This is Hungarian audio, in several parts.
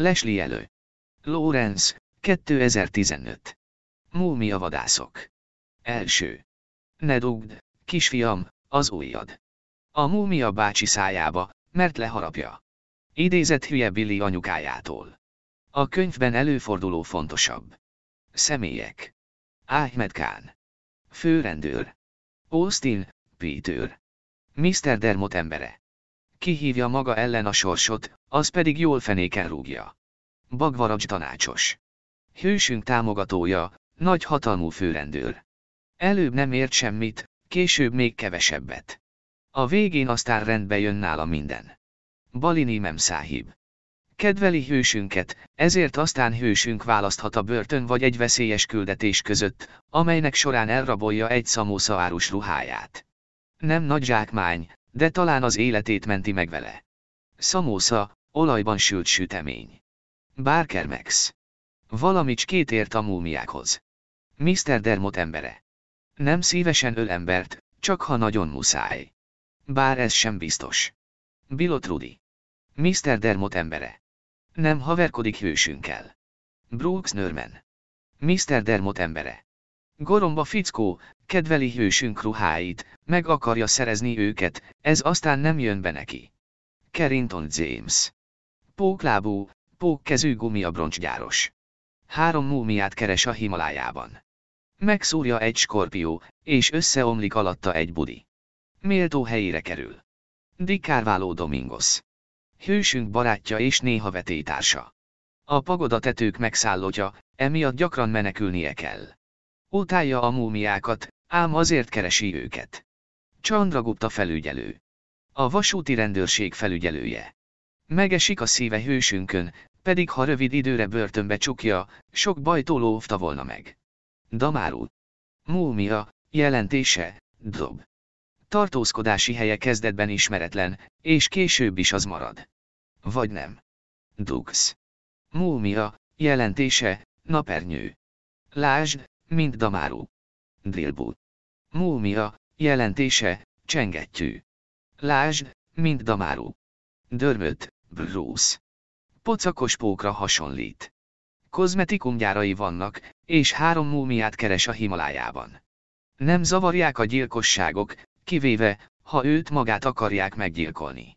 Leslie elő. Lawrence, 2015. Múmia vadászok. Első. Ne dugd, kisfiam, az ujjad. A múmia bácsi szájába, mert leharapja. Idézett hülye Billy anyukájától. A könyvben előforduló fontosabb. Személyek. Ahmed Khan. Főrendőr. Austin, Peter. Mr. Dermot embere. Kihívja maga ellen a sorsot, az pedig jól fenéken rúgja. Bagvaracs tanácsos. Hősünk támogatója, nagy hatalmú főrendőr. Előbb nem ért semmit, később még kevesebbet. A végén aztán rendbe jön nála minden. Balini memszáhib. Kedveli hősünket, ezért aztán hősünk választhat a börtön vagy egy veszélyes küldetés között, amelynek során elrabolja egy szamószaárus ruháját. Nem nagy zsákmány, de talán az életét menti meg vele. Szamósza, Olajban sült sütemény. Barker Max. Valamics kétért a múmiákhoz. Mr. Dermot embere. Nem szívesen öl embert, csak ha nagyon muszáj. Bár ez sem biztos. Bilot Rudy. Mr. Dermot embere. Nem haverkodik hősünkkel. Brooks Nörmen. Mr. Dermot embere. Goromba fickó, kedveli hősünk ruháit, meg akarja szerezni őket, ez aztán nem jön be neki. Carrington James. Póklábú, pókkezű gumiabroncsgyáros. Három múmiát keres a Himalájában. Megszúrja egy skorpió, és összeomlik alatta egy budi. Méltó helyére kerül. Dikárváló Domingos. Hősünk barátja és néha vetétársa. A pagoda tetők megszállotja, emiatt gyakran menekülnie kell. Utálja a múmiákat, ám azért keresi őket. Csandragupta felügyelő. A vasúti rendőrség felügyelője. Megesik a szíve hősünkön, pedig ha rövid időre börtönbe csukja, sok bajtól óvta volna meg. Damáru. Múmia, jelentése, dob. Tartózkodási helye kezdetben ismeretlen, és később is az marad. Vagy nem. Dux. Múmia, jelentése, napernyő. Lásd, mint Damáru. Drilbu. Múmia, jelentése, csengettyű. Lásd, mint Damáru. Dörmöt, Bruce. Pocakos pókra hasonlít. Kozmetikumgyárai vannak, és három múmiát keres a Himalájában. Nem zavarják a gyilkosságok, kivéve, ha őt magát akarják meggyilkolni.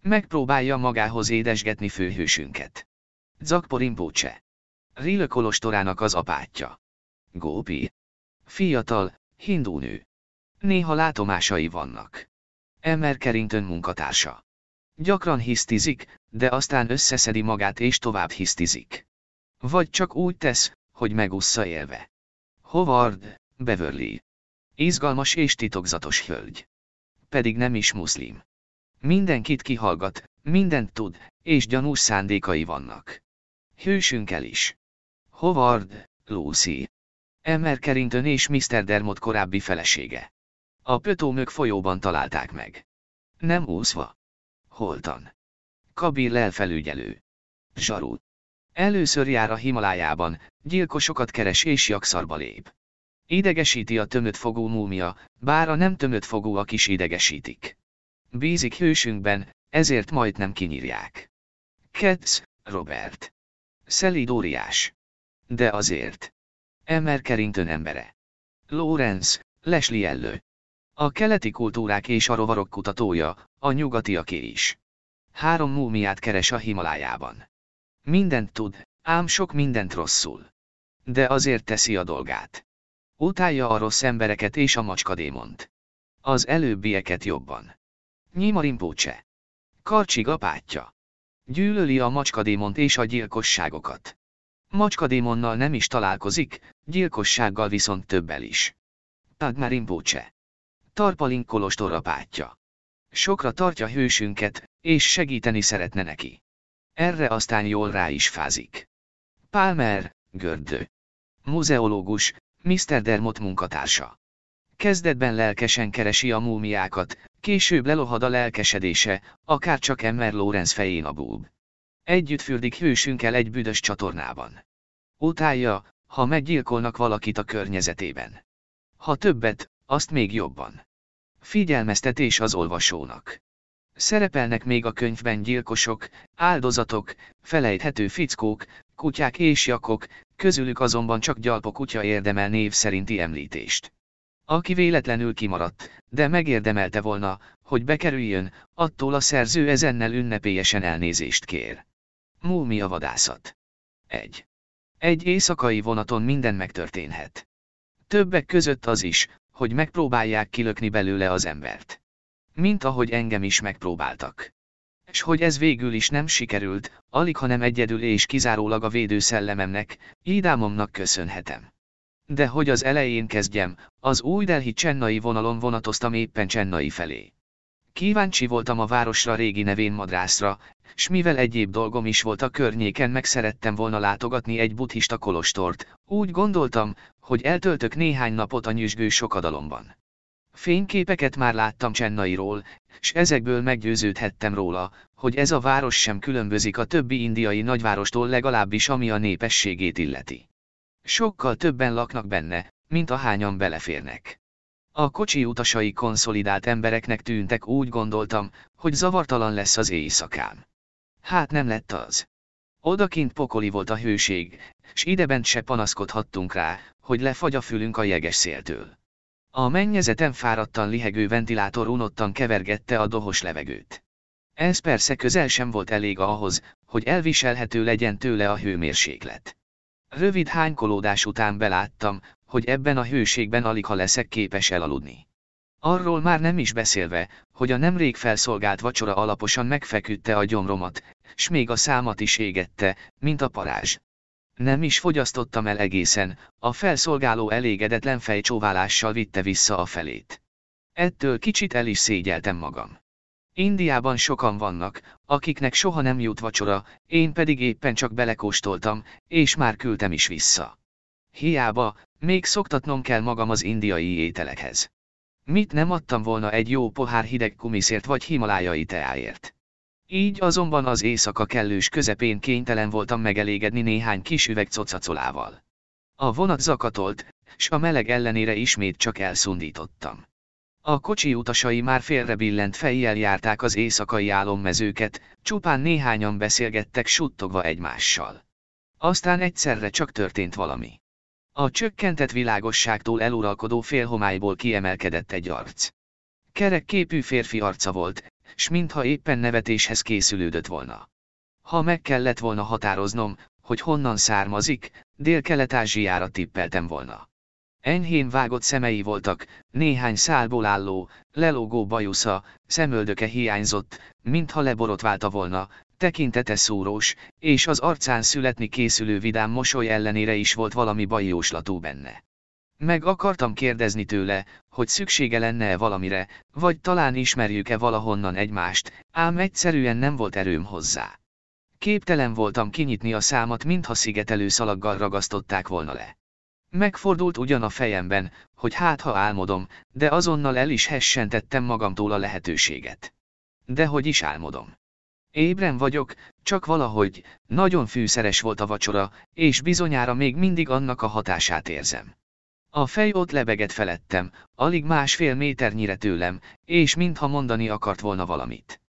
Megpróbálja magához édesgetni főhősünket. Zakpo Rinpoche. kolostorának az apátja. Gópi. Fiatal, hindú nő. Néha látomásai vannak. Emmer Kerintön munkatársa. Gyakran hisztizik, de aztán összeszedi magát és tovább hisztizik. Vagy csak úgy tesz, hogy megussza élve. Howard, Beverly. Izgalmas és titokzatos hölgy. Pedig nem is muszlim. Mindenkit kihallgat, mindent tud, és gyanús szándékai vannak. Hősünkkel is. Howard, Lucy. Emmer Carrington és Mr. Dermot korábbi felesége. A pötómök folyóban találták meg. Nem úszva. Holtan. Kabil lelfelügyelő. Zsarú. Először jár a Himalájában, gyilkosokat keres és jakszarba lép. Idegesíti a tömött fogó múmia, bár a nem tömött fogóak is idegesítik. Bízik hősünkben, ezért majd nem kinyírják. Ketsz, Robert. Szelid óriás. De azért. Emmer Carrington embere. Lawrence, Leslie Ellő. A keleti kultúrák és a rovarok kutatója, a nyugatiaké is. Három múmiát keres a Himalájában. Mindent tud, ám sok mindent rosszul. De azért teszi a dolgát. Utálja a rossz embereket és a macskadémont. Az előbbieket jobban. Nyima Rimpócse. Karcsig apátja. Gyűlöli a macskadémont és a gyilkosságokat. Macskadémonnal nem is találkozik, gyilkossággal viszont többel is. Padma Rimpócse. Tarpalink kolostor apátja. Sokra tartja hősünket, és segíteni szeretne neki. Erre aztán jól rá is fázik. Palmer, Gördő. Muzeológus, Mr. Dermot munkatársa. Kezdetben lelkesen keresi a múmiákat, később lelohad a lelkesedése, akár csak Emmer Lorenz fején a búb. Együtt fürdik hősünkkel egy büdös csatornában. Utálja, ha meggyilkolnak valakit a környezetében. Ha többet, azt még jobban. Figyelmeztetés az olvasónak. Szerepelnek még a könyvben gyilkosok, áldozatok, felejthető fickók, kutyák és jakok, közülük azonban csak gyalpok kutya érdemel név szerinti említést. Aki véletlenül kimaradt, de megérdemelte volna, hogy bekerüljön, attól a szerző ezennel ünnepélyesen elnézést kér. Múmia vadászat. 1. Egy éjszakai vonaton minden megtörténhet. Többek között az is, hogy megpróbálják kilökni belőle az embert. Mint ahogy engem is megpróbáltak. És hogy ez végül is nem sikerült, alig hanem egyedül és kizárólag a védőszellememnek, ídámomnak köszönhetem. De hogy az elején kezdjem, az új Delhi Csennai vonalon vonatoztam éppen Csennai felé. Kíváncsi voltam a városra régi nevén madrászra, s mivel egyéb dolgom is volt a környéken meg szerettem volna látogatni egy buddhista kolostort, úgy gondoltam, hogy eltöltök néhány napot a nyüzsgő sokadalomban. Fényképeket már láttam Csennairól, s ezekből meggyőződhettem róla, hogy ez a város sem különbözik a többi indiai nagyvárostól legalábbis ami a népességét illeti. Sokkal többen laknak benne, mint ahányan beleférnek. A kocsi utasai konszolidált embereknek tűntek úgy gondoltam, hogy zavartalan lesz az éjszakám. Hát nem lett az. Odakint pokoli volt a hőség, s idebent se panaszkodhattunk rá, hogy lefagy a fülünk a jeges széltől. A mennyezeten fáradtan lihegő ventilátor unottan kevergette a dohos levegőt. Ez persze közel sem volt elég ahhoz, hogy elviselhető legyen tőle a hőmérséklet. Rövid hánykolódás után beláttam, hogy ebben a hőségben alig ha leszek képes elaludni. Arról már nem is beszélve, hogy a nemrég felszolgált vacsora alaposan megfeküdte a gyomromat, s még a számat is égette, mint a parázs. Nem is fogyasztottam el egészen, a felszolgáló elégedetlen fejcsóválással vitte vissza a felét. Ettől kicsit el is szégyeltem magam. Indiában sokan vannak, akiknek soha nem jut vacsora, én pedig éppen csak belekóstoltam, és már küldtem is vissza. Hiába, még szoktatnom kell magam az indiai ételekhez. Mit nem adtam volna egy jó pohár hideg kumiszért vagy himalájai teáért? Így azonban az éjszaka kellős közepén kénytelen voltam megelégedni néhány kis üveg cocacolával. A vonat zakatolt, s a meleg ellenére ismét csak elszundítottam. A kocsi utasai már félrebillent fejjel járták az éjszakai álommezőket, csupán néhányan beszélgettek suttogva egymással. Aztán egyszerre csak történt valami. A csökkentett világosságtól eluralkodó félhomályból kiemelkedett egy arc. Kerek képű férfi arca volt, s mintha éppen nevetéshez készülődött volna. Ha meg kellett volna határoznom, hogy honnan származik, dél-kelet-ázsiára tippeltem volna. Enyhén vágott szemei voltak, néhány szálból álló, lelógó bajusza, szemöldöke hiányzott, mintha leborotválta volna, tekintete szúrós, és az arcán születni készülő vidám mosoly ellenére is volt valami bajóslatú benne. Meg akartam kérdezni tőle, hogy szüksége lenne-e valamire, vagy talán ismerjük-e valahonnan egymást, ám egyszerűen nem volt erőm hozzá. Képtelen voltam kinyitni a számat, mintha szigetelő szalaggal ragasztották volna le. Megfordult ugyan a fejemben, hogy hát ha álmodom, de azonnal el is hessentettem magamtól a lehetőséget. De hogy is álmodom. Ébren vagyok, csak valahogy, nagyon fűszeres volt a vacsora, és bizonyára még mindig annak a hatását érzem. A fej ott lebegett felettem, alig másfél méternyire tőlem, és mintha mondani akart volna valamit.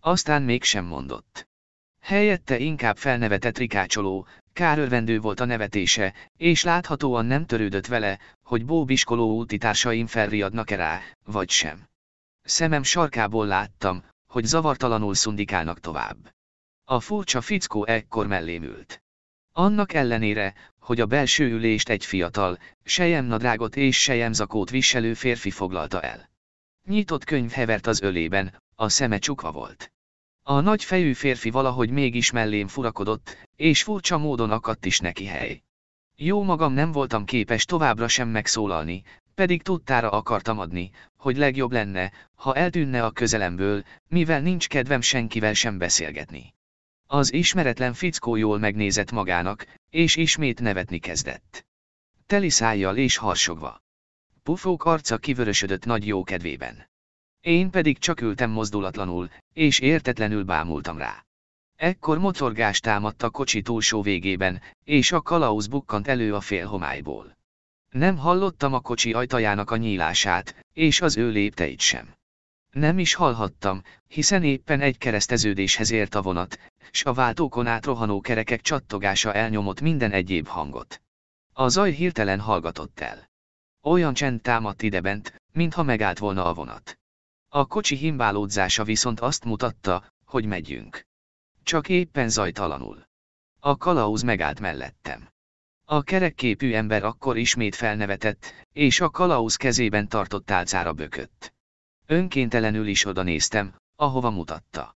Aztán mégsem mondott. Helyette inkább felnevetett rikácsoló, kárörvendő volt a nevetése, és láthatóan nem törődött vele, hogy bóbiskoló útitársaim felriadnak-e rá, vagy sem. Szemem sarkából láttam, hogy zavartalanul szundikálnak tovább. A furcsa fickó ekkor mellém ült. Annak ellenére, hogy a belső ülést egy fiatal, nadrágot és zakót viselő férfi foglalta el. Nyitott könyv hevert az ölében, a szeme csukva volt. A nagy fejű férfi valahogy mégis mellém furakodott, és furcsa módon akadt is neki hely. Jó magam nem voltam képes továbbra sem megszólalni, pedig tudtára akartam adni, hogy legjobb lenne, ha eltűnne a közelemből, mivel nincs kedvem senkivel sem beszélgetni. Az ismeretlen fickó jól megnézett magának, és ismét nevetni kezdett. Teli szájjal és harsogva. Pufók arca kivörösödött nagy kedvében. Én pedig csak ültem mozdulatlanul, és értetlenül bámultam rá. Ekkor motorgás támadt a kocsi túlsó végében, és a kalauz bukkant elő a homályból. Nem hallottam a kocsi ajtajának a nyílását, és az ő lépteit sem. Nem is hallhattam, hiszen éppen egy kereszteződéshez ért a vonat, s a váltókon át rohanó kerekek csattogása elnyomott minden egyéb hangot. A zaj hirtelen hallgatott el. Olyan csend támadt idebent, mintha megállt volna a vonat. A kocsi himbálódzása viszont azt mutatta, hogy megyünk. Csak éppen zajtalanul. A kalauz megállt mellettem. A kerekképű ember akkor ismét felnevetett, és a kalauz kezében tartott álcára bökött. Önkéntelenül is oda néztem, ahova mutatta.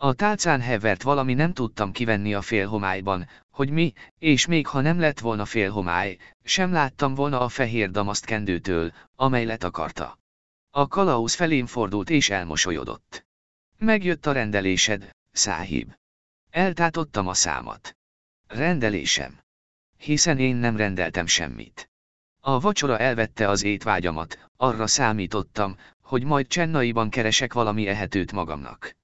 A tálcán hevert valami nem tudtam kivenni a félhomályban, hogy mi, és még ha nem lett volna félhomály, sem láttam volna a fehér damaszt kendőtől, amely letakarta. A kalauz felém fordult és elmosolyodott. Megjött a rendelésed, száhib. Eltátottam a számat. Rendelésem. Hiszen én nem rendeltem semmit. A vacsora elvette az étvágyamat, arra számítottam, hogy majd Csennaiban keresek valami ehetőt magamnak.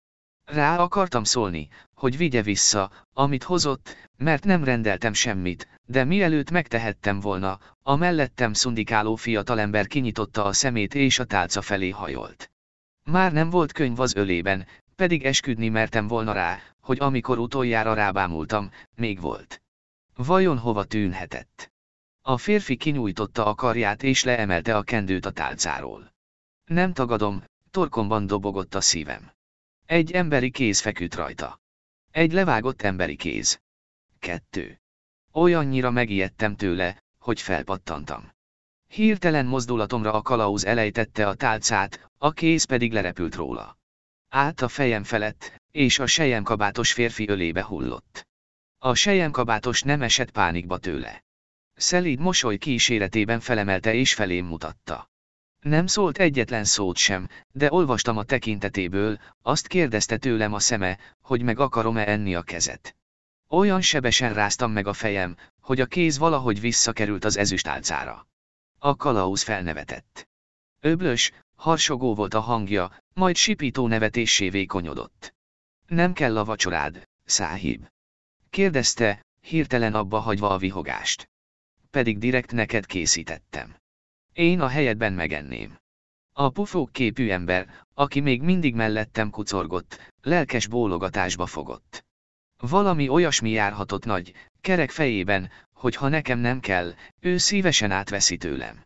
Rá akartam szólni, hogy vigye vissza, amit hozott, mert nem rendeltem semmit, de mielőtt megtehettem volna, a mellettem szundikáló fiatalember kinyitotta a szemét és a tálca felé hajolt. Már nem volt könyv az ölében, pedig esküdni mertem volna rá, hogy amikor utoljára rábámultam, még volt. Vajon hova tűnhetett? A férfi kinyújtotta a karját és leemelte a kendőt a tálcáról. Nem tagadom, torkomban dobogott a szívem. Egy emberi kéz feküdt rajta. Egy levágott emberi kéz. Kettő. Olyannyira megijedtem tőle, hogy felpattantam. Hirtelen mozdulatomra a kalauz elejtette a tálcát, a kéz pedig lerepült róla. Át a fejem felett, és a sejemkabátos férfi ölébe hullott. A sejemkabátos nem esett pánikba tőle. Szelíd mosoly kíséretében felemelte és felém mutatta. Nem szólt egyetlen szót sem, de olvastam a tekintetéből, azt kérdezte tőlem a szeme, hogy meg akarom-e enni a kezet. Olyan sebesen ráztam meg a fejem, hogy a kéz valahogy visszakerült az ezüstálcára. A kalauz felnevetett. Öblös, harsogó volt a hangja, majd sipító nevetésé vékonyodott. Nem kell a vacsorád, száhib. Kérdezte, hirtelen abba hagyva a vihogást. Pedig direkt neked készítettem. Én a helyedben megenném. A pufók képű ember, aki még mindig mellettem kucorgott, lelkes bólogatásba fogott. Valami olyasmi járhatott nagy, kerek fejében, hogy ha nekem nem kell, ő szívesen átveszi tőlem.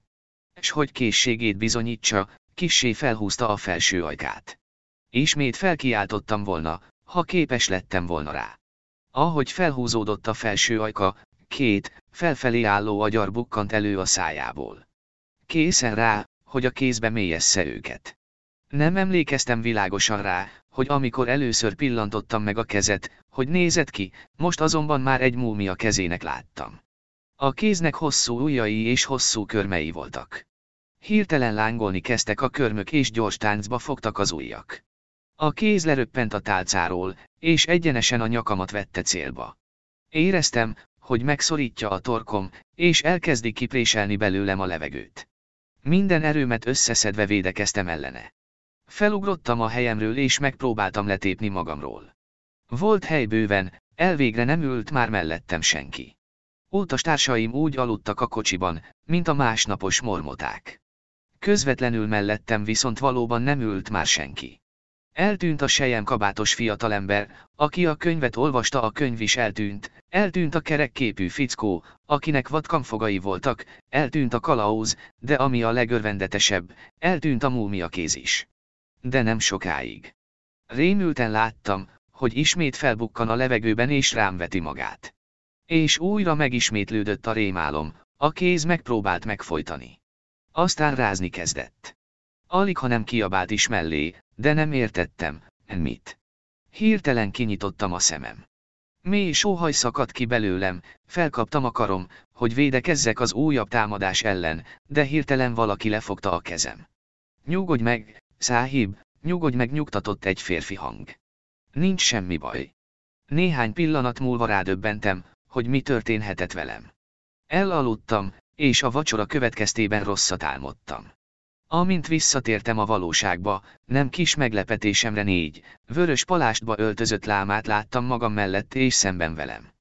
És hogy készségét bizonyítsa, kissé felhúzta a felső ajkát. Ismét felkiáltottam volna, ha képes lettem volna rá. Ahogy felhúzódott a felső ajka, két, felfelé álló agyar bukkant elő a szájából készen rá, hogy a kézbe mélyessze őket. Nem emlékeztem világosan rá, hogy amikor először pillantottam meg a kezet, hogy nézett ki, most azonban már egy múmia kezének láttam. A kéznek hosszú ujjai és hosszú körmei voltak. Hirtelen lángolni kezdtek a körmök és gyors táncba fogtak az ujjak. A kéz leröppent a tálcáról, és egyenesen a nyakamat vette célba. Éreztem, hogy megszorítja a torkom, és elkezdi kipréselni belőlem a levegőt. Minden erőmet összeszedve védekeztem ellene. Felugrottam a helyemről és megpróbáltam letépni magamról. Volt hely bőven, elvégre nem ült már mellettem senki. Ótastársaim úgy aludtak a kocsiban, mint a másnapos mormoták. Közvetlenül mellettem viszont valóban nem ült már senki. Eltűnt a sejem kabátos fiatalember, aki a könyvet olvasta a könyv is eltűnt, eltűnt a kerekképű fickó, akinek vadkamfogai voltak, eltűnt a kalauz, de ami a legörvendetesebb, eltűnt a múmia kéz is. De nem sokáig. Rémülten láttam, hogy ismét felbukkan a levegőben és rám veti magát. És újra megismétlődött a rémálom, a kéz megpróbált megfojtani. Aztán rázni kezdett. Alig ha nem kiabált is mellé, de nem értettem, mit. Hirtelen kinyitottam a szemem. Mély sóhaj szakadt ki belőlem, felkaptam a karom, hogy védekezzek az újabb támadás ellen, de hirtelen valaki lefogta a kezem. Nyugodj meg, száhib, nyugodj meg nyugtatott egy férfi hang. Nincs semmi baj. Néhány pillanat múlva rádöbbentem, hogy mi történhetett velem. Elaludtam, és a vacsora következtében rosszat álmodtam. Amint visszatértem a valóságba, nem kis meglepetésemre négy, vörös palástba öltözött lámát láttam magam mellett és szemben velem.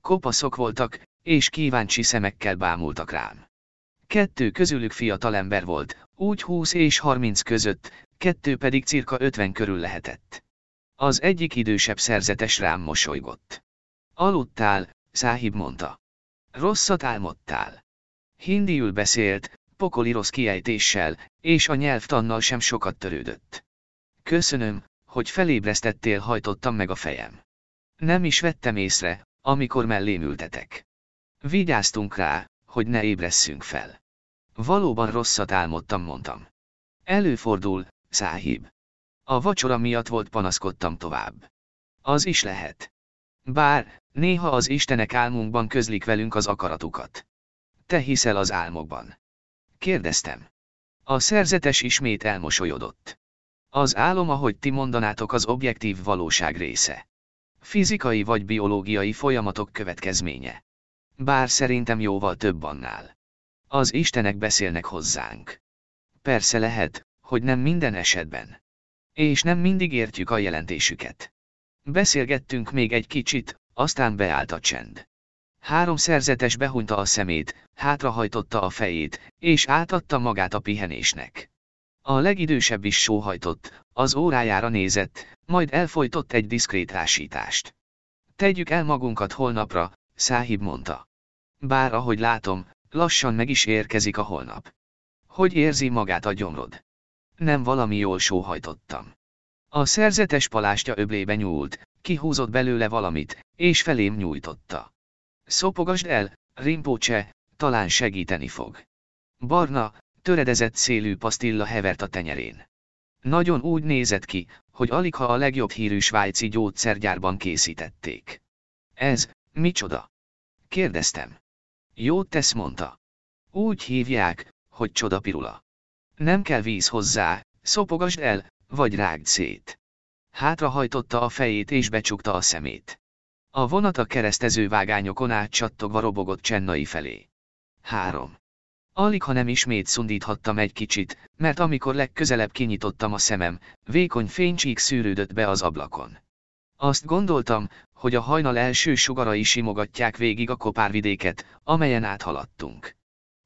Kopaszok voltak, és kíváncsi szemekkel bámultak rám. Kettő közülük fiatalember volt, úgy 20 és 30 között, kettő pedig cirka 50 körül lehetett. Az egyik idősebb szerzetes rám mosolygott. Aludtál, Száhib mondta. Rosszat álmodtál. Hindiül beszélt, pokoli rossz kiejtéssel, és a nyelvtannal sem sokat törődött. Köszönöm, hogy felébresztettél hajtottam meg a fejem. Nem is vettem észre, amikor mellém ültetek. Vigyáztunk rá, hogy ne ébresszünk fel. Valóban rosszat álmodtam, mondtam. Előfordul, száhib. A vacsora miatt volt panaszkodtam tovább. Az is lehet. Bár, néha az Istenek álmunkban közlik velünk az akaratukat. Te hiszel az álmokban. Kérdeztem. A szerzetes ismét elmosolyodott. Az álom, ahogy ti mondanátok, az objektív valóság része. Fizikai vagy biológiai folyamatok következménye. Bár szerintem jóval több annál. Az Istenek beszélnek hozzánk. Persze lehet, hogy nem minden esetben. És nem mindig értjük a jelentésüket. Beszélgettünk még egy kicsit, aztán beállt a csend. Három szerzetes behunyta a szemét, hátrahajtotta a fejét, és átadta magát a pihenésnek. A legidősebb is sóhajtott, az órájára nézett, majd elfolytott egy diszkrét rásítást. Tegyük el magunkat holnapra, Száhib mondta. Bár ahogy látom, lassan meg is érkezik a holnap. Hogy érzi magát a gyomrod? Nem valami jól sóhajtottam. A szerzetes palástja öblébe nyúlt, kihúzott belőle valamit, és felém nyújtotta. Szopogasd el, Rimpócse, talán segíteni fog. Barna, töredezett szélű pasztilla hevert a tenyerén. Nagyon úgy nézett ki, hogy alig ha a legjobb hírű svájci gyógyszergyárban készítették. Ez, micsoda? Kérdeztem. Jót tesz, mondta. Úgy hívják, hogy csodapirula. Nem kell víz hozzá, szopogasd el, vagy rágd szét. Hátrahajtotta a fejét és becsukta a szemét. A vonat a keresztező vágányokon át csattogva robogott Csennai felé. 3. Alig ha nem ismét szundíthattam egy kicsit, mert amikor legközelebb kinyitottam a szemem, vékony fénycsík szűrődött be az ablakon. Azt gondoltam, hogy a hajnal első sugarai simogatják végig a kopárvidéket, amelyen áthaladtunk.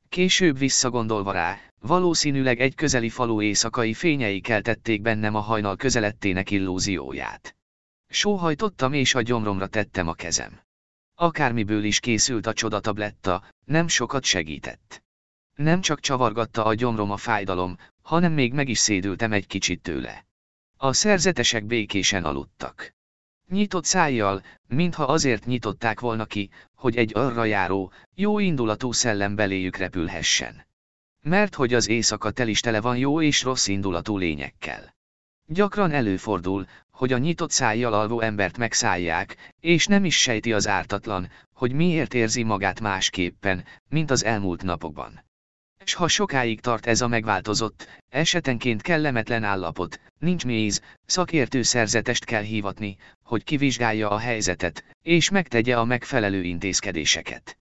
Később visszagondolva rá, valószínűleg egy közeli falu éjszakai fényei keltették bennem a hajnal közelettének illúzióját. Sóhajtottam és a gyomromra tettem a kezem. Akármiből is készült a csodatabletta, nem sokat segített. Nem csak csavargatta a gyomrom a fájdalom, hanem még meg is szédültem egy kicsit tőle. A szerzetesek békésen aludtak. Nyitott szájjal, mintha azért nyitották volna ki, hogy egy arra járó, jó indulatú szellem beléjük repülhessen. Mert hogy az éjszaka tel is tele van jó és rossz indulatú lényekkel. Gyakran előfordul, hogy a nyitott szájjal alvó embert megszállják, és nem is sejti az ártatlan, hogy miért érzi magát másképpen, mint az elmúlt napokban. És ha sokáig tart ez a megváltozott, esetenként kellemetlen állapot, nincs méz, szakértő szerzetest kell hívatni, hogy kivizsgálja a helyzetet, és megtegye a megfelelő intézkedéseket.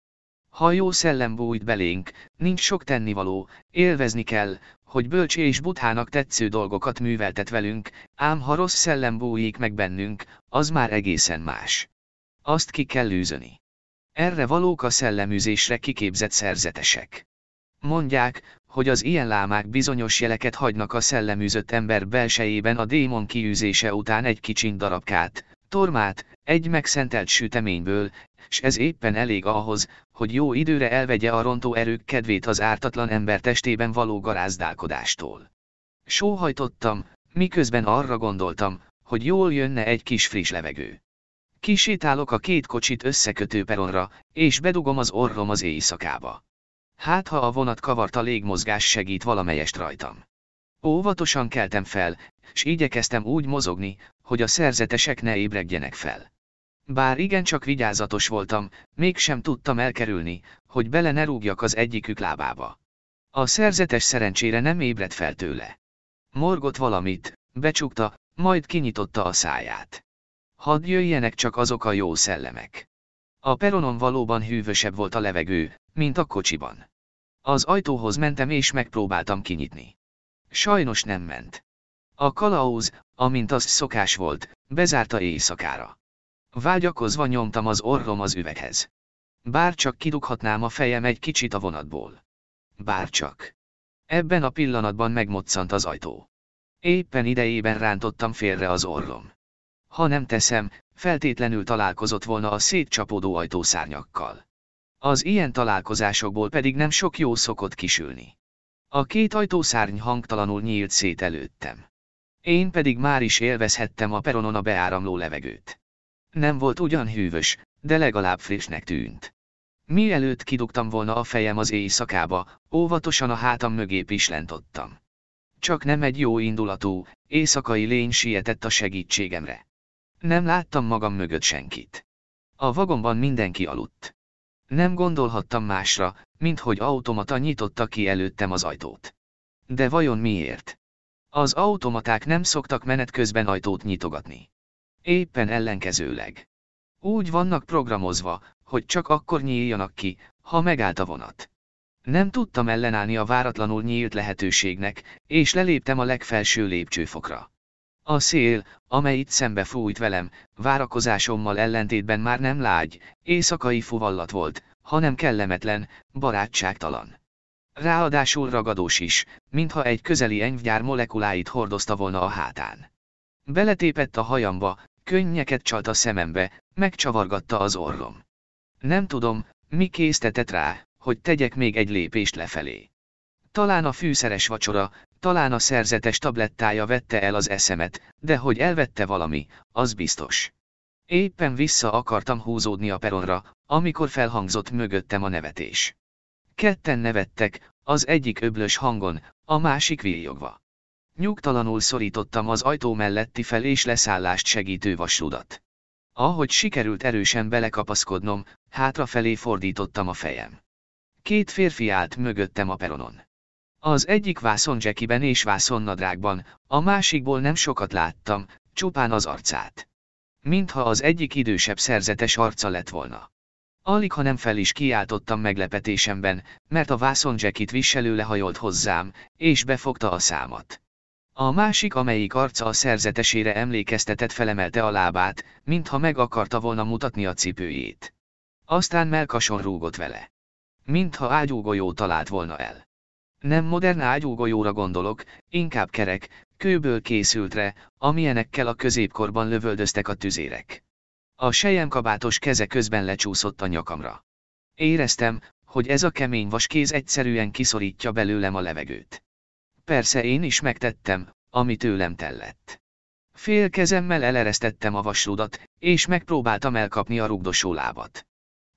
Ha jó szellem bújt belénk, nincs sok tennivaló, élvezni kell, hogy bölcs és buthának tetsző dolgokat műveltet velünk, ám ha rossz szellem bújik meg bennünk, az már egészen más. Azt ki kell űzöni. Erre valók a szelleműzésre kiképzett szerzetesek. Mondják, hogy az ilyen lámák bizonyos jeleket hagynak a szelleműzött ember belsejében a démon kiűzése után egy kicsin darabkát, tormát, egy megszentelt süteményből, s ez éppen elég ahhoz, hogy jó időre elvegye a rontó erők kedvét az ártatlan ember testében való garázdálkodástól. Sóhajtottam, miközben arra gondoltam, hogy jól jönne egy kis friss levegő. Kisétálok a két kocsit összekötő peronra, és bedugom az orrom az éjszakába. Hát ha a vonat kavarta légmozgás segít valamelyest rajtam. Óvatosan keltem fel, s igyekeztem úgy mozogni, hogy a szerzetesek ne ébredjenek fel. Bár igencsak vigyázatos voltam, mégsem tudtam elkerülni, hogy bele ne rúgjak az egyikük lábába. A szerzetes szerencsére nem ébredt fel tőle. Morgott valamit, becsukta, majd kinyitotta a száját. Hadd jöjjenek csak azok a jó szellemek. A peronon valóban hűvösebb volt a levegő, mint a kocsiban. Az ajtóhoz mentem és megpróbáltam kinyitni. Sajnos nem ment. A kalauz, amint az szokás volt, bezárta éjszakára. Vágyakozva nyomtam az orrom az üveghez. Bár csak kidughatnám a fejem egy kicsit a vonatból. Bár csak. Ebben a pillanatban megmoccant az ajtó. Éppen idejében rántottam félre az orrom. Ha nem teszem, feltétlenül találkozott volna a szétcsapódó ajtószárnyakkal. Az ilyen találkozásokból pedig nem sok jó szokott kisülni. A két ajtószárny hangtalanul nyílt szét előttem. Én pedig már is élvezhettem a peronon a beáramló levegőt. Nem volt ugyan hűvös, de legalább frissnek tűnt. Mielőtt kidugtam volna a fejem az éjszakába, óvatosan a hátam mögé pislentottam. Csak nem egy jó indulatú, éjszakai lény sietett a segítségemre. Nem láttam magam mögött senkit. A vagomban mindenki aludt. Nem gondolhattam másra, mint hogy automata nyitotta ki előttem az ajtót. De vajon miért? Az automaták nem szoktak menet közben ajtót nyitogatni éppen ellenkezőleg. Úgy vannak programozva, hogy csak akkor nyíljanak ki, ha megállt a vonat. Nem tudtam ellenállni a váratlanul nyílt lehetőségnek, és leléptem a legfelső lépcsőfokra. A szél, amely itt szembe fújt velem, várakozásommal ellentétben már nem lágy, éjszakai fuvallat volt, hanem kellemetlen, barátságtalan. Ráadásul ragadós is, mintha egy közeli enyvgyár molekuláit hordozta volna a hátán. Beletépett a hajamba, könnyeket csalt a szemembe, megcsavargatta az orrom. Nem tudom, mi késztetett rá, hogy tegyek még egy lépést lefelé. Talán a fűszeres vacsora, talán a szerzetes tablettája vette el az eszemet, de hogy elvette valami, az biztos. Éppen vissza akartam húzódni a peronra, amikor felhangzott mögöttem a nevetés. Ketten nevettek, az egyik öblös hangon, a másik vírjogva. Nyugtalanul szorítottam az ajtó melletti fel és leszállást segítő vasrudat. Ahogy sikerült erősen belekapaszkodnom, hátrafelé fordítottam a fejem. Két férfi állt mögöttem a peronon. Az egyik vászon és vászonnadrágban, a másikból nem sokat láttam, csupán az arcát. Mintha az egyik idősebb szerzetes arca lett volna. Alig ha nem fel is kiáltottam meglepetésemben, mert a vászonzsekit viselő lehajolt hozzám, és befogta a számat. A másik, amelyik arca a szerzetesére emlékeztetett felemelte a lábát, mintha meg akarta volna mutatni a cipőjét. Aztán melkason rúgott vele. Mintha ágyúgolyó talált volna el. Nem modern ágyúgolyóra gondolok, inkább kerek, kőből készültre, amilyenekkel a középkorban lövöldöztek a tüzérek. A sejemkabátos keze közben lecsúszott a nyakamra. Éreztem, hogy ez a kemény vaskéz egyszerűen kiszorítja belőlem a levegőt. Persze én is megtettem, ami tőlem tellett. Fél kezemmel eleresztettem a vasrudat, és megpróbáltam elkapni a rugdosó lábat.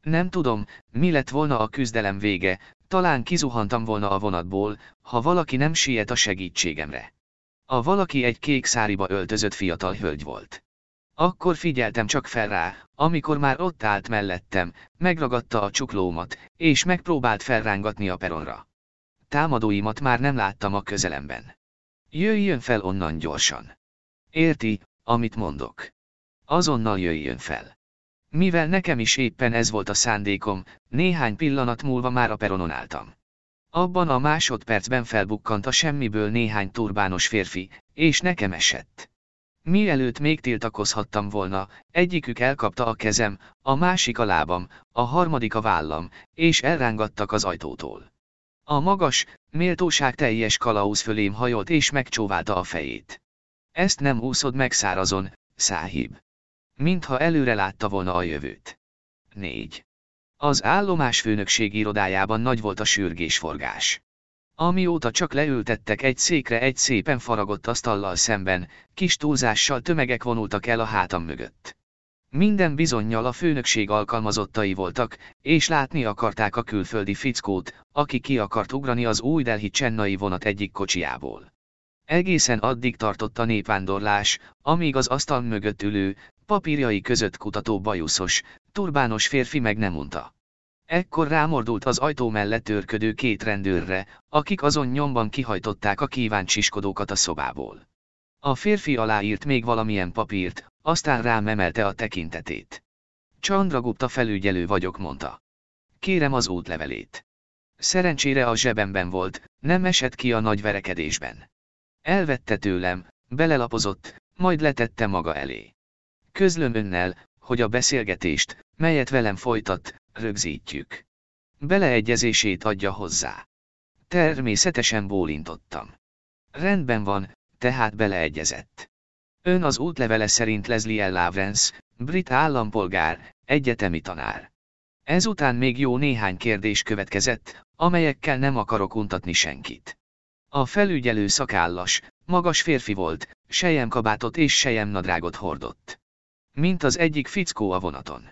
Nem tudom, mi lett volna a küzdelem vége, talán kizuhantam volna a vonatból, ha valaki nem siet a segítségemre. A valaki egy kék száriba öltözött fiatal hölgy volt. Akkor figyeltem csak fel rá, amikor már ott állt mellettem, megragadta a csuklómat, és megpróbált felrángatni a peronra támadóimat már nem láttam a közelemben. Jöjjön fel onnan gyorsan. Érti, amit mondok. Azonnal jöjjön fel. Mivel nekem is éppen ez volt a szándékom, néhány pillanat múlva már a peronon álltam. Abban a másodpercben felbukkant a semmiből néhány turbános férfi, és nekem esett. Mielőtt még tiltakozhattam volna, egyikük elkapta a kezem, a másik a lábam, a harmadik a vállam, és elrángattak az ajtótól. A magas, méltóság teljes kalauz fölém hajolt és megcsóválta a fejét. Ezt nem úszod meg szárazon, száhib. Mintha előre látta volna a jövőt. 4. Az állomás főnökség irodájában nagy volt a sürgésforgás. Amióta csak leültettek egy székre egy szépen faragott asztallal szemben, kis túlzással tömegek vonultak el a hátam mögött. Minden bizonyal a főnökség alkalmazottai voltak, és látni akarták a külföldi fickót, aki ki akart ugrani az új Delhi Csennai vonat egyik kocsiából. Egészen addig tartott a népvándorlás, amíg az asztal mögött ülő, papírjai között kutató bajuszos, turbános férfi meg nem unta. Ekkor rámordult az ajtó mellett őrködő két rendőrre, akik azon nyomban kihajtották a kíváncsiskodókat a szobából. A férfi aláírt még valamilyen papírt, aztán rám emelte a tekintetét. Csandragupta felügyelő vagyok, mondta. Kérem az útlevelét. Szerencsére a zsebemben volt, nem esett ki a nagy verekedésben. Elvette tőlem, belelapozott, majd letette maga elé. Közlöm önnel, hogy a beszélgetést, melyet velem folytat, rögzítjük. Beleegyezését adja hozzá. Természetesen bólintottam. Rendben van, tehát beleegyezett. Ön az útlevele szerint Leslie L. Lawrence, brit állampolgár, egyetemi tanár. Ezután még jó néhány kérdés következett, amelyekkel nem akarok untatni senkit. A felügyelő szakállas, magas férfi volt, kabátot és nadrágot hordott. Mint az egyik fickó a vonaton.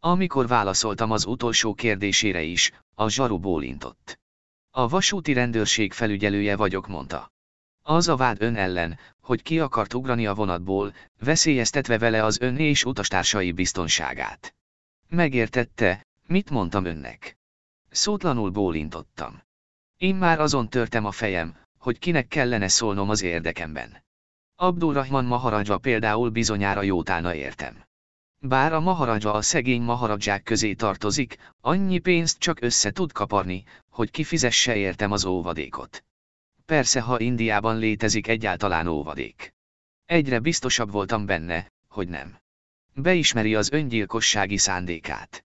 Amikor válaszoltam az utolsó kérdésére is, a zsaru bólintott. A vasúti rendőrség felügyelője vagyok, mondta. Az a vád ön ellen, hogy ki akart ugrani a vonatból, veszélyeztetve vele az ön és utastársai biztonságát. Megértette, mit mondtam önnek. Szótlanul bólintottam. Én már azon törtem a fejem, hogy kinek kellene szólnom az érdekemben. Abdulrahman Maharajva például bizonyára jótána értem. Bár a Maharajva a szegény Maharajzsák közé tartozik, annyi pénzt csak össze tud kaparni, hogy kifizesse értem az óvadékot persze ha Indiában létezik egyáltalán óvadék. Egyre biztosabb voltam benne, hogy nem. Beismeri az öngyilkossági szándékát.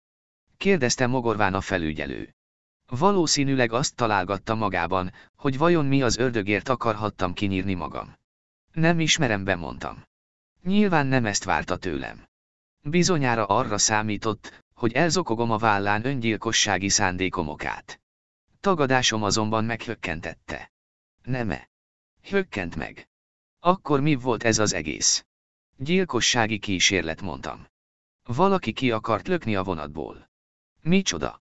Kérdezte mogorván a felügyelő. Valószínűleg azt találgatta magában, hogy vajon mi az ördögért akarhattam kinyírni magam. Nem ismerem, bemondtam. Nyilván nem ezt várta tőlem. Bizonyára arra számított, hogy elzokogom a vállán öngyilkossági szándékomokát. Tagadásom azonban meghökkentette. Neme. Hökkent meg. Akkor mi volt ez az egész? Gyilkossági kísérlet mondtam. Valaki ki akart lökni a vonatból. Micsoda?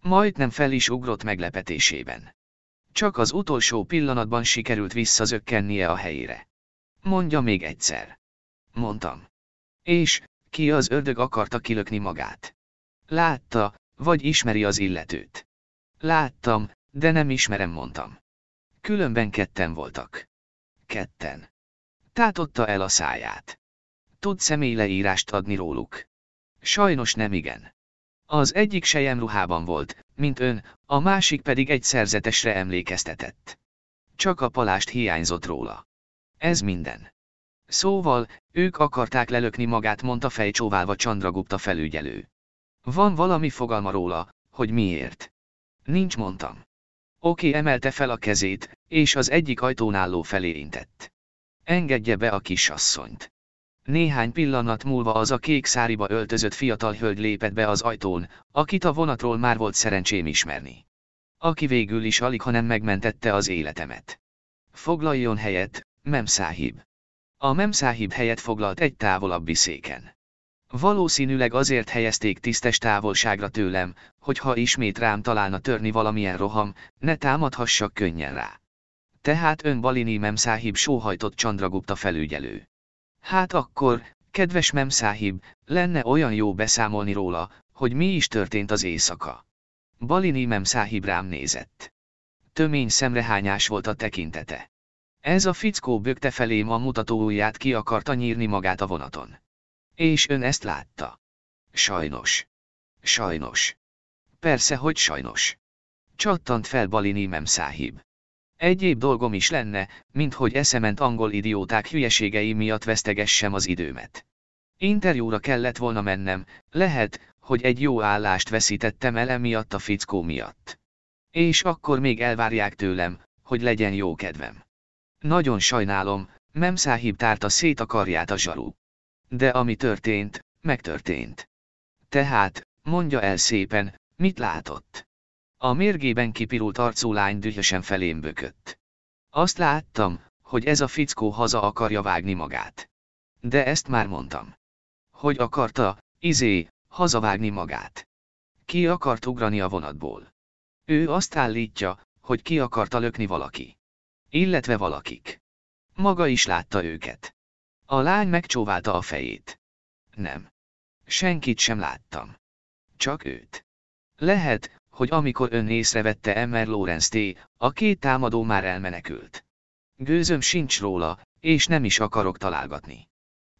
Majdnem fel is ugrott meglepetésében. Csak az utolsó pillanatban sikerült visszazökkennie a helyére. Mondja még egyszer. Mondtam. És, ki az ördög akarta kilökni magát? Látta, vagy ismeri az illetőt. Láttam, de nem ismerem, mondtam. Különben ketten voltak. Ketten. Tátotta el a száját. Tud személyleírást adni róluk. Sajnos nem igen. Az egyik ruhában volt, mint ön, a másik pedig egy szerzetesre emlékeztetett. Csak a palást hiányzott róla. Ez minden. Szóval, ők akarták lelökni magát, mondta fejcsóválva Chandragupta felügyelő. Van valami fogalma róla, hogy miért? Nincs mondtam. Oké emelte fel a kezét, és az egyik ajtónálló felé intett. Engedje be a kisasszonyt. Néhány pillanat múlva az a kék száriba öltözött fiatal hölgy lépett be az ajtón, akit a vonatról már volt szerencsém ismerni. Aki végül is alig, nem megmentette az életemet. Foglaljon helyet, Memszáhib. A Memszáhib helyet foglalt egy távolabbi széken. Valószínűleg azért helyezték tisztes távolságra tőlem, hogy ha ismét rám találna törni valamilyen roham, ne támadhassak könnyen rá tehát ön Balini Memszáhib sóhajtott Chandragupta felügyelő. Hát akkor, kedves Memszáhib, lenne olyan jó beszámolni róla, hogy mi is történt az éjszaka. Balini Memszáhib rám nézett. Tömény szemrehányás volt a tekintete. Ez a fickó bökte felém a mutatóujját ki akarta nyírni magát a vonaton. És ön ezt látta. Sajnos. Sajnos. Persze, hogy sajnos. Csattant fel Balini Memszáhib. Egyéb dolgom is lenne, mint hogy eszement angol idióták hülyeségei miatt vesztegessem az időmet. Interjúra kellett volna mennem, lehet, hogy egy jó állást veszítettem el miatt a fickó miatt. És akkor még elvárják tőlem, hogy legyen jó kedvem. Nagyon sajnálom, Memszáhib tárta szét a karját a zsaru. De ami történt, megtörtént. Tehát, mondja el szépen, mit látott. A mérgében kipirult arcú lány dühösen felém bökött. Azt láttam, hogy ez a fickó haza akarja vágni magát. De ezt már mondtam. Hogy akarta, izé, hazavágni magát. Ki akart ugrani a vonatból. Ő azt állítja, hogy ki akarta lökni valaki. Illetve valakik. Maga is látta őket. A lány megcsóválta a fejét. Nem. Senkit sem láttam. Csak őt. Lehet, hogy amikor ön észrevette Emmer Lawrence T., a két támadó már elmenekült. Gőzöm sincs róla, és nem is akarok találgatni.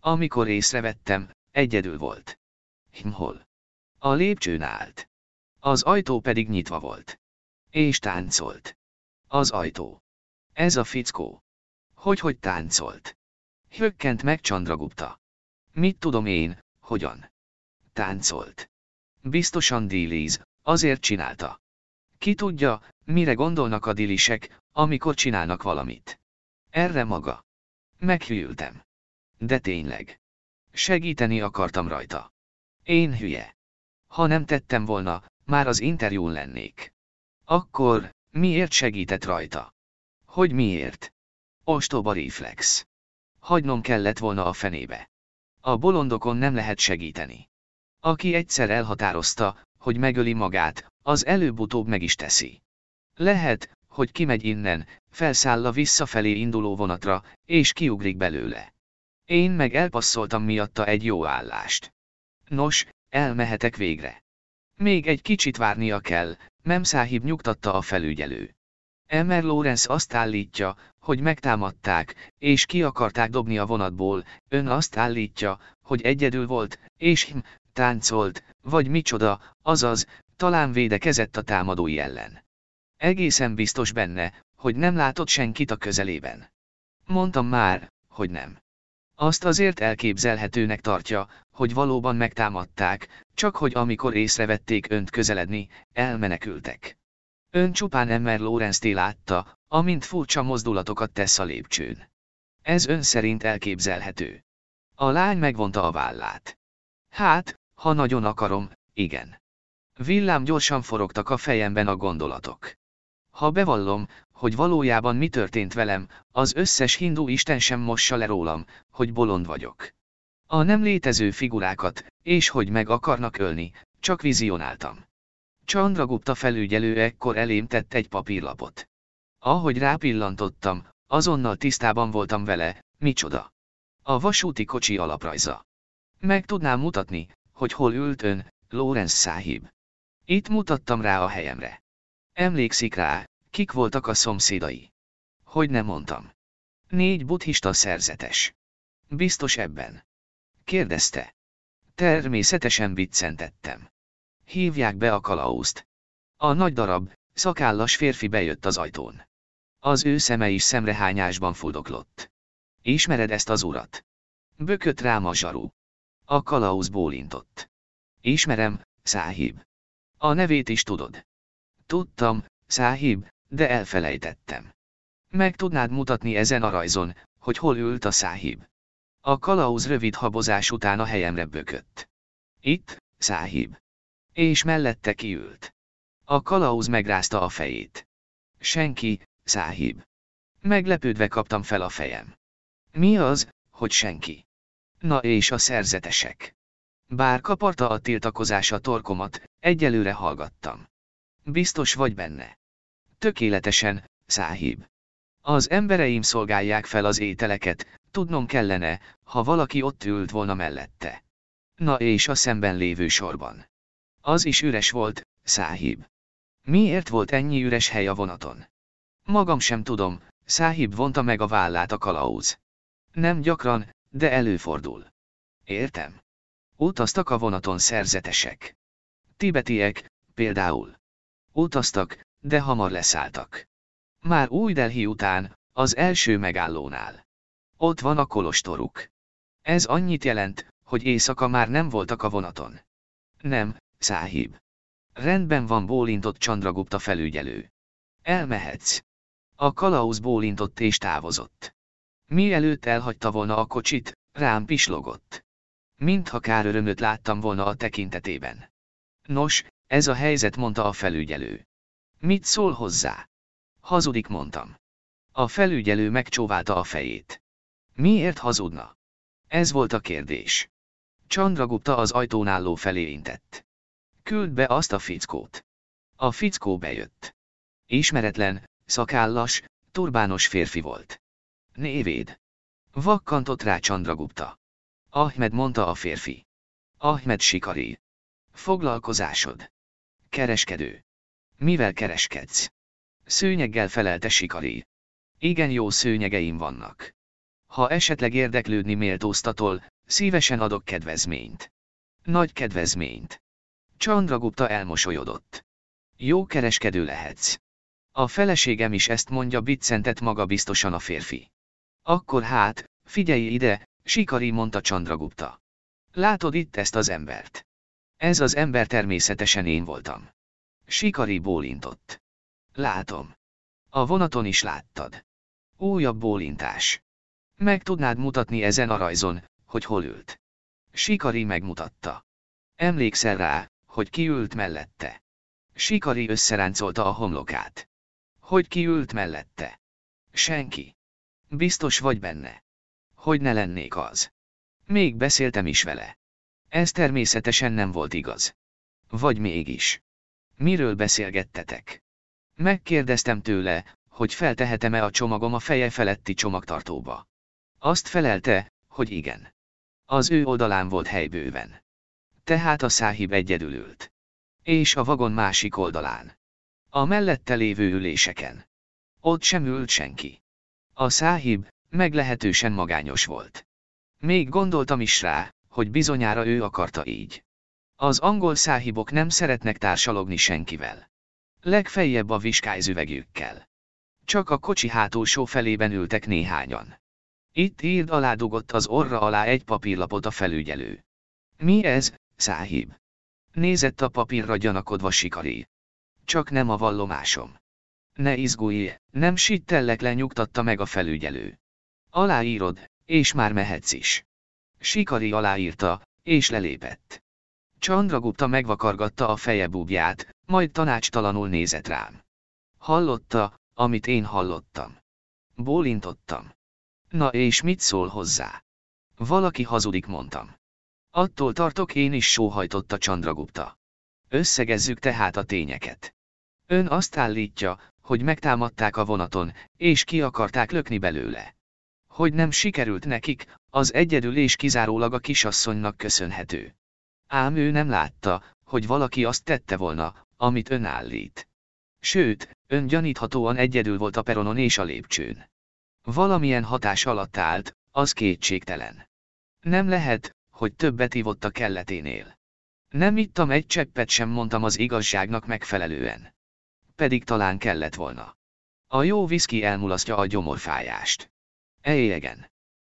Amikor észrevettem, egyedül volt. Himhol. A lépcsőn állt. Az ajtó pedig nyitva volt. És táncolt. Az ajtó. Ez a fickó. Hogy-hogy táncolt. Hökkent meg Csandragupta. Mit tudom én, hogyan? Táncolt. Biztosan díliz, Azért csinálta. Ki tudja, mire gondolnak a dilisek, amikor csinálnak valamit. Erre maga. Meghűltem. De tényleg. Segíteni akartam rajta. Én hülye. Ha nem tettem volna, már az interjún lennék. Akkor, miért segített rajta? Hogy miért? Ostoba reflex. Hagynom kellett volna a fenébe. A bolondokon nem lehet segíteni. Aki egyszer elhatározta, hogy megöli magát, az előbb-utóbb meg is teszi. Lehet, hogy kimegy innen, felszáll a visszafelé induló vonatra, és kiugrik belőle. Én meg elpasszoltam miatta egy jó állást. Nos, elmehetek végre. Még egy kicsit várnia kell, Memszáhib nyugtatta a felügyelő. Emmer Lawrence azt állítja, hogy megtámadták, és ki akarták dobni a vonatból, ön azt állítja, hogy egyedül volt, és hm, táncolt, vagy micsoda, azaz, talán védekezett a támadói ellen. Egészen biztos benne, hogy nem látott senkit a közelében. Mondtam már, hogy nem. Azt azért elképzelhetőnek tartja, hogy valóban megtámadták, csak hogy amikor észrevették önt közeledni, elmenekültek. Ön csupán Emmer lorenz látta, amint furcsa mozdulatokat tesz a lépcsőn. Ez ön szerint elképzelhető. A lány megvonta a vállát. Hát, ha nagyon akarom, igen. Villám gyorsan forogtak a fejemben a gondolatok. Ha bevallom, hogy valójában mi történt velem, az összes hindu isten sem mossa le rólam, hogy bolond vagyok. A nem létező figurákat, és hogy meg akarnak ölni, csak vizionáltam. Chandragupta felügyelő ekkor elém tett egy papírlapot. Ahogy rápillantottam, azonnal tisztában voltam vele, micsoda. A vasúti kocsi alaprajza. Meg tudnám mutatni, hogy hol ült ön, Lawrence száhib. Itt mutattam rá a helyemre. Emlékszik rá, kik voltak a szomszédai. Hogy nem mondtam. Négy buddhista szerzetes. Biztos ebben? Kérdezte. Természetesen biccentettem. Hívják be a kalauzt. A nagy darab, szakállas férfi bejött az ajtón. Az ő szeme is szemrehányásban fuldoklott. Ismered ezt az urat? Bökött rám a zsaru. A kalauz bólintott. Ismerem, száhib. A nevét is tudod. Tudtam, száhib, de elfelejtettem. Meg tudnád mutatni ezen a rajzon, hogy hol ült a száhib. A kalauz rövid habozás után a helyemre bökött. Itt, száhib. És mellette kiült. A kalauz megrázta a fejét. Senki, száhib. Meglepődve kaptam fel a fejem. Mi az, hogy senki? Na és a szerzetesek. Bár kaparta a tiltakozás a torkomat, egyelőre hallgattam. Biztos vagy benne. Tökéletesen, száhib. Az embereim szolgálják fel az ételeket, tudnom kellene, ha valaki ott ült volna mellette. Na és a szemben lévő sorban. Az is üres volt, száhib. Miért volt ennyi üres hely a vonaton? Magam sem tudom, száhib vonta meg a vállát a kalauz. Nem gyakran, de előfordul. Értem. Utaztak a vonaton szerzetesek. Tibetiek, például. Utaztak, de hamar leszálltak. Már új Delhi után, az első megállónál. Ott van a kolostoruk. Ez annyit jelent, hogy éjszaka már nem voltak a vonaton. Nem, száhib. Rendben van bólintott csandragupta felügyelő. Elmehetsz. A kalauz bólintott és távozott. Mielőtt elhagyta volna a kocsit, rám pislogott. Mintha kár örömöt láttam volna a tekintetében. Nos, ez a helyzet mondta a felügyelő. Mit szól hozzá? Hazudik mondtam. A felügyelő megcsóválta a fejét. Miért hazudna? Ez volt a kérdés. Chandragupta az ajtón álló felé intett. Küld be azt a fickót. A fickó bejött. Ismeretlen, szakállas, turbános férfi volt névéd. Vakkantott rá Chandragupta. Ahmed mondta a férfi. Ahmed Sikari. Foglalkozásod. Kereskedő. Mivel kereskedsz? Szőnyeggel felelte Sikari. Igen jó szőnyegeim vannak. Ha esetleg érdeklődni méltóztatol, szívesen adok kedvezményt. Nagy kedvezményt. Chandragupta elmosolyodott. Jó kereskedő lehetsz. A feleségem is ezt mondja biccentet maga biztosan a férfi. Akkor hát, figyelj ide, Sikari mondta Csandragupta. Látod itt ezt az embert? Ez az ember természetesen én voltam. Sikari bólintott. Látom. A vonaton is láttad. Újabb bólintás. Meg tudnád mutatni ezen a rajzon, hogy hol ült. Sikari megmutatta. Emlékszel rá, hogy ki ült mellette. Sikari összeráncolta a homlokát. Hogy ki ült mellette? Senki. Biztos vagy benne. Hogy ne lennék az. Még beszéltem is vele. Ez természetesen nem volt igaz. Vagy mégis. Miről beszélgettetek? Megkérdeztem tőle, hogy feltehetem-e a csomagom a feje feletti csomagtartóba. Azt felelte, hogy igen. Az ő oldalán volt helybőven. Tehát a száhib egyedül ült. És a vagon másik oldalán. A mellette lévő üléseken. Ott sem ült senki. A száhib meglehetősen magányos volt. Még gondoltam is rá, hogy bizonyára ő akarta így. Az angol száhibok nem szeretnek társalogni senkivel. Legfeljebb a viskályzüvegjükkel. Csak a kocsi hátulsó felében ültek néhányan. Itt írd alá dugott az orra alá egy papírlapot a felügyelő. Mi ez, száhib? Nézett a papírra gyanakodva sikari. Csak nem a vallomásom. Ne izgulj, nem sittellek lenyugtatta meg a felügyelő. Aláírod, és már mehetsz is. Sikari aláírta, és lelépett. Csandragupta megvakargatta a feje búbját, majd tanácstalanul nézett rám. Hallotta, amit én hallottam. Bólintottam. Na és mit szól hozzá? Valaki hazudik, mondtam. Attól tartok én is sóhajtotta Csandragupta. Összegezzük tehát a tényeket. Ön azt állítja, hogy megtámadták a vonaton, és ki akarták lökni belőle. Hogy nem sikerült nekik, az egyedül és kizárólag a kisasszonynak köszönhető. Ám ő nem látta, hogy valaki azt tette volna, amit ön állít. Sőt, ön gyaníthatóan egyedül volt a peronon és a lépcsőn. Valamilyen hatás alatt állt, az kétségtelen. Nem lehet, hogy többet ivott a kelleténél. Nem ittam egy cseppet sem mondtam az igazságnak megfelelően pedig talán kellett volna. A jó viszki elmulasztja a gyomorfájást. Ejjegen.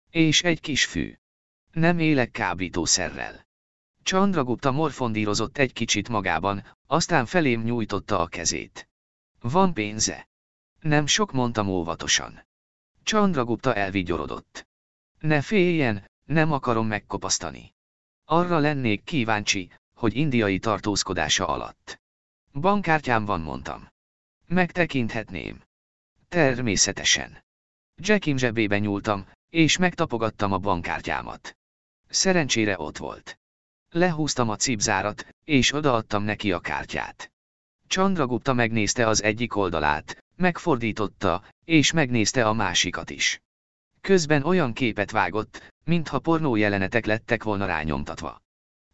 És egy kis fű. Nem élek kábítószerrel. Csandragupta morfondírozott egy kicsit magában, aztán felém nyújtotta a kezét. Van pénze. Nem sok mondtam óvatosan. Csandragupta elvigyorodott. Ne féljen, nem akarom megkopasztani. Arra lennék kíváncsi, hogy indiai tartózkodása alatt. Bankkártyám van, mondtam. Megtekinthetném. Természetesen. Jackin zsebébe nyúltam, és megtapogattam a bankkártyámat. Szerencsére ott volt. Lehúztam a cipzárat, és odaadtam neki a kártyát. Chandragupta megnézte az egyik oldalát, megfordította, és megnézte a másikat is. Közben olyan képet vágott, mintha pornó jelenetek lettek volna rányomtatva.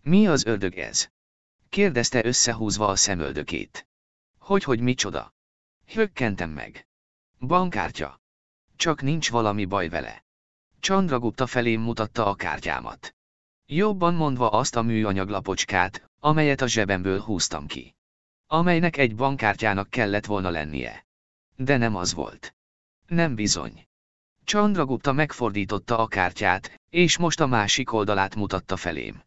Mi az ördög ez? kérdezte összehúzva a szemöldökét. Hogy hogy micsoda? Hökkentem meg. Bankkártya. Csak nincs valami baj vele. Csandragupta felém mutatta a kártyámat. Jobban mondva azt a műanyag lapocskát, amelyet a zsebemből húztam ki. Amelynek egy bankkártyának kellett volna lennie. De nem az volt. Nem bizony. Csandragupta megfordította a kártyát, és most a másik oldalát mutatta felém.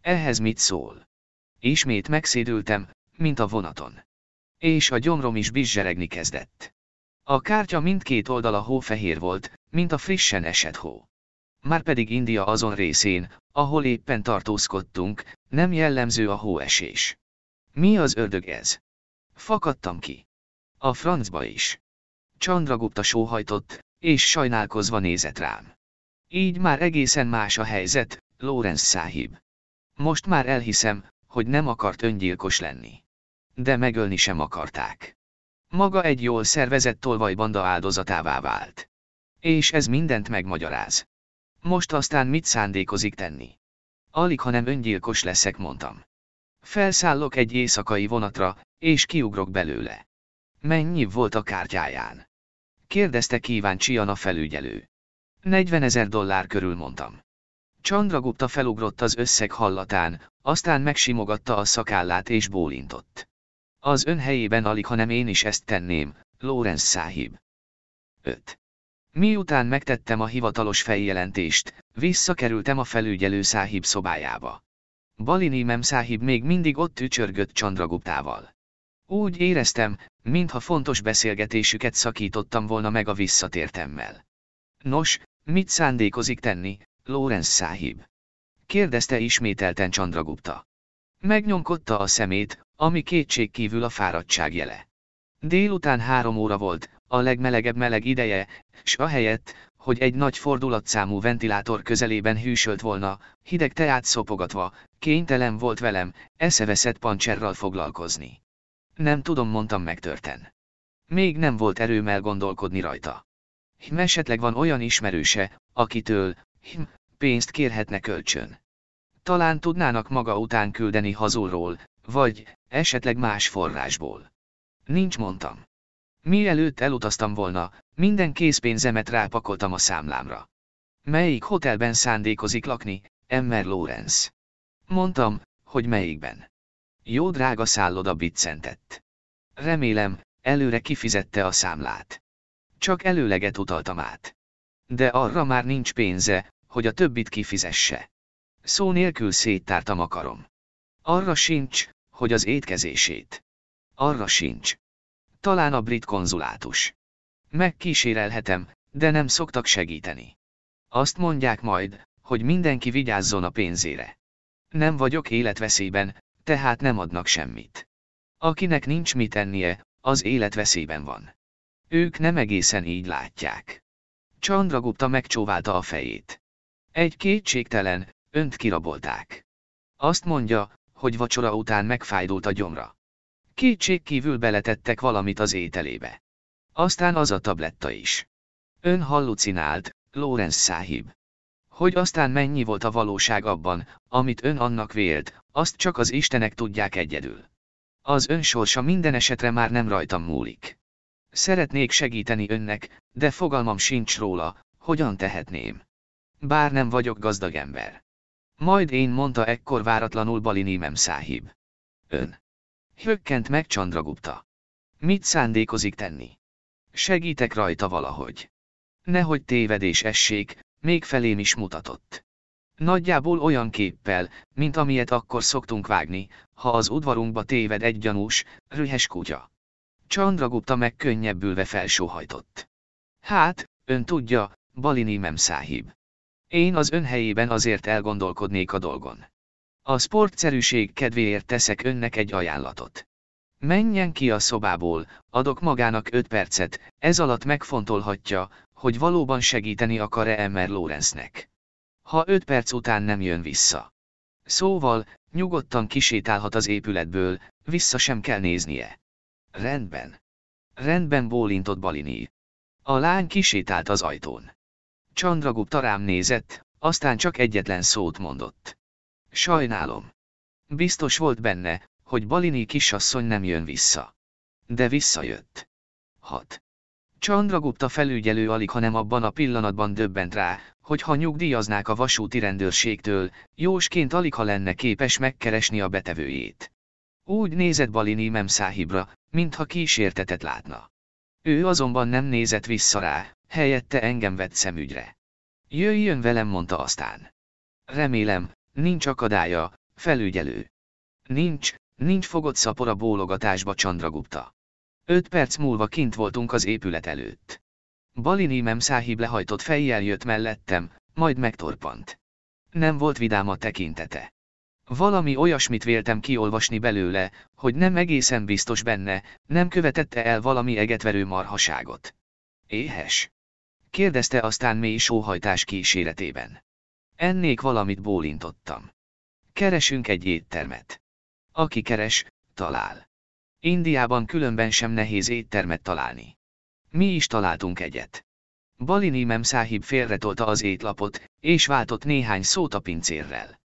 Ehhez mit szól? Ismét megszédültem, mint a vonaton és a gyomrom is bizseregni kezdett. A kártya mindkét oldala hófehér volt, mint a frissen esett hó. Márpedig India azon részén, ahol éppen tartózkodtunk, nem jellemző a hóesés. Mi az ördög ez? Fakadtam ki. A francba is. Chandragupta sóhajtott, és sajnálkozva nézett rám. Így már egészen más a helyzet, Lorenz száhib. Most már elhiszem, hogy nem akart öngyilkos lenni de megölni sem akarták. Maga egy jól szervezett tolvajbanda áldozatává vált. És ez mindent megmagyaráz. Most aztán mit szándékozik tenni? Alig, ha nem öngyilkos leszek, mondtam. Felszállok egy éjszakai vonatra, és kiugrok belőle. Mennyi volt a kártyáján? Kérdezte kíváncsian a felügyelő. 40 ezer dollár körül mondtam. Gupta felugrott az összeg hallatán, aztán megsimogatta a szakállát és bólintott. Az ön helyében alig, hanem én is ezt tenném, Lorenz száhib. 5. Miután megtettem a hivatalos feljelentést, visszakerültem a felügyelő száhib szobájába. Balini Mem száhib még mindig ott ücsörgött Csandraguptával. Úgy éreztem, mintha fontos beszélgetésüket szakítottam volna meg a visszatértemmel. Nos, mit szándékozik tenni, Lorenz száhib? Kérdezte ismételten Csandragupta. Megnyomkodta a szemét, ami kívül a fáradtság jele. Délután három óra volt, a legmelegebb meleg ideje, s ahelyett, hogy egy nagy fordulatszámú ventilátor közelében hűsölt volna, hideg teát szopogatva, kénytelen volt velem, eszeveszett pancserral foglalkozni. Nem tudom, mondtam megtörten. Még nem volt erőm elgondolkodni rajta. Hm, esetleg van olyan ismerőse, akitől, hm, pénzt kérhetne kölcsön talán tudnának maga után küldeni hazulról, vagy, esetleg más forrásból. Nincs mondtam. Mielőtt elutaztam volna, minden készpénzemet rápakoltam a számlámra. Melyik hotelben szándékozik lakni, Emmer Lawrence? Mondtam, hogy melyikben. Jó drága szálloda biccentett. Remélem, előre kifizette a számlát. Csak előleget utaltam át. De arra már nincs pénze, hogy a többit kifizesse. Szó nélkül széttártam a karom. Arra sincs, hogy az étkezését. Arra sincs. Talán a brit konzulátus. Megkísérelhetem, de nem szoktak segíteni. Azt mondják majd, hogy mindenki vigyázzon a pénzére. Nem vagyok életveszélyben, tehát nem adnak semmit. Akinek nincs mit ennie, az életveszélyben van. Ők nem egészen így látják. Csandragupta megcsóválta a fejét. Egy kétségtelen, Önt kirabolták. Azt mondja, hogy vacsora után megfájdult a gyomra. Kétség kívül beletettek valamit az ételébe. Aztán az a tabletta is. Ön hallucinált, Lorenz száhib. Hogy aztán mennyi volt a valóság abban, amit ön annak vélt, azt csak az Istenek tudják egyedül. Az ön sorsa minden esetre már nem rajtam múlik. Szeretnék segíteni önnek, de fogalmam sincs róla, hogyan tehetném. Bár nem vagyok gazdag ember. Majd én mondta ekkor váratlanul Balinímem száhib. Ön. Hökkent meg Csandragupta. Mit szándékozik tenni? Segítek rajta valahogy. Nehogy tévedés essék, még felém is mutatott. Nagyjából olyan képpel, mint amilyet akkor szoktunk vágni, ha az udvarunkba téved egy gyanús, rühes kutya. Csandragupta meg könnyebbülve felsóhajtott. Hát, ön tudja, Balini száhib. Én az ön helyében azért elgondolkodnék a dolgon. A sportszerűség kedvéért teszek önnek egy ajánlatot. Menjen ki a szobából, adok magának 5 percet, ez alatt megfontolhatja, hogy valóban segíteni akar-e Emmer Lorenznek. Ha 5 perc után nem jön vissza. Szóval, nyugodtan kisétálhat az épületből, vissza sem kell néznie. Rendben. Rendben bólintott Balini. A lány kisétált az ajtón. Chandragupta rám nézett, aztán csak egyetlen szót mondott. Sajnálom. Biztos volt benne, hogy Balini kisasszony nem jön vissza. De visszajött. 6. Csandragupta felügyelő alig, hanem abban a pillanatban döbbent rá, hogy ha nyugdíjaznák a vasúti rendőrségtől, jósként alig ha lenne képes megkeresni a betevőjét. Úgy nézett Balini Memszáhibra, mintha kísértetet látna. Ő azonban nem nézett vissza rá, helyette engem vett szemügyre. Jöjjön velem, mondta aztán. Remélem, nincs akadálya, felügyelő. Nincs, nincs fogott szapor a bólogatásba Chandragupta. Öt perc múlva kint voltunk az épület előtt. Balini Mem száhib lehajtott fejjel jött mellettem, majd megtorpant. Nem volt vidám a tekintete. Valami olyasmit véltem kiolvasni belőle, hogy nem egészen biztos benne, nem követette el valami egetverő marhaságot. Éhes kérdezte aztán mély sóhajtás kíséretében. Ennék valamit bólintottam. Keresünk egy éttermet. Aki keres, talál. Indiában különben sem nehéz éttermet találni. Mi is találtunk egyet. Balini Mem száhib félretolta az étlapot, és váltott néhány szót a pincérrel.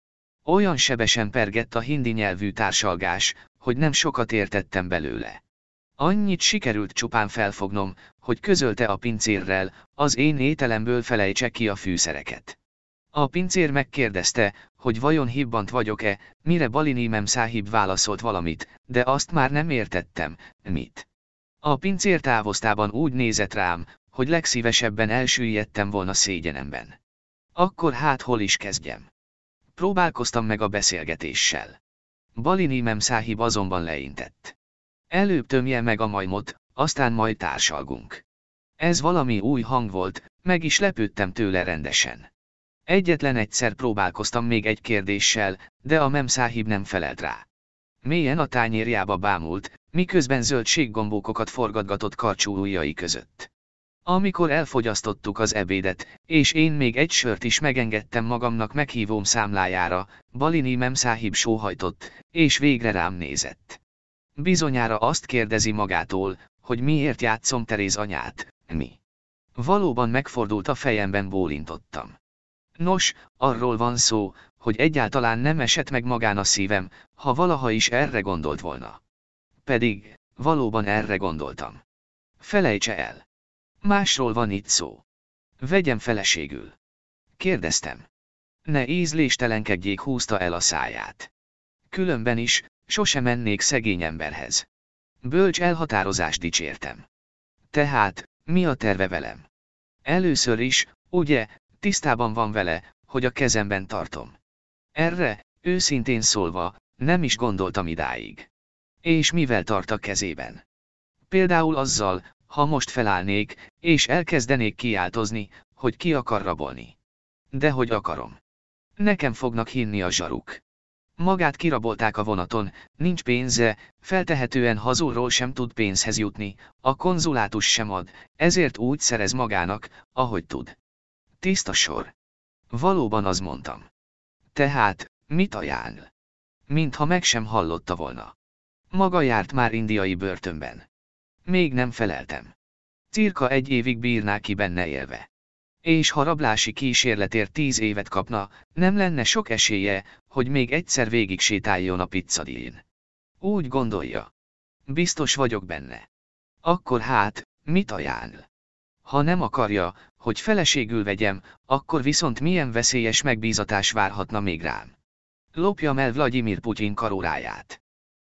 Olyan sebesen pergett a hindi nyelvű társalgás, hogy nem sokat értettem belőle. Annyit sikerült csupán felfognom, hogy közölte a pincérrel, az én ételemből felejtse ki a fűszereket. A pincér megkérdezte, hogy vajon hibbant vagyok-e, mire Balinímem száhib válaszolt valamit, de azt már nem értettem, mit. A pincér távoztában úgy nézett rám, hogy legszívesebben elsüllyedtem volna szégyenemben. Akkor hát hol is kezdjem? Próbálkoztam meg a beszélgetéssel. Balinímem száhib azonban leintett. Előbb tömje meg a majmot, aztán majd társalgunk. Ez valami új hang volt, meg is lepődtem tőle rendesen. Egyetlen egyszer próbálkoztam még egy kérdéssel, de a memszáhib nem felelt rá. Mélyen a tányérjába bámult, miközben zöldséggombókokat forgatgatott karcsú ujjai között. Amikor elfogyasztottuk az ebédet, és én még egy sört is megengedtem magamnak meghívóm számlájára, Balini memszáhib sóhajtott, és végre rám nézett. Bizonyára azt kérdezi magától, hogy miért játszom Teréz anyát, mi. Valóban megfordult a fejemben bólintottam. Nos, arról van szó, hogy egyáltalán nem esett meg magán a szívem, ha valaha is erre gondolt volna. Pedig, valóban erre gondoltam. Felejtse el. Másról van itt szó. Vegyem feleségül. Kérdeztem. Ne ízléstelenkedjék húzta el a száját. Különben is, sose mennék szegény emberhez. Bölcs elhatározást dicsértem. Tehát, mi a terve velem? Először is, ugye, tisztában van vele, hogy a kezemben tartom. Erre, őszintén szólva, nem is gondoltam idáig. És mivel tart a kezében? Például azzal, ha most felállnék, és elkezdenék kiáltozni, hogy ki akar rabolni. De hogy akarom. Nekem fognak hinni a zsaruk. Magát kirabolták a vonaton, nincs pénze, feltehetően hazulról sem tud pénzhez jutni, a konzulátus sem ad, ezért úgy szerez magának, ahogy tud. Tiszta sor. Valóban az mondtam. Tehát, mit ajánl? Mintha meg sem hallotta volna. Maga járt már indiai börtönben. Még nem feleltem. Cirka egy évig bírná ki benne élve és ha rablási kísérletért tíz évet kapna, nem lenne sok esélye, hogy még egyszer végig sétáljon a pizzadín. Úgy gondolja. Biztos vagyok benne. Akkor hát, mit ajánl? Ha nem akarja, hogy feleségül vegyem, akkor viszont milyen veszélyes megbízatás várhatna még rám. Lopjam el Vladimir Putyin karóráját.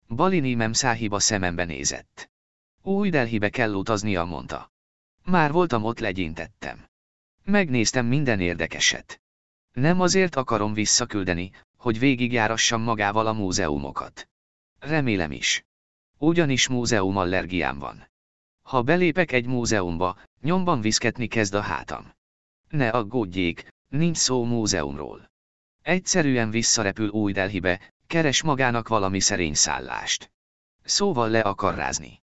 Balini mem száhiba szemembe nézett. Új Delhibe kell utaznia, mondta. Már voltam ott legyintettem. Megnéztem minden érdekeset. Nem azért akarom visszaküldeni, hogy végigjárassam magával a múzeumokat. Remélem is. Ugyanis múzeum allergiám van. Ha belépek egy múzeumba, nyomban viszketni kezd a hátam. Ne aggódjék, nincs szó múzeumról. Egyszerűen visszarepül új Delhibe, keres magának valami szerény szállást. Szóval le akar rázni.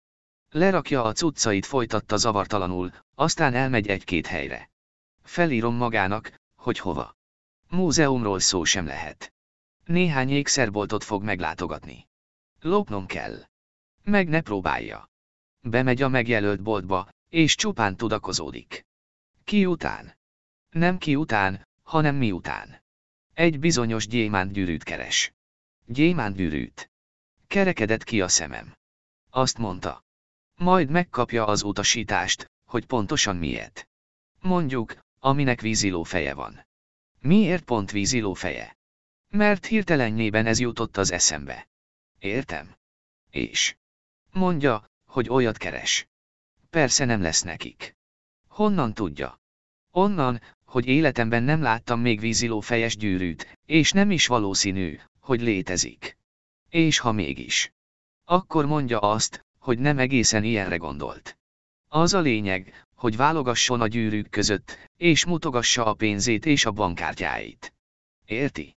Lerakja a cuccait folytatta zavartalanul, aztán elmegy egy-két helyre. Felírom magának, hogy hova. Múzeumról szó sem lehet. Néhány ékszerboltot fog meglátogatni. Lopnom kell. Meg ne próbálja. Bemegy a megjelölt boltba, és csupán tudakozódik. Ki után? Nem ki után, hanem miután. Egy bizonyos gyémántgyűrűt keres. Gyémántgyűrűt. Kerekedett ki a szemem. Azt mondta. Majd megkapja az utasítást, hogy pontosan miért. Mondjuk, aminek víziló feje van. Miért pont víziló feje? Mert hirtelennyében ez jutott az eszembe. Értem. És. Mondja, hogy olyat keres. Persze nem lesz nekik. Honnan tudja? Onnan, hogy életemben nem láttam még víziló fejes gyűrűt, és nem is valószínű, hogy létezik. És ha mégis. Akkor mondja azt, hogy nem egészen ilyenre gondolt. Az a lényeg, hogy válogasson a gyűrűk között, és mutogassa a pénzét és a bankkártyáit. Érti?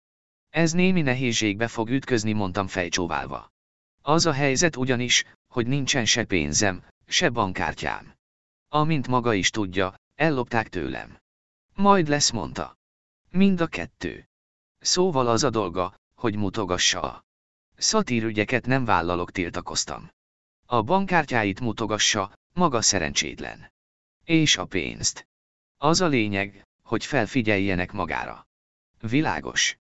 Ez némi nehézségbe fog ütközni, mondtam fejcsóválva. Az a helyzet ugyanis, hogy nincsen se pénzem, se bankkártyám. Amint maga is tudja, ellopták tőlem. Majd lesz, mondta. Mind a kettő. Szóval az a dolga, hogy mutogassa a. Szatírügyeket nem vállalok tiltakoztam. A bankkártyáit mutogassa, maga szerencsétlen. És a pénzt. Az a lényeg, hogy felfigyeljenek magára. Világos.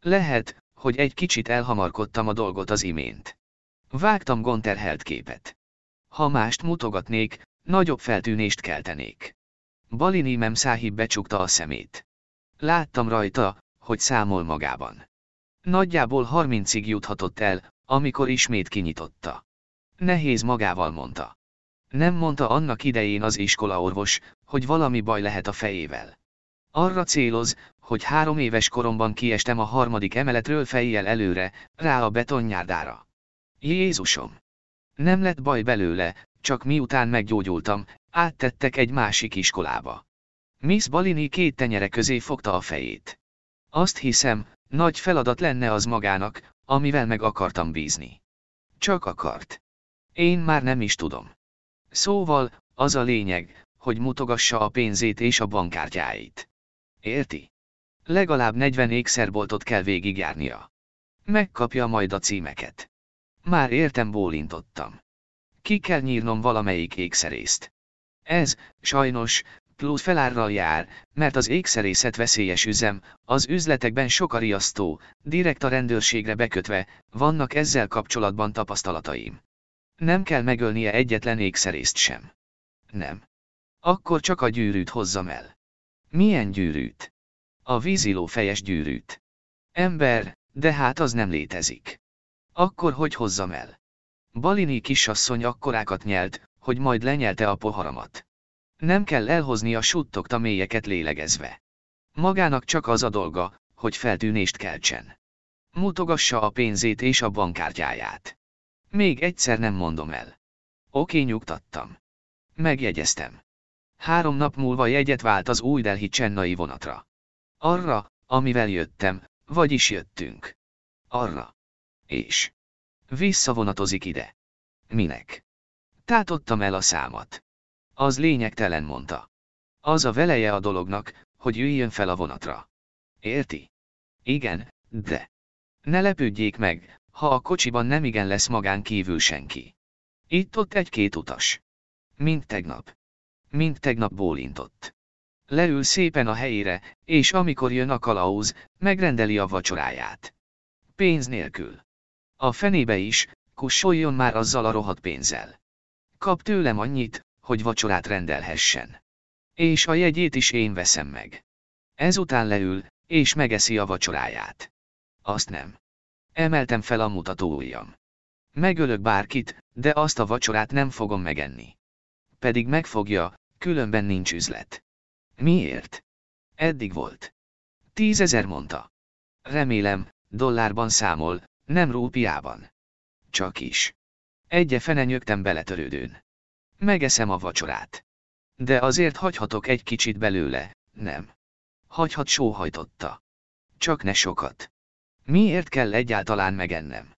Lehet, hogy egy kicsit elhamarkodtam a dolgot az imént. Vágtam Gonterhelt képet. Ha mást mutogatnék, nagyobb feltűnést keltenék. Balinímem száhib becsukta a szemét. Láttam rajta, hogy számol magában. Nagyjából harmincig juthatott el, amikor ismét kinyitotta. Nehéz magával mondta. Nem mondta annak idején az iskolaorvos, hogy valami baj lehet a fejével. Arra céloz, hogy három éves koromban kiestem a harmadik emeletről fejjel előre, rá a betonnyárdára. Jézusom! Nem lett baj belőle, csak miután meggyógyultam, áttettek egy másik iskolába. Miss Balini két tenyere közé fogta a fejét. Azt hiszem, nagy feladat lenne az magának, amivel meg akartam bízni. Csak akart. Én már nem is tudom. Szóval, az a lényeg, hogy mutogassa a pénzét és a bankkártyáit. Érti? Legalább 40 ékszerboltot kell végigjárnia. Megkapja majd a címeket. Már értem bólintottam. Ki kell nyírnom valamelyik ékszerészt. Ez, sajnos, plusz felárral jár, mert az ékszerészet veszélyes üzem, az üzletekben sok a riasztó, direkt a rendőrségre bekötve, vannak ezzel kapcsolatban tapasztalataim. Nem kell megölnie egyetlen ékszerészt sem. Nem. Akkor csak a gyűrűt hozzam el. Milyen gyűrűt? A víziló fejes gyűrűt. Ember, de hát az nem létezik. Akkor hogy hozzam el? Balini kisasszony akkorákat nyelt, hogy majd lenyelte a poharamat. Nem kell elhozni a suttogta mélyeket lélegezve. Magának csak az a dolga, hogy feltűnést keltsen. Mutogassa a pénzét és a bankkártyáját. Még egyszer nem mondom el. Oké, nyugtattam. Megjegyeztem. Három nap múlva jegyet vált az új Delhi csennai vonatra. Arra, amivel jöttem, vagyis jöttünk. Arra. És. Visszavonatozik ide. Minek? Tátottam el a számat. Az lényegtelen mondta. Az a veleje a dolognak, hogy üljön fel a vonatra. Érti? Igen, de. Ne lepődjék meg, ha a kocsiban nem igen lesz magán kívül senki. Itt-ott egy-két utas. Mint tegnap. Mint tegnap bólintott. Leül szépen a helyére, és amikor jön a kalauz, megrendeli a vacsoráját. Pénz nélkül. A fenébe is, kussoljon már azzal a rohadt pénzzel. Kap tőlem annyit, hogy vacsorát rendelhessen. És a jegyét is én veszem meg. Ezután leül, és megeszi a vacsoráját. Azt nem. Emeltem fel a mutató ujjam. Megölök bárkit, de azt a vacsorát nem fogom megenni. Pedig megfogja, különben nincs üzlet. Miért? Eddig volt. Tízezer mondta. Remélem, dollárban számol, nem rúpiában. Csak is. Egye fene nyögtem beletörődőn. Megeszem a vacsorát. De azért hagyhatok egy kicsit belőle, nem. Hagyhat sóhajtotta. Csak ne sokat. Miért kell egyáltalán megennem?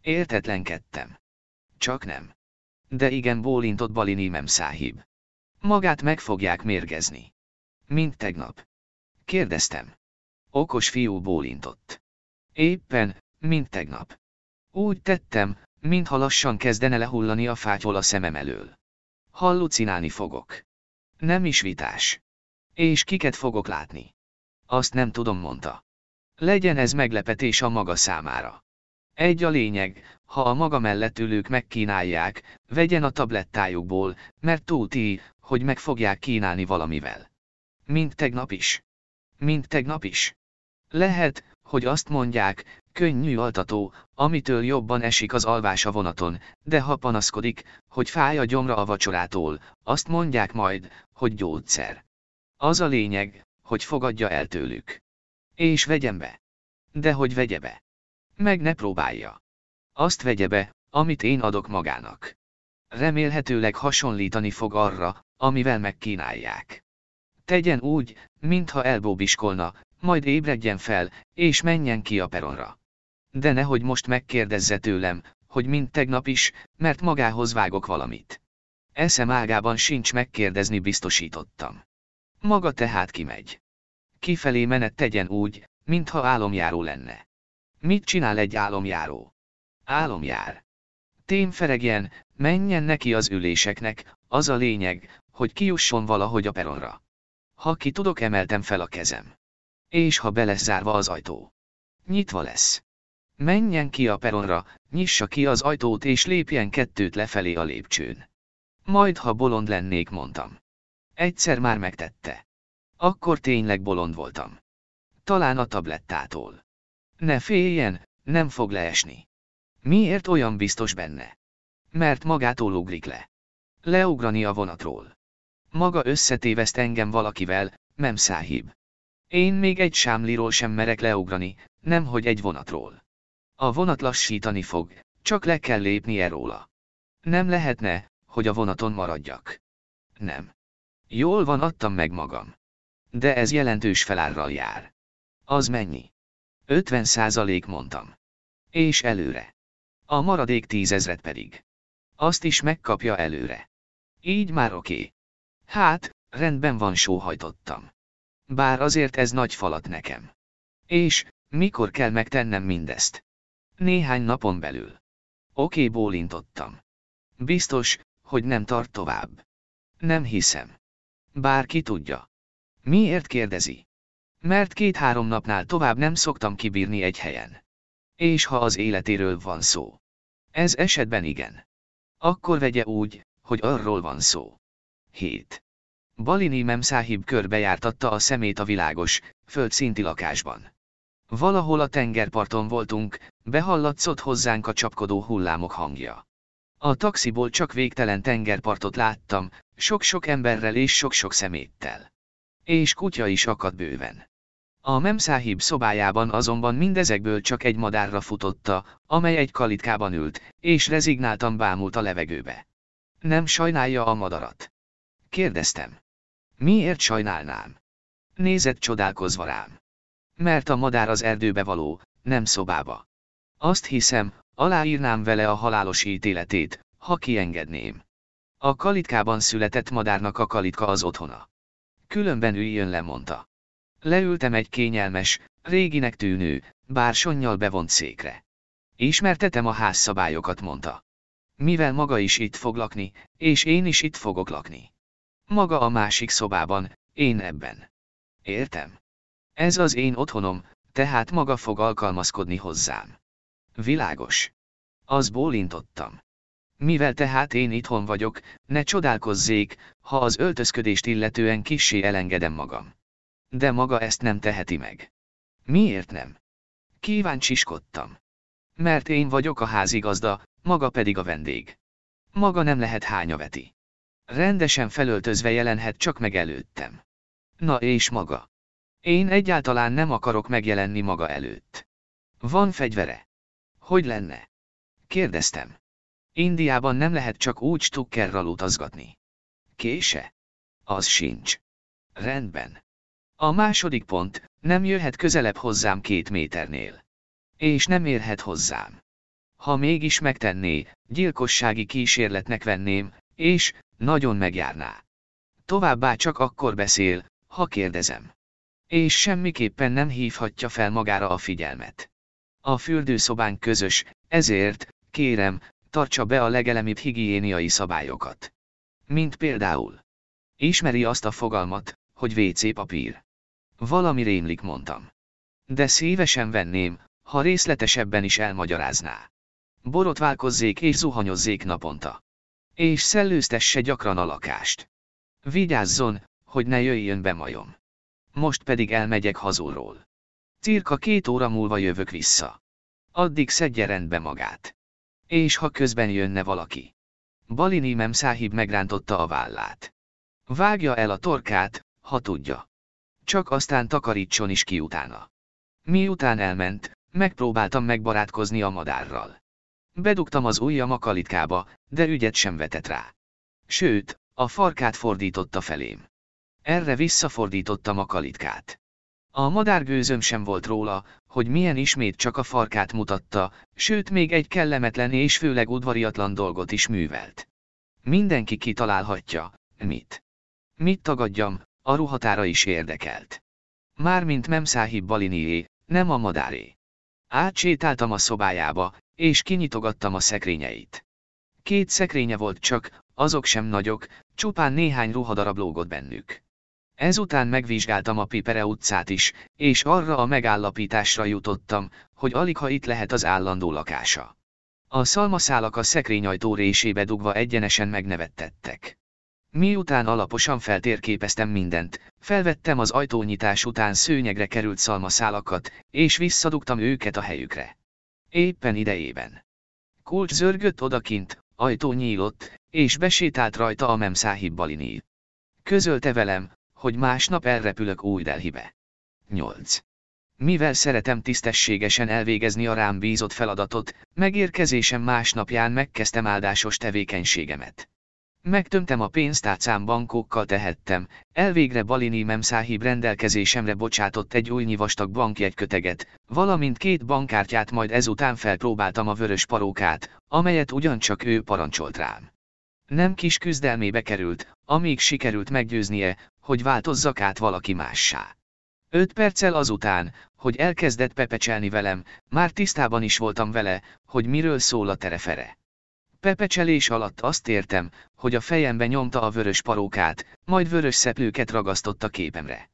Értetlenkedtem. Csak nem. De igen bólintott Balinímem száhib. Magát meg fogják mérgezni. Mint tegnap. Kérdeztem. Okos fiú bólintott. Éppen, mint tegnap. Úgy tettem, mintha lassan kezdene lehullani a fátyol a szemem elől. Hallucinálni fogok. Nem is vitás. És kiket fogok látni? Azt nem tudom, mondta. Legyen ez meglepetés a maga számára. Egy a lényeg, ha a maga mellett ülők megkínálják, vegyen a tablettájukból, mert tóti, hogy meg fogják kínálni valamivel. Mint tegnap is. Mint tegnap is. Lehet, hogy azt mondják, könnyű altató, amitől jobban esik az alvás a vonaton, de ha panaszkodik, hogy fáj a gyomra a vacsorától, azt mondják majd, hogy gyógyszer. Az a lényeg, hogy fogadja el tőlük. És vegyem be. De hogy vegye be. Meg ne próbálja. Azt vegye be, amit én adok magának. Remélhetőleg hasonlítani fog arra, amivel megkínálják. Tegyen úgy, mintha elbóbiskolna, majd ébredjen fel, és menjen ki a peronra. De nehogy most megkérdezze tőlem, hogy mint tegnap is, mert magához vágok valamit. Eszem ágában sincs megkérdezni biztosítottam. Maga tehát kimegy kifelé menet tegyen úgy, mintha álomjáró lenne. Mit csinál egy álomjáró? Álomjár. Tém feregjen, menjen neki az üléseknek, az a lényeg, hogy kijusson valahogy a peronra. Ha ki tudok, emeltem fel a kezem. És ha be lesz zárva az ajtó. Nyitva lesz. Menjen ki a peronra, nyissa ki az ajtót és lépjen kettőt lefelé a lépcsőn. Majd ha bolond lennék, mondtam. Egyszer már megtette. Akkor tényleg bolond voltam. Talán a tablettától. Ne féljen, nem fog leesni. Miért olyan biztos benne? Mert magától ugrik le. Leugrani a vonatról. Maga összetéveszt engem valakivel, nem száhib. Én még egy sámliról sem merek leugrani, nemhogy egy vonatról. A vonat lassítani fog, csak le kell lépnie róla. Nem lehetne, hogy a vonaton maradjak. Nem. Jól van, adtam meg magam de ez jelentős felárral jár. Az mennyi? 50 százalék mondtam. És előre. A maradék tízezret pedig. Azt is megkapja előre. Így már oké. Hát, rendben van sóhajtottam. Bár azért ez nagy falat nekem. És, mikor kell megtennem mindezt? Néhány napon belül. Oké, bólintottam. Biztos, hogy nem tart tovább. Nem hiszem. Bár ki tudja. Miért kérdezi? Mert két-három napnál tovább nem szoktam kibírni egy helyen. És ha az életéről van szó. Ez esetben igen. Akkor vegye úgy, hogy arról van szó. 7. Balini Memszáhib körbejártatta a szemét a világos, földszinti lakásban. Valahol a tengerparton voltunk, behallatszott hozzánk a csapkodó hullámok hangja. A taxiból csak végtelen tengerpartot láttam, sok-sok emberrel és sok-sok szeméttel. És kutya is akad bőven. A memszáhib szobájában azonban mindezekből csak egy madárra futotta, amely egy kalitkában ült, és rezignáltan bámult a levegőbe. Nem sajnálja a madarat? Kérdeztem. Miért sajnálnám? Nézett csodálkozva rám. Mert a madár az erdőbe való, nem szobába. Azt hiszem, aláírnám vele a halálos ítéletét, ha kiengedném. A kalitkában született madárnak a kalitka az otthona különben üljön le mondta. Leültem egy kényelmes, réginek tűnő, bár sonnyal bevont székre. Ismertetem a házszabályokat mondta. Mivel maga is itt fog lakni, és én is itt fogok lakni. Maga a másik szobában, én ebben. Értem. Ez az én otthonom, tehát maga fog alkalmazkodni hozzám. Világos. Az bólintottam. Mivel tehát én itthon vagyok, ne csodálkozzék, ha az öltözködést illetően kissé elengedem magam. De maga ezt nem teheti meg. Miért nem? Kíváncsiskodtam. Mert én vagyok a házigazda, maga pedig a vendég. Maga nem lehet hányaveti. Rendesen felöltözve jelenhet csak meg előttem. Na és maga? Én egyáltalán nem akarok megjelenni maga előtt. Van fegyvere? Hogy lenne? Kérdeztem. Indiában nem lehet csak úgy stukkerral utazgatni. Kése? Az sincs. Rendben. A második pont, nem jöhet közelebb hozzám két méternél. És nem érhet hozzám. Ha mégis megtenné, gyilkossági kísérletnek venném, és, nagyon megjárná. Továbbá csak akkor beszél, ha kérdezem. És semmiképpen nem hívhatja fel magára a figyelmet. A fürdőszobánk közös, ezért, kérem, tartsa be a legelemibb higiéniai szabályokat. Mint például. Ismeri azt a fogalmat, hogy WC papír. Valami rémlik mondtam. De szívesen venném, ha részletesebben is elmagyarázná. válkozzék és zuhanyozzék naponta. És szellőztesse gyakran a lakást. Vigyázzon, hogy ne jöjjön be majom. Most pedig elmegyek hazulról. Cirka két óra múlva jövök vissza. Addig szedje rendbe magát. És ha közben jönne valaki. Balini száhib megrántotta a vállát. Vágja el a torkát, ha tudja. Csak aztán takarítson is ki utána. Miután elment, megpróbáltam megbarátkozni a madárral. Bedugtam az ujjam a kalitkába, de ügyet sem vetett rá. Sőt, a farkát fordította felém. Erre visszafordítottam a kalitkát. A madárgőzöm sem volt róla, hogy milyen ismét csak a farkát mutatta, sőt még egy kellemetlen és főleg udvariatlan dolgot is művelt. Mindenki kitalálhatja, mit. Mit tagadjam, a ruhatára is érdekelt. Mármint nem Száhib Balinié, nem a madáré. Átsétáltam a szobájába, és kinyitogattam a szekrényeit. Két szekrénye volt csak, azok sem nagyok, csupán néhány ruhadarab lógott bennük. Ezután megvizsgáltam a Pipere utcát is, és arra a megállapításra jutottam, hogy alig ha itt lehet az állandó lakása. A szalmaszálak a szekrényajtó résébe dugva egyenesen megnevettettek. Miután alaposan feltérképeztem mindent, felvettem az ajtónyitás után szőnyegre került szalmaszálakat, és visszadugtam őket a helyükre. Éppen idejében. Kulcs zörgött odakint, ajtó nyílott, és besétált rajta a memszáhibbalini. Közölte velem, hogy másnap elrepülök új Delhibe. 8. Mivel szeretem tisztességesen elvégezni a rám bízott feladatot, megérkezésem másnapján megkezdtem áldásos tevékenységemet. Megtömtem a pénztárcám bankókkal tehettem, elvégre Balini Memszáhib rendelkezésemre bocsátott egy új nyivastag bankjegyköteget, valamint két bankkártyát majd ezután felpróbáltam a vörös parókát, amelyet ugyancsak ő parancsolt rám. Nem kis küzdelmébe került, amíg sikerült meggyőznie, hogy változzak át valaki mássá. Öt perccel azután, hogy elkezdett pepecselni velem, már tisztában is voltam vele, hogy miről szól a terefere. Pepecselés alatt azt értem, hogy a fejembe nyomta a vörös parókát, majd vörös szeplőket ragasztott a képemre.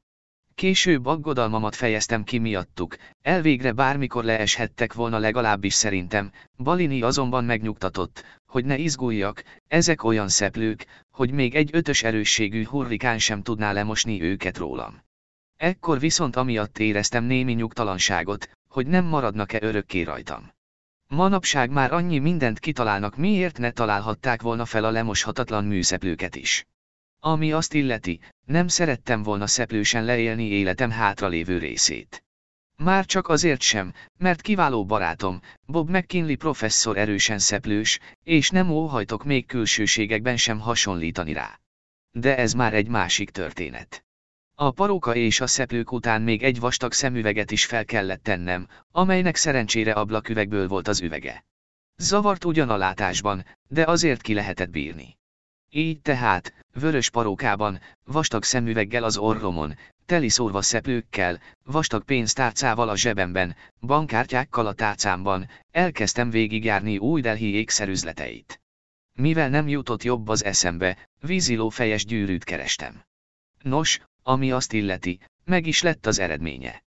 Később aggodalmamat fejeztem ki miattuk, elvégre bármikor leeshettek volna legalábbis szerintem, Balini azonban megnyugtatott, hogy ne izguljak, ezek olyan szeplők, hogy még egy ötös erősségű hurrikán sem tudná lemosni őket rólam. Ekkor viszont amiatt éreztem némi nyugtalanságot, hogy nem maradnak-e örökké rajtam. Manapság már annyi mindent kitalálnak miért ne találhatták volna fel a lemoshatatlan műszeplőket is. Ami azt illeti, nem szerettem volna szeplősen leélni életem hátralévő részét. Már csak azért sem, mert kiváló barátom, Bob McKinley professzor erősen szeplős, és nem óhajtok még külsőségekben sem hasonlítani rá. De ez már egy másik történet. A paróka és a szeplők után még egy vastag szemüveget is fel kellett tennem, amelynek szerencsére ablaküvegből volt az üvege. Zavart ugyan a látásban, de azért ki lehetett bírni. Így tehát, vörös parókában, vastag szemüveggel az orromon, szórva szeplőkkel, vastag pénztárcával a zsebemben, bankkártyákkal a tárcámban, elkezdtem végigjárni új Delhi ékszerüzleteit. Mivel nem jutott jobb az eszembe, víziló fejes gyűrűt kerestem. Nos, ami azt illeti, meg is lett az eredménye.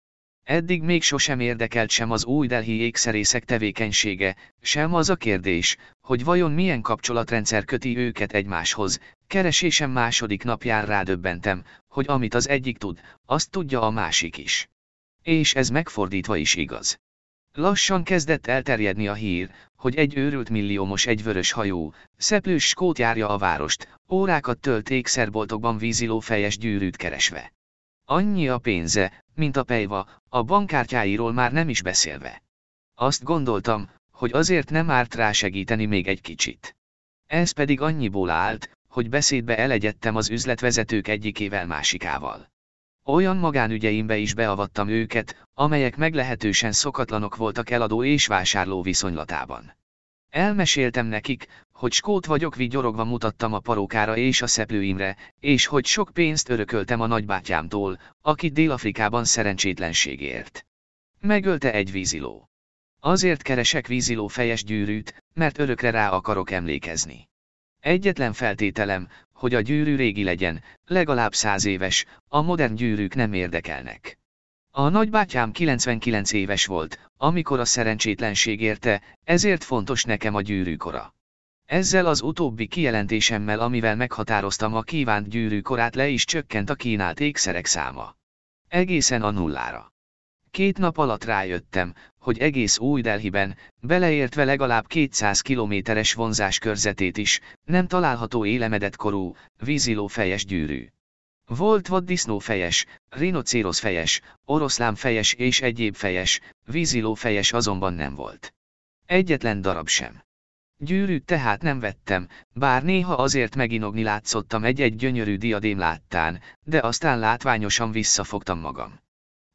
Eddig még sosem érdekelt sem az új delhi ékszerészek tevékenysége, sem az a kérdés, hogy vajon milyen kapcsolatrendszer köti őket egymáshoz. Keresésem második napján rádöbbentem, hogy amit az egyik tud, azt tudja a másik is. És ez megfordítva is igaz. Lassan kezdett elterjedni a hír, hogy egy őrült milliómos egy vörös hajó, szeplős skót járja a várost, órákat tölt ékszerboltokban víziló fejes gyűrűt keresve. Annyi a pénze, mint a pejva, a bankkártyáiról már nem is beszélve. Azt gondoltam, hogy azért nem árt rá segíteni még egy kicsit. Ez pedig annyiból állt, hogy beszédbe elegyedtem az üzletvezetők egyikével másikával. Olyan magánügyeimbe is beavattam őket, amelyek meglehetősen szokatlanok voltak eladó és vásárló viszonylatában. Elmeséltem nekik, hogy skót vagyok vigyorogva mutattam a parókára és a szeplőimre, és hogy sok pénzt örököltem a nagybátyámtól, aki Dél-Afrikában szerencsétlenségért. Megölte egy víziló. Azért keresek víziló fejes gyűrűt, mert örökre rá akarok emlékezni. Egyetlen feltételem, hogy a gyűrű régi legyen, legalább száz éves, a modern gyűrűk nem érdekelnek. A nagybátyám 99 éves volt, amikor a szerencsétlenség érte, ezért fontos nekem a gyűrűkora. Ezzel az utóbbi kijelentésemmel, amivel meghatároztam a kívánt gyűrűkorát le is csökkent a kínált ékszerek száma. Egészen a nullára. Két nap alatt rájöttem, hogy egész új Delhiben, beleértve legalább 200 kilométeres vonzás körzetét is, nem található élemedett korú, víziló fejes gyűrű. Volt vad disznófejes, rinocéroszfejes, oroszlámfejes és egyéb fejes, vízilófejes azonban nem volt. Egyetlen darab sem. Gyűrűt tehát nem vettem, bár néha azért meginogni látszottam egy-egy gyönyörű diadém láttán, de aztán látványosan visszafogtam magam.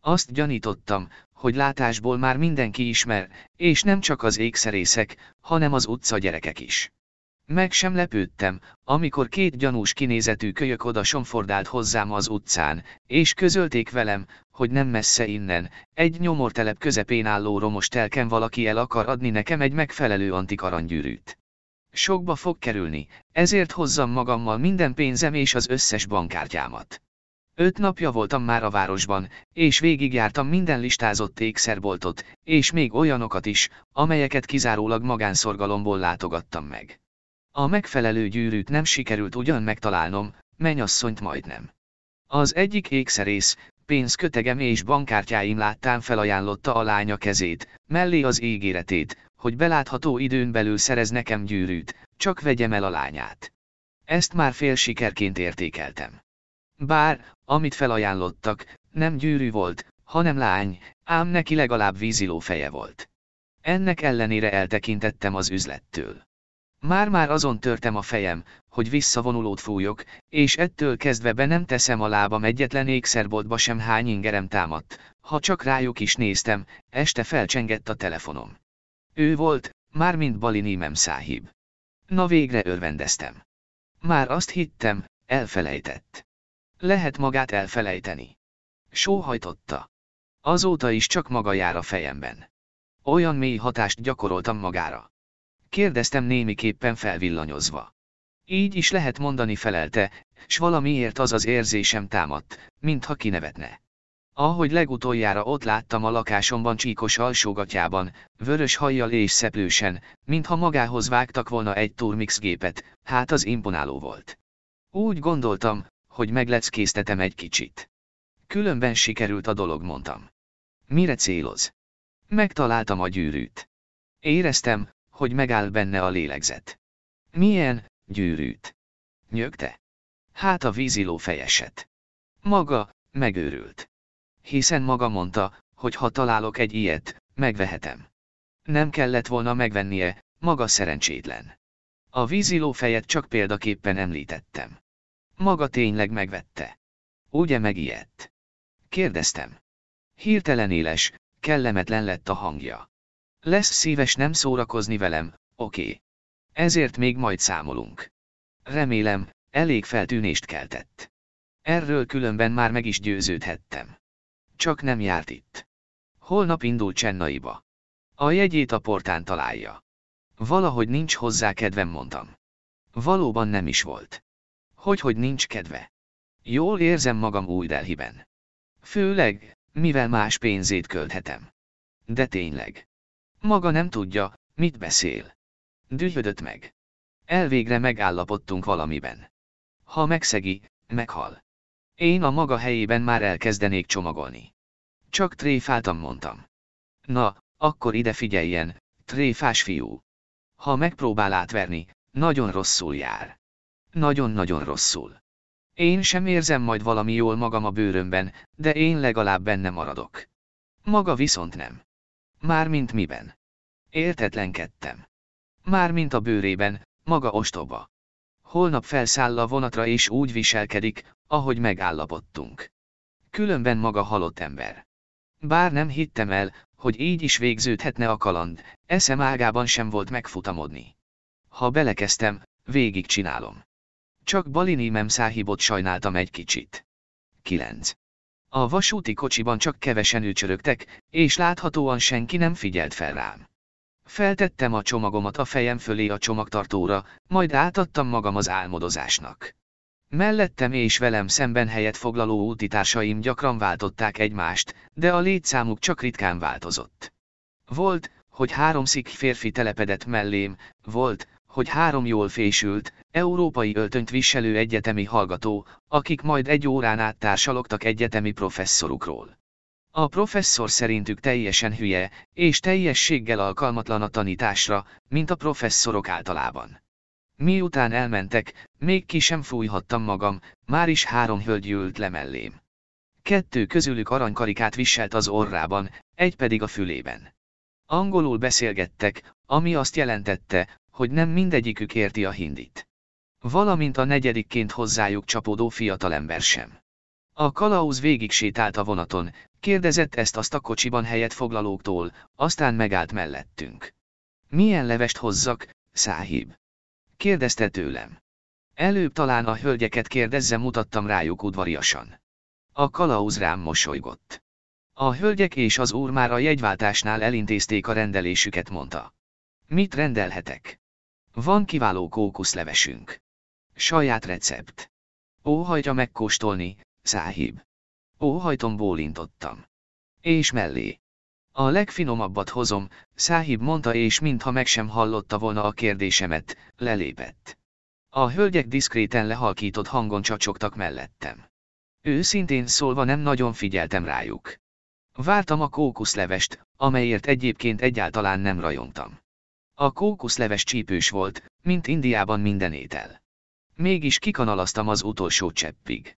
Azt gyanítottam, hogy látásból már mindenki ismer, és nem csak az ékszerészek, hanem az utca gyerekek is. Meg sem lepődtem, amikor két gyanús kinézetű kölyök oda somfordált hozzám az utcán, és közölték velem, hogy nem messze innen, egy nyomortelep közepén álló romos telken valaki el akar adni nekem egy megfelelő antikarangyűrűt. Sokba fog kerülni, ezért hozzam magammal minden pénzem és az összes bankkártyámat. Öt napja voltam már a városban, és végigjártam minden listázott ékszerboltot, és még olyanokat is, amelyeket kizárólag magánszorgalomból látogattam meg. A megfelelő gyűrűt nem sikerült ugyan megtalálnom, mennyasszonyt majdnem. Az egyik ékszerész, pénzkötegem és bankkártyáim láttán felajánlotta a lánya kezét, mellé az ígéretét, hogy belátható időn belül szerez nekem gyűrűt, csak vegyem el a lányát. Ezt már fél sikerként értékeltem. Bár, amit felajánlottak, nem gyűrű volt, hanem lány, ám neki legalább víziló feje volt. Ennek ellenére eltekintettem az üzlettől. Már-már azon törtem a fejem, hogy visszavonulót fújok, és ettől kezdve be nem teszem a lábam egyetlen ékszerboltba sem hány ingerem támadt, ha csak rájuk is néztem, este felcsengett a telefonom. Ő volt, mármint Balinímem száhib. Na végre örvendeztem. Már azt hittem, elfelejtett. Lehet magát elfelejteni. Sóhajtotta. Azóta is csak maga jár a fejemben. Olyan mély hatást gyakoroltam magára kérdeztem némiképpen felvillanyozva. Így is lehet mondani felelte, s valamiért az az érzésem támadt, mintha kinevetne. Ahogy legutoljára ott láttam a lakásomban csíkos alsógatjában, vörös hajjal és szeplősen, mintha magához vágtak volna egy turmix gépet, hát az imponáló volt. Úgy gondoltam, hogy megleckésztetem egy kicsit. Különben sikerült a dolog, mondtam. Mire céloz? Megtaláltam a gyűrűt. Éreztem, hogy megáll benne a lélegzet. Milyen, gyűrűt? Nyögte. Hát a víziló fejeset. Maga, megőrült. Hiszen maga mondta, hogy ha találok egy ilyet, megvehetem. Nem kellett volna megvennie, maga szerencsétlen. A víziló fejet csak példaképpen említettem. Maga tényleg megvette. Ugye megijedt? Kérdeztem. Hirtelen éles, kellemetlen lett a hangja. Lesz szíves nem szórakozni velem, oké. Okay. Ezért még majd számolunk. Remélem, elég feltűnést keltett. Erről különben már meg is győződhettem. Csak nem járt itt. Holnap indul Csennaiba. A jegyét a portán találja. Valahogy nincs hozzá kedvem, mondtam. Valóban nem is volt. Hogy, hogy nincs kedve. Jól érzem magam új Delhiben. Főleg, mivel más pénzét költhetem. De tényleg. Maga nem tudja, mit beszél. Dühödött meg. Elvégre megállapodtunk valamiben. Ha megszegi, meghal. Én a maga helyében már elkezdenék csomagolni. Csak tréfáltam mondtam. Na, akkor ide figyeljen, tréfás fiú. Ha megpróbál átverni, nagyon rosszul jár. Nagyon-nagyon rosszul. Én sem érzem majd valami jól magam a bőrömben, de én legalább benne maradok. Maga viszont nem. Mármint miben? Értetlenkedtem. Mármint a bőrében, maga ostoba. Holnap felszáll a vonatra és úgy viselkedik, ahogy megállapodtunk. Különben maga halott ember. Bár nem hittem el, hogy így is végződhetne a kaland, eszem ágában sem volt megfutamodni. Ha belekezdtem, csinálom. Csak Balini memszáhibot sajnáltam egy kicsit. 9. A vasúti kocsiban csak kevesen ücsörögtek, és láthatóan senki nem figyelt fel rám. Feltettem a csomagomat a fejem fölé a csomagtartóra, majd átadtam magam az álmodozásnak. Mellettem és velem szemben helyet foglaló útitársaim gyakran váltották egymást, de a létszámuk csak ritkán változott. Volt, hogy három szik férfi telepedett mellém, volt, hogy három jól fésült, európai öltönyt viselő egyetemi hallgató, akik majd egy órán át társalogtak egyetemi professzorukról. A professzor szerintük teljesen hülye, és teljességgel alkalmatlan a tanításra, mint a professzorok általában. Miután elmentek, még ki sem fújhattam magam, már is három hölgy ült le mellém. Kettő közülük aranykarikát viselt az orrában, egy pedig a fülében. Angolul beszélgettek, ami azt jelentette, hogy nem mindegyikük érti a hindit. Valamint a negyedikként hozzájuk csapódó fiatalember sem. A kalauz végig sétált a vonaton, kérdezett ezt azt a kocsiban helyet foglalóktól, aztán megállt mellettünk. Milyen levest hozzak, száhib? Kérdezte tőlem. Előbb talán a hölgyeket kérdezze mutattam rájuk udvariasan. A kalauz rám mosolygott. A hölgyek és az úr már a jegyváltásnál elintézték a rendelésüket mondta. Mit rendelhetek? Van kiváló kókuszlevesünk. Saját recept. Óhajtja megkóstolni, száhib. Óhajtom bólintottam. És mellé. A legfinomabbat hozom, száhib mondta és mintha meg sem hallotta volna a kérdésemet, lelépett. A hölgyek diszkréten lehalkított hangon csacsogtak mellettem. Őszintén szólva nem nagyon figyeltem rájuk. Vártam a kókuszlevest, amelyért egyébként egyáltalán nem rajongtam. A kókuszleves csípős volt, mint Indiában minden étel. Mégis kikanalaztam az utolsó cseppig.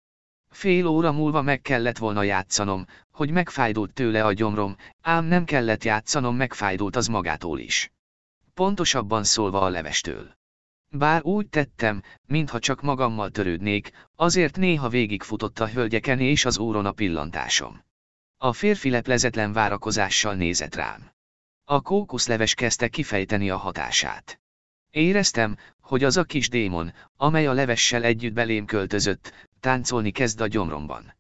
Fél óra múlva meg kellett volna játszanom, hogy megfájdult tőle a gyomrom, ám nem kellett játszanom megfájdult az magától is. Pontosabban szólva a levestől. Bár úgy tettem, mintha csak magammal törődnék, azért néha végigfutott a hölgyeken és az úron a pillantásom. A férfi leplezetlen várakozással nézett rám. A kókuszleves kezdte kifejteni a hatását. Éreztem, hogy az a kis démon, amely a levessel együtt belém költözött, táncolni kezd a gyomromban.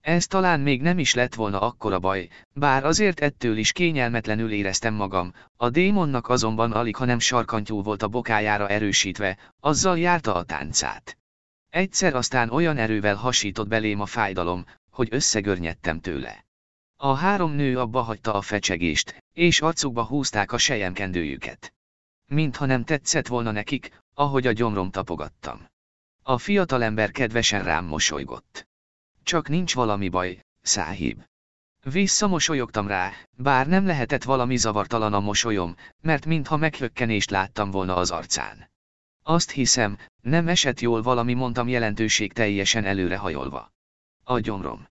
Ez talán még nem is lett volna akkora baj, bár azért ettől is kényelmetlenül éreztem magam, a démonnak azonban alig ha nem sarkantyú volt a bokájára erősítve, azzal járta a táncát. Egyszer aztán olyan erővel hasított belém a fájdalom, hogy összegörnyedtem tőle. A három nő abba hagyta a fecsegést, és arcukba húzták a sejemkendőjüket. Mintha nem tetszett volna nekik, ahogy a gyomrom tapogattam. A fiatalember kedvesen rám mosolygott. Csak nincs valami baj, száhib. Visszamosolyogtam rá, bár nem lehetett valami zavartalan a mosolyom, mert mintha meghökkenést láttam volna az arcán. Azt hiszem, nem esett jól valami mondtam jelentőség teljesen előrehajolva. A gyomrom.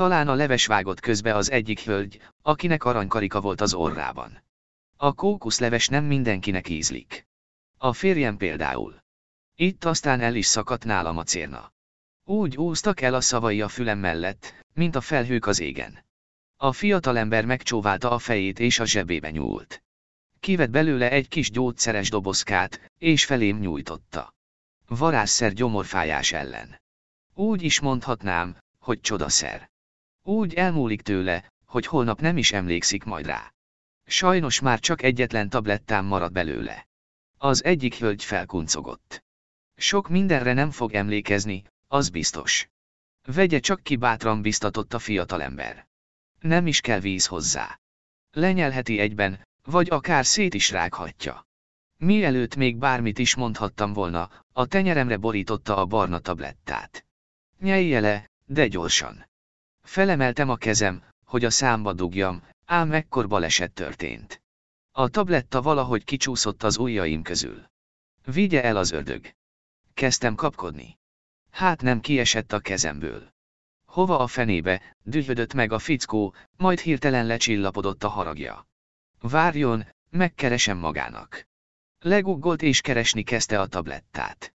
Talán a leves vágott közbe az egyik hölgy, akinek aranykarika volt az orrában. A kókuszleves nem mindenkinek ízlik. A férjem például. Itt aztán el is szakadt nálam a cérna. Úgy úztak el a szavai a fülem mellett, mint a felhők az égen. A fiatalember megcsóválta a fejét és a zsebébe nyúlt. Kivett belőle egy kis gyógyszeres dobozkát, és felém nyújtotta. Varázsszer gyomorfájás ellen. Úgy is mondhatnám, hogy csodaszer. Úgy elmúlik tőle, hogy holnap nem is emlékszik majd rá. Sajnos már csak egyetlen tablettám marad belőle. Az egyik hölgy felkuncogott. Sok mindenre nem fog emlékezni, az biztos. Vegye csak ki bátran biztatott a fiatalember. Nem is kell víz hozzá. Lenyelheti egyben, vagy akár szét is rághatja. Mielőtt még bármit is mondhattam volna, a tenyeremre borította a barna tablettát. Nyelje le, de gyorsan. Felemeltem a kezem, hogy a számba dugjam, ám ekkor baleset történt. A tabletta valahogy kicsúszott az ujjaim közül. Vigye el az ördög. Kezdtem kapkodni. Hát nem kiesett a kezemből. Hova a fenébe, dühödött meg a fickó, majd hirtelen lecsillapodott a haragja. Várjon, megkeresem magának. Leguggolt és keresni kezdte a tablettát.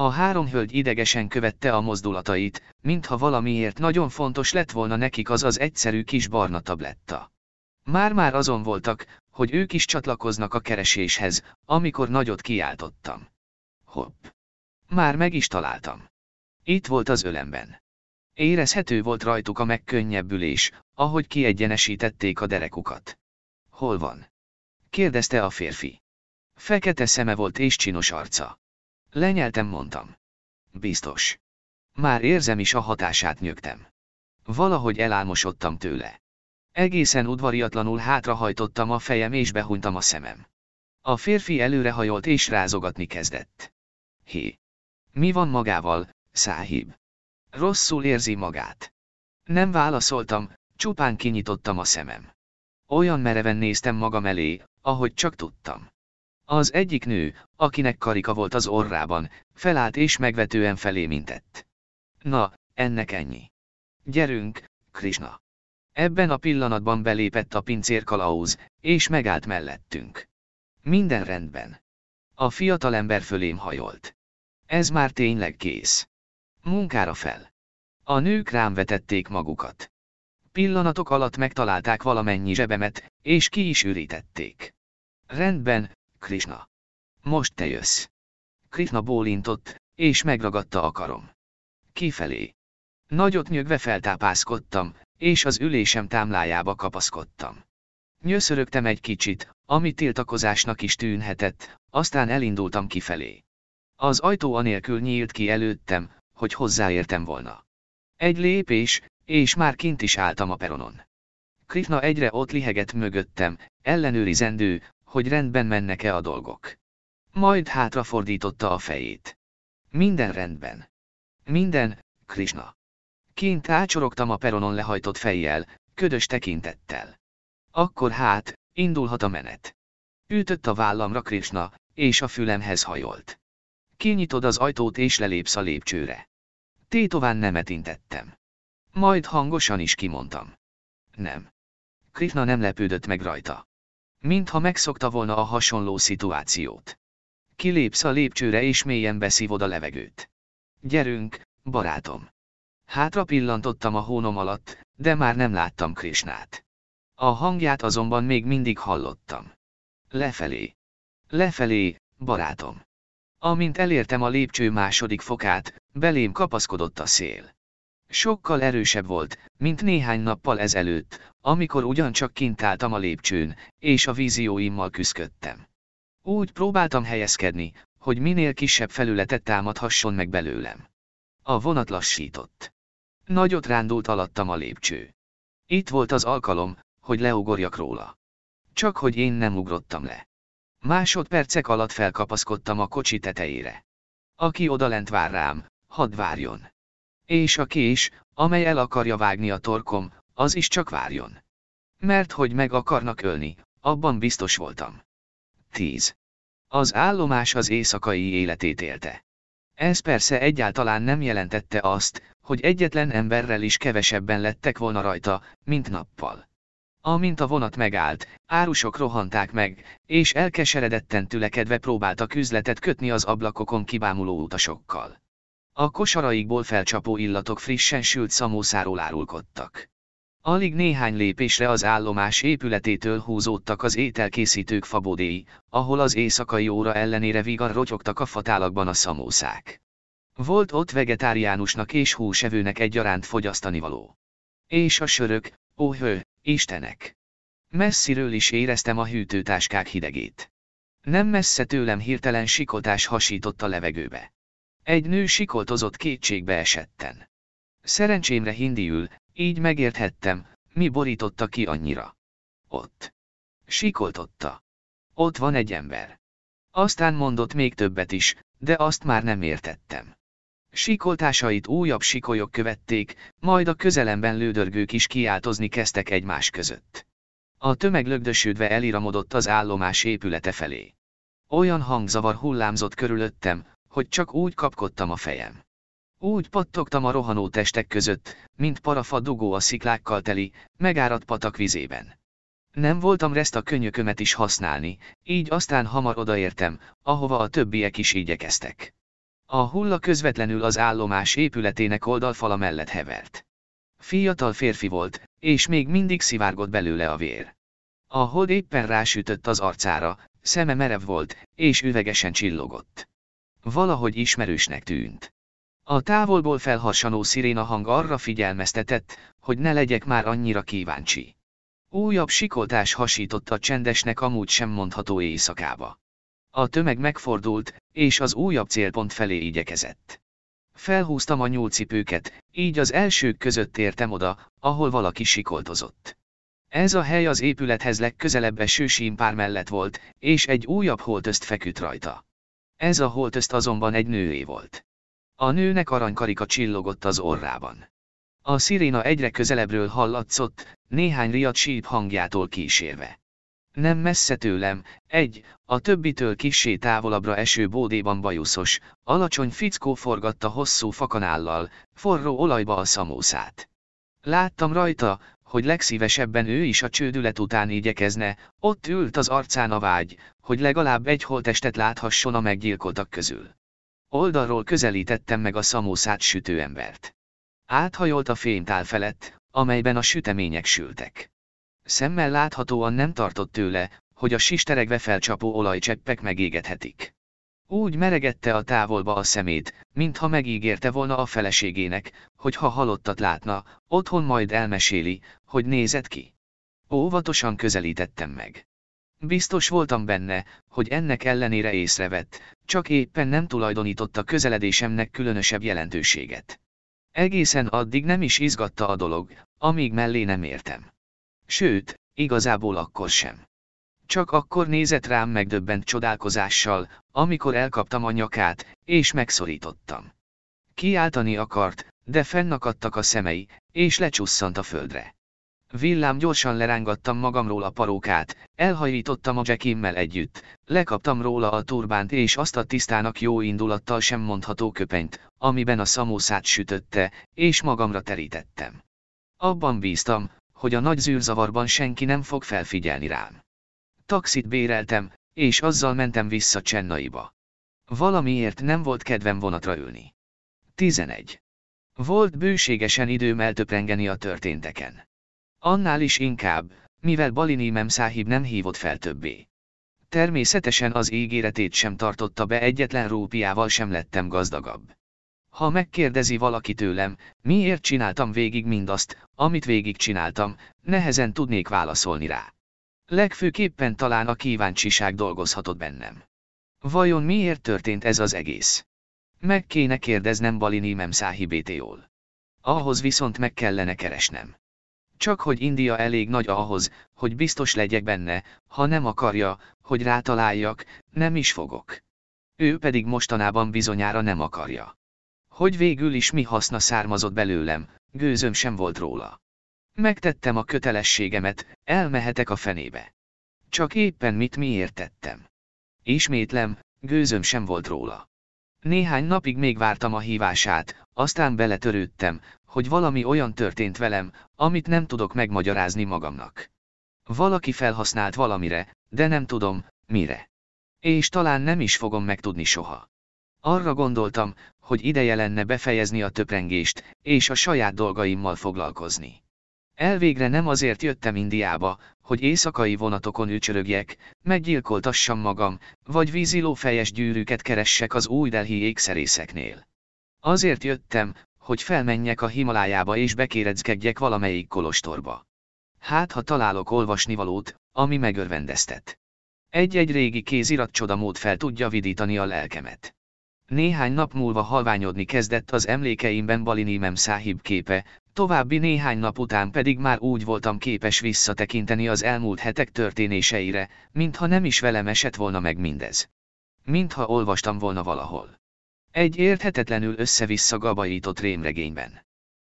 A három hölgy idegesen követte a mozdulatait, mintha valamiért nagyon fontos lett volna nekik az az egyszerű kis barna tabletta. Már-már azon voltak, hogy ők is csatlakoznak a kereséshez, amikor nagyot kiáltottam. Hopp! Már meg is találtam. Itt volt az ölemben. Érezhető volt rajtuk a megkönnyebbülés, ahogy kiegyenesítették a derekukat. Hol van? kérdezte a férfi. Fekete szeme volt és csinos arca. Lenyeltem mondtam. Biztos. Már érzem is a hatását nyögtem. Valahogy elálmosodtam tőle. Egészen udvariatlanul hátrahajtottam a fejem és behunytam a szemem. A férfi előrehajolt és rázogatni kezdett. Hé! Mi van magával, száhib? Rosszul érzi magát. Nem válaszoltam, csupán kinyitottam a szemem. Olyan mereven néztem magam elé, ahogy csak tudtam. Az egyik nő, akinek karika volt az orrában, felállt és megvetően felé mintett. Na, ennek ennyi. Gyerünk, Krishna. Ebben a pillanatban belépett a pincérkalauz, és megállt mellettünk. Minden rendben. A fiatalember fölém hajolt. Ez már tényleg kész. Munkára fel. A nők rám vetették magukat. Pillanatok alatt megtalálták valamennyi zsebemet, és ki is ürítették. Rendben, Krishna. Most te jössz. Krishna bólintott, és megragadta a karom. Kifelé. Nagyot nyögve feltápászkodtam, és az ülésem támlájába kapaszkodtam. Nyöszörögtem egy kicsit, ami tiltakozásnak is tűnhetett, aztán elindultam kifelé. Az ajtó anélkül nyílt ki előttem, hogy hozzáértem volna. Egy lépés, és már kint is álltam a peronon. Krishna egyre ott lihegett mögöttem, ellenőrizendő, hogy rendben mennek-e a dolgok. Majd hátrafordította a fejét. Minden rendben. Minden, Krishna. Kint ácsorogtam a peronon lehajtott fejjel, ködös tekintettel. Akkor hát, indulhat a menet. Ütött a vállamra Krishna, és a fülemhez hajolt. Kinyitod az ajtót és lelépsz a lépcsőre. Tétován nem etintettem. Majd hangosan is kimondtam. Nem. Krishna nem lepődött meg rajta. Mintha megszokta volna a hasonló szituációt. Kilépsz a lépcsőre és mélyen beszívod a levegőt. Gyerünk, barátom. Hátra pillantottam a hónom alatt, de már nem láttam Krisnát. A hangját azonban még mindig hallottam. Lefelé. Lefelé, barátom. Amint elértem a lépcső második fokát, belém kapaszkodott a szél. Sokkal erősebb volt, mint néhány nappal ezelőtt, amikor ugyancsak kint álltam a lépcsőn, és a vízióimmal küzdködtem. Úgy próbáltam helyezkedni, hogy minél kisebb felületet támadhasson meg belőlem. A vonat lassított. Nagyot rándult alattam a lépcső. Itt volt az alkalom, hogy leugorjak róla. Csak hogy én nem ugrottam le. Másodpercek alatt felkapaszkodtam a kocsi tetejére. Aki odalent vár rám, hadd várjon. És a kés, amely el akarja vágni a torkom, az is csak várjon. Mert hogy meg akarnak ölni, abban biztos voltam. 10. Az állomás az éjszakai életét élte. Ez persze egyáltalán nem jelentette azt, hogy egyetlen emberrel is kevesebben lettek volna rajta, mint nappal. Amint a vonat megállt, árusok rohanták meg, és elkeseredetten tülekedve próbáltak üzletet kötni az ablakokon kibámuló utasokkal. A kosaraikból felcsapó illatok frissen sült szamószáról árulkodtak. Alig néhány lépésre az állomás épületétől húzódtak az ételkészítők fabodéi, ahol az éjszakai óra ellenére vigan rotyogtak a fatálakban a szamószák. Volt ott vegetáriánusnak és húsevőnek egyaránt fogyasztani való. És a sörök, óhő, istenek! Messziről is éreztem a hűtőtáskák hidegét. Nem messze tőlem hirtelen sikotás hasított a levegőbe. Egy nő sikoltozott kétségbe esetten. Szerencsémre hindiül, így megérthettem, mi borította ki annyira. Ott. Sikoltotta. Ott van egy ember. Aztán mondott még többet is, de azt már nem értettem. Sikoltásait újabb sikolyok követték, majd a közelemben lődörgők is kiáltozni kezdtek egymás között. A tömeg lögdösödve eliramodott az állomás épülete felé. Olyan hangzavar hullámzott körülöttem, hogy csak úgy kapkodtam a fejem. Úgy pattogtam a rohanó testek között, mint parafa dugó a sziklákkal teli, megáradt patak vizében. Nem voltam reszt a könyökömet is használni, így aztán hamar odaértem, ahova a többiek is igyekeztek. A hulla közvetlenül az állomás épületének oldalfala mellett hevert. Fiatal férfi volt, és még mindig szivárgott belőle a vér. A hold éppen rásütött az arcára, szeme merev volt, és üvegesen csillogott. Valahogy ismerősnek tűnt. A távolból felhassanó sziréna hang arra figyelmeztetett, hogy ne legyek már annyira kíváncsi. Újabb sikoltás hasította a csendesnek amúgy sem mondható éjszakába. A tömeg megfordult, és az újabb célpont felé igyekezett. Felhúztam a nyúlcipőket, így az elsők között értem oda, ahol valaki sikoltozott. Ez a hely az épülethez legközelebb eső pár mellett volt, és egy újabb holtözt feküdt rajta. Ez a holtöszt azonban egy nőé volt. A nőnek aranykarika csillogott az orrában. A sziréna egyre közelebbről hallatszott, néhány riad síp hangjától kísérve. Nem messze tőlem, egy, a többitől kissé távolabbra eső bódéban bajuszos, alacsony fickó forgatta hosszú fakanállal, forró olajba a szamószát. Láttam rajta, hogy legszívesebben ő is a csődület után igyekezne, ott ült az arcán a vágy, hogy legalább egy holtestet láthasson a meggyilkoltak közül. Oldalról közelítettem meg a szamószát sütőembert. Áthajolt a fénytál felett, amelyben a sütemények sültek. Szemmel láthatóan nem tartott tőle, hogy a sisteregve felcsapó olajcseppek megégethetik. Úgy meregette a távolba a szemét, mintha megígérte volna a feleségének, hogy ha halottat látna, otthon majd elmeséli, hogy nézett ki. Óvatosan közelítettem meg. Biztos voltam benne, hogy ennek ellenére észrevett, csak éppen nem tulajdonította közeledésemnek különösebb jelentőséget. Egészen addig nem is izgatta a dolog, amíg mellé nem értem. Sőt, igazából akkor sem. Csak akkor nézett rám megdöbbent csodálkozással, amikor elkaptam a nyakát, és megszorítottam. Kiáltani akart, de fennakadtak a szemei, és lecsusszant a földre. Villám gyorsan lerángattam magamról a parókát, elhajítottam a jackimmel együtt, lekaptam róla a turbánt és azt a tisztának jó indulattal sem mondható köpenyt, amiben a szamószát sütötte, és magamra terítettem. Abban bíztam, hogy a nagy zűrzavarban senki nem fog felfigyelni rám. Taxit béreltem, és azzal mentem vissza Csennaiba. Valamiért nem volt kedvem vonatra ülni. 11. Volt bőségesen időm eltöprengeni a történteken. Annál is inkább, mivel Balini Memszáhib nem hívott fel többé. Természetesen az ígéretét sem tartotta be egyetlen rópiával sem lettem gazdagabb. Ha megkérdezi valaki tőlem, miért csináltam végig mindazt, amit végig csináltam, nehezen tudnék válaszolni rá. Legfőképpen talán a kíváncsiság dolgozhatott bennem. Vajon miért történt ez az egész? Meg kéne kérdeznem Balini Memszáhibétéól. Ahhoz viszont meg kellene keresnem. Csak hogy India elég nagy ahhoz, hogy biztos legyek benne, ha nem akarja, hogy rátaláljak, nem is fogok. Ő pedig mostanában bizonyára nem akarja. Hogy végül is mi haszna származott belőlem, gőzöm sem volt róla. Megtettem a kötelességemet, elmehetek a fenébe. Csak éppen mit miért tettem. Ismétlem, gőzöm sem volt róla. Néhány napig még vártam a hívását, aztán beletörődtem, hogy valami olyan történt velem, amit nem tudok megmagyarázni magamnak. Valaki felhasznált valamire, de nem tudom, mire. És talán nem is fogom megtudni soha. Arra gondoltam, hogy ideje lenne befejezni a töprengést, és a saját dolgaimmal foglalkozni. Elvégre nem azért jöttem Indiába, hogy éjszakai vonatokon ücsörögjek, meggyilkoltassam magam, vagy vízilófejes gyűrűket keressek az új delhi ékszerészeknél. Azért jöttem, hogy felmenjek a Himalájába és bekéredzkedjek valamelyik kolostorba. Hát ha találok olvasnivalót, ami megörvendeztet. Egy-egy régi kézirat csodamód fel tudja vidítani a lelkemet. Néhány nap múlva halványodni kezdett az emlékeimben Balinímem száhib képe, további néhány nap után pedig már úgy voltam képes visszatekinteni az elmúlt hetek történéseire, mintha nem is velem esett volna meg mindez. Mintha olvastam volna valahol. Egy érthetetlenül össze-vissza gabajított rémregényben.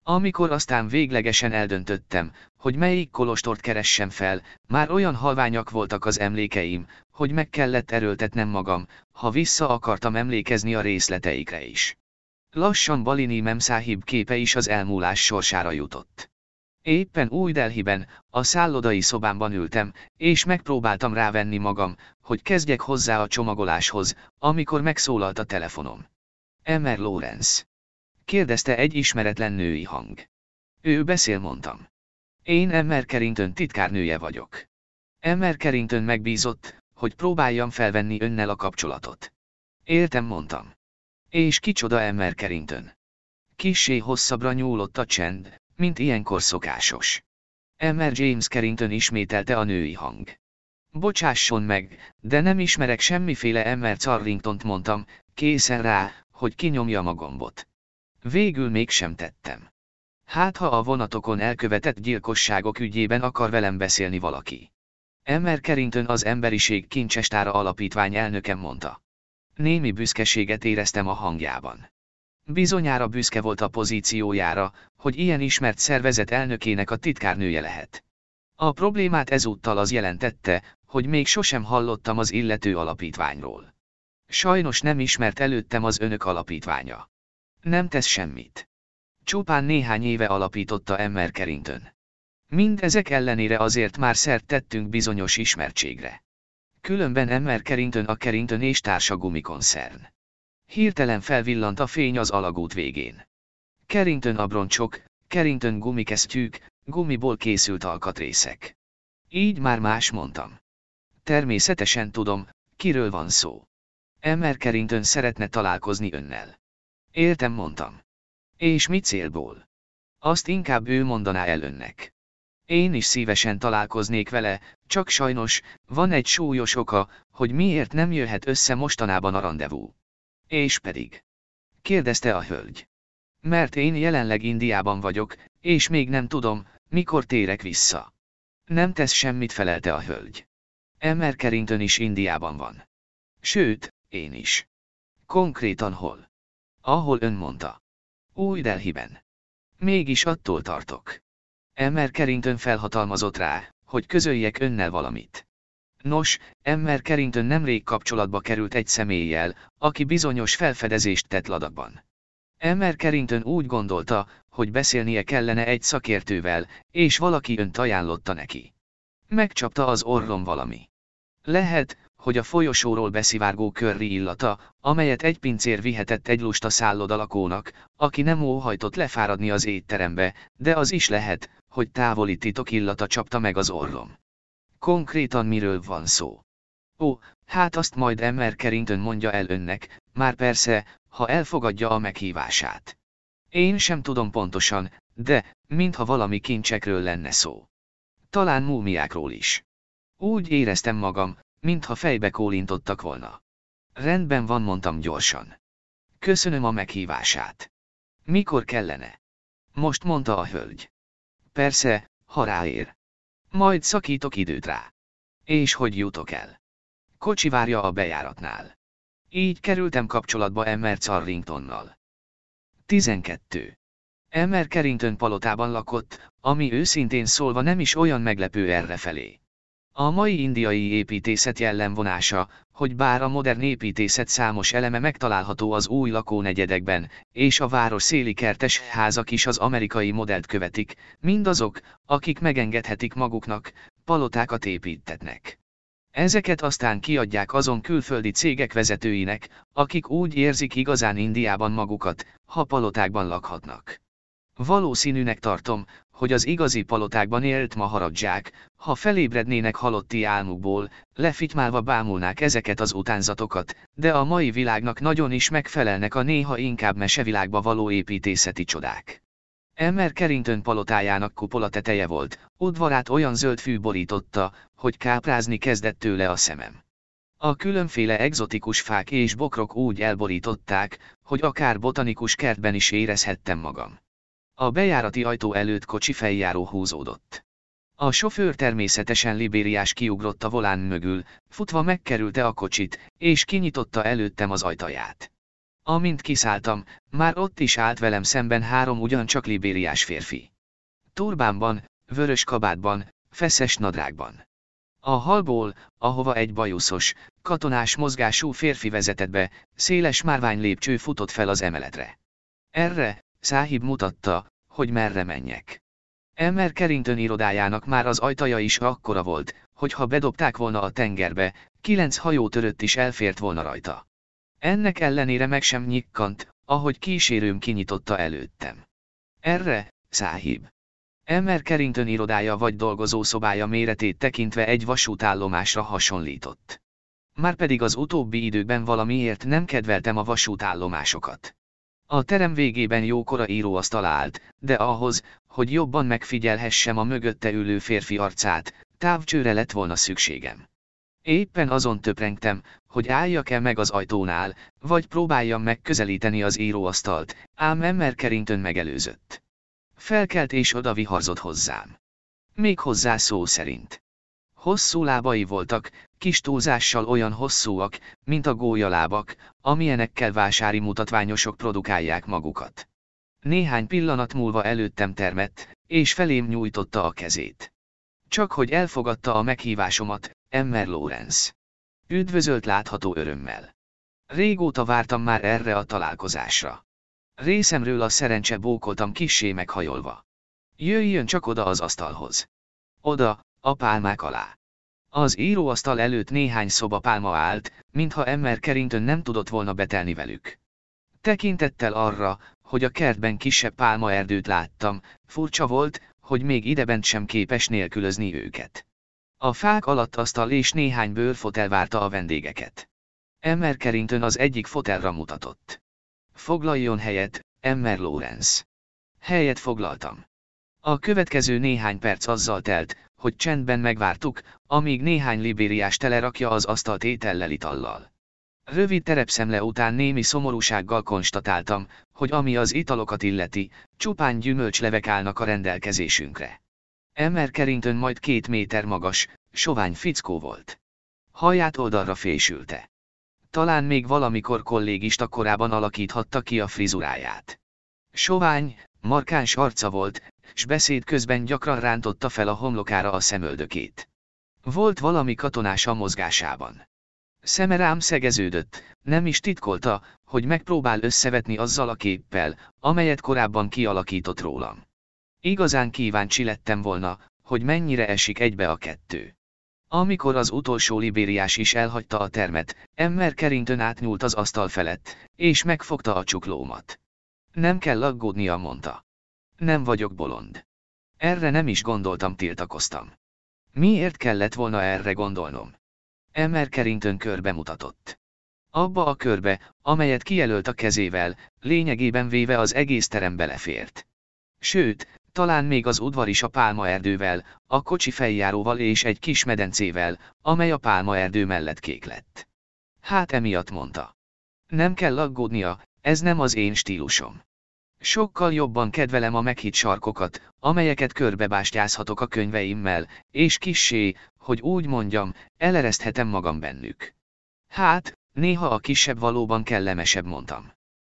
Amikor aztán véglegesen eldöntöttem, hogy melyik kolostort keressem fel, már olyan halványak voltak az emlékeim, hogy meg kellett erőltetnem magam, ha vissza akartam emlékezni a részleteikre is. Lassan Balini Memszáhib képe is az elmúlás sorsára jutott. Éppen új Delhiben, a szállodai szobámban ültem, és megpróbáltam rávenni magam, hogy kezdjek hozzá a csomagoláshoz, amikor megszólalt a telefonom. Emer Lorenz kérdezte egy ismeretlen női hang. Ő beszél, mondtam. Én Emmer Kerintön titkárnője vagyok. Emmer Kerintön megbízott, hogy próbáljam felvenni önnel a kapcsolatot. Éltem, mondtam. És kicsoda Emmer Kerintön. Kissé hosszabbra nyúlott a csend, mint ilyenkor szokásos. Emmer James Kerintön ismételte a női hang. Bocsásson meg, de nem ismerek semmiféle Emmer Carringtont mondtam, készen rá, hogy kinyomja magombot. gombot. Végül mégsem tettem. Hát ha a vonatokon elkövetett gyilkosságok ügyében akar velem beszélni valaki. Emmer Kerintön az Emberiség Kincsestára Alapítvány elnökem mondta. Némi büszkeséget éreztem a hangjában. Bizonyára büszke volt a pozíciójára, hogy ilyen ismert szervezet elnökének a titkárnője lehet. A problémát ezúttal az jelentette, hogy még sosem hallottam az illető alapítványról. Sajnos nem ismert előttem az önök alapítványa. Nem tesz semmit. Csupán néhány éve alapította Emmer Kerintön. Mindezek ellenére azért már szert tettünk bizonyos ismertségre. Különben Emmer Kerintön a Kerintön és társa gumikonszern. Hirtelen felvillant a fény az alagút végén. Kerintön abroncsok, Kerintön gumikesztyűk, gumiból készült alkatrészek. Így már más mondtam. Természetesen tudom, kiről van szó. Emmer Kerintön szeretne találkozni önnel. Éltem mondtam. És mi célból? Azt inkább ő mondaná el önnek. Én is szívesen találkoznék vele, csak sajnos, van egy súlyos oka, hogy miért nem jöhet össze mostanában a rendezvú. És pedig? Kérdezte a hölgy. Mert én jelenleg Indiában vagyok, és még nem tudom, mikor térek vissza. Nem tesz semmit felelte a hölgy. Emmer Carrington is Indiában van. Sőt, én is. Konkrétan hol? ahol ön mondta. Új Delhiben. Mégis attól tartok. Emmer Kerintön felhatalmazott rá, hogy közöljek önnel valamit. Nos, Emmer Kerintön nemrég kapcsolatba került egy személlyel, aki bizonyos felfedezést tett ladakban. Emmer Kerintön úgy gondolta, hogy beszélnie kellene egy szakértővel, és valaki önt ajánlotta neki. Megcsapta az orrom valami. Lehet, hogy a folyosóról beszivárgó körri illata, amelyet egy pincér vihetett egy lusta szállod alakónak, aki nem óhajtott lefáradni az étterembe, de az is lehet, hogy távoli titok illata csapta meg az orrom. Konkrétan miről van szó? Ó, hát azt majd Emmer kerintön mondja el önnek, már persze, ha elfogadja a meghívását. Én sem tudom pontosan, de, mintha valami kincsekről lenne szó. Talán múmiákról is. Úgy éreztem magam, mintha fejbe kólintottak volna. Rendben van, mondtam gyorsan. Köszönöm a meghívását. Mikor kellene? Most mondta a hölgy. Persze, ha ráér. Majd szakítok időt rá. És hogy jutok el? Kocsi várja a bejáratnál. Így kerültem kapcsolatba Emmer Carringtonnal. 12. Emmer Carrington palotában lakott, ami őszintén szólva nem is olyan meglepő errefelé. A mai indiai építészet jellemvonása, hogy bár a modern építészet számos eleme megtalálható az új lakónegyedekben, és a város széli kertes házak is az amerikai modellt követik, mindazok, akik megengedhetik maguknak, palotákat építetnek. Ezeket aztán kiadják azon külföldi cégek vezetőinek, akik úgy érzik igazán Indiában magukat, ha palotákban lakhatnak. Valószínűnek tartom, hogy az igazi palotákban élt maharadzsák, ha felébrednének halotti álmukból, lefitymálva bámulnák ezeket az utánzatokat, de a mai világnak nagyon is megfelelnek a néha inkább mesevilágba való építészeti csodák. Emmer Kerintön palotájának kupola teteje volt, udvarát olyan zöld fű borította, hogy káprázni kezdett tőle a szemem. A különféle egzotikus fák és bokrok úgy elborították, hogy akár botanikus kertben is érezhettem magam. A bejárati ajtó előtt kocsi feljáró húzódott. A sofőr természetesen libériás kiugrott a volán mögül, futva megkerülte a kocsit, és kinyitotta előttem az ajtaját. Amint kiszálltam, már ott is állt velem szemben három ugyancsak libériás férfi. Turbánban, vörös kabátban, feszes nadrágban. A halból, ahova egy bajuszos, katonás mozgású férfi vezetett be, széles márvány lépcső futott fel az emeletre. Erre, Száhib mutatta, hogy merre menjek. Emmer Kerinton irodájának már az ajtaja is akkora volt, hogy ha bedobták volna a tengerbe, kilenc hajó törött is elfért volna rajta. Ennek ellenére meg sem nyikkant, ahogy kísérőm kinyitotta előttem. Erre, Száhib. Emmer Kerinton irodája vagy dolgozószobája méretét tekintve egy vasútállomásra hasonlított. Márpedig az utóbbi időben valamiért nem kedveltem a vasútállomásokat. A terem végében jókora íróasztal állt, de ahhoz, hogy jobban megfigyelhessem a mögötte ülő férfi arcát, távcsőre lett volna szükségem. Éppen azon töprengtem, hogy álljak-e meg az ajtónál, vagy próbáljam megközelíteni az íróasztalt, ám Emmer kerintön megelőzött. Felkelt és oda viharzott hozzám. Még hozzá szó szerint. Hosszú lábai voltak, kis túlzással olyan hosszúak, mint a gólyalábak, amilyenekkel vásári mutatványosok produkálják magukat. Néhány pillanat múlva előttem termett, és felém nyújtotta a kezét. Csak hogy elfogadta a meghívásomat, Emmer Lawrence. Üdvözölt látható örömmel. Régóta vártam már erre a találkozásra. Részemről a szerencse bókoltam kissé meghajolva. Jöjjön csak oda az asztalhoz. Oda, a pálmák alá. Az íróasztal előtt néhány szoba pálma állt, mintha Emmer Kerintön nem tudott volna betelni velük. Tekintettel arra, hogy a kertben kisebb pálmaerdőt láttam, furcsa volt, hogy még idebent sem képes nélkülözni őket. A fák alatt asztal és néhány bőrfotel várta a vendégeket. Emmer Kerintön az egyik fotelra mutatott. Foglaljon helyet, Emmer Lawrence. Helyet foglaltam. A következő néhány perc azzal telt, hogy csendben megvártuk, amíg néhány libériás telerakja az asztalt étellel itallal. Rövid terepszemle után némi szomorúsággal konstatáltam, hogy ami az italokat illeti, csupán gyümölcslevek állnak a rendelkezésünkre. Emmer Kerintön majd két méter magas, sovány fickó volt. Haját oldalra fésülte. Talán még valamikor kollégista korában alakíthatta ki a frizuráját. Sovány, markáns arca volt, s beszéd közben gyakran rántotta fel a homlokára a szemöldökét. Volt valami katonás a mozgásában. Szeme rám szegeződött, nem is titkolta, hogy megpróbál összevetni azzal a képpel, amelyet korábban kialakított rólam. Igazán kíváncsi lettem volna, hogy mennyire esik egybe a kettő. Amikor az utolsó libériás is elhagyta a termet, Emmer kerintön átnyúlt az asztal felett, és megfogta a csuklómat. Nem kell aggódnia, mondta. Nem vagyok bolond. Erre nem is gondoltam, tiltakoztam. Miért kellett volna erre gondolnom? Emmer kerintön körbe mutatott. Abba a körbe, amelyet kijelölt a kezével, lényegében véve az egész terem belefért. Sőt, talán még az udvar is a pálmaerdővel, a kocsi feljáróval és egy kis medencével, amely a pálmaerdő mellett kék lett. Hát emiatt mondta. Nem kell aggódnia, ez nem az én stílusom. Sokkal jobban kedvelem a meghitt sarkokat, amelyeket körbebástyázhatok a könyveimmel, és kissé, hogy úgy mondjam, elereszthetem magam bennük. Hát, néha a kisebb valóban kellemesebb mondtam.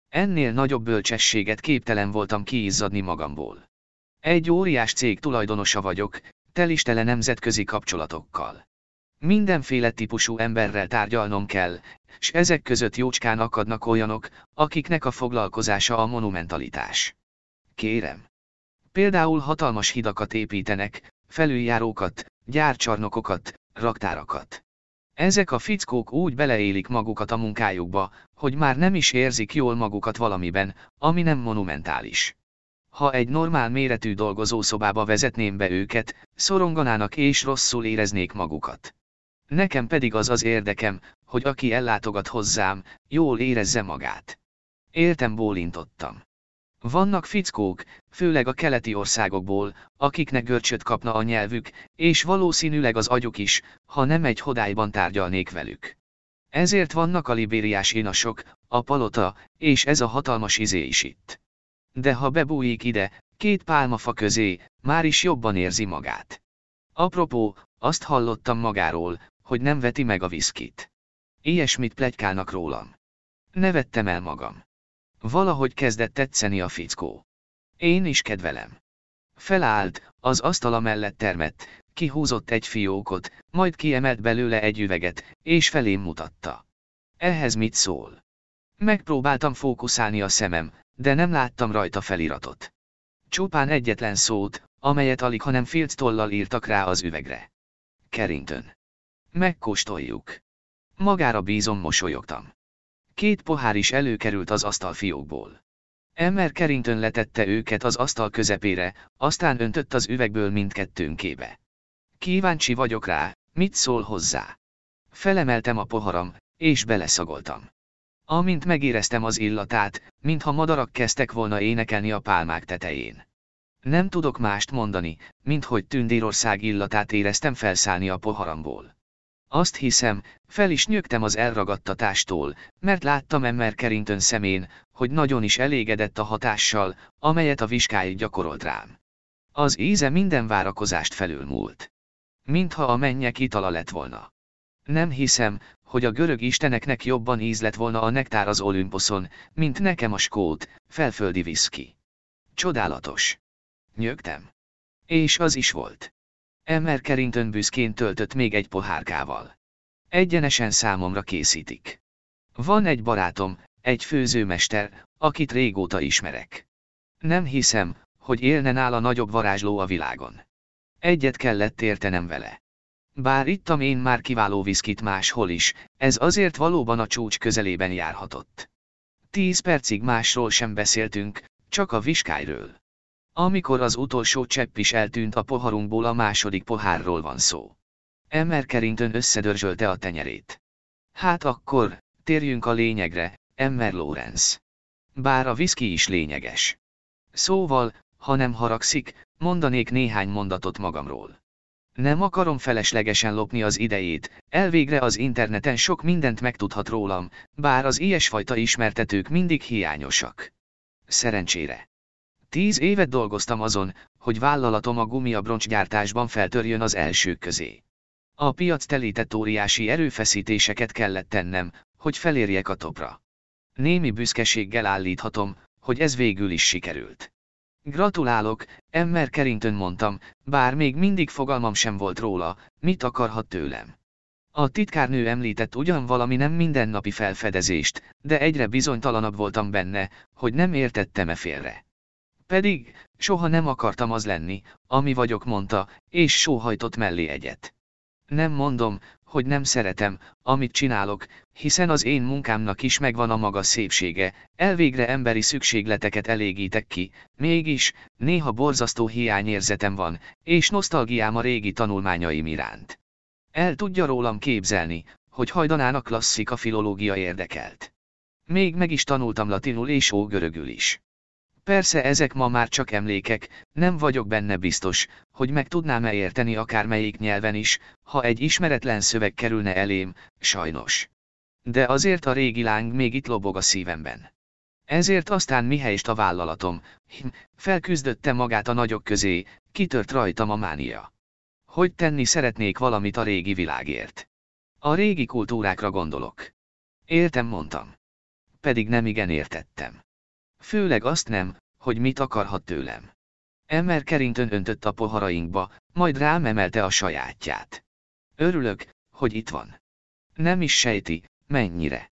Ennél nagyobb bölcsességet képtelen voltam kiizzadni magamból. Egy óriás cég tulajdonosa vagyok, telistele nemzetközi kapcsolatokkal. Mindenféle típusú emberrel tárgyalnom kell, s ezek között jócskán akadnak olyanok, akiknek a foglalkozása a monumentalitás. Kérem. Például hatalmas hidakat építenek, felüljárókat, gyárcsarnokokat, raktárakat. Ezek a fickók úgy beleélik magukat a munkájukba, hogy már nem is érzik jól magukat valamiben, ami nem monumentális. Ha egy normál méretű dolgozószobába vezetném be őket, szoronganának és rosszul éreznék magukat. Nekem pedig az az érdekem, hogy aki ellátogat hozzám, jól érezze magát. Éltem bólintottam. Vannak fickók, főleg a keleti országokból, akiknek görcsöt kapna a nyelvük, és valószínűleg az agyuk is, ha nem egy hodályban tárgyalnék velük. Ezért vannak a libériás inasok, a palota, és ez a hatalmas izé is itt. De ha bebújik ide, két pálmafa közé, már is jobban érzi magát. Apropó, azt hallottam magáról, hogy nem veti meg a viszkit. Ilyesmit plegykálnak rólam. Nevettem el magam. Valahogy kezdett tetszeni a fickó. Én is kedvelem. Felállt, az asztala mellett termett, kihúzott egy fiókot, majd kiemelt belőle egy üveget, és felém mutatta. Ehhez mit szól? Megpróbáltam fókuszálni a szemem, de nem láttam rajta feliratot. Csupán egyetlen szót, amelyet alig hanem filctollal írtak rá az üvegre. Kerintön. Megkóstoljuk. Magára bízom, mosolyogtam. Két pohár is előkerült az asztal fiókból. Emmer kerintön letette őket az asztal közepére, aztán öntött az üvegből mindkettőnkébe. Kíváncsi vagyok rá, mit szól hozzá. Felemeltem a poharam, és beleszagoltam. Amint megéreztem az illatát, mintha madarak kezdtek volna énekelni a pálmák tetején. Nem tudok mást mondani, mint hogy Tündérország illatát éreztem felszállni a poharamból. Azt hiszem, fel is nyögtem az elragadtatástól, mert láttam Emmer Kerintön szemén, hogy nagyon is elégedett a hatással, amelyet a viskái gyakorolt rám. Az íze minden várakozást felülmúlt. Mintha a mennyek itala lett volna. Nem hiszem, hogy a görög isteneknek jobban ízlett volna a nektár az Olimposzon, mint nekem a skót, felföldi viszki. Csodálatos. Nyögtem. És az is volt. Emmer Carrington büszkén töltött még egy pohárkával. Egyenesen számomra készítik. Van egy barátom, egy főzőmester, akit régóta ismerek. Nem hiszem, hogy élne nála nagyobb varázsló a világon. Egyet kellett értenem vele. Bár ittam én már kiváló viszkit máshol is, ez azért valóban a csúcs közelében járhatott. Tíz percig másról sem beszéltünk, csak a viskájről. Amikor az utolsó csepp is eltűnt a poharunkból a második pohárról van szó. Emmer Carrington összedörzsölte a tenyerét. Hát akkor, térjünk a lényegre, Emmer Lorenz. Bár a viszki is lényeges. Szóval, ha nem haragszik, mondanék néhány mondatot magamról. Nem akarom feleslegesen lopni az idejét, elvégre az interneten sok mindent megtudhat rólam, bár az ilyesfajta ismertetők mindig hiányosak. Szerencsére. Tíz évet dolgoztam azon, hogy vállalatom a gumiabroncsgyártásban feltörjön az elsők közé. A piac telített óriási erőfeszítéseket kellett tennem, hogy felérjek a topra. Némi büszkeséggel állíthatom, hogy ez végül is sikerült. Gratulálok, Emmer Kerintön mondtam, bár még mindig fogalmam sem volt róla, mit akarhat tőlem. A titkárnő említett ugyan valami nem mindennapi felfedezést, de egyre bizonytalanabb voltam benne, hogy nem értettem-e félre pedig, soha nem akartam az lenni, ami vagyok mondta, és sóhajtott mellé egyet. Nem mondom, hogy nem szeretem, amit csinálok, hiszen az én munkámnak is megvan a maga szépsége, elvégre emberi szükségleteket elégítek ki, mégis, néha borzasztó hiányérzetem van, és nosztalgiám a régi tanulmányaim iránt. El tudja rólam képzelni, hogy hajdanán a klasszika filológia érdekelt. Még meg is tanultam latinul és ógörögül is. Persze ezek ma már csak emlékek, nem vagyok benne biztos, hogy meg tudnám-e érteni akármelyik nyelven is, ha egy ismeretlen szöveg kerülne elém, sajnos. De azért a régi láng még itt lobog a szívemben. Ezért aztán mihelyst a vállalatom, felküzdötte magát a nagyok közé, kitört rajtam a mánia. Hogy tenni szeretnék valamit a régi világért. A régi kultúrákra gondolok. Értem, mondtam. Pedig nem igen értettem. Főleg azt nem, hogy mit akarhat tőlem. Emmer Carrington öntött a poharainkba, majd rám emelte a sajátját. Örülök, hogy itt van. Nem is sejti, mennyire.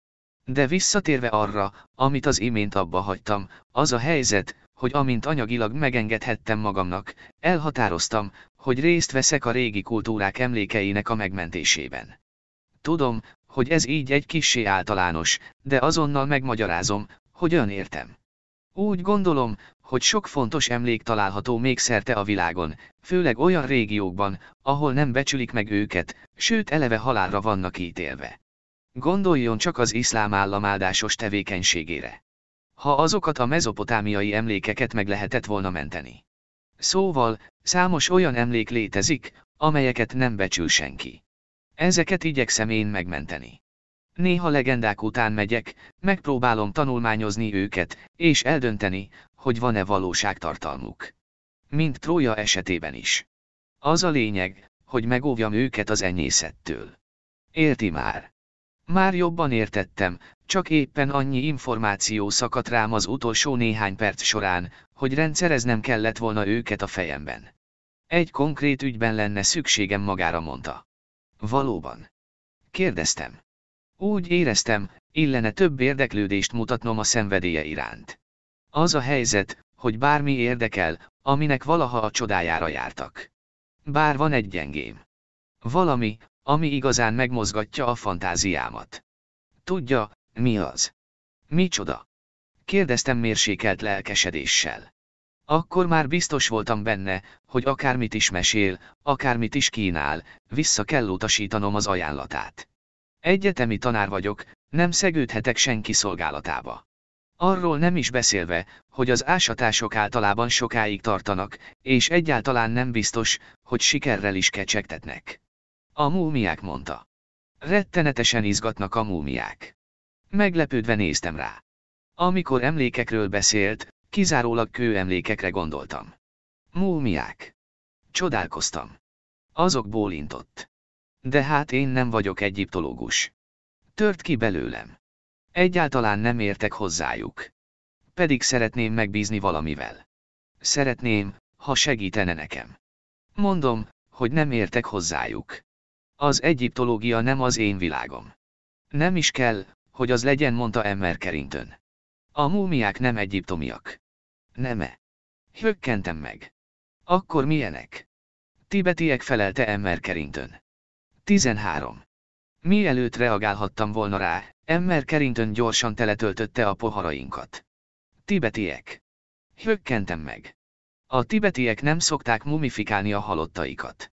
De visszatérve arra, amit az imént abba hagytam, az a helyzet, hogy amint anyagilag megengedhettem magamnak, elhatároztam, hogy részt veszek a régi kultúrák emlékeinek a megmentésében. Tudom, hogy ez így egy kissé általános, de azonnal megmagyarázom, hogy ön értem. Úgy gondolom, hogy sok fontos emlék található még szerte a világon, főleg olyan régiókban, ahol nem becsülik meg őket, sőt eleve halálra vannak ítélve. Gondoljon csak az iszlám állam áldásos tevékenységére. Ha azokat a mezopotámiai emlékeket meg lehetett volna menteni. Szóval, számos olyan emlék létezik, amelyeket nem becsül senki. Ezeket igyekszem én megmenteni. Néha legendák után megyek, megpróbálom tanulmányozni őket, és eldönteni, hogy van-e valóságtartalmuk. Mint Trója esetében is. Az a lényeg, hogy megóvjam őket az enyészettől. Érti már. Már jobban értettem, csak éppen annyi információ szakadt rám az utolsó néhány perc során, hogy rendszereznem kellett volna őket a fejemben. Egy konkrét ügyben lenne szükségem magára mondta. Valóban. Kérdeztem. Úgy éreztem, illene több érdeklődést mutatnom a szenvedélye iránt. Az a helyzet, hogy bármi érdekel, aminek valaha a csodájára jártak. Bár van egy gyengém. Valami, ami igazán megmozgatja a fantáziámat. Tudja, mi az? Micsoda? Kérdeztem mérsékelt lelkesedéssel. Akkor már biztos voltam benne, hogy akármit is mesél, akármit is kínál, vissza kell utasítanom az ajánlatát. Egyetemi tanár vagyok, nem szegődhetek senki szolgálatába. Arról nem is beszélve, hogy az ásatások általában sokáig tartanak, és egyáltalán nem biztos, hogy sikerrel is kecsegtetnek. A múmiák mondta. Rettenetesen izgatnak a múmiák. Meglepődve néztem rá. Amikor emlékekről beszélt, kizárólag kőemlékekre gondoltam. Múmiák. Csodálkoztam. Azok bólintott. De hát én nem vagyok egyiptológus. Tört ki belőlem. Egyáltalán nem értek hozzájuk. Pedig szeretném megbízni valamivel. Szeretném, ha segítene nekem. Mondom, hogy nem értek hozzájuk. Az egyiptológia nem az én világom. Nem is kell, hogy az legyen, mondta Emmer Kerintön. A múmiák nem egyiptomiak. Neme. Hökkentem meg. Akkor milyenek? Tibetiek felelte Emmer Kerintön. 13. Mielőtt reagálhattam volna rá, Emmer Kerintön gyorsan teletöltötte a poharainkat. Tibetiek. Hökkentem meg. A tibetiek nem szokták mumifikálni a halottaikat.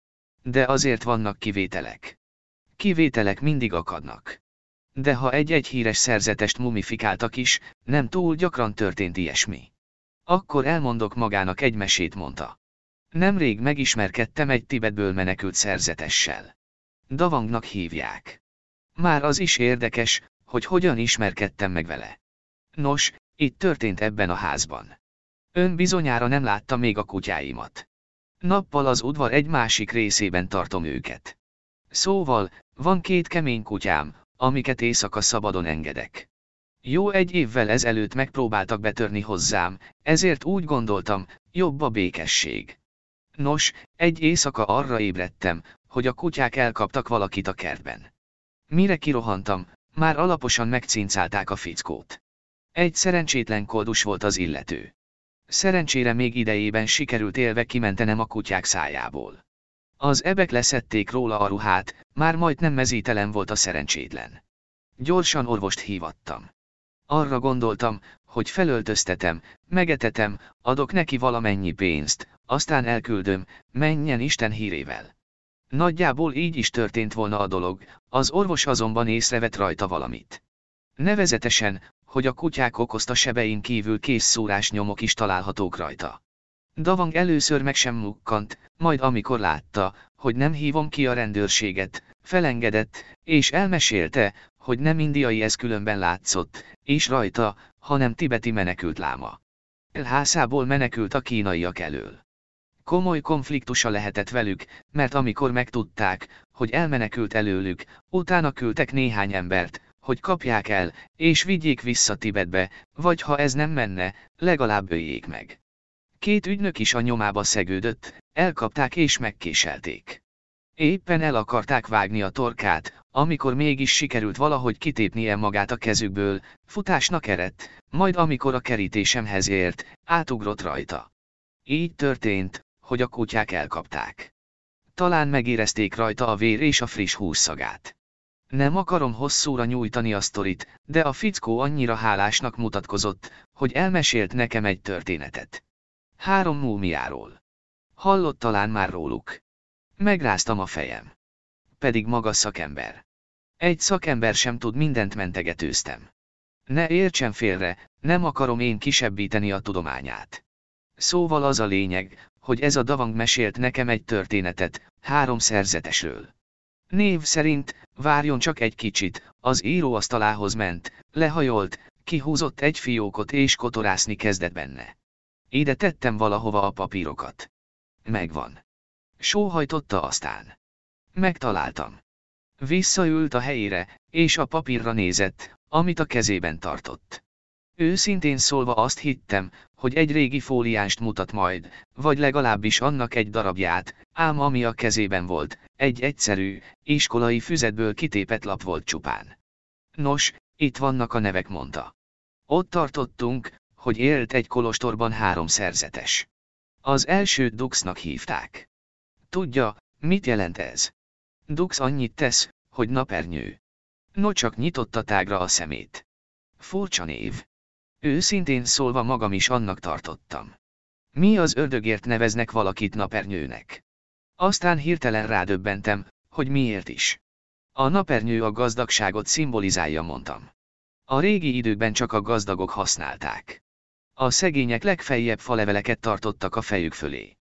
De azért vannak kivételek. Kivételek mindig akadnak. De ha egy-egy híres szerzetest mumifikáltak is, nem túl gyakran történt ilyesmi. Akkor elmondok magának egy mesét, mondta. Nemrég megismerkedtem egy Tibetből menekült szerzetessel. Davangnak hívják. Már az is érdekes, hogy hogyan ismerkedtem meg vele. Nos, itt történt ebben a házban. Ön bizonyára nem látta még a kutyáimat. Nappal az udvar egy másik részében tartom őket. Szóval, van két kemény kutyám, amiket éjszaka szabadon engedek. Jó egy évvel ezelőtt megpróbáltak betörni hozzám, ezért úgy gondoltam, jobb a békesség. Nos, egy éjszaka arra ébredtem, hogy a kutyák elkaptak valakit a kertben. Mire kirohantam, már alaposan megcincálták a fickót. Egy szerencsétlen koldus volt az illető. Szerencsére még idejében sikerült élve kimentenem a kutyák szájából. Az ebek leszették róla a ruhát, már majdnem mezítelen volt a szerencsétlen. Gyorsan orvost hívattam. Arra gondoltam, hogy felöltöztetem, megetetem, adok neki valamennyi pénzt, aztán elküldöm, menjen Isten hírével. Nagyjából így is történt volna a dolog, az orvos azonban észrevett rajta valamit. Nevezetesen, hogy a kutyák okozta sebein kívül készszórás nyomok is találhatók rajta. Davang először meg sem mukkant, majd amikor látta, hogy nem hívom ki a rendőrséget, felengedett, és elmesélte, hogy nem indiai ez különben látszott, és rajta, hanem tibeti menekült láma. Elhászából menekült a kínaiak elől. Komoly konfliktusa lehetett velük, mert amikor megtudták, hogy elmenekült előlük, utána küldtek néhány embert, hogy kapják el, és vigyék vissza Tibetbe, vagy ha ez nem menne, legalább öljék meg. Két ügynök is a nyomába szegődött, elkapták és megkéselték. Éppen el akarták vágni a torkát, amikor mégis sikerült valahogy kitépnie magát a kezükből, futásnak erett, majd amikor a kerítésemhez ért, átugrott rajta. Így történt, hogy a kutyák elkapták. Talán megérezték rajta a vér és a friss szagát. Nem akarom hosszúra nyújtani a sztorit, de a fickó annyira hálásnak mutatkozott, hogy elmesélt nekem egy történetet. Három múmiáról. Hallott talán már róluk. Megráztam a fejem. Pedig maga szakember. Egy szakember sem tud mindent mentegetőztem. Ne értsen félre, nem akarom én kisebbíteni a tudományát. Szóval az a lényeg, hogy ez a davang mesélt nekem egy történetet, három szerzetesről. Név szerint, várjon csak egy kicsit, az íróasztalához ment, lehajolt, kihúzott egy fiókot és kotorászni kezdett benne. Ide tettem valahova a papírokat. Megvan. Sóhajtotta aztán. Megtaláltam. Visszaült a helyére, és a papírra nézett, amit a kezében tartott. Őszintén szólva azt hittem, hogy egy régi fóliást mutat majd, vagy legalábbis annak egy darabját, ám ami a kezében volt, egy egyszerű, iskolai füzetből kitépet lap volt csupán. Nos, itt vannak a nevek mondta. Ott tartottunk, hogy élt egy kolostorban három szerzetes. Az elsőt Duxnak hívták. Tudja, mit jelent ez? Dux annyit tesz, hogy napernyő. No csak nyitotta tágra a szemét. Furcsa név. Őszintén szólva magam is annak tartottam. Mi az ördögért neveznek valakit napernyőnek? Aztán hirtelen rádöbbentem, hogy miért is. A napernyő a gazdagságot szimbolizálja, mondtam. A régi időkben csak a gazdagok használták. A szegények legfeljebb faleveleket tartottak a fejük fölé.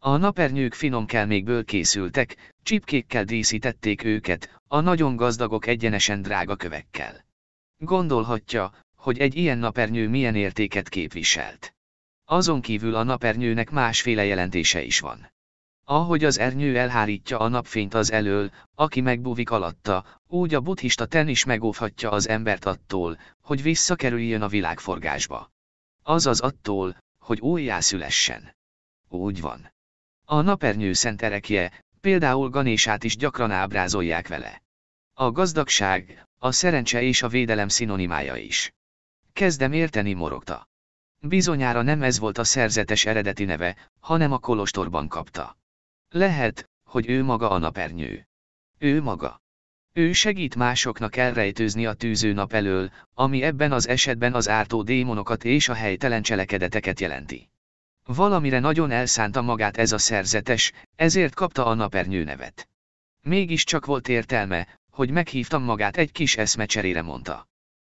A napernyők finom kelmékből készültek, csipkékkel díszítették őket, a nagyon gazdagok egyenesen drága kövekkel. Gondolhatja, hogy egy ilyen napernyő milyen értéket képviselt. Azon kívül a napernyőnek másféle jelentése is van. Ahogy az ernyő elhárítja a napfényt az elől, aki megbúvik alatta, úgy a buddhista ten is megóvhatja az embert attól, hogy visszakerüljön a világforgásba. Azaz attól, hogy újjászülessen. Úgy van. A napernyő erekje, például Ganésát is gyakran ábrázolják vele. A gazdagság, a szerencse és a védelem szinonimája is. Kezdem érteni morogta. Bizonyára nem ez volt a szerzetes eredeti neve, hanem a kolostorban kapta. Lehet, hogy ő maga a napernyő. Ő maga. Ő segít másoknak elrejtőzni a tűző nap elől, ami ebben az esetben az ártó démonokat és a helytelen cselekedeteket jelenti. Valamire nagyon elszánta magát ez a szerzetes, ezért kapta a napernyő nevet. Mégis csak volt értelme, hogy meghívtam magát egy kis eszmecserére mondta.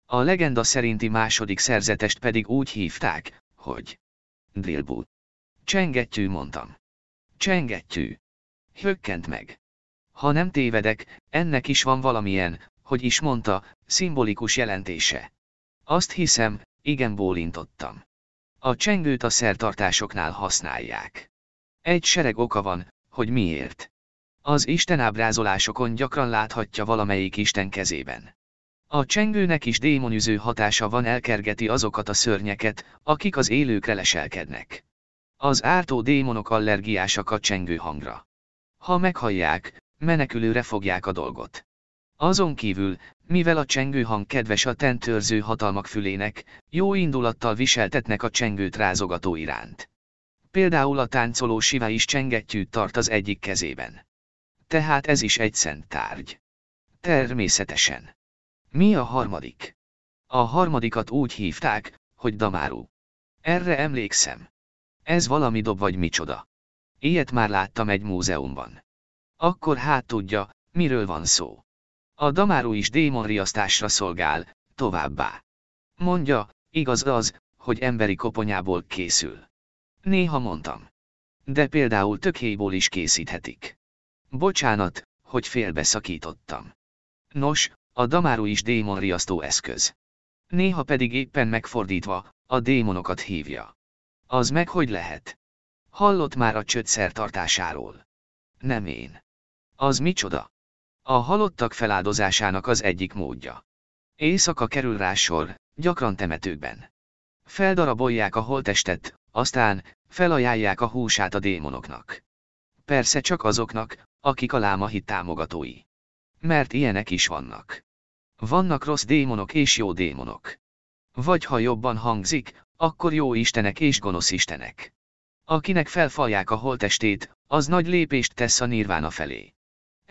A legenda szerinti második szerzetest pedig úgy hívták, hogy Drillbú. Csengettyű mondtam. Csengettyű. Hökkent meg. Ha nem tévedek, ennek is van valamilyen, hogy is mondta, szimbolikus jelentése. Azt hiszem, igen bólintottam. A csengőt a szertartásoknál használják. Egy sereg oka van, hogy miért. Az Isten ábrázolásokon gyakran láthatja valamelyik Isten kezében. A csengőnek is démonüző hatása van elkergeti azokat a szörnyeket, akik az élőkre leselkednek. Az ártó démonok allergiásak a csengő hangra. Ha meghallják, menekülőre fogják a dolgot. Azon kívül, mivel a csengő hang kedves a tentőrző hatalmak fülének, jó indulattal viseltetnek a csengőt rázogató iránt. Például a táncoló Siva is csengettyűt tart az egyik kezében. Tehát ez is egy szent tárgy. Természetesen. Mi a harmadik? A harmadikat úgy hívták, hogy Damáru. Erre emlékszem. Ez valami dob vagy micsoda. Ilyet már láttam egy múzeumban. Akkor hát tudja, miről van szó. A Damáru is démonriasztásra szolgál, továbbá. Mondja, igaz az, hogy emberi koponyából készül. Néha mondtam. De például tökéjból is készíthetik. Bocsánat, hogy félbeszakítottam. Nos, a damáru is démonriasztó eszköz. Néha pedig éppen megfordítva, a démonokat hívja. Az meg hogy lehet? Hallott már a csöd szertartásáról. Nem én. Az micsoda? A halottak feláldozásának az egyik módja. Éjszaka kerül rá sor, gyakran temetőkben. Feldarabolják a holtestet, aztán felajánlják a húsát a démonoknak. Persze csak azoknak, akik a láma hit támogatói. Mert ilyenek is vannak. Vannak rossz démonok és jó démonok. Vagy ha jobban hangzik, akkor jó istenek és gonosz istenek. Akinek felfalják a holtestét, az nagy lépést tesz a nirvána felé.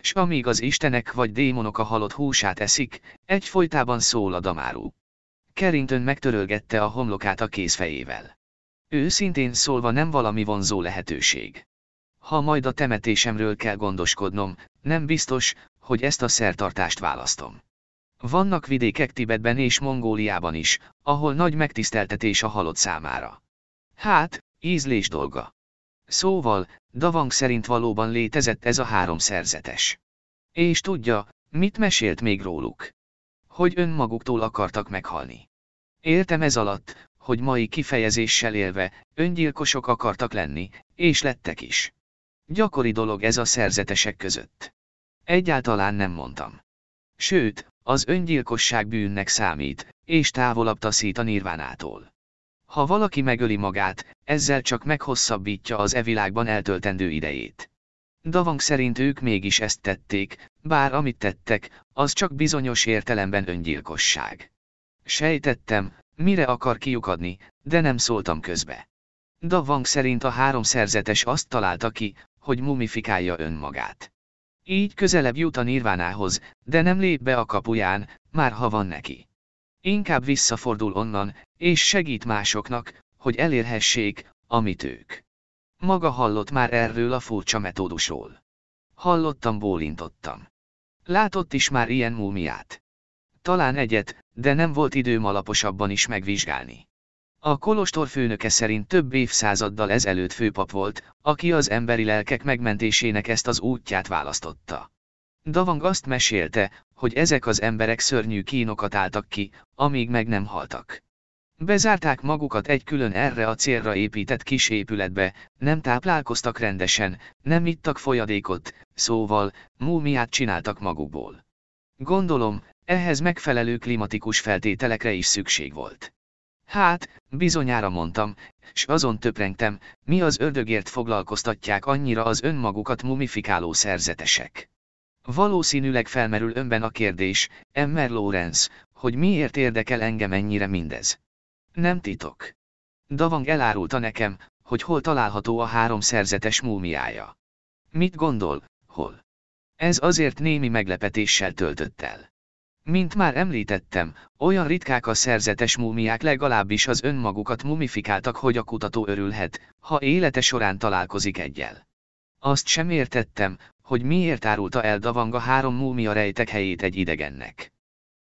S amíg az istenek vagy démonok a halott húsát eszik, egyfolytában szól a damáru. Kerintön megtörölgette a homlokát a kézfejével. Őszintén szólva nem valami vonzó lehetőség. Ha majd a temetésemről kell gondoskodnom, nem biztos, hogy ezt a szertartást választom. Vannak vidékek Tibetben és Mongóliában is, ahol nagy megtiszteltetés a halott számára. Hát, ízlés dolga. Szóval, Davang szerint valóban létezett ez a három szerzetes. És tudja, mit mesélt még róluk? Hogy önmaguktól akartak meghalni. Értem ez alatt, hogy mai kifejezéssel élve, öngyilkosok akartak lenni, és lettek is. Gyakori dolog ez a szerzetesek között. Egyáltalán nem mondtam. Sőt, az öngyilkosság bűnnek számít, és távolabb taszít a nirvánától. Ha valaki megöli magát, ezzel csak meghosszabbítja az e világban eltöltendő idejét. Davang szerint ők mégis ezt tették, bár amit tettek, az csak bizonyos értelemben öngyilkosság. Sejtettem, mire akar kiukadni, de nem szóltam közbe. Davang szerint a három szerzetes azt találta ki, hogy mumifikálja önmagát. Így közelebb jut a nirvánához, de nem lép be a kapuján, már ha van neki. Inkább visszafordul onnan, és segít másoknak, hogy elérhessék, amit ők. Maga hallott már erről a furcsa metódusról. Hallottam, bólintottam. Látott is már ilyen múmiát. Talán egyet, de nem volt időm alaposabban is megvizsgálni. A kolostor főnöke szerint több évszázaddal ezelőtt főpap volt, aki az emberi lelkek megmentésének ezt az útját választotta. Davang azt mesélte, hogy ezek az emberek szörnyű kínokat álltak ki, amíg meg nem haltak. Bezárták magukat egy külön erre a célra épített kis épületbe, nem táplálkoztak rendesen, nem ittak folyadékot, szóval, múmiát csináltak magukból. Gondolom, ehhez megfelelő klimatikus feltételekre is szükség volt. Hát, bizonyára mondtam, s azon töprengtem, mi az ördögért foglalkoztatják annyira az önmagukat mumifikáló szerzetesek. Valószínűleg felmerül önben a kérdés, Emmer Lawrence, hogy miért érdekel engem ennyire mindez. Nem titok. Davang elárulta nekem, hogy hol található a három szerzetes múmiája. Mit gondol, hol? Ez azért némi meglepetéssel töltött el. Mint már említettem, olyan ritkák a szerzetes múmiák legalábbis az önmagukat mumifikáltak, hogy a kutató örülhet, ha élete során találkozik egyel. Azt sem értettem, hogy miért árulta el Davanga három múmia rejtek helyét egy idegennek.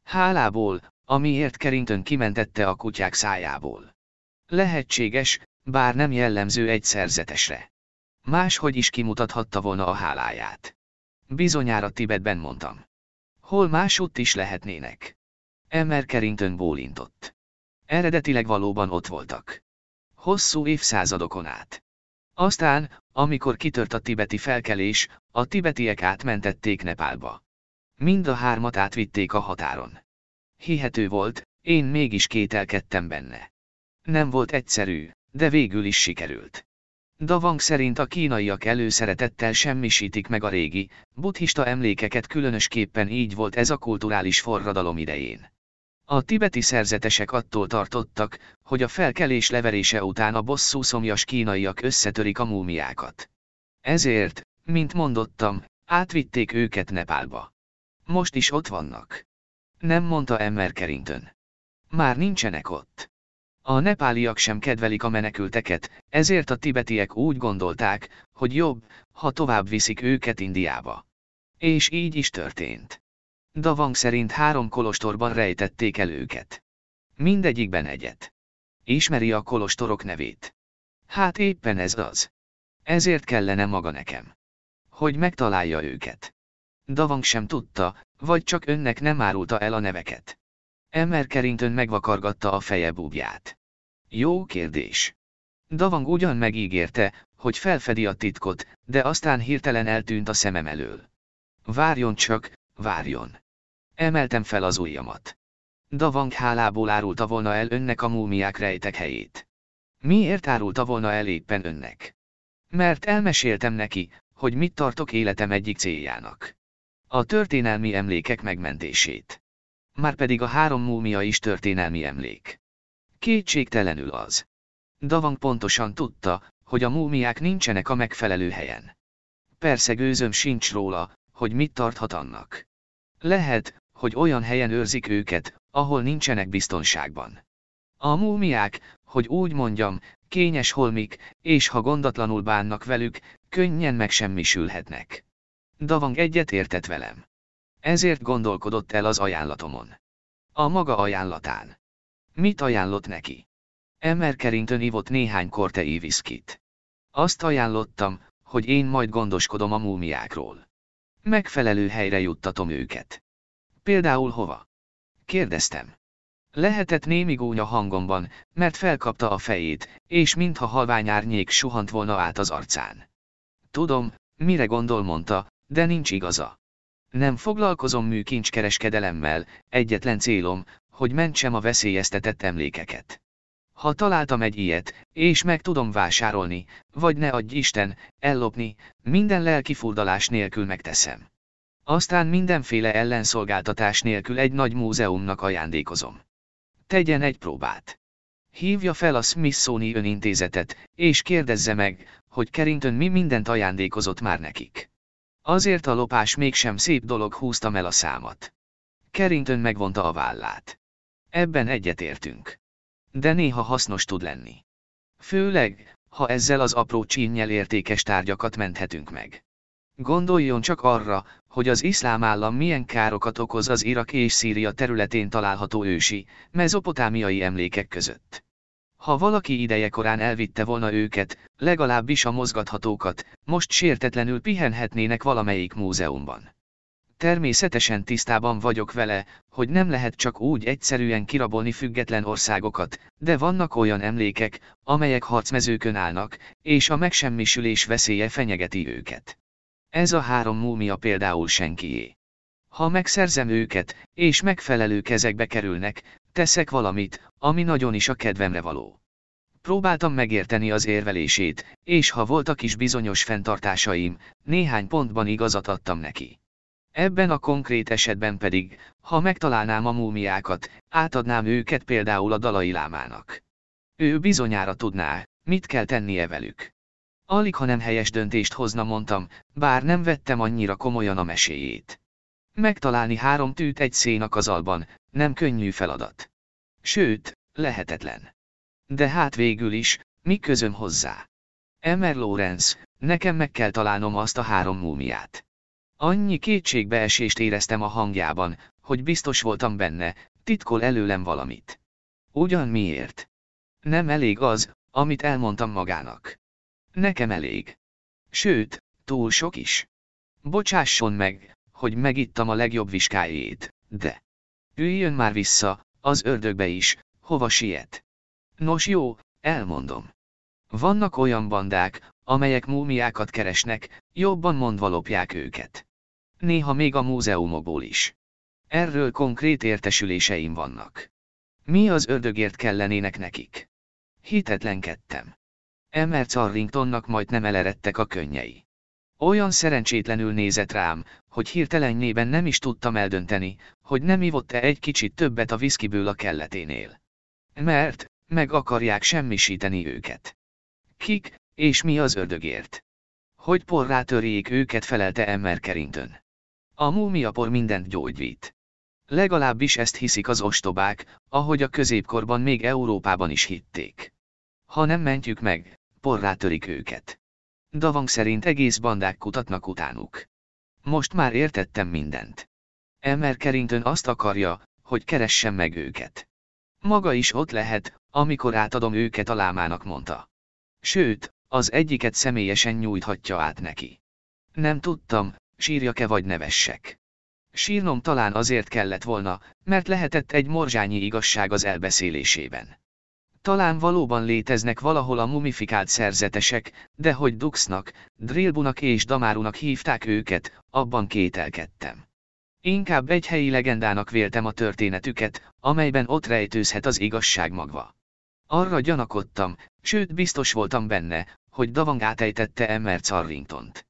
Hálából, amiért Kerintön kimentette a kutyák szájából. Lehetséges, bár nem jellemző egy szerzetesre. Máshogy is kimutathatta volna a háláját. Bizonyára Tibetben mondtam hol másutt is lehetnének. Emmer Carrington bólintott. Eredetileg valóban ott voltak. Hosszú évszázadokon át. Aztán, amikor kitört a tibeti felkelés, a tibetiek átmentették Nepálba. Mind a hármat átvitték a határon. Hihető volt, én mégis kételkedtem benne. Nem volt egyszerű, de végül is sikerült. Davang szerint a kínaiak előszeretettel semmisítik meg a régi, buddhista emlékeket különösképpen így volt ez a kulturális forradalom idején. A tibeti szerzetesek attól tartottak, hogy a felkelés leverése után a bosszú szomjas kínaiak összetörik a múmiákat. Ezért, mint mondottam, átvitték őket Nepálba. Most is ott vannak. Nem mondta Emmer Kerintön. Már nincsenek ott. A nepáliak sem kedvelik a menekülteket, ezért a tibetiek úgy gondolták, hogy jobb, ha tovább viszik őket Indiába. És így is történt. Davang szerint három kolostorban rejtették el őket. Mindegyikben egyet. Ismeri a kolostorok nevét. Hát éppen ez az. Ezért kellene maga nekem. Hogy megtalálja őket. Davang sem tudta, vagy csak önnek nem árulta el a neveket. Emmer Kerintön megvakargatta a feje búbját. Jó kérdés. Davang ugyan megígérte, hogy felfedi a titkot, de aztán hirtelen eltűnt a szemem elől. Várjon csak, várjon. Emeltem fel az ujjamat. Davang hálából árulta volna el önnek a múmiák rejtek helyét. Miért árulta volna el éppen önnek? Mert elmeséltem neki, hogy mit tartok életem egyik céljának. A történelmi emlékek megmentését már pedig a három múmia is történelmi emlék. Kétségtelenül az. Davang pontosan tudta, hogy a múmiák nincsenek a megfelelő helyen. Persze gőzöm sincs róla, hogy mit tarthat annak. Lehet, hogy olyan helyen őrzik őket, ahol nincsenek biztonságban. A múmiák, hogy úgy mondjam, kényes holmik, és ha gondatlanul bánnak velük, könnyen megsemmisülhetnek. Davang értett velem. Ezért gondolkodott el az ajánlatomon. A maga ajánlatán. Mit ajánlott neki? Emmer Carrington ivott néhány kortei viszkit. Azt ajánlottam, hogy én majd gondoskodom a múmiákról. Megfelelő helyre juttatom őket. Például hova? Kérdeztem. Lehetett némi gúnya hangomban, mert felkapta a fejét, és mintha halvány árnyék suhant volna át az arcán. Tudom, mire gondol mondta, de nincs igaza. Nem foglalkozom műkincskereskedelemmel, egyetlen célom, hogy mentsem a veszélyeztetett emlékeket. Ha találtam egy ilyet, és meg tudom vásárolni, vagy ne adj Isten, ellopni, minden lelki furdalás nélkül megteszem. Aztán mindenféle ellenszolgáltatás nélkül egy nagy múzeumnak ajándékozom. Tegyen egy próbát. Hívja fel a Smithsonian önintézetet, és kérdezze meg, hogy kerintön mi mindent ajándékozott már nekik. Azért a lopás mégsem szép dolog húztam el a számat. Kerintön megvonta a vállát. Ebben egyetértünk. De néha hasznos tud lenni. Főleg, ha ezzel az apró csínnyel értékes tárgyakat menthetünk meg. Gondoljon csak arra, hogy az iszlám állam milyen károkat okoz az Irak és Szíria területén található ősi, mezopotámiai emlékek között. Ha valaki idejekorán elvitte volna őket, legalábbis a mozgathatókat, most sértetlenül pihenhetnének valamelyik múzeumban. Természetesen tisztában vagyok vele, hogy nem lehet csak úgy egyszerűen kirabolni független országokat, de vannak olyan emlékek, amelyek harcmezőkön állnak, és a megsemmisülés veszélye fenyegeti őket. Ez a három múmia például senkié. Ha megszerzem őket, és megfelelő kezekbe kerülnek, Teszek valamit, ami nagyon is a kedvemre való. Próbáltam megérteni az érvelését, és ha voltak is bizonyos fenntartásaim, néhány pontban igazat adtam neki. Ebben a konkrét esetben pedig, ha megtalálnám a múmiákat, átadnám őket például a dalai lámának. Ő bizonyára tudná, mit kell tennie velük. Alig ha nem helyes döntést hozna mondtam, bár nem vettem annyira komolyan a meséjét. Megtalálni három tűt egy szénak az alban, nem könnyű feladat. Sőt, lehetetlen. De hát végül is, mi közöm hozzá? Emer Lorenz, nekem meg kell találnom azt a három múmiát. Annyi kétségbeesést éreztem a hangjában, hogy biztos voltam benne, titkol előlem valamit. Ugyan miért? Nem elég az, amit elmondtam magának. Nekem elég. Sőt, túl sok is. Bocsásson meg, hogy megittam a legjobb viskájét, de üljön már vissza, az ördögbe is, hova siet. Nos jó, elmondom. Vannak olyan bandák, amelyek múmiákat keresnek, jobban mondva lopják őket. Néha még a múzeumokból is. Erről konkrét értesüléseim vannak. Mi az ördögért kellenének nekik? Hitetlenkedtem. Emmert Arringtonnak majd nem eleredtek a könnyei. Olyan szerencsétlenül nézett rám, hogy nében nem is tudtam eldönteni, hogy nem ivott-e egy kicsit többet a viszkiből a kelleténél. Mert, meg akarják semmisíteni őket. Kik, és mi az ördögért? Hogy porrá törjék őket felelte Emmer Kerintön. A múmiapor mindent gyógyít. Legalábbis ezt hiszik az ostobák, ahogy a középkorban még Európában is hitték. Ha nem mentjük meg, porrá törik őket. Davang szerint egész bandák kutatnak utánuk. Most már értettem mindent. Emer kerintön azt akarja, hogy keressem meg őket. Maga is ott lehet, amikor átadom őket a lámának mondta. Sőt, az egyiket személyesen nyújthatja át neki. Nem tudtam, sírjak-e vagy nevessek. Sírnom talán azért kellett volna, mert lehetett egy morzsányi igazság az elbeszélésében. Talán valóban léteznek valahol a mumifikált szerzetesek, de hogy Duxnak, Drillbunak és Damárunak hívták őket, abban kételkedtem. Inkább egy helyi legendának véltem a történetüket, amelyben ott rejtőzhet az igazság magva. Arra gyanakodtam, sőt biztos voltam benne, hogy Davang átejtette Emmer Carringtont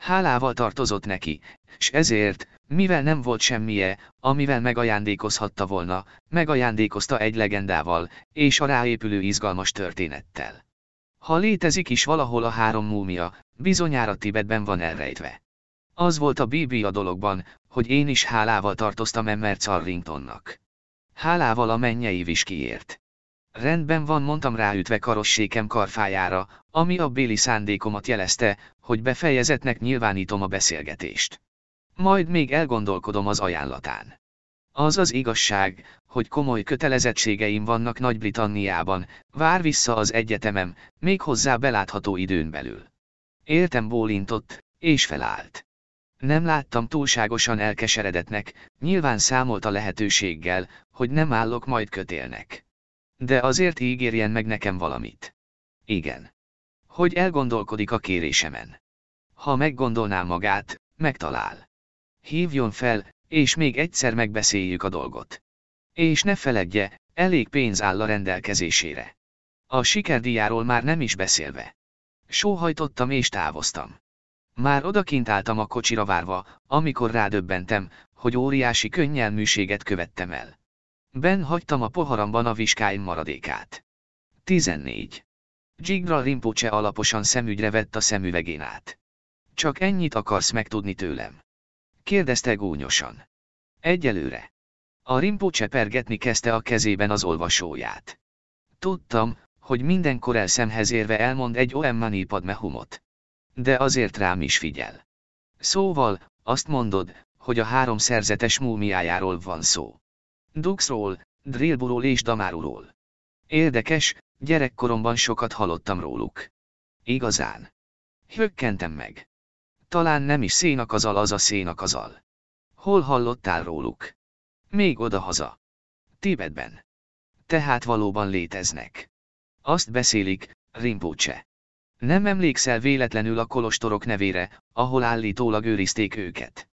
hálával tartozott neki, s ezért, mivel nem volt semmije, amivel megajándékozhatta volna, megajándékozta egy legendával, és a ráépülő izgalmas történettel. Ha létezik is valahol a három múmia, bizonyára Tibetben van elrejtve. Az volt a a dologban, hogy én is hálával tartoztam Emmer Carringtonnak. Hálával a mennyei viskiért. Rendben van mondtam ráütve karossékem karfájára, ami a béli szándékomat jelezte, hogy befejezetnek nyilvánítom a beszélgetést. Majd még elgondolkodom az ajánlatán. Az az igazság, hogy komoly kötelezettségeim vannak Nagy-Britanniában, vár vissza az egyetemem, még hozzá belátható időn belül. Éltem bólintott, és felállt. Nem láttam túlságosan elkeseredetnek, nyilván számolt a lehetőséggel, hogy nem állok majd kötélnek. De azért ígérjen meg nekem valamit. Igen. Hogy elgondolkodik a kérésemen. Ha meggondolná magát, megtalál. Hívjon fel, és még egyszer megbeszéljük a dolgot. És ne feledje, elég pénz áll a rendelkezésére. A sikerdiáról már nem is beszélve. Sóhajtottam és távoztam. Már odakint álltam a kocsira várva, amikor rádöbbentem, hogy óriási könnyelműséget követtem el. Ben hagytam a poharamban a viskáim maradékát. 14. Jigra Rimpoche alaposan szemügyre vett a szemüvegén át. Csak ennyit akarsz megtudni tőlem? Kérdezte gúnyosan. Egyelőre. A Rimpoche pergetni kezdte a kezében az olvasóját. Tudtam, hogy mindenkor elszemhez érve elmond egy olyan manipad mehumot. De azért rám is figyel. Szóval, azt mondod, hogy a három szerzetes múmiájáról van szó. Duxról, Drillburól és Damáruról. Érdekes, gyerekkoromban sokat hallottam róluk. Igazán. Hökkentem meg. Talán nem is szénakazal az a szénakazal. Hol hallottál róluk? Még odahaza. Tibetben. Tehát valóban léteznek. Azt beszélik, rimpóce. Nem emlékszel véletlenül a kolostorok nevére, ahol állítólag őrizték őket.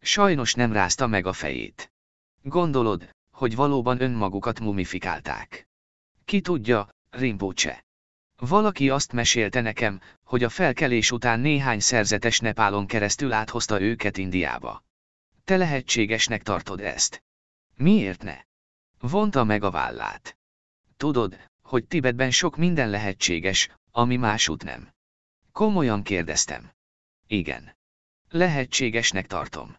Sajnos nem rázta meg a fejét. Gondolod, hogy valóban önmagukat mumifikálták. Ki tudja, Rinpoche. Valaki azt mesélte nekem, hogy a felkelés után néhány szerzetes Nepálon keresztül áthozta őket Indiába. Te lehetségesnek tartod ezt. Miért ne? Vonta meg a vállát. Tudod, hogy Tibetben sok minden lehetséges, ami másút nem. Komolyan kérdeztem. Igen. Lehetségesnek tartom.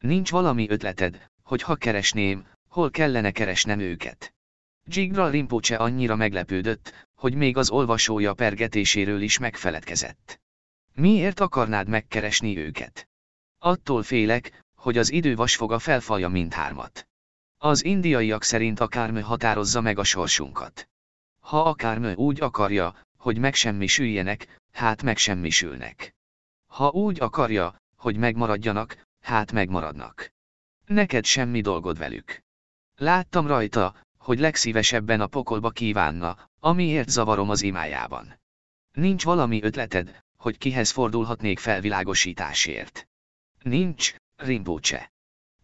Nincs valami ötleted, hogy ha keresném, hol kellene keresnem őket. Jigra Rinpoche annyira meglepődött, hogy még az olvasója pergetéséről is megfeledkezett. Miért akarnád megkeresni őket? Attól félek, hogy az idő vasfoga felfalja mindhármat. Az indiaiak szerint akármő határozza meg a sorsunkat. Ha akármő úgy akarja, hogy megsemmisüljenek, hát megsemmisülnek. Ha úgy akarja, hogy megmaradjanak, hát megmaradnak. Neked semmi dolgod velük. Láttam rajta, hogy legszívesebben a pokolba kívánna, amiért zavarom az imájában. Nincs valami ötleted, hogy kihez fordulhatnék felvilágosításért. Nincs, Rimbóce.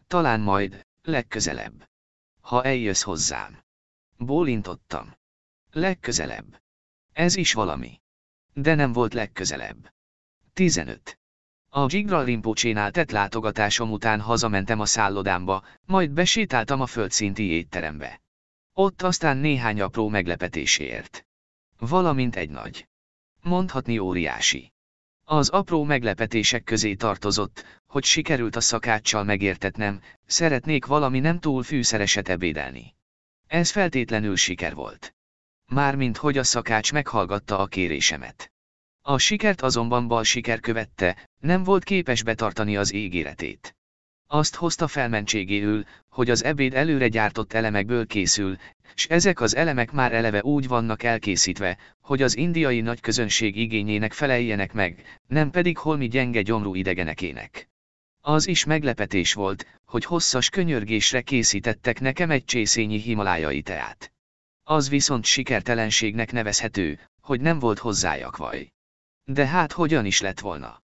Talán majd, legközelebb. Ha eljössz hozzám. Bólintottam. Legközelebb. Ez is valami. De nem volt legközelebb. 15. A Jigra Rimpocsénál tett látogatásom után hazamentem a szállodámba, majd besétáltam a földszinti étterembe. Ott aztán néhány apró meglepetésért, Valamint egy nagy. Mondhatni óriási. Az apró meglepetések közé tartozott, hogy sikerült a szakáccsal megértetnem, szeretnék valami nem túl fűszereset ebédelni. Ez feltétlenül siker volt. Mármint hogy a szakács meghallgatta a kérésemet. A sikert azonban bal siker követte, nem volt képes betartani az ígéretét. Azt hozta felmentségéül, hogy az ebéd előre gyártott elemekből készül, s ezek az elemek már eleve úgy vannak elkészítve, hogy az indiai nagyközönség igényének feleljenek meg, nem pedig holmi gyenge gyomrú idegenekének. Az is meglepetés volt, hogy hosszas könyörgésre készítettek nekem egy csészényi himalájai teát. Az viszont sikertelenségnek nevezhető, hogy nem volt hozzájakvaj. De hát hogyan is lett volna?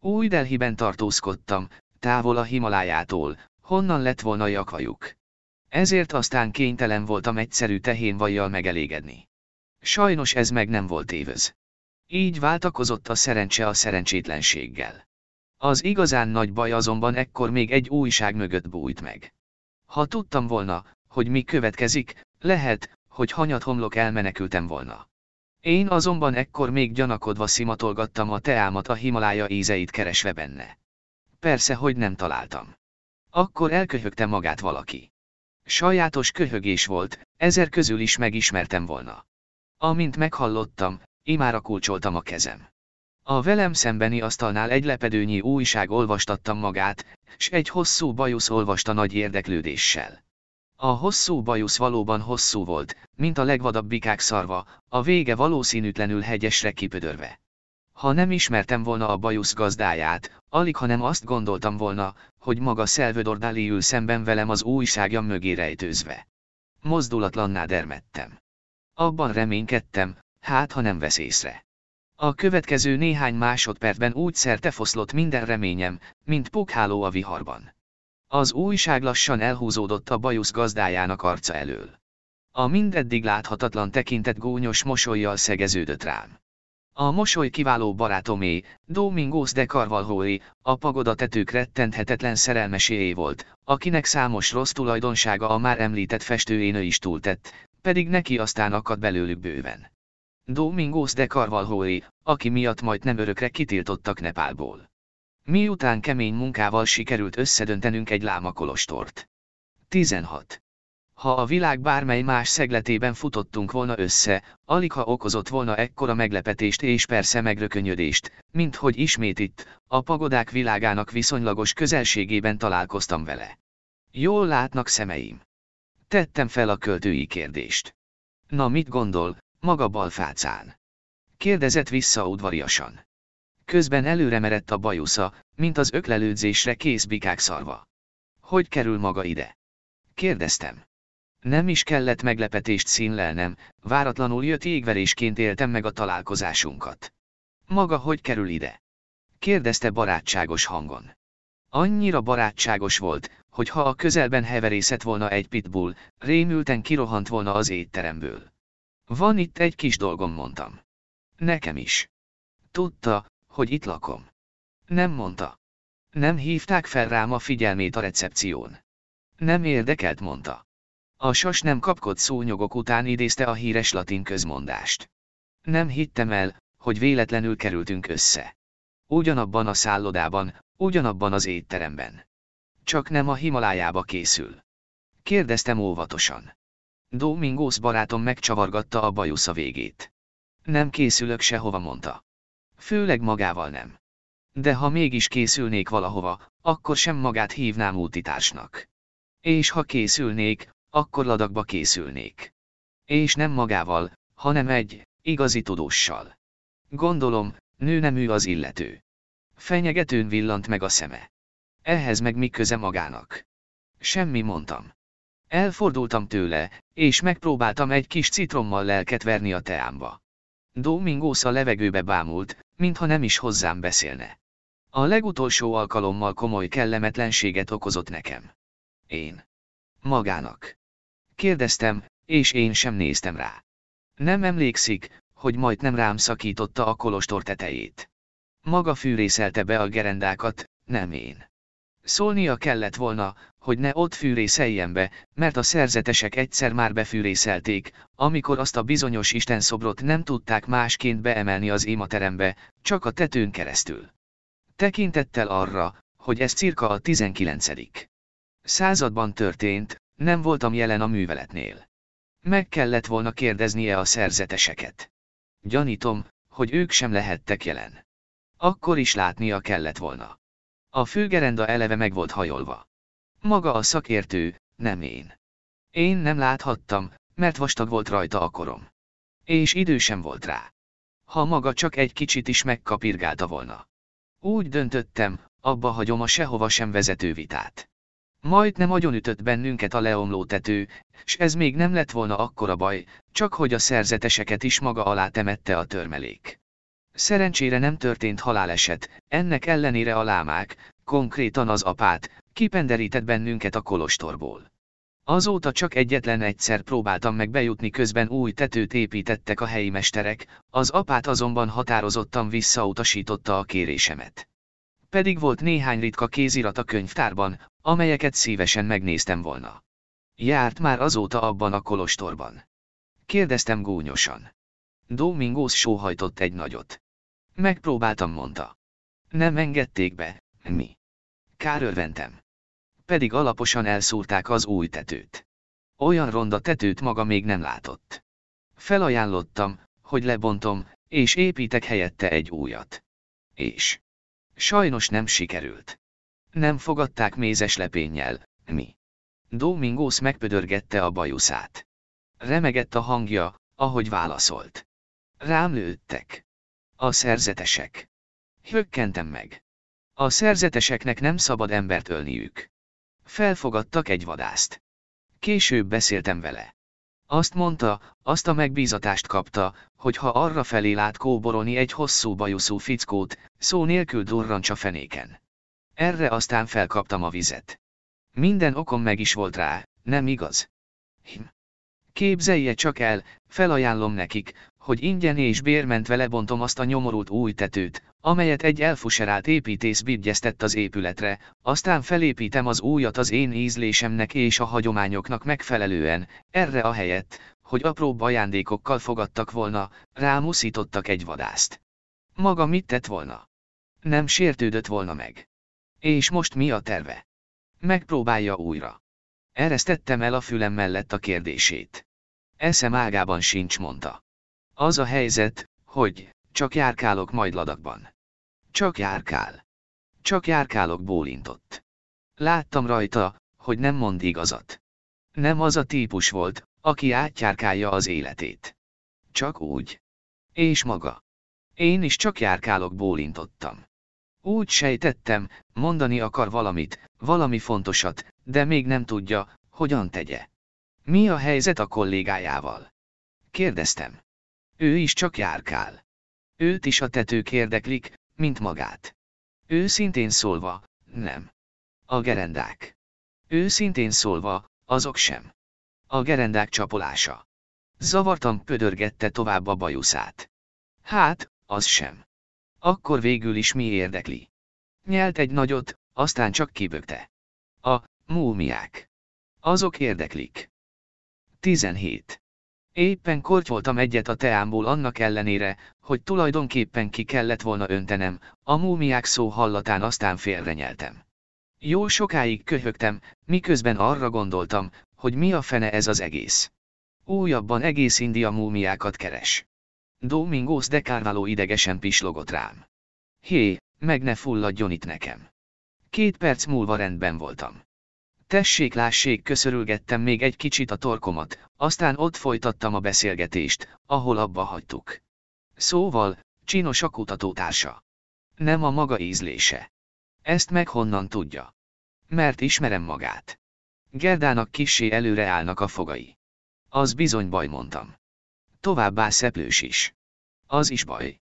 Új Delhiben tartózkodtam, távol a Himalájától, honnan lett volna jakvajuk. Ezért aztán kénytelen voltam egyszerű tehénvajjal megelégedni. Sajnos ez meg nem volt évöz. Így váltakozott a szerencse a szerencsétlenséggel. Az igazán nagy baj azonban ekkor még egy újság mögött bújt meg. Ha tudtam volna, hogy mi következik, lehet, hogy hanyat homlok elmenekültem volna. Én azonban ekkor még gyanakodva szimatolgattam a teámat a Himalája ízeit keresve benne. Persze, hogy nem találtam. Akkor elköhögte magát valaki. Sajátos köhögés volt, ezer közül is megismertem volna. Amint meghallottam, imára kulcsoltam a kezem. A velem szembeni asztalnál egy lepedőnyi újság olvastattam magát, s egy hosszú bajusz olvasta nagy érdeklődéssel. A hosszú bajusz valóban hosszú volt, mint a legvadabb bikák szarva, a vége valószínűtlenül hegyesre kipödörve. Ha nem ismertem volna a bajusz gazdáját, alig hanem azt gondoltam volna, hogy maga Salvador Dali ül szemben velem az újságja mögé rejtőzve. Mozdulatlanná dermedtem. Abban reménykedtem, hát ha nem vesz észre. A következő néhány másodpercben úgy szerte foszlott minden reményem, mint pókháló a viharban. Az újság lassan elhúzódott a bajusz gazdájának arca elől. A mindeddig láthatatlan tekintet gónyos mosolyjal szegeződött rám. A mosoly kiváló barátomé, Domingos de Carvalhoi, a pagoda tetők rettenthetetlen szerelmeséjé volt, akinek számos rossz tulajdonsága a már említett festőénő is túltett, pedig neki aztán akadt belőlük bőven. Domingos de Carvalhoi, aki miatt majd nem örökre kitiltottak Nepálból. Miután kemény munkával sikerült összedöntenünk egy lámakolostort. 16. Ha a világ bármely más szegletében futottunk volna össze, alig ha okozott volna ekkora meglepetést és persze megrökönyödést, mint hogy ismét itt, a pagodák világának viszonylagos közelségében találkoztam vele. Jól látnak szemeim. Tettem fel a költői kérdést. Na mit gondol, maga balfácán? Kérdezett vissza udvariasan. Közben előre merett a bajusza, mint az öklelődzésre kész bikák szarva. Hogy kerül maga ide? Kérdeztem. Nem is kellett meglepetést színlelnem, váratlanul jött égverésként éltem meg a találkozásunkat. Maga hogy kerül ide? Kérdezte barátságos hangon. Annyira barátságos volt, hogy ha a közelben heverészett volna egy pitbull, rémülten kirohant volna az étteremből. Van itt egy kis dolgom, mondtam. Nekem is. Tudta, hogy itt lakom. Nem mondta. Nem hívták fel rám a figyelmét a recepción. Nem érdekelt, mondta. A sas nem kapkodt szónyogok után idézte a híres latin közmondást. Nem hittem el, hogy véletlenül kerültünk össze. Ugyanabban a szállodában, ugyanabban az étteremben. Csak nem a Himalájába készül. Kérdeztem óvatosan. Domingos barátom megcsavargatta a bajusza végét. Nem készülök sehova, mondta. Főleg magával nem. De ha mégis készülnék valahova, akkor sem magát hívnám útitársnak. És ha készülnék, akkor ladakba készülnék. És nem magával, hanem egy, igazi tudóssal. Gondolom, nő nem ő az illető. Fenyegetőn villant meg a szeme. Ehhez meg mi köze magának? Semmi mondtam. Elfordultam tőle, és megpróbáltam egy kis citrommal lelket verni a teámba. Domingos a levegőbe bámult, mintha nem is hozzám beszélne. A legutolsó alkalommal komoly kellemetlenséget okozott nekem. Én. Magának. Kérdeztem, és én sem néztem rá. Nem emlékszik, hogy nem rám szakította a kolostor tetejét. Maga fűrészelte be a gerendákat, nem én. Szólnia kellett volna, hogy ne ott fűrészeljen be, mert a szerzetesek egyszer már befűrészelték, amikor azt a bizonyos szobrot nem tudták másként beemelni az imaterembe, csak a tetőn keresztül. Tekintettel arra, hogy ez cirka a 19. században történt, nem voltam jelen a műveletnél. Meg kellett volna kérdeznie a szerzeteseket. Gyanítom, hogy ők sem lehettek jelen. Akkor is látnia kellett volna. A főgerenda eleve meg volt hajolva. Maga a szakértő, nem én. Én nem láthattam, mert vastag volt rajta a korom. És idő sem volt rá. Ha maga csak egy kicsit is megkapirgálta volna. Úgy döntöttem, abba hagyom a sehova sem vezető vitát. nagyon agyonütött bennünket a leomló tető, s ez még nem lett volna akkora baj, csak hogy a szerzeteseket is maga alá temette a törmelék. Szerencsére nem történt haláleset, ennek ellenére a lámák, konkrétan az apát, kipenderített bennünket a kolostorból. Azóta csak egyetlen egyszer próbáltam meg bejutni közben új tetőt építettek a helyi mesterek, az apát azonban határozottan visszautasította a kérésemet. Pedig volt néhány ritka kézirat a könyvtárban, amelyeket szívesen megnéztem volna. Járt már azóta abban a kolostorban. Kérdeztem gúnyosan. Domingos sóhajtott egy nagyot. Megpróbáltam, mondta. Nem engedték be, mi. örventem. Pedig alaposan elszúrták az új tetőt. Olyan ronda tetőt maga még nem látott. Felajánlottam, hogy lebontom, és építek helyette egy újat. És. Sajnos nem sikerült. Nem fogadták mézes lepénnyel, mi. Domingos megpödörgette a bajuszát. Remegett a hangja, ahogy válaszolt. Rám lőttek. A szerzetesek. Hökkentem meg. A szerzeteseknek nem szabad embert ölniük. Felfogadtak egy vadászt. Később beszéltem vele. Azt mondta, azt a megbízatást kapta, hogy ha arra felé lát kóboroni egy hosszú bajuszú fickót, szó nélkül durrancsa fenéken. Erre aztán felkaptam a vizet. Minden okom meg is volt rá, nem igaz? Hm. Képzelje csak el, felajánlom nekik, hogy ingyen és bérmentve lebontom azt a nyomorult új tetőt, amelyet egy elfuserált építész bígyeztett az épületre, aztán felépítem az újat az én ízlésemnek és a hagyományoknak megfelelően, erre a helyett, hogy apróbb ajándékokkal fogadtak volna, rámuszítottak egy vadászt. Maga mit tett volna? Nem sértődött volna meg. És most mi a terve? Megpróbálja újra. Eresztettem el a fülem mellett a kérdését. Eszem ágában sincs, mondta. Az a helyzet, hogy, csak járkálok majd ladakban. Csak járkál. Csak járkálok bólintott. Láttam rajta, hogy nem mond igazat. Nem az a típus volt, aki átjárkálja az életét. Csak úgy. És maga. Én is csak járkálok bólintottam. Úgy sejtettem, mondani akar valamit, valami fontosat, de még nem tudja, hogyan tegye. Mi a helyzet a kollégájával? Kérdeztem. Ő is csak járkál. Őt is a tetők érdeklik, mint magát. Őszintén szólva, nem. A gerendák. Őszintén szólva, azok sem. A gerendák csapolása. Zavartan pödörgette tovább a bajuszát. Hát, az sem. Akkor végül is mi érdekli? Nyelt egy nagyot, aztán csak kibögte. A múmiák. Azok érdeklik. 17. Éppen kortyoltam egyet a teámból annak ellenére, hogy tulajdonképpen ki kellett volna öntenem, a múmiák szó hallatán aztán félrenyeltem. Jó sokáig köhögtem, miközben arra gondoltam, hogy mi a fene ez az egész. Újabban egész India múmiákat keres. Domingos de Carvalho idegesen pislogott rám. Hé, meg ne fulladjon itt nekem. Két perc múlva rendben voltam tessék-lássék köszörülgettem még egy kicsit a torkomat, aztán ott folytattam a beszélgetést, ahol abba hagytuk. Szóval, csinos a kutatótársa. Nem a maga ízlése. Ezt meg honnan tudja? Mert ismerem magát. Gerdának kissé előre állnak a fogai. Az bizony baj mondtam. Továbbá szeplős is. Az is baj.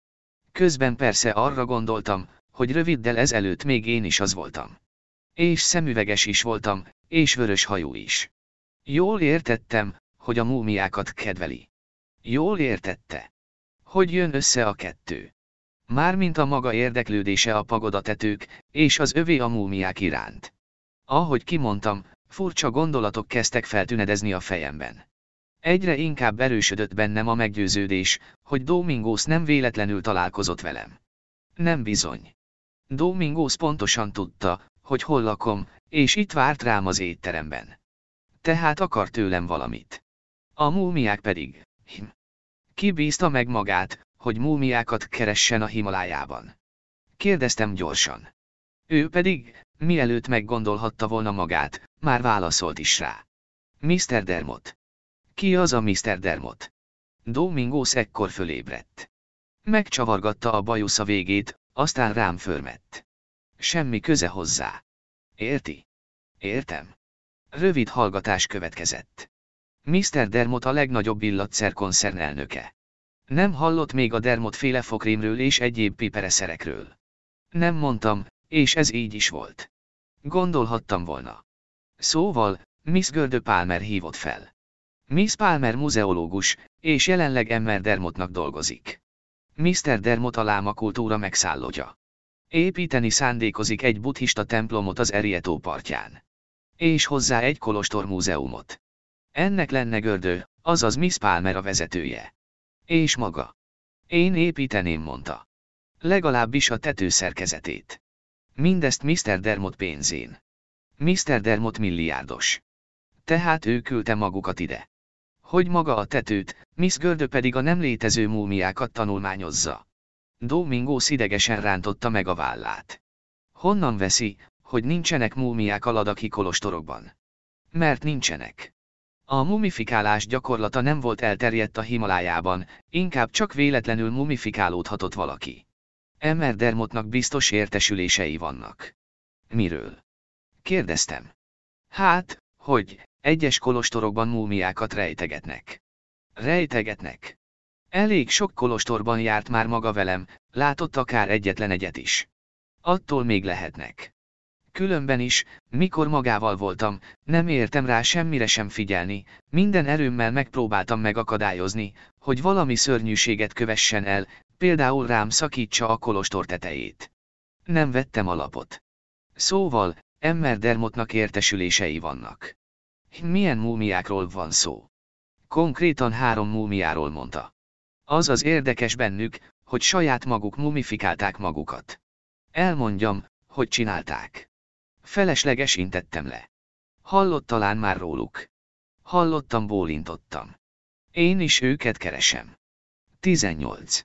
Közben persze arra gondoltam, hogy röviddel ezelőtt még én is az voltam. És szemüveges is voltam, és vörös hajú is. Jól értettem, hogy a múmiákat kedveli. Jól értette. Hogy jön össze a kettő? Mármint a maga érdeklődése a pagodatetők, és az övé a múmiák iránt. Ahogy kimondtam, furcsa gondolatok kezdtek feltünedezni a fejemben. Egyre inkább erősödött bennem a meggyőződés, hogy Domingos nem véletlenül találkozott velem. Nem bizony. Domingos pontosan tudta, hogy hol lakom, és itt várt rám az étteremben. Tehát akar tőlem valamit. A múmiák pedig, hm. Ki bízta meg magát, hogy múmiákat keressen a Himalájában? Kérdeztem gyorsan. Ő pedig, mielőtt meggondolhatta volna magát, már válaszolt is rá. Mr. Dermot. Ki az a Mr. Dermot? Domingos ekkor fölébredt. Megcsavargatta a bajusza végét, aztán rám förmett. Semmi köze hozzá. Érti? Értem. Rövid hallgatás következett. Mr. Dermot a legnagyobb illatszer elnöke. Nem hallott még a Dermot féle fokrémről és egyéb pipereszerekről. Nem mondtam, és ez így is volt. Gondolhattam volna. Szóval, Miss Gördö Palmer hívott fel. Miss Palmer muzeológus, és jelenleg Emmer Dermotnak dolgozik. Mr. Dermot a lámakultúra megszállója. Építeni szándékozik egy buddhista templomot az Erietó partján. És hozzá egy kolostor múzeumot. Ennek lenne Gördő, azaz Miss Palmer a vezetője. És maga. Én építeném, mondta. Legalábbis a tető szerkezetét. Mindezt Mr. Dermot pénzén. Mr. Dermot milliárdos. Tehát ő küldte magukat ide. Hogy maga a tetőt, Miss Gördő pedig a nem létező múmiákat tanulmányozza. Domingo szidegesen rántotta meg a vállát. Honnan veszi, hogy nincsenek múmiák a ladaki kolostorokban? Mert nincsenek. A mumifikálás gyakorlata nem volt elterjedt a Himalájában, inkább csak véletlenül mumifikálódhatott valaki. Emmerdermotnak biztos értesülései vannak. Miről? Kérdeztem. Hát, hogy, egyes kolostorokban múmiákat rejtegetnek. Rejtegetnek. Elég sok kolostorban járt már maga velem, látott akár egyetlen egyet is. Attól még lehetnek. Különben is, mikor magával voltam, nem értem rá semmire sem figyelni, minden erőmmel megpróbáltam megakadályozni, hogy valami szörnyűséget kövessen el, például rám szakítsa a kolostor tetejét. Nem vettem alapot. Szóval, Emmer Dermotnak értesülései vannak. Milyen múmiákról van szó? Konkrétan három múmiáról mondta. Az az érdekes bennük, hogy saját maguk mumifikálták magukat. Elmondjam, hogy csinálták. Felesleges intettem le. Hallott talán már róluk. Hallottam, bólintottam. Én is őket keresem. 18.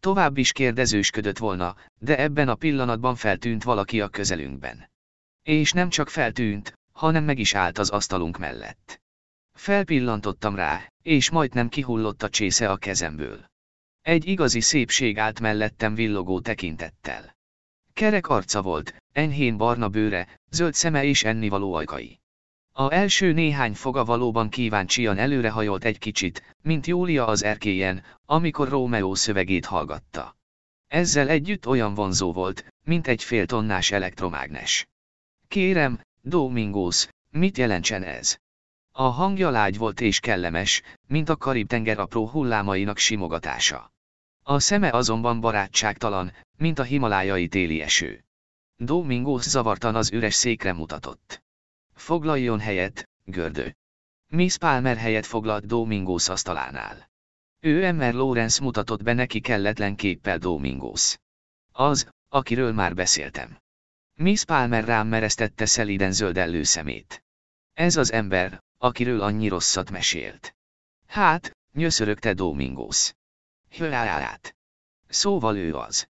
Tovább is kérdezősködött volna, de ebben a pillanatban feltűnt valaki a közelünkben. És nem csak feltűnt, hanem meg is állt az asztalunk mellett. Felpillantottam rá, és majdnem kihullott a csésze a kezemből. Egy igazi szépség állt mellettem villogó tekintettel. Kerek arca volt, enyhén barna bőre, zöld szeme és ennivaló ajkai. A első néhány foga valóban kíváncsian előrehajolt egy kicsit, mint Júlia az erkélyen, amikor Rómeó szövegét hallgatta. Ezzel együtt olyan vonzó volt, mint egy fél tonnás elektromágnes. Kérem, Domingos, mit jelentsen ez? A hangja lágy volt és kellemes, mint a Karib-tenger apró hullámainak simogatása. A szeme azonban barátságtalan, mint a himalájai téli eső. Domingos zavartan az üres székre mutatott. Foglaljon helyet, gördő. Miss Palmer helyet foglalt Domingos asztalánál. Ő Emmer Lawrence mutatott be neki kelletlen képpel Domingos. Az, akiről már beszéltem. Miss Palmer rám mereztette szeliden zöld előszemét. Ez az ember, akiről annyi rosszat mesélt. Hát, nyöszörögte Domingos. Hőállát. Szóval ő az.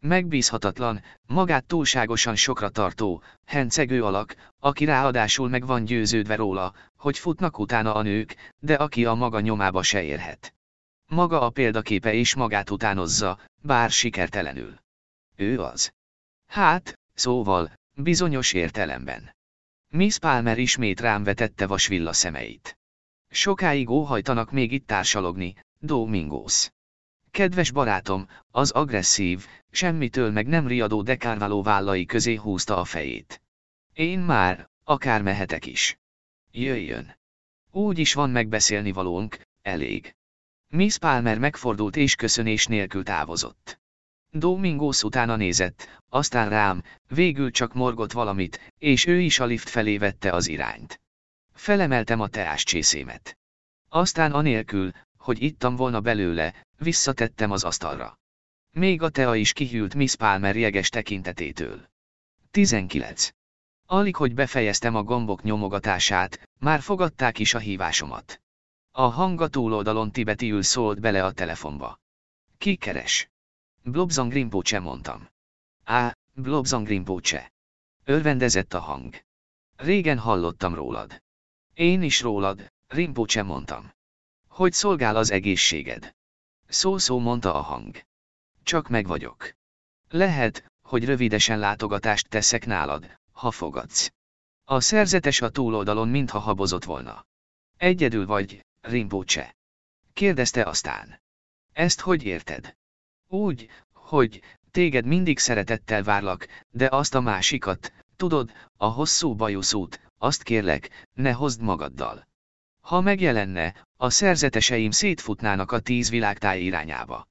Megbízhatatlan, magát túlságosan sokra tartó, hencegő alak, aki ráadásul meg van győződve róla, hogy futnak utána a nők, de aki a maga nyomába se érhet. Maga a példaképe is magát utánozza, bár sikertelenül. Ő az. Hát, szóval, bizonyos értelemben. Miss Palmer ismét rám vetette vasvilla szemeit. Sokáig óhajtanak még itt társalogni, Domingos. Kedves barátom, az agresszív, semmitől meg nem riadó dekárváló vállai közé húzta a fejét. Én már, akár mehetek is. Jöjjön. Úgy is van megbeszélni valónk, elég. Miss Palmer megfordult és köszönés nélkül távozott. Domingos utána nézett, aztán rám, végül csak morgott valamit, és ő is a lift felé vette az irányt. Felemeltem a teás csészémet. Aztán anélkül, hogy ittam volna belőle, visszatettem az asztalra. Még a tea is kihűlt Miss Palmer jeges tekintetétől. 19. Alig, hogy befejeztem a gombok nyomogatását, már fogadták is a hívásomat. A hang a túloldalon tibetiül szólt bele a telefonba. Ki keres? Blobzang Rinpoche mondtam. Á, Blobzang Rinpoche. Örvendezett a hang. Régen hallottam rólad. Én is rólad, Rinpoche mondtam. Hogy szolgál az egészséged? Szó-szó mondta a hang. Csak meg vagyok. Lehet, hogy rövidesen látogatást teszek nálad, ha fogadsz. A szerzetes a túloldalon mintha habozott volna. Egyedül vagy, Rinpoche. Kérdezte aztán. Ezt hogy érted? Úgy, hogy, téged mindig szeretettel várlak, de azt a másikat, tudod, a hosszú bajuszút, azt kérlek, ne hozd magaddal. Ha megjelenne, a szerzeteseim szétfutnának a tíz világtáj irányába.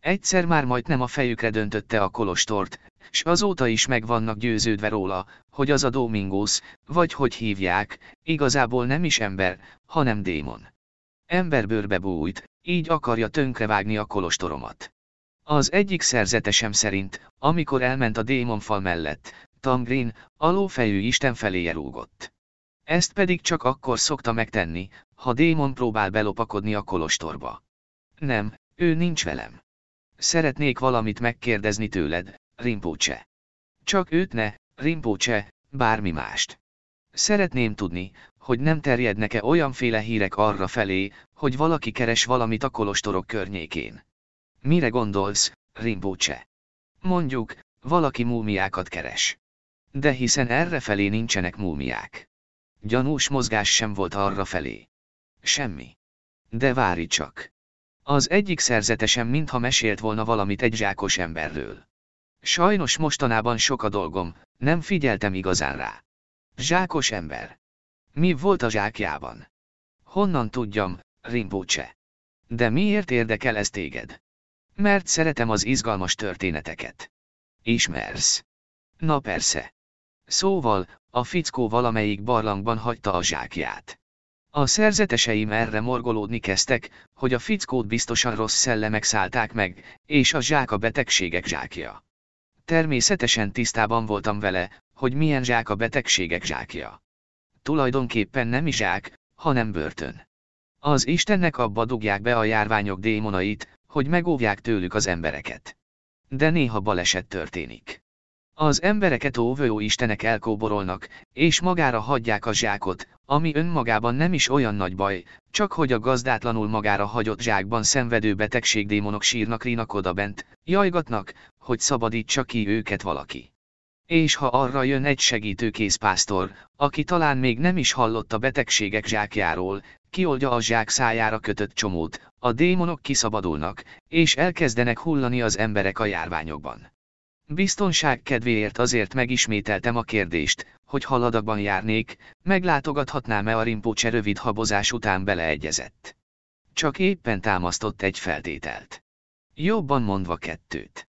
Egyszer már majdnem a fejükre döntötte a kolostort, s azóta is meg vannak győződve róla, hogy az a Domingos, vagy hogy hívják, igazából nem is ember, hanem démon. Emberbőrbe bújt, így akarja tönkrevágni a kolostoromat. Az egyik szerzetesem szerint, amikor elment a démonfal mellett, Tom Green, alófejű Isten felé rúgott. Ezt pedig csak akkor szokta megtenni, ha démon próbál belopakodni a kolostorba. Nem, ő nincs velem. Szeretnék valamit megkérdezni tőled, Rimpócse. Csak őt ne, Rimpócse, bármi mást. Szeretném tudni, hogy nem terjednek-e olyanféle hírek arra felé, hogy valaki keres valamit a kolostorok környékén. Mire gondolsz, Rinpoche? Mondjuk, valaki múmiákat keres. De hiszen erre felé nincsenek múmiák. Gyanús mozgás sem volt arra felé. Semmi. De várj csak. Az egyik szerzetesem mintha mesélt volna valamit egy zsákos emberről. Sajnos mostanában sok a dolgom, nem figyeltem igazán rá. Zsákos ember. Mi volt a zsákjában? Honnan tudjam, Rinpoche? De miért érdekel ez téged? Mert szeretem az izgalmas történeteket. Ismersz. Na persze. Szóval, a fickó valamelyik barlangban hagyta a zsákját. A szerzeteseim erre morgolódni kezdtek, hogy a fickót biztosan rossz szellemek szállták meg, és a zsák a betegségek zsákja. Természetesen tisztában voltam vele, hogy milyen zsák a betegségek zsákja. Tulajdonképpen nem is zsák, hanem börtön. Az Istennek abba dugják be a járványok démonait, hogy megóvják tőlük az embereket. De néha baleset történik. Az embereket óvő istenek elkóborolnak, és magára hagyják a zsákot, ami önmagában nem is olyan nagy baj, csak hogy a gazdátlanul magára hagyott zsákban szenvedő betegségdémonok sírnak rinak odabent, jajgatnak, hogy szabadítsa ki őket valaki. És ha arra jön egy segítőkész pásztor, aki talán még nem is hallott a betegségek zsákjáról, kioldja a zsák szájára kötött csomót, a démonok kiszabadulnak, és elkezdenek hullani az emberek a járványokban. Biztonság kedvéért azért megismételtem a kérdést, hogy haladakban járnék, meglátogathatnám-e a rimpócse rövid habozás után beleegyezett. Csak éppen támasztott egy feltételt. Jobban mondva kettőt.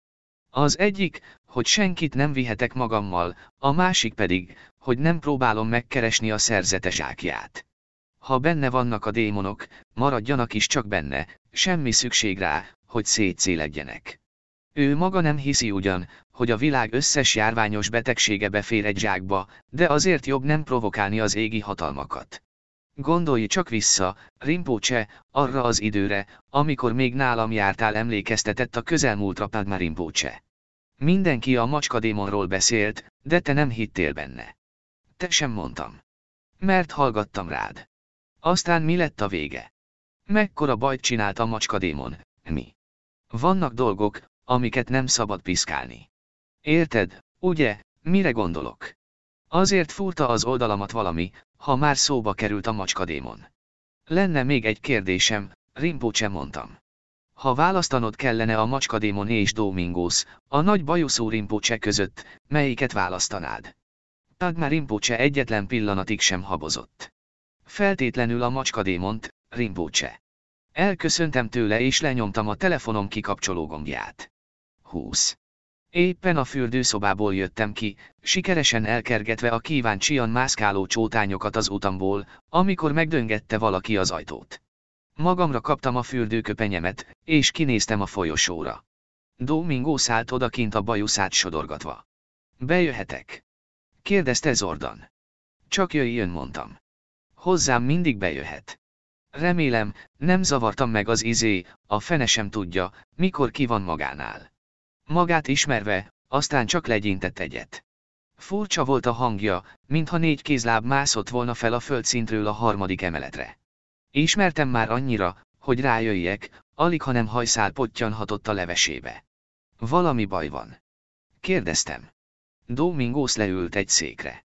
Az egyik, hogy senkit nem vihetek magammal, a másik pedig, hogy nem próbálom megkeresni a szerzetes ákját. Ha benne vannak a démonok, maradjanak is csak benne, semmi szükség rá, hogy szétszélegjenek. Ő maga nem hiszi ugyan, hogy a világ összes járványos betegsége befér egy zsákba, de azért jobb nem provokálni az égi hatalmakat. Gondolj csak vissza, Rimpócse, arra az időre, amikor még nálam jártál emlékeztetett a közelmúltra Padma Rimpócse. Mindenki a macska démonról beszélt, de te nem hittél benne. Te sem mondtam. Mert hallgattam rád. Aztán mi lett a vége? Mekkora bajt csinált a macska démon. mi? Vannak dolgok, amiket nem szabad piszkálni. Érted, ugye, mire gondolok? Azért fúrta az oldalamat valami, ha már szóba került a macska démon. Lenne még egy kérdésem, Rimpócse mondtam. Ha választanod kellene a macska démon és Domingos, a nagy bajuszú Rimpócse között, melyiket választanád? Tagmar Rimpócse egyetlen pillanatig sem habozott. Feltétlenül a macska démont, Rinpoche. Elköszöntem tőle és lenyomtam a telefonom kikapcsoló gombját. 20. Éppen a fürdőszobából jöttem ki, sikeresen elkergetve a kíváncsian mászkáló csótányokat az utamból, amikor megdöngette valaki az ajtót. Magamra kaptam a fürdőköpenyemet, és kinéztem a folyosóra. Domingo szállt odakint a bajuszát sodorgatva. Bejöhetek? kérdezte Zordan. Csak jöjjön, mondtam. Hozzám mindig bejöhet. Remélem, nem zavartam meg az izé, a fene sem tudja, mikor ki van magánál. Magát ismerve, aztán csak legyintett egyet. Furcsa volt a hangja, mintha négy kézláb mászott volna fel a földszintről a harmadik emeletre. Ismertem már annyira, hogy rájöjjek, alig ha nem hajszál pottyanhatott a levesébe. Valami baj van. Kérdeztem. Domingos leült egy székre.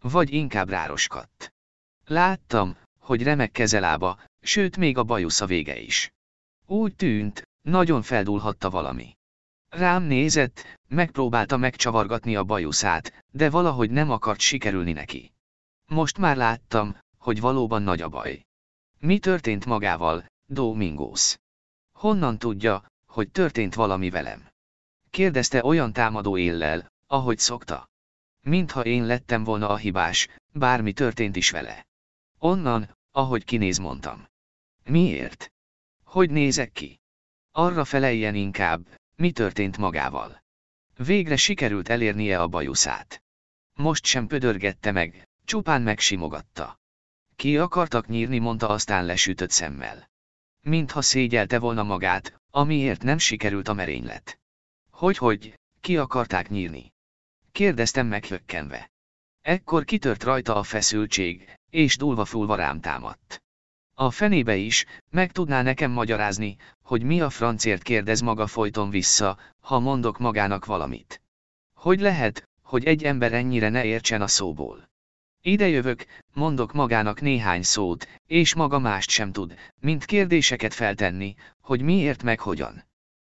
Vagy inkább rároskadt. Láttam, hogy remek kezelába, sőt még a bajusza vége is. Úgy tűnt, nagyon feldúlhatta valami. Rám nézett, megpróbálta megcsavargatni a bajuszát, de valahogy nem akart sikerülni neki. Most már láttam, hogy valóban nagy a baj. Mi történt magával, Domingos? Honnan tudja, hogy történt valami velem? Kérdezte olyan támadó éllel, ahogy szokta. Mintha én lettem volna a hibás, bármi történt is vele. Onnan, ahogy kinéz mondtam. Miért? Hogy nézek ki? Arra feleljen inkább, mi történt magával. Végre sikerült elérnie a bajuszát. Most sem pödörgette meg, csupán megsimogatta. Ki akartak nyírni, mondta aztán lesütött szemmel. Mintha szégyelte volna magát, amiért nem sikerült a merénylet. Hogy-hogy, ki akarták nyírni? Kérdeztem meghökkenve. Ekkor kitört rajta a feszültség, és dúlva-fúlva rám támadt. A fenébe is, meg tudná nekem magyarázni, hogy mi a francért kérdez maga folyton vissza, ha mondok magának valamit. Hogy lehet, hogy egy ember ennyire ne értsen a szóból? Ide jövök, mondok magának néhány szót, és maga mást sem tud, mint kérdéseket feltenni, hogy miért meg hogyan.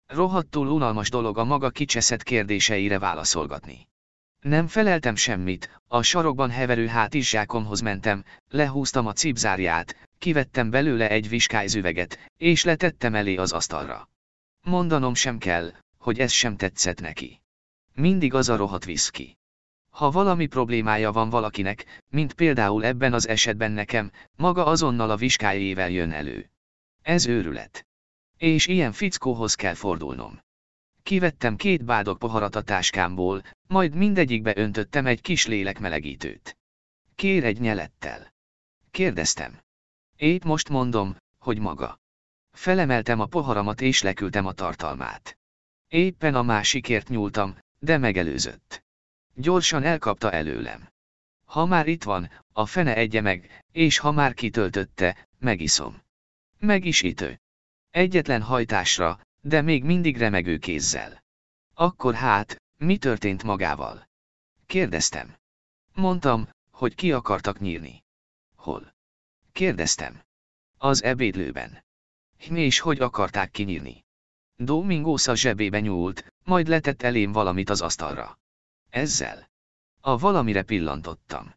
Rohadtul unalmas dolog a maga kicseszett kérdéseire válaszolgatni. Nem feleltem semmit, a sarokban heverő hátizsákomhoz mentem, lehúztam a cipzárját, kivettem belőle egy viskájzüveget, és letettem elé az asztalra. Mondanom sem kell, hogy ez sem tetszett neki. Mindig az a rohadt viszki. Ha valami problémája van valakinek, mint például ebben az esetben nekem, maga azonnal a viskájével jön elő. Ez őrület. És ilyen fickóhoz kell fordulnom kivettem két bádog poharat a táskámból, majd mindegyikbe öntöttem egy kis lélekmelegítőt. Kér egy nyelettel. Kérdeztem. Épp most mondom, hogy maga. Felemeltem a poharamat és leküldtem a tartalmát. Éppen a másikért nyúltam, de megelőzött. Gyorsan elkapta előlem. Ha már itt van, a fene egye meg, és ha már kitöltötte, megiszom. Meg is itő. Egyetlen hajtásra, de még mindig remegő kézzel. Akkor hát, mi történt magával? Kérdeztem. Mondtam, hogy ki akartak nyírni. Hol? Kérdeztem. Az ebédlőben. És hogy akarták kinyírni? Domingósz a zsebébe nyúlt, majd letett elém valamit az asztalra. Ezzel. A valamire pillantottam.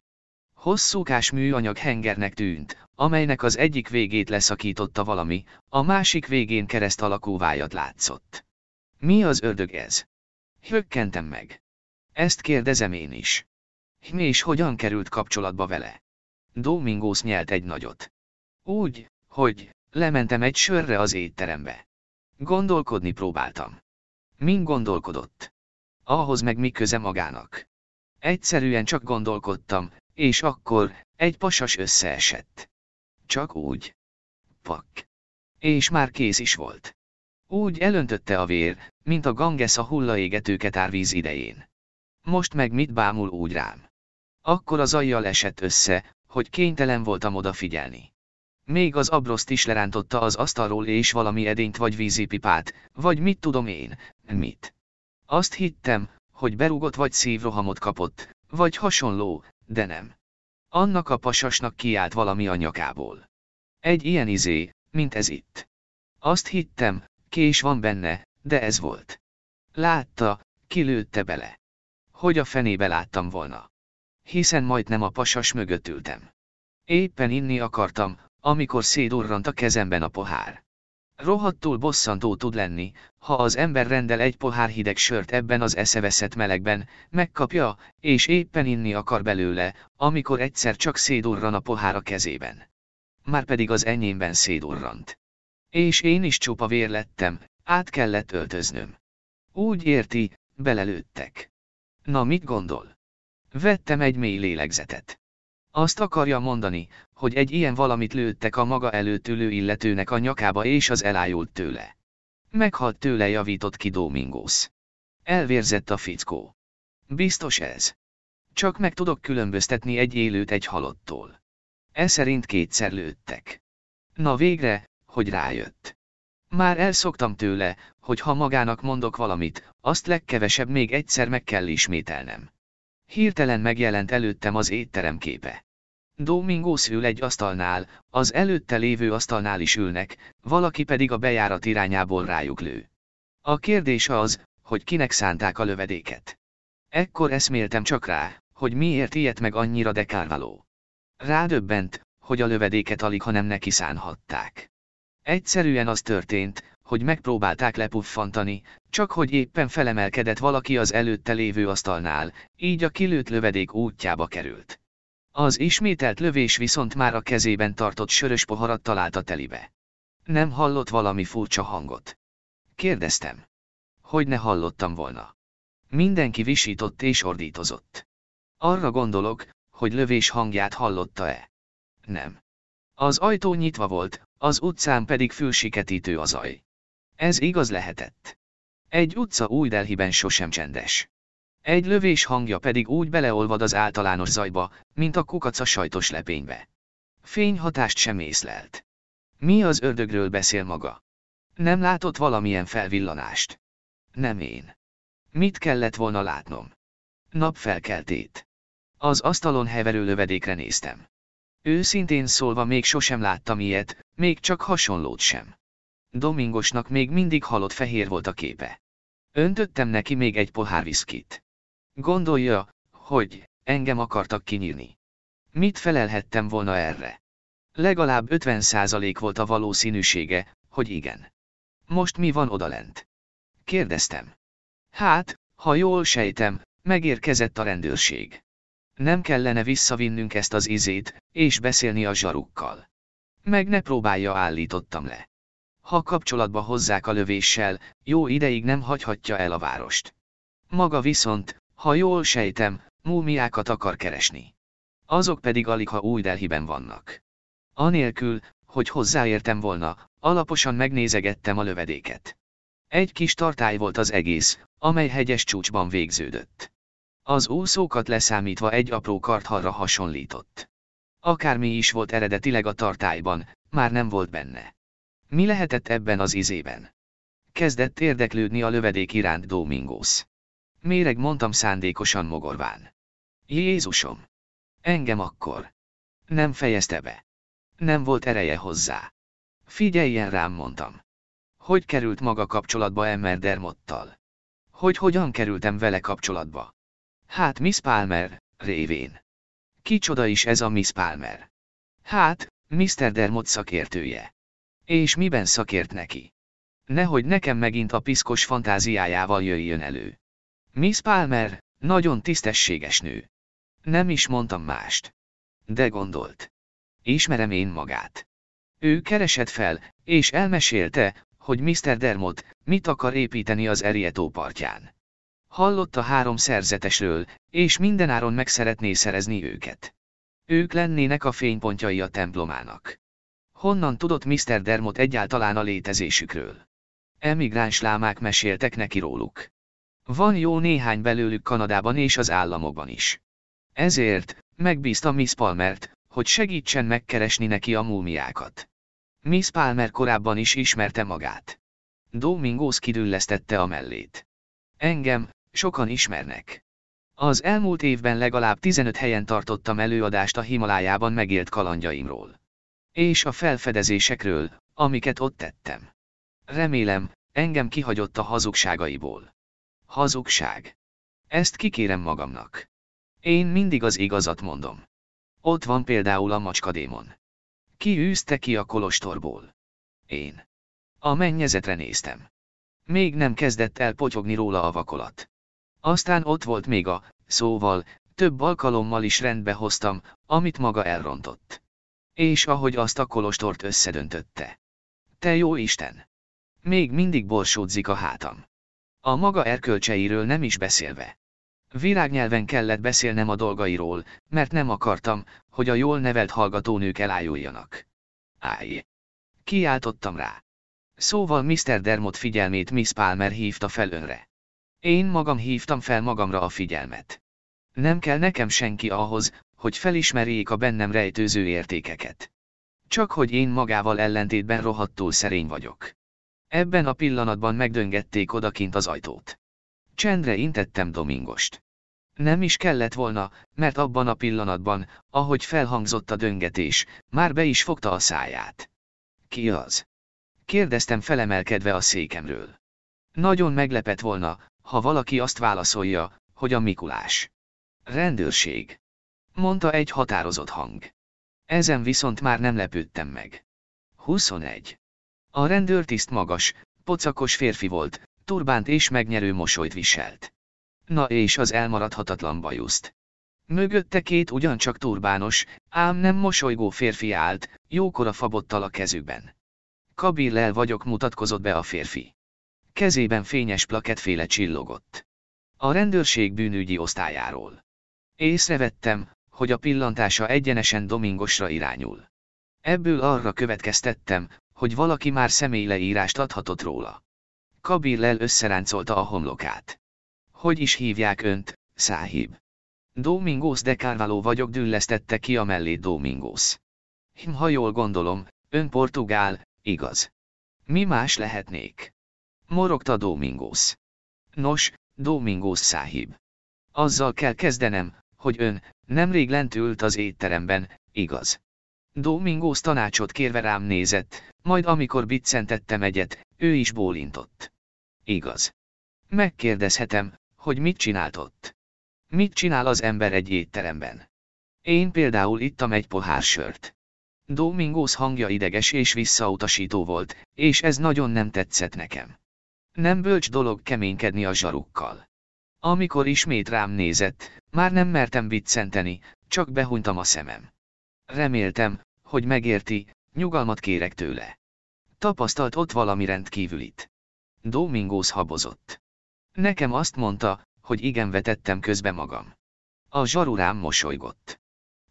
Hosszúkás műanyag hengernek tűnt, amelynek az egyik végét leszakította valami, a másik végén kereszt alakú vájat látszott. Mi az ördög ez? Hökkentem meg. Ezt kérdezem én is. Mi és hogyan került kapcsolatba vele? Domingos nyelt egy nagyot. Úgy, hogy lementem egy sörre az étterembe. Gondolkodni próbáltam. Min gondolkodott? Ahhoz meg mi köze magának? Egyszerűen csak gondolkodtam, és akkor egy pasas összeesett. Csak úgy. Pak. És már kész is volt. Úgy elöntötte a vér, mint a Ganges a hullaégetőket árvíz idején. Most meg mit bámul úgy rám? Akkor az ajjal esett össze, hogy kénytelen voltam odafigyelni. Még az abroszt is lerántotta az asztalról és valami edényt vagy vízipipát, vagy mit tudom én, mit. Azt hittem, hogy berúgott vagy szívrohamot kapott, vagy hasonló, de nem. Annak a pasasnak kiált valami a nyakából. Egy ilyen izé, mint ez itt. Azt hittem, kés van benne, de ez volt. Látta, kilőtte bele. Hogy a fenébe láttam volna. Hiszen majdnem a pasas mögött ültem. Éppen inni akartam, amikor szédurrant a kezemben a pohár. Rohadtul bosszantó tud lenni, ha az ember rendel egy pohár hideg sört ebben az eszeveszett melegben, megkapja, és éppen inni akar belőle, amikor egyszer csak szédurran a pohár a kezében. Márpedig az enyémben szédurrant. És én is csupa vér lettem, át kellett öltöznöm. Úgy érti, belelőttek. Na mit gondol? Vettem egy mély lélegzetet. Azt akarja mondani, hogy egy ilyen valamit lőttek a maga előtt ülő illetőnek a nyakába és az elájult tőle. Meghalt tőle javított ki Domingos. Elvérzett a fickó. Biztos ez. Csak meg tudok különböztetni egy élőt egy halottól. E szerint kétszer lőttek. Na végre, hogy rájött. Már elszoktam tőle, hogy ha magának mondok valamit, azt legkevesebb még egyszer meg kell ismételnem. Hirtelen megjelent előttem az étterem képe. Domingos ül egy asztalnál, az előtte lévő asztalnál is ülnek, valaki pedig a bejárat irányából rájuk lő. A kérdés az, hogy kinek szánták a lövedéket. Ekkor eszméltem csak rá, hogy miért ilyet meg annyira dekárvaló. Rádöbbent, hogy a lövedéket alig ha nem neki szánhatták. Egyszerűen az történt, hogy megpróbálták lepuffantani, csak hogy éppen felemelkedett valaki az előtte lévő asztalnál, így a kilőtt lövedék útjába került. Az ismételt lövés viszont már a kezében tartott sörös poharat találta telibe. Nem hallott valami furcsa hangot. Kérdeztem. Hogy ne hallottam volna. Mindenki visított és ordítozott. Arra gondolok, hogy lövés hangját hallotta-e. Nem. Az ajtó nyitva volt, az utcán pedig fülsiketítő az aj. Ez igaz lehetett. Egy utca új Delhiben sosem csendes. Egy lövés hangja pedig úgy beleolvad az általános zajba, mint a kukac a sajtos lepénybe. Fényhatást sem észlelt. Mi az ördögről beszél maga? Nem látott valamilyen felvillanást? Nem én. Mit kellett volna látnom? Napfelkeltét. Az asztalon heverő lövedékre néztem. Őszintén szólva még sosem láttam ilyet, még csak hasonlót sem. Domingosnak még mindig halott fehér volt a képe. Öntöttem neki még egy pohár viszkit. Gondolja, hogy engem akartak kinyírni. Mit felelhettem volna erre? Legalább 50% volt a valószínűsége, hogy igen. Most mi van odalent? Kérdeztem. Hát, ha jól sejtem, megérkezett a rendőrség. Nem kellene visszavinnünk ezt az izét, és beszélni a zsarukkal. Meg ne próbálja állítottam le. Ha kapcsolatba hozzák a lövéssel, jó ideig nem hagyhatja el a várost. Maga viszont, ha jól sejtem, múmiákat akar keresni. Azok pedig alig ha új delhiben vannak. Anélkül, hogy hozzáértem volna, alaposan megnézegettem a lövedéket. Egy kis tartály volt az egész, amely hegyes csúcsban végződött. Az úszókat leszámítva egy apró karthalra hasonlított. Akármi is volt eredetileg a tartályban, már nem volt benne. Mi lehetett ebben az izében? Kezdett érdeklődni a lövedék iránt Domingos. Méreg mondtam szándékosan mogorván. Jézusom! Engem akkor! Nem fejezte be. Nem volt ereje hozzá. Figyeljen rám, mondtam. Hogy került maga kapcsolatba Emmer Dermottal? Hogy hogyan kerültem vele kapcsolatba? Hát Miss Palmer, révén. Kicsoda is ez a Miss Palmer? Hát, Mr. Dermott szakértője. És miben szakért neki? Nehogy nekem megint a piszkos fantáziájával jöjjön elő. Miss Palmer, nagyon tisztességes nő. Nem is mondtam mást. De gondolt. Ismerem én magát. Ő keresett fel, és elmesélte, hogy Mr. Dermot mit akar építeni az Erietó partján. Hallott a három szerzetesről, és mindenáron meg szeretné szerezni őket. Ők lennének a fénypontjai a templomának. Honnan tudott Mr. Dermot egyáltalán a létezésükről? Emigráns lámák meséltek neki róluk. Van jó néhány belőlük Kanadában és az államokban is. Ezért, megbízta Miss Palmert, hogy segítsen megkeresni neki a múmiákat. Miss Palmer korábban is ismerte magát. Domingos kidüllesztette a mellét. Engem, sokan ismernek. Az elmúlt évben legalább 15 helyen tartottam előadást a Himalájában megélt kalandjaimról. És a felfedezésekről, amiket ott tettem. Remélem, engem kihagyott a hazugságaiból. Hazugság. Ezt kikérem magamnak. Én mindig az igazat mondom. Ott van például a macskadémon. Ki űzte ki a kolostorból? Én. A mennyezetre néztem. Még nem kezdett el potyogni róla a vakolat. Aztán ott volt még a, szóval, több alkalommal is rendbe hoztam, amit maga elrontott. És ahogy azt a kolostort összedöntötte. Te jó Isten! Még mindig borsódzik a hátam. A maga erkölcseiről nem is beszélve. Virágnyelven kellett beszélnem a dolgairól, mert nem akartam, hogy a jól nevelt hallgatónők elájuljanak. Áj! Kiáltottam rá. Szóval Mr. Dermot figyelmét Miss Palmer hívta fel önre. Én magam hívtam fel magamra a figyelmet. Nem kell nekem senki ahhoz, hogy felismerjék a bennem rejtőző értékeket. Csak hogy én magával ellentétben rohadtul szerény vagyok. Ebben a pillanatban megdöngették odakint az ajtót. Csendre intettem Domingost. Nem is kellett volna, mert abban a pillanatban, ahogy felhangzott a döngetés, már be is fogta a száját. Ki az? Kérdeztem felemelkedve a székemről. Nagyon meglepett volna, ha valaki azt válaszolja, hogy a Mikulás. Rendőrség. Mondta egy határozott hang. Ezen viszont már nem lepődtem meg. 21. A rendőrtiszt magas, pocakos férfi volt, turbánt és megnyerő mosolyt viselt. Na és az elmaradhatatlan bajuszt. Mögötte két ugyancsak turbános, ám nem mosolygó férfi állt, jókora fabottal a kezükben. Kabillel vagyok mutatkozott be a férfi. Kezében fényes plakettféle csillogott. A rendőrség bűnügyi osztályáról. Észrevettem, hogy a pillantása egyenesen Domingosra irányul. Ebből arra következtettem, hogy valaki már személyleírást adhatott róla. lel összeráncolta a homlokát. Hogy is hívják önt, száhib? Domingos de Carvalho vagyok düllesztette ki a mellé Domingos. Hm, ha jól gondolom, ön portugál, igaz. Mi más lehetnék? Morogta Domingos. Nos, Domingos száhib. Azzal kell kezdenem, hogy ön, nemrég lent ült az étteremben, igaz? Domingos tanácsot kérve rám nézett, majd amikor biccentettem egyet, ő is bólintott. Igaz. Megkérdezhetem, hogy mit csinált ott. Mit csinál az ember egy étteremben? Én például ittam egy pohár sört. Domingos hangja ideges és visszautasító volt, és ez nagyon nem tetszett nekem. Nem bölcs dolog keménykedni a zsarukkal. Amikor ismét rám nézett, már nem mertem viccenteni, csak behunytam a szemem. Reméltem, hogy megérti, nyugalmat kérek tőle. Tapasztalt ott valami rendkívülit. Domingos habozott. Nekem azt mondta, hogy igen vetettem közbe magam. A zsaru rám mosolygott.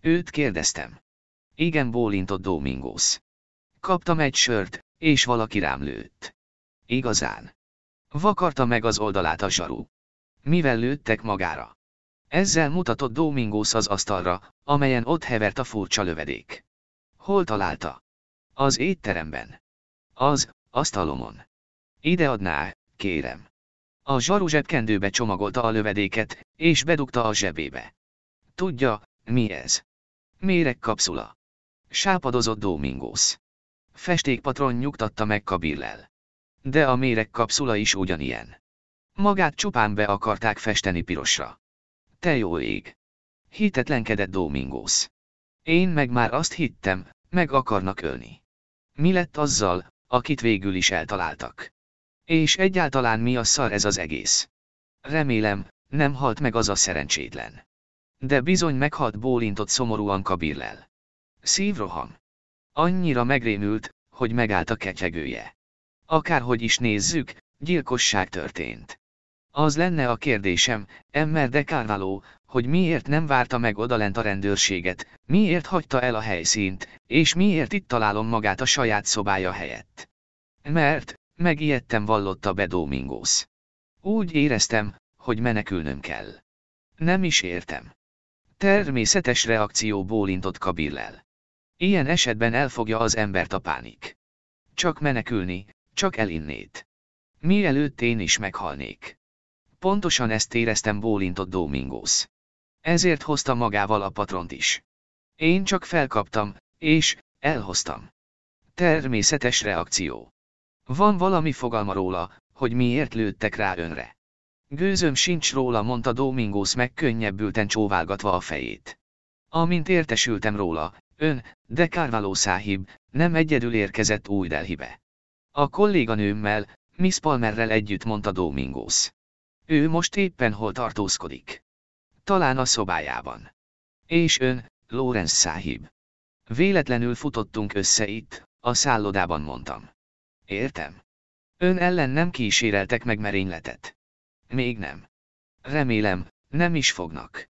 Őt kérdeztem. Igen bólintott Domingos. Kaptam egy sört, és valaki rám lőtt. Igazán. Vakarta meg az oldalát a zsaru. Mivel lőttek magára? Ezzel mutatott Domingos az asztalra, amelyen ott hevert a furcsa lövedék. Hol találta? Az étteremben. Az, asztalomon. Ide adná, kérem. A zsaru zsebkendőbe csomagolta a lövedéket, és bedugta a zsebébe. Tudja, mi ez? Méreg kapszula. Sápadozott Domingos. Festékpatron nyugtatta meg Kabillel. De a méreg kapszula is ugyanilyen. Magát csupán be akarták festeni pirosra. Te jó ég. Hitetlenkedett Domingos. Én meg már azt hittem, meg akarnak ölni. Mi lett azzal, akit végül is eltaláltak? És egyáltalán mi a szar ez az egész? Remélem, nem halt meg az a szerencsétlen. De bizony meghalt bólintott szomorúan Kabirlel. Szívroham. Annyira megrémült, hogy megállt a ketyegője. Akárhogy is nézzük, gyilkosság történt. Az lenne a kérdésem, Emmer de Carvalho, hogy miért nem várta meg odalent a rendőrséget, miért hagyta el a helyszínt, és miért itt találom magát a saját szobája helyett. Mert, megijedtem vallotta be Domingos. Úgy éreztem, hogy menekülnöm kell. Nem is értem. Természetes reakció bólintott Kabirlel. Ilyen esetben elfogja az embert a pánik. Csak menekülni, csak elinnét. Mielőtt én is meghalnék. Pontosan ezt éreztem bólintott Domingos. Ezért hozta magával a patront is. Én csak felkaptam, és elhoztam. Természetes reakció. Van valami fogalma róla, hogy miért lőttek rá önre. Gőzöm sincs róla, mondta Domingos megkönnyebbülten csóválgatva a fejét. Amint értesültem róla, ön, de Carvalho száhib, nem egyedül érkezett új Delhibe. A kolléganőmmel, Miss Palmerrel együtt mondta Domingos. Ő most éppen hol tartózkodik? Talán a szobájában. És ön, Lorenz száhib. Véletlenül futottunk össze itt, a szállodában mondtam. Értem. Ön ellen nem kíséreltek meg merényletet. Még nem. Remélem, nem is fognak.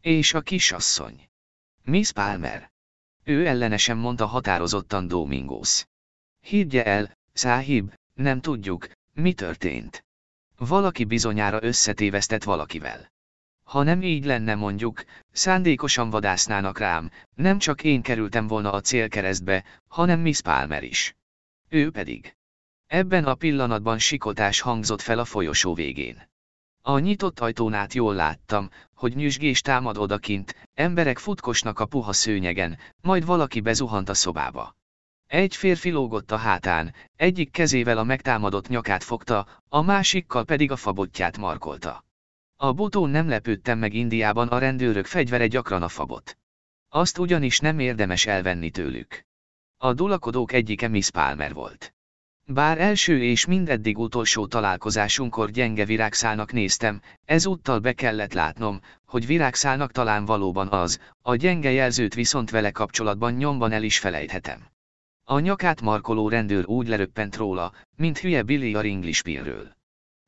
És a kisasszony. Miss Palmer. Ő ellenesen mondta határozottan Domingos. Higgye el, száhib, nem tudjuk, mi történt. Valaki bizonyára összetévesztett valakivel. Ha nem így lenne mondjuk, szándékosan vadásznának rám, nem csak én kerültem volna a célkeresztbe, hanem Miss Palmer is. Ő pedig. Ebben a pillanatban sikotás hangzott fel a folyosó végén. A nyitott ajtón át jól láttam, hogy nyüzsgés támad odakint, emberek futkosnak a puha szőnyegen, majd valaki bezuhant a szobába. Egy férfi lógott a hátán, egyik kezével a megtámadott nyakát fogta, a másikkal pedig a fabotját markolta. A botón nem lepődtem meg Indiában a rendőrök fegyvere gyakran a fabot. Azt ugyanis nem érdemes elvenni tőlük. A dulakodók egyike Miss Palmer volt. Bár első és mindeddig utolsó találkozásunkkor gyenge virágszálnak néztem, ezúttal be kellett látnom, hogy virágszálnak talán valóban az, a gyenge jelzőt viszont vele kapcsolatban nyomban el is felejthetem. A nyakát markoló rendőr úgy leröppent róla, mint hülye Billy a ringlispirről.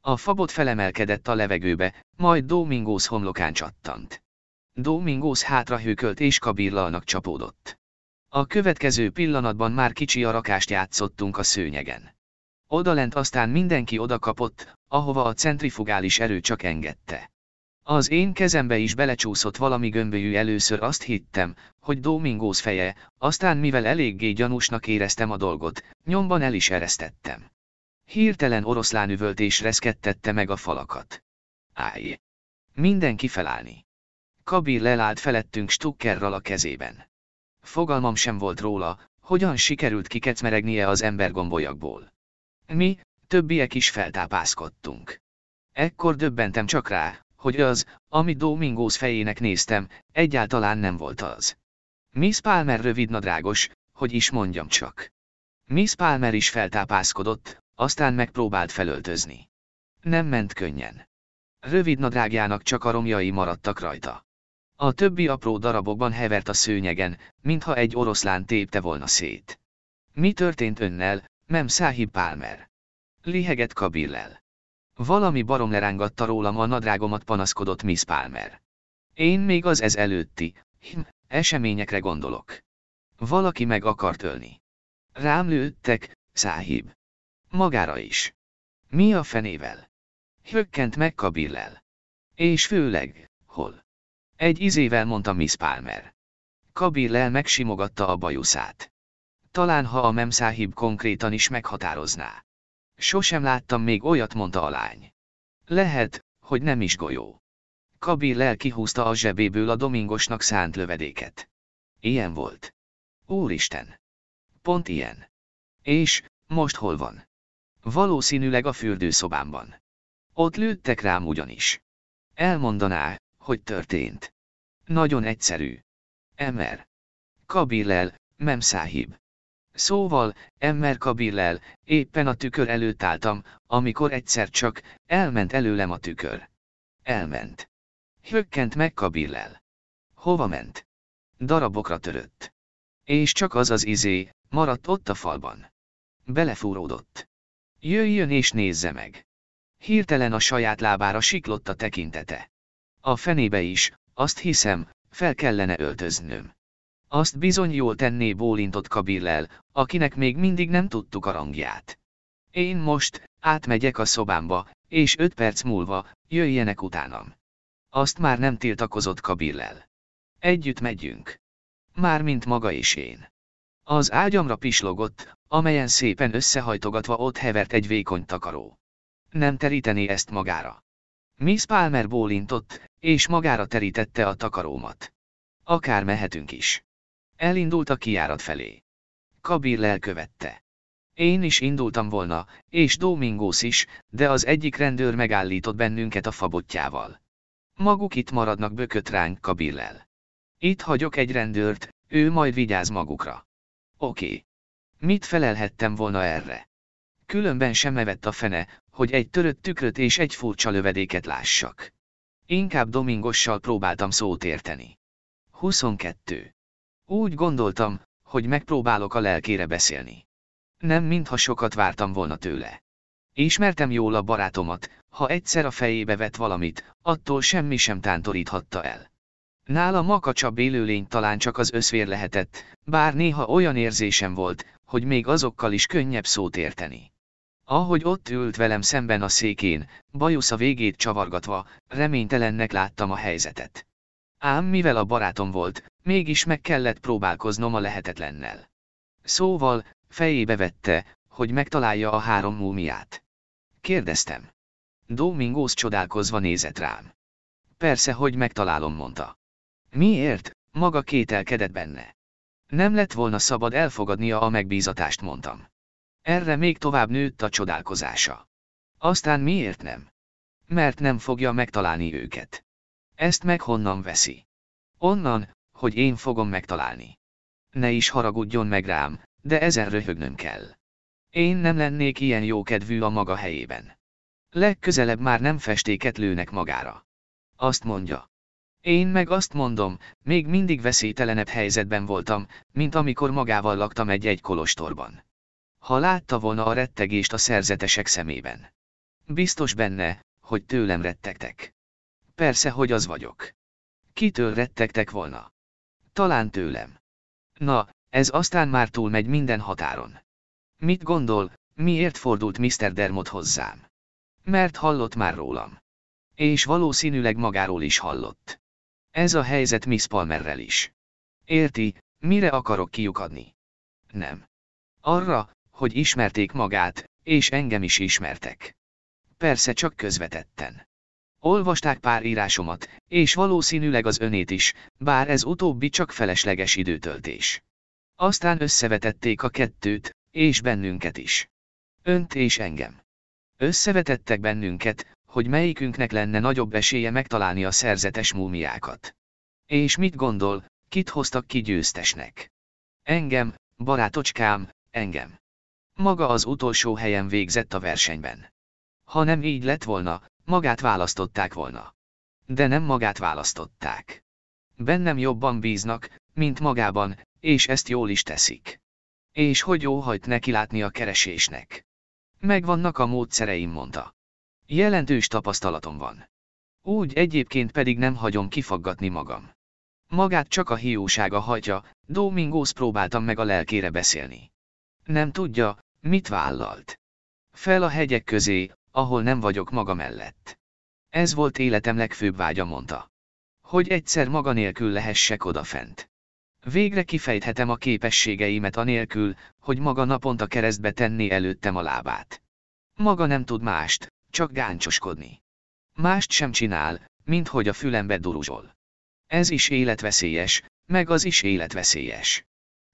A fabot felemelkedett a levegőbe, majd Domingos homlokán csattant. Domingos hőkölt és kabirlalnak csapódott. A következő pillanatban már kicsi a rakást játszottunk a szőnyegen. Odalent aztán mindenki odakapott, ahova a centrifugális erő csak engedte. Az én kezembe is belecsúszott valami gömbölyű először azt hittem, hogy Domingóz feje, aztán mivel eléggé gyanúsnak éreztem a dolgot, nyomban el is eresztettem. Hirtelen oroszlán üvöltés reszkettette meg a falakat. Állj! Mindenki felállni. Kabir lelállt felettünk stukkerral a kezében. Fogalmam sem volt róla, hogyan sikerült kikecmeregnie az embergombolyakból. Mi, többiek is feltápászkodtunk. Ekkor döbbentem csak rá, hogy az, amit Domingos fejének néztem, egyáltalán nem volt az. Miss Palmer rövidnadrágos, hogy is mondjam csak. Miss Palmer is feltápászkodott, aztán megpróbált felöltözni. Nem ment könnyen. Rövidnadrágjának csak a romjai maradtak rajta. A többi apró darabokban hevert a szőnyegen, mintha egy oroszlán tépte volna szét. Mi történt önnel, Mem Száhib Palmer? Liheget Kabillel. Valami barom lerángatta rólam a nadrágomat panaszkodott Miss Palmer. Én még az ez előtti, hm, eseményekre gondolok. Valaki meg akart ölni. Rám lőttek, száhib. Magára is. Mi a fenével? Hökkent meg Kabillel. És főleg, hol? Egy izével mondta Miss Palmer. Kabillel megsimogatta a bajuszát. Talán ha a memszáhib konkrétan is meghatározná. Sosem láttam még olyat, mondta a lány. Lehet, hogy nem is golyó. Kabi lel kihúzta a zsebéből a domingosnak szánt lövedéket. Ilyen volt. Úristen! Pont ilyen. És, most hol van? Valószínűleg a fürdőszobámban. Ott lőttek rám ugyanis. Elmondaná, hogy történt. Nagyon egyszerű. Emer. Kabilel, Memszáhib. Szóval, Emmer Kabillel, éppen a tükör előtt álltam, amikor egyszer csak, elment előlem a tükör. Elment. Hökkent meg Kabillel. Hova ment? Darabokra törött. És csak az az izé, maradt ott a falban. Belefúródott. Jöjjön és nézze meg. Hirtelen a saját lábára siklott a tekintete. A fenébe is, azt hiszem, fel kellene öltöznöm. Azt bizony jól tenné bólintott Kabillel, akinek még mindig nem tudtuk a rangját. Én most, átmegyek a szobámba, és öt perc múlva, jöjjenek utánam. Azt már nem tiltakozott Kabillel. Együtt megyünk. Mármint maga és én. Az ágyamra pislogott, amelyen szépen összehajtogatva ott hevert egy vékony takaró. Nem terítené ezt magára. Miss Palmer bólintott, és magára terítette a takarómat. Akár mehetünk is. Elindult a kiárat felé. Kabir lelkövette. Én is indultam volna, és Domingos is, de az egyik rendőr megállított bennünket a fabotjával. Maguk itt maradnak bökött ránk Kabillel. Itt hagyok egy rendőrt, ő majd vigyáz magukra. Oké. Okay. Mit felelhettem volna erre? Különben sem evett a fene, hogy egy törött tükröt és egy furcsa lövedéket lássak. Inkább Domingossal próbáltam szót érteni. 22. Úgy gondoltam, hogy megpróbálok a lelkére beszélni. Nem mintha sokat vártam volna tőle. Ismertem jól a barátomat, ha egyszer a fejébe vett valamit, attól semmi sem tántoríthatta el. Nála makacsabb élőlény talán csak az összvér lehetett, bár néha olyan érzésem volt, hogy még azokkal is könnyebb szót érteni. Ahogy ott ült velem szemben a székén, bajusz a végét csavargatva, reménytelennek láttam a helyzetet. Ám mivel a barátom volt, Mégis meg kellett próbálkoznom a lehetetlennel. Szóval, fejébe vette, hogy megtalálja a három múmiát. Kérdeztem. Domingos csodálkozva nézett rám. Persze, hogy megtalálom, mondta. Miért? Maga kételkedett benne. Nem lett volna szabad elfogadnia a megbízatást, mondtam. Erre még tovább nőtt a csodálkozása. Aztán miért nem? Mert nem fogja megtalálni őket. Ezt meg honnan veszi? Onnan, hogy én fogom megtalálni. Ne is haragudjon meg rám, de ezen röhögnöm kell. Én nem lennék ilyen jókedvű a maga helyében. Legközelebb már nem festéket lőnek magára. Azt mondja. Én meg azt mondom, még mindig veszélytelenebb helyzetben voltam, mint amikor magával laktam egy-egy kolostorban. Ha látta volna a rettegést a szerzetesek szemében. Biztos benne, hogy tőlem rettegtek. Persze, hogy az vagyok. Kitől rettegtek volna? Talán tőlem. Na, ez aztán már túlmegy minden határon. Mit gondol, miért fordult Mr. Dermot hozzám? Mert hallott már rólam. És valószínűleg magáról is hallott. Ez a helyzet Miss Palmerrel is. Érti, mire akarok kiukadni? Nem. Arra, hogy ismerték magát, és engem is ismertek. Persze csak közvetetten. Olvasták pár írásomat, és valószínűleg az önét is, bár ez utóbbi csak felesleges időtöltés. Aztán összevetették a kettőt, és bennünket is. Önt és engem. Összevetettek bennünket, hogy melyikünknek lenne nagyobb esélye megtalálni a szerzetes múmiákat. És mit gondol, kit hoztak ki győztesnek? Engem, barátocskám, engem. Maga az utolsó helyen végzett a versenyben. Ha nem így lett volna, Magát választották volna. De nem magát választották. Bennem jobban bíznak, mint magában, és ezt jól is teszik. És hogy óhajt nekilátni a keresésnek. Megvannak a módszereim, mondta. Jelentős tapasztalatom van. Úgy egyébként pedig nem hagyom kifaggatni magam. Magát csak a hiúsága hagyja, Domingos próbáltam meg a lelkére beszélni. Nem tudja, mit vállalt. Fel a hegyek közé, ahol nem vagyok maga mellett. Ez volt életem legfőbb vágya, mondta. Hogy egyszer maga nélkül lehessek odafent. Végre kifejthetem a képességeimet anélkül, hogy maga naponta keresztbe tenni előttem a lábát. Maga nem tud mást, csak gáncsoskodni. Mást sem csinál, mint hogy a fülembe duruzsol. Ez is életveszélyes, meg az is életveszélyes.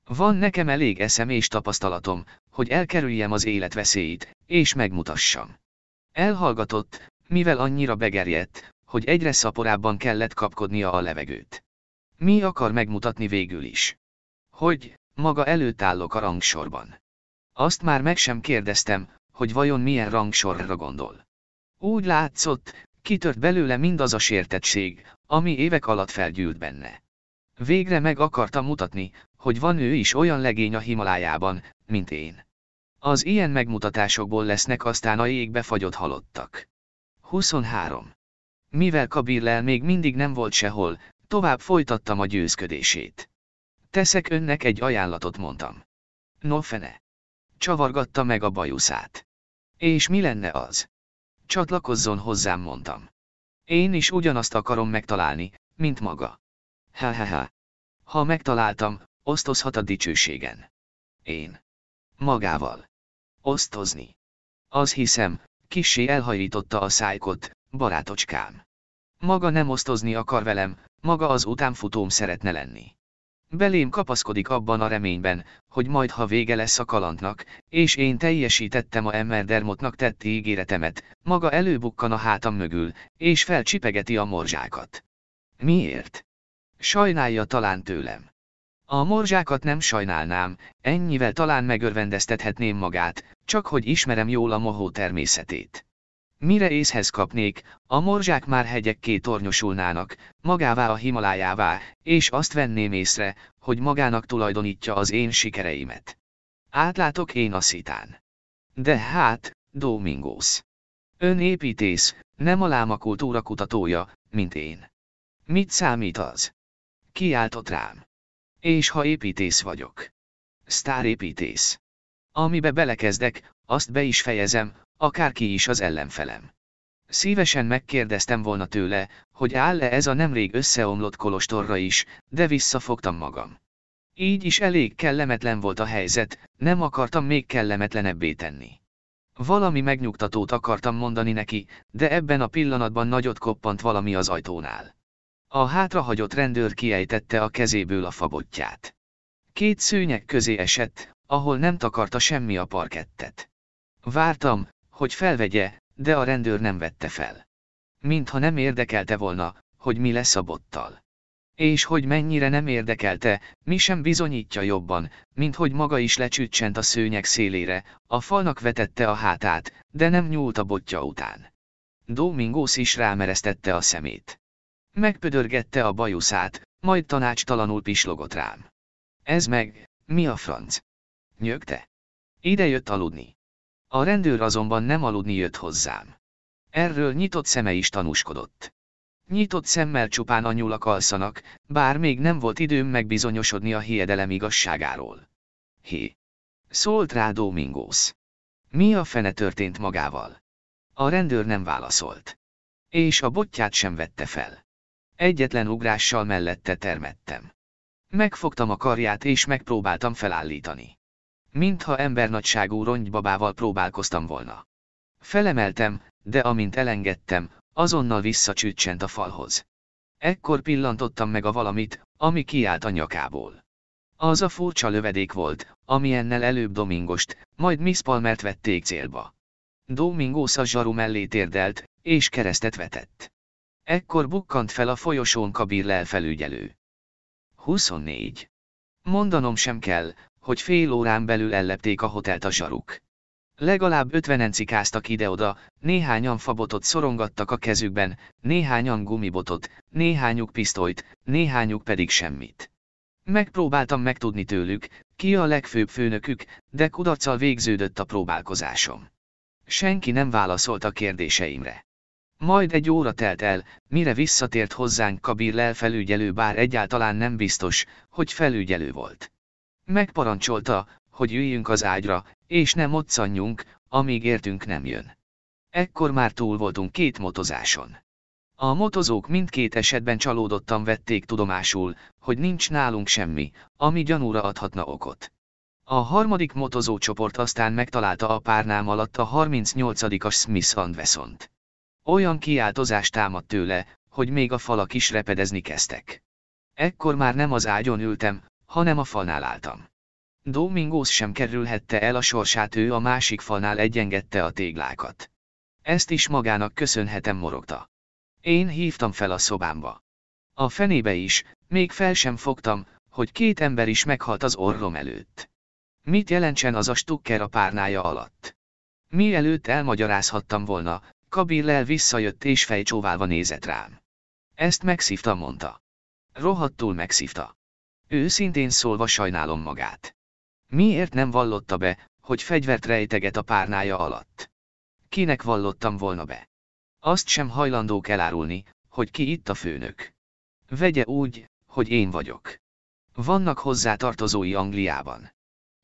Van nekem elég eszem és tapasztalatom, hogy elkerüljem az életveszélyt, és megmutassam. Elhallgatott, mivel annyira begerjedt, hogy egyre szaporábban kellett kapkodnia a levegőt. Mi akar megmutatni végül is? Hogy, maga előtt állok a rangsorban. Azt már meg sem kérdeztem, hogy vajon milyen rangsorra gondol. Úgy látszott, kitört belőle mindaz a sértettség, ami évek alatt felgyűlt benne. Végre meg akarta mutatni, hogy van ő is olyan legény a Himalájában, mint én. Az ilyen megmutatásokból lesznek aztán a jégbe fagyott halottak. 23. Mivel Kabirlel még mindig nem volt sehol, tovább folytattam a győzködését. Teszek önnek egy ajánlatot mondtam. No fene. Csavargatta meg a bajuszát. És mi lenne az? Csatlakozzon hozzám mondtam. Én is ugyanazt akarom megtalálni, mint maga. Ha ha ha. Ha megtaláltam, osztozhat a dicsőségen. Én. Magával. Osztozni. Az hiszem, kisé elhajította a szájkot, barátocskám. Maga nem osztozni akar velem, maga az utánfutóm szeretne lenni. Belém kapaszkodik abban a reményben, hogy majd ha vége lesz a kalandnak, és én teljesítettem a Emmerdermotnak tett ígéretemet, maga előbukkan a hátam mögül, és felcsipegeti a morzsákat. Miért? Sajnálja talán tőlem. A morzsákat nem sajnálnám, ennyivel talán megörvendeztethetném magát, csak hogy ismerem jól a mohó természetét. Mire észhez kapnék, a morzsák már hegyekké tornyosulnának, magává a Himalájává, és azt venném észre, hogy magának tulajdonítja az én sikereimet. Átlátok én a szitán. De hát, Domingos. Ön építész, nem a láma kultúra kutatója, mint én. Mit számít az? Kiáltott rám. És ha építész vagyok. Sztárépítész. Amibe belekezdek, azt be is fejezem, akárki is az ellenfelem. Szívesen megkérdeztem volna tőle, hogy áll-e ez a nemrég összeomlott kolostorra is, de visszafogtam magam. Így is elég kellemetlen volt a helyzet, nem akartam még kellemetlenebbé tenni. Valami megnyugtatót akartam mondani neki, de ebben a pillanatban nagyot koppant valami az ajtónál. A hátrahagyott rendőr kiejtette a kezéből a fagottját. Két szőnyek közé esett, ahol nem takarta semmi a parkettet. Vártam, hogy felvegye, de a rendőr nem vette fel. Mintha nem érdekelte volna, hogy mi lesz a bottal. És hogy mennyire nem érdekelte, mi sem bizonyítja jobban, mint hogy maga is lecsütcsent a szőnyek szélére, a falnak vetette a hátát, de nem nyúlt a botja után. Domingos is rámeresztette a szemét. Megpödörgette a bajuszát, majd tanácstalanul pislogott rám. Ez meg, mi a franc? Nyögte. Ide jött aludni. A rendőr azonban nem aludni jött hozzám. Erről nyitott szeme is tanúskodott. Nyitott szemmel csupán a nyulak alszanak, bár még nem volt időm megbizonyosodni a hiedelem igazságáról. Hé! Szólt rá Domingos. Mi a fene történt magával? A rendőr nem válaszolt. És a botját sem vette fel. Egyetlen ugrással mellette termettem. Megfogtam a karját és megpróbáltam felállítani. Mintha embernagyságú rongybabával próbálkoztam volna. Felemeltem, de amint elengedtem, azonnal visszacsütcsent a falhoz. Ekkor pillantottam meg a valamit, ami kiállt a nyakából. Az a furcsa lövedék volt, ami előbb Domingost, majd Miss Palmert vették célba. Domingos a mellé térdelt, és keresztet vetett. Ekkor bukkant fel a folyosón Kabir lelfelügyelő. 24. Mondanom sem kell, hogy fél órán belül ellepték a hotelt a zsaruk. Legalább ötvenen cikáztak ide-oda, néhányan fabotot szorongattak a kezükben, néhányan gumibotot, néhányuk pisztolyt, néhányuk pedig semmit. Megpróbáltam megtudni tőlük, ki a legfőbb főnökük, de kudarccal végződött a próbálkozásom. Senki nem válaszolt a kérdéseimre. Majd egy óra telt el, mire visszatért hozzánk Kabir Lel felügyelő, bár egyáltalán nem biztos, hogy felügyelő volt. Megparancsolta, hogy üljünk az ágyra, és nem moccanjunk, amíg értünk nem jön. Ekkor már túl voltunk két motozáson. A motozók mindkét esetben csalódottan vették tudomásul, hogy nincs nálunk semmi, ami gyanúra adhatna okot. A harmadik motozócsoport aztán megtalálta a párnám alatt a 38-as Smith Wessont. Olyan kiáltozás támadt tőle, hogy még a falak is repedezni kezdtek. Ekkor már nem az ágyon ültem, hanem a falnál álltam. Domingos sem kerülhette el a sorsát ő a másik falnál egyengedte a téglákat. Ezt is magának köszönhetem morogta. Én hívtam fel a szobámba. A fenébe is, még fel sem fogtam, hogy két ember is meghalt az orrom előtt. Mit jelentsen az a stukker a párnája alatt? Mielőtt elmagyarázhattam volna, Kabillel visszajött és fejcsóválva nézett rám. Ezt megszívta, mondta. Rohadtul megszívta. Őszintén szólva sajnálom magát. Miért nem vallotta be, hogy fegyvert rejteget a párnája alatt? Kinek vallottam volna be? Azt sem hajlandók elárulni, hogy ki itt a főnök. Vegye úgy, hogy én vagyok. Vannak hozzá tartozói Angliában.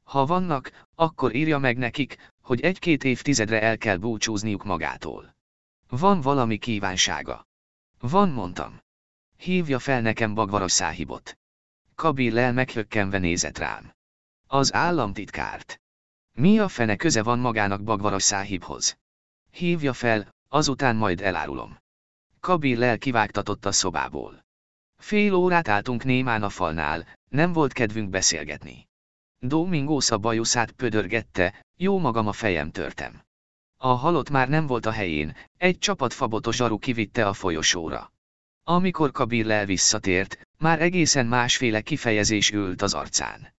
Ha vannak, akkor írja meg nekik, hogy egy-két évtizedre el kell búcsúzniuk magától. Van valami kívánsága. Van, mondtam. Hívja fel nekem Bagvaros száhibot. Kabil el meghökkenve nézett rám. Az államtitkárt. Mi a fene köze van magának Bagvaros száhibhoz? Hívja fel, azután majd elárulom. Kabil el kivágtatott a szobából. Fél órát álltunk némán a falnál, nem volt kedvünk beszélgetni. Domingo bajuszát pödörgette, jó magam a fejem törtem. A halott már nem volt a helyén, egy csapat fabotos zsaru kivitte a folyosóra. Amikor Kabirlel visszatért, már egészen másféle kifejezés ült az arcán.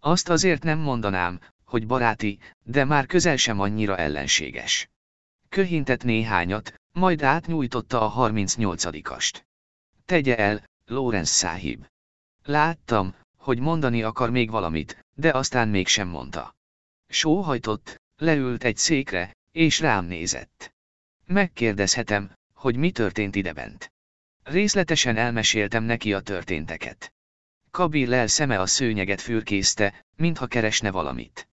Azt azért nem mondanám, hogy baráti, de már közel sem annyira ellenséges. Köhintett néhányat, majd átnyújtotta a 38-ast. Tegye el, Lorenz száhib. Láttam, hogy mondani akar még valamit, de aztán mégsem mondta. Sóhajtott, leült egy székre, és rám nézett. Megkérdezhetem, hogy mi történt idebent. Részletesen elmeséltem neki a történteket. Kabil el szeme a szőnyeget fürkészte, mintha keresne valamit.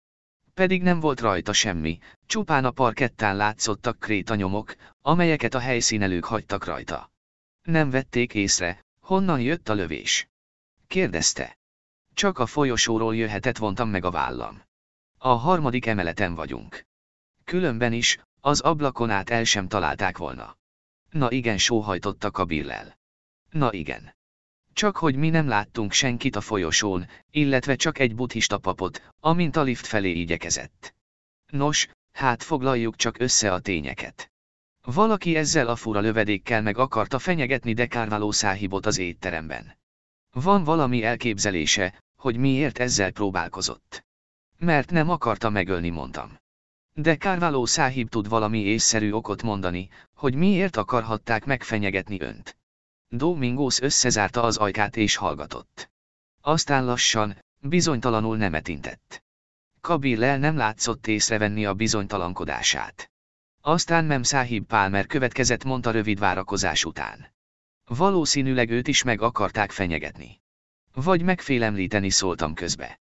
Pedig nem volt rajta semmi, csupán a parkettán látszottak krétanyomok, amelyeket a helyszínelők hagytak rajta. Nem vették észre, honnan jött a lövés. Kérdezte. Csak a folyosóról jöhetett vontam meg a vállam. A harmadik emeleten vagyunk. Különben is, az ablakon át el sem találták volna. Na igen sóhajtottak a billel. Na igen. Csak hogy mi nem láttunk senkit a folyosón, illetve csak egy buddhista papot, amint a lift felé igyekezett. Nos, hát foglaljuk csak össze a tényeket. Valaki ezzel a fura lövedékkel meg akarta fenyegetni de száhibot az étteremben. Van valami elképzelése, hogy miért ezzel próbálkozott. Mert nem akarta megölni mondtam. De Kárváló száhib tud valami észszerű okot mondani, hogy miért akarhatták megfenyegetni önt. Domingos összezárta az ajkát és hallgatott. Aztán lassan, bizonytalanul nemetintett. Kabillel nem látszott észrevenni a bizonytalankodását. Aztán nem Száhib Palmer következett mondta rövid várakozás után. Valószínűleg őt is meg akarták fenyegetni. Vagy megfélemlíteni szóltam közbe.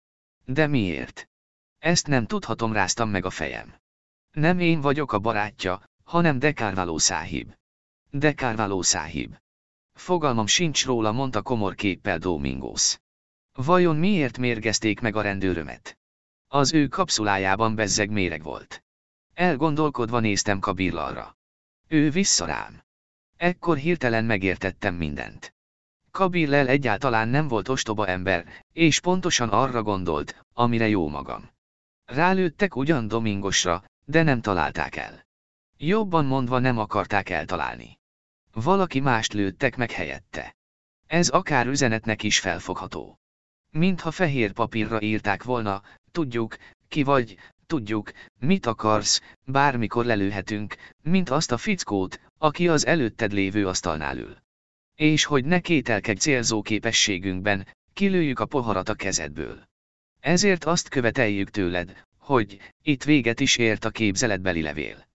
De miért? Ezt nem tudhatom ráztam meg a fejem. Nem én vagyok a barátja, hanem Dekárváló száhib. Dekárváló száhib. Fogalmam sincs róla, mondta komor képpel Domingos. Vajon miért mérgezték meg a rendőrömet? Az ő kapszulájában bezzeg méreg volt. Elgondolkodva néztem Kabirlalra. Ő vissza rám. Ekkor hirtelen megértettem mindent. Kabirlel egyáltalán nem volt ostoba ember, és pontosan arra gondolt, amire jó magam. Rálőttek ugyan Domingosra, de nem találták el. Jobban mondva nem akarták eltalálni. Valaki mást lőttek meg helyette. Ez akár üzenetnek is felfogható. Mintha fehér papírra írták volna, tudjuk, ki vagy, tudjuk, mit akarsz, bármikor lelőhetünk, mint azt a fickót, aki az előtted lévő asztalnál ül. És hogy ne kételkedj célzó képességünkben, kilőjük a poharat a kezedből. Ezért azt követeljük tőled, hogy itt véget is ért a képzeletbeli levél.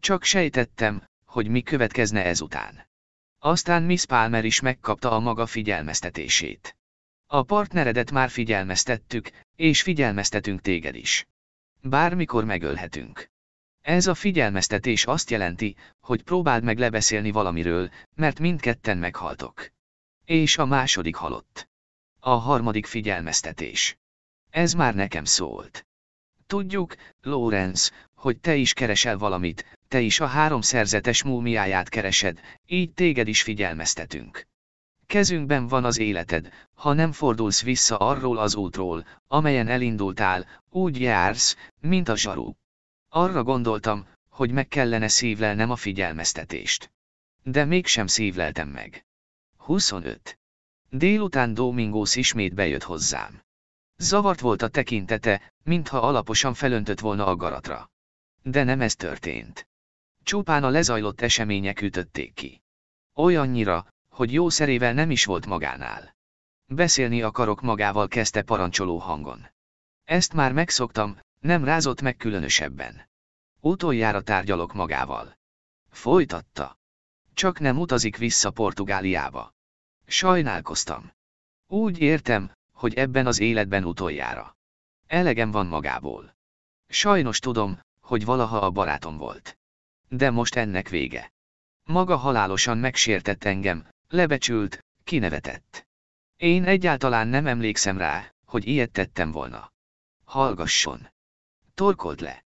Csak sejtettem, hogy mi következne ezután. Aztán Miss Palmer is megkapta a maga figyelmeztetését. A partneredet már figyelmeztettük, és figyelmeztetünk téged is. Bármikor megölhetünk. Ez a figyelmeztetés azt jelenti, hogy próbáld meg lebeszélni valamiről, mert mindketten meghaltok. És a második halott. A harmadik figyelmeztetés. Ez már nekem szólt. Tudjuk, Lorenz, hogy te is keresel valamit, te is a három szerzetes múmiáját keresed, így téged is figyelmeztetünk. Kezünkben van az életed, ha nem fordulsz vissza arról az útról, amelyen elindultál, úgy jársz, mint a zsarú. Arra gondoltam, hogy meg kellene szívlelnem a figyelmeztetést. De mégsem szívleltem meg. 25. Délután Domingos ismét bejött hozzám. Zavart volt a tekintete, mintha alaposan felöntött volna a garatra. De nem ez történt. Csupán a lezajlott események ütötték ki. Olyannyira, hogy jó szerével nem is volt magánál. Beszélni akarok magával kezdte parancsoló hangon. Ezt már megszoktam, nem rázott meg különösebben. Utoljára tárgyalok magával. Folytatta. Csak nem utazik vissza Portugáliába. Sajnálkoztam. Úgy értem, hogy ebben az életben utoljára. Elegem van magából. Sajnos tudom, hogy valaha a barátom volt. De most ennek vége. Maga halálosan megsértett engem, lebecsült, kinevetett. Én egyáltalán nem emlékszem rá, hogy ilyet tettem volna. Hallgasson. Torkolt le.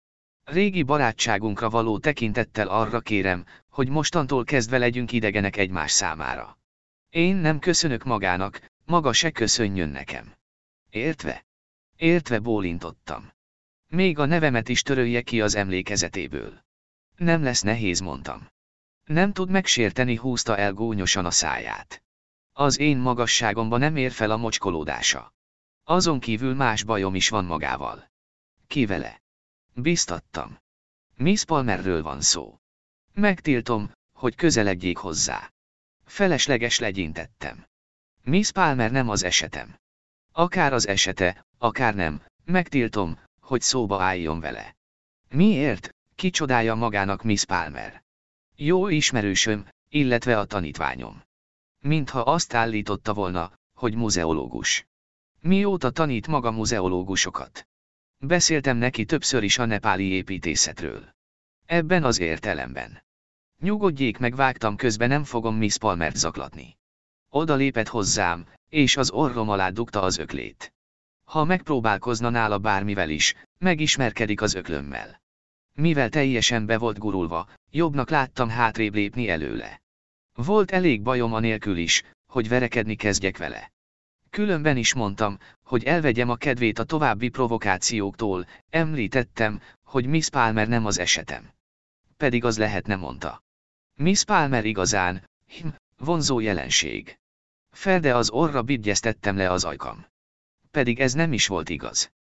Régi barátságunkra való tekintettel arra kérem, hogy mostantól kezdve legyünk idegenek egymás számára. Én nem köszönök magának, maga se köszönjön nekem. Értve? Értve bólintottam. Még a nevemet is törölje ki az emlékezetéből. Nem lesz nehéz, mondtam. Nem tud megsérteni, húzta el gúnyosan a száját. Az én magasságomba nem ér fel a mocskolódása. Azon kívül más bajom is van magával. Ki vele? Biztattam. Miss Palmerről van szó. Megtiltom, hogy közeledjék hozzá. Felesleges legyintettem. Miss Palmer nem az esetem. Akár az esete, akár nem, megtiltom, hogy szóba álljon vele. Miért? Kicsodálja magának Miss Palmer. Jó ismerősöm, illetve a tanítványom. Mintha azt állította volna, hogy muzeológus. Mióta tanít maga muzeológusokat? Beszéltem neki többször is a nepáli építészetről. Ebben az értelemben. Nyugodjék meg vágtam közben nem fogom Miss Palmert zaklatni. Oda lépett hozzám, és az orrom alá dugta az öklét. Ha megpróbálkozna nála bármivel is, megismerkedik az öklömmel. Mivel teljesen be volt gurulva, jobbnak láttam hátrébb lépni előle. Volt elég bajom anélkül is, hogy verekedni kezdjek vele. Különben is mondtam, hogy elvegyem a kedvét a további provokációktól, említettem, hogy Miss Palmer nem az esetem. Pedig az lehetne mondta. Miss Palmer igazán, hm, Vonzó jelenség. Felde az orra bigyeztettem le az ajkam. Pedig ez nem is volt igaz.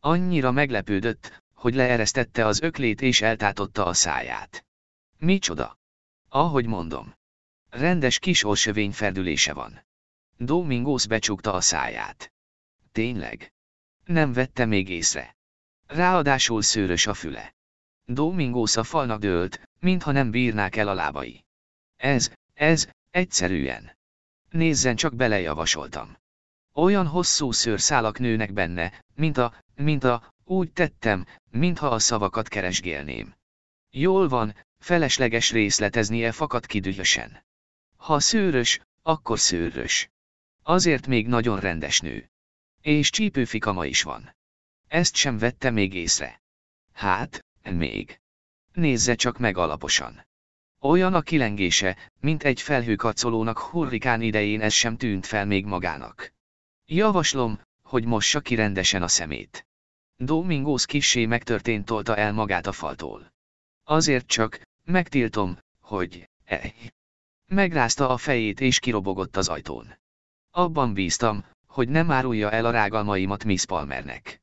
Annyira meglepődött, hogy leeresztette az öklét és eltátotta a száját. Micsoda? Ahogy mondom. Rendes kis orsövény ferdülése van. Domingos becsukta a száját. Tényleg? Nem vette még észre. Ráadásul szőrös a füle. Domingos a falnak dőlt, mintha nem bírnák el a lábai. Ez, ez, Egyszerűen. Nézzen csak bele javasoltam. Olyan hosszú szőrszálak nőnek benne, mint a, mint a, úgy tettem, mintha a szavakat keresgélném. Jól van, felesleges részleteznie fakat kidühösen. Ha szőrös, akkor szőrös. Azért még nagyon rendes nő. És csípőfikama is van. Ezt sem vette még észre. Hát, még. Nézze csak meg alaposan. Olyan a kilengése, mint egy felhőkacolónak hurrikán idején ez sem tűnt fel még magának. Javaslom, hogy mossa ki rendesen a szemét. Domingos kissé megtörtént tolta el magát a faltól. Azért csak, megtiltom, hogy, eh. Megrázta a fejét és kirobogott az ajtón. Abban bíztam, hogy nem árulja el a rágalmaimat Miss Palmernek.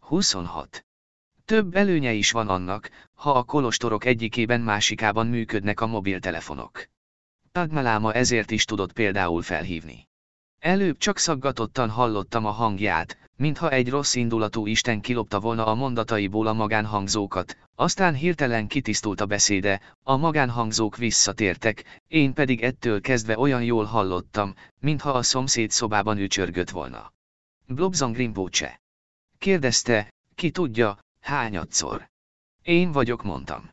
26. Több előnye is van annak, ha a kolostorok egyikében másikában működnek a mobiltelefonok. Padmaláma ezért is tudott például felhívni. Előbb csak szaggatottan hallottam a hangját, mintha egy rossz indulatú Isten kilopta volna a mondataiból a magánhangzókat, aztán hirtelen kitisztult a beszéde, a magánhangzók visszatértek, én pedig ettől kezdve olyan jól hallottam, mintha a szomszéd szobában ücsörgött volna. Blobzan Kérdezte, ki tudja, Hányadszor? Én vagyok, mondtam.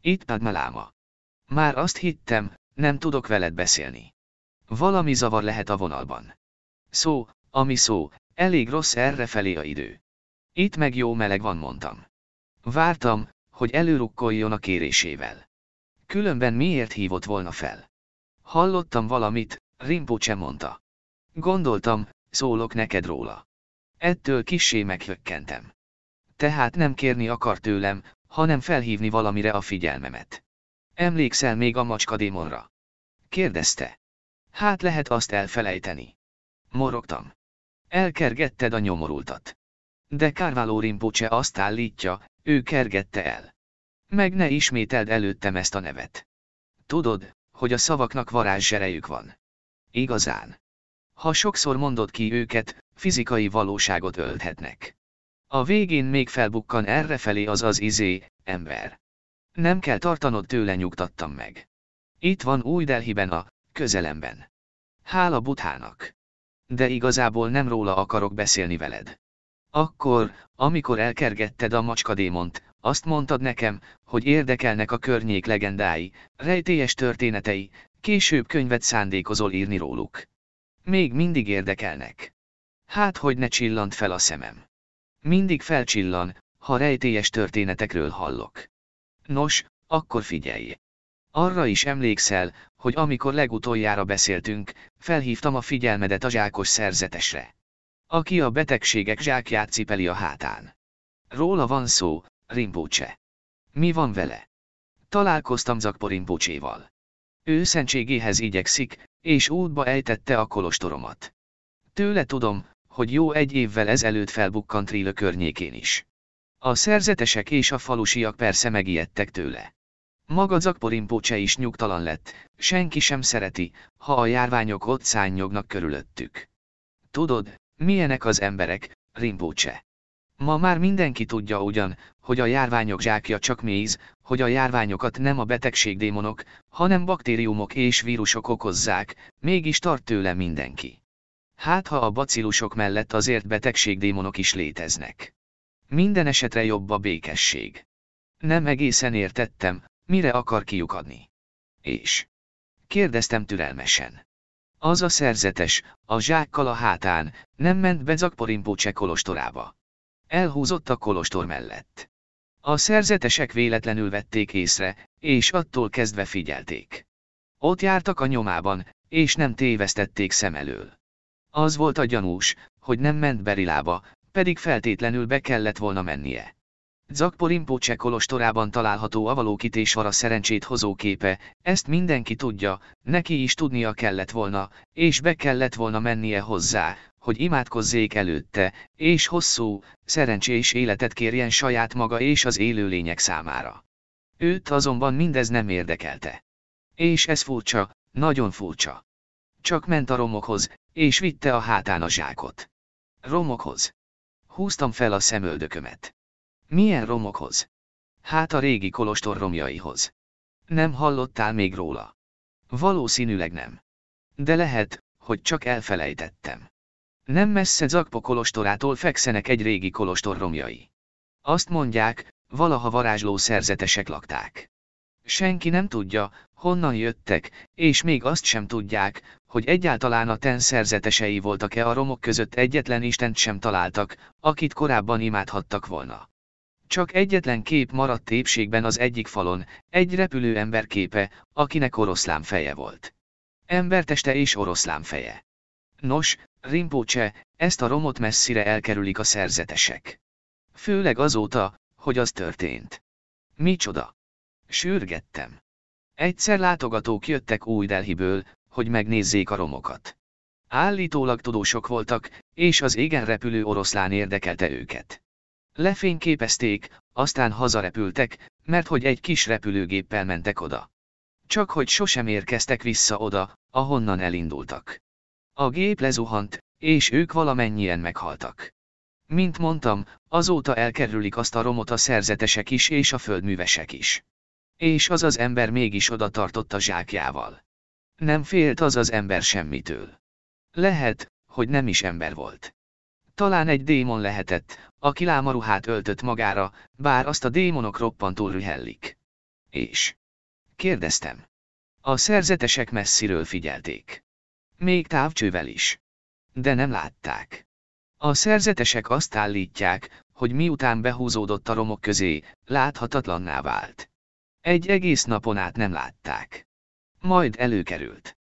Itt láma. Már azt hittem, nem tudok veled beszélni. Valami zavar lehet a vonalban. Szó, ami szó, elég rossz erre felé a idő. Itt meg jó meleg van, mondtam. Vártam, hogy előrukkoljon a kérésével. Különben miért hívott volna fel? Hallottam valamit, Rinpoche mondta. Gondoltam, szólok neked róla. Ettől kissé meghökkentem tehát nem kérni akar tőlem, hanem felhívni valamire a figyelmemet. Emlékszel még a macska démonra? Kérdezte. Hát lehet azt elfelejteni. Morogtam. Elkergetted a nyomorultat. De Kárváló Rimpocse azt állítja, ő kergette el. Meg ne ismételd előttem ezt a nevet. Tudod, hogy a szavaknak varázserejük van. Igazán. Ha sokszor mondod ki őket, fizikai valóságot ölthetnek. A végén még felbukkan errefelé az az izé, ember. Nem kell tartanod tőle nyugtattam meg. Itt van új Delhiben a, közelemben. Hála buthának. De igazából nem róla akarok beszélni veled. Akkor, amikor elkergetted a macskadémont, azt mondtad nekem, hogy érdekelnek a környék legendái, rejtélyes történetei, később könyvet szándékozol írni róluk. Még mindig érdekelnek. Hát hogy ne csillant fel a szemem. Mindig felcsillan, ha rejtélyes történetekről hallok. Nos, akkor figyelj! Arra is emlékszel, hogy amikor legutoljára beszéltünk, felhívtam a figyelmedet a zsákos szerzetesre. Aki a betegségek zsákját cipeli a hátán. Róla van szó, Rimpócse. Mi van vele? Találkoztam Zakpo Rimpócséval. Ő szentségéhez igyekszik, és útba ejtette a kolostoromat. Tőle tudom, hogy jó egy évvel ezelőtt felbukkant Rilö környékén is. A szerzetesek és a falusiak persze megijedtek tőle. Maga Zakporimpócse is nyugtalan lett, senki sem szereti, ha a járványok ott szányognak körülöttük. Tudod, milyenek az emberek, Rimpócse? Ma már mindenki tudja ugyan, hogy a járványok zsákja csak méz, hogy a járványokat nem a betegségdémonok, hanem baktériumok és vírusok okozzák, mégis tart tőle mindenki. Hát ha a bacillusok mellett azért betegségdémonok is léteznek. Minden esetre jobb a békesség. Nem egészen értettem, mire akar kiukadni. És? Kérdeztem türelmesen. Az a szerzetes, a zsákkal a hátán, nem ment be Zakporimpócse kolostorába. Elhúzott a kolostor mellett. A szerzetesek véletlenül vették észre, és attól kezdve figyelték. Ott jártak a nyomában, és nem tévesztették szem elől. Az volt a gyanús, hogy nem ment Berilába, pedig feltétlenül be kellett volna mennie. Zakpo Rinpoche kolostorában található vara szerencsét hozó képe, ezt mindenki tudja, neki is tudnia kellett volna, és be kellett volna mennie hozzá, hogy imádkozzék előtte, és hosszú, szerencsés életet kérjen saját maga és az élőlények számára. Őt azonban mindez nem érdekelte. És ez furcsa, nagyon furcsa. Csak ment a romokhoz, és vitte a hátán a zsákot. Romokhoz. Húztam fel a szemöldökömet. Milyen romokhoz? Hát a régi kolostor romjaihoz. Nem hallottál még róla? Valószínűleg nem. De lehet, hogy csak elfelejtettem. Nem messze Zakpo kolostorától fekszenek egy régi kolostor romjai. Azt mondják, valaha varázsló szerzetesek lakták. Senki nem tudja, honnan jöttek, és még azt sem tudják, hogy egyáltalán a ten szerzetesei voltak-e a romok között egyetlen Istent sem találtak, akit korábban imádhattak volna. Csak egyetlen kép maradt épségben az egyik falon, egy repülő ember képe, akinek oroszlám feje volt. Emberteste és oroszlám feje. Nos, Rimpócse, ezt a romot messzire elkerülik a szerzetesek. Főleg azóta, hogy az történt. Micsoda? Sürgettem. Egyszer látogatók jöttek új Delhiből, hogy megnézzék a romokat. Állítólag tudósok voltak, és az égen repülő oroszlán érdekelte őket. Lefényképezték, aztán hazarepültek, mert hogy egy kis repülőgéppel mentek oda. Csak hogy sosem érkeztek vissza oda, ahonnan elindultak. A gép lezuhant, és ők valamennyien meghaltak. Mint mondtam, azóta elkerülik azt a romot a szerzetesek is és a földművesek is. És az az ember mégis oda tartott a zsákjával. Nem félt az az ember semmitől. Lehet, hogy nem is ember volt. Talán egy démon lehetett, aki lámaruhát öltött magára, bár azt a démonok roppantól rühellik. És? Kérdeztem. A szerzetesek messziről figyelték. Még távcsővel is. De nem látták. A szerzetesek azt állítják, hogy miután behúzódott a romok közé, láthatatlanná vált. Egy egész napon át nem látták. Majd előkerült.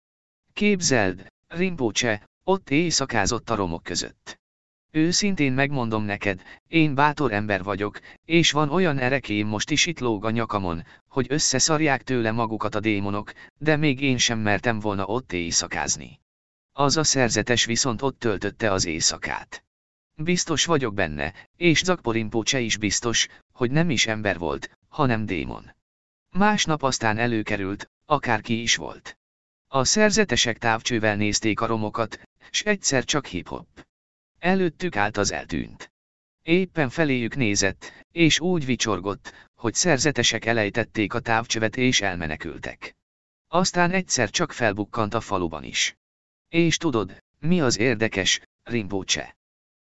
Képzeld, Rinpoche, ott éjszakázott a romok között. Őszintén megmondom neked, én bátor ember vagyok, és van olyan erekém most is itt lóg a nyakamon, hogy összeszarják tőle magukat a démonok, de még én sem mertem volna ott éjszakázni. Az a szerzetes viszont ott töltötte az éjszakát. Biztos vagyok benne, és Zakporimpócse is biztos, hogy nem is ember volt, hanem démon. Másnap aztán előkerült, akárki is volt. A szerzetesek távcsővel nézték a romokat, s egyszer csak hip-hop. Előttük állt az eltűnt. Éppen feléjük nézett, és úgy vicsorgott, hogy szerzetesek elejtették a távcsövet és elmenekültek. Aztán egyszer csak felbukkant a faluban is. És tudod, mi az érdekes, Rimbócse?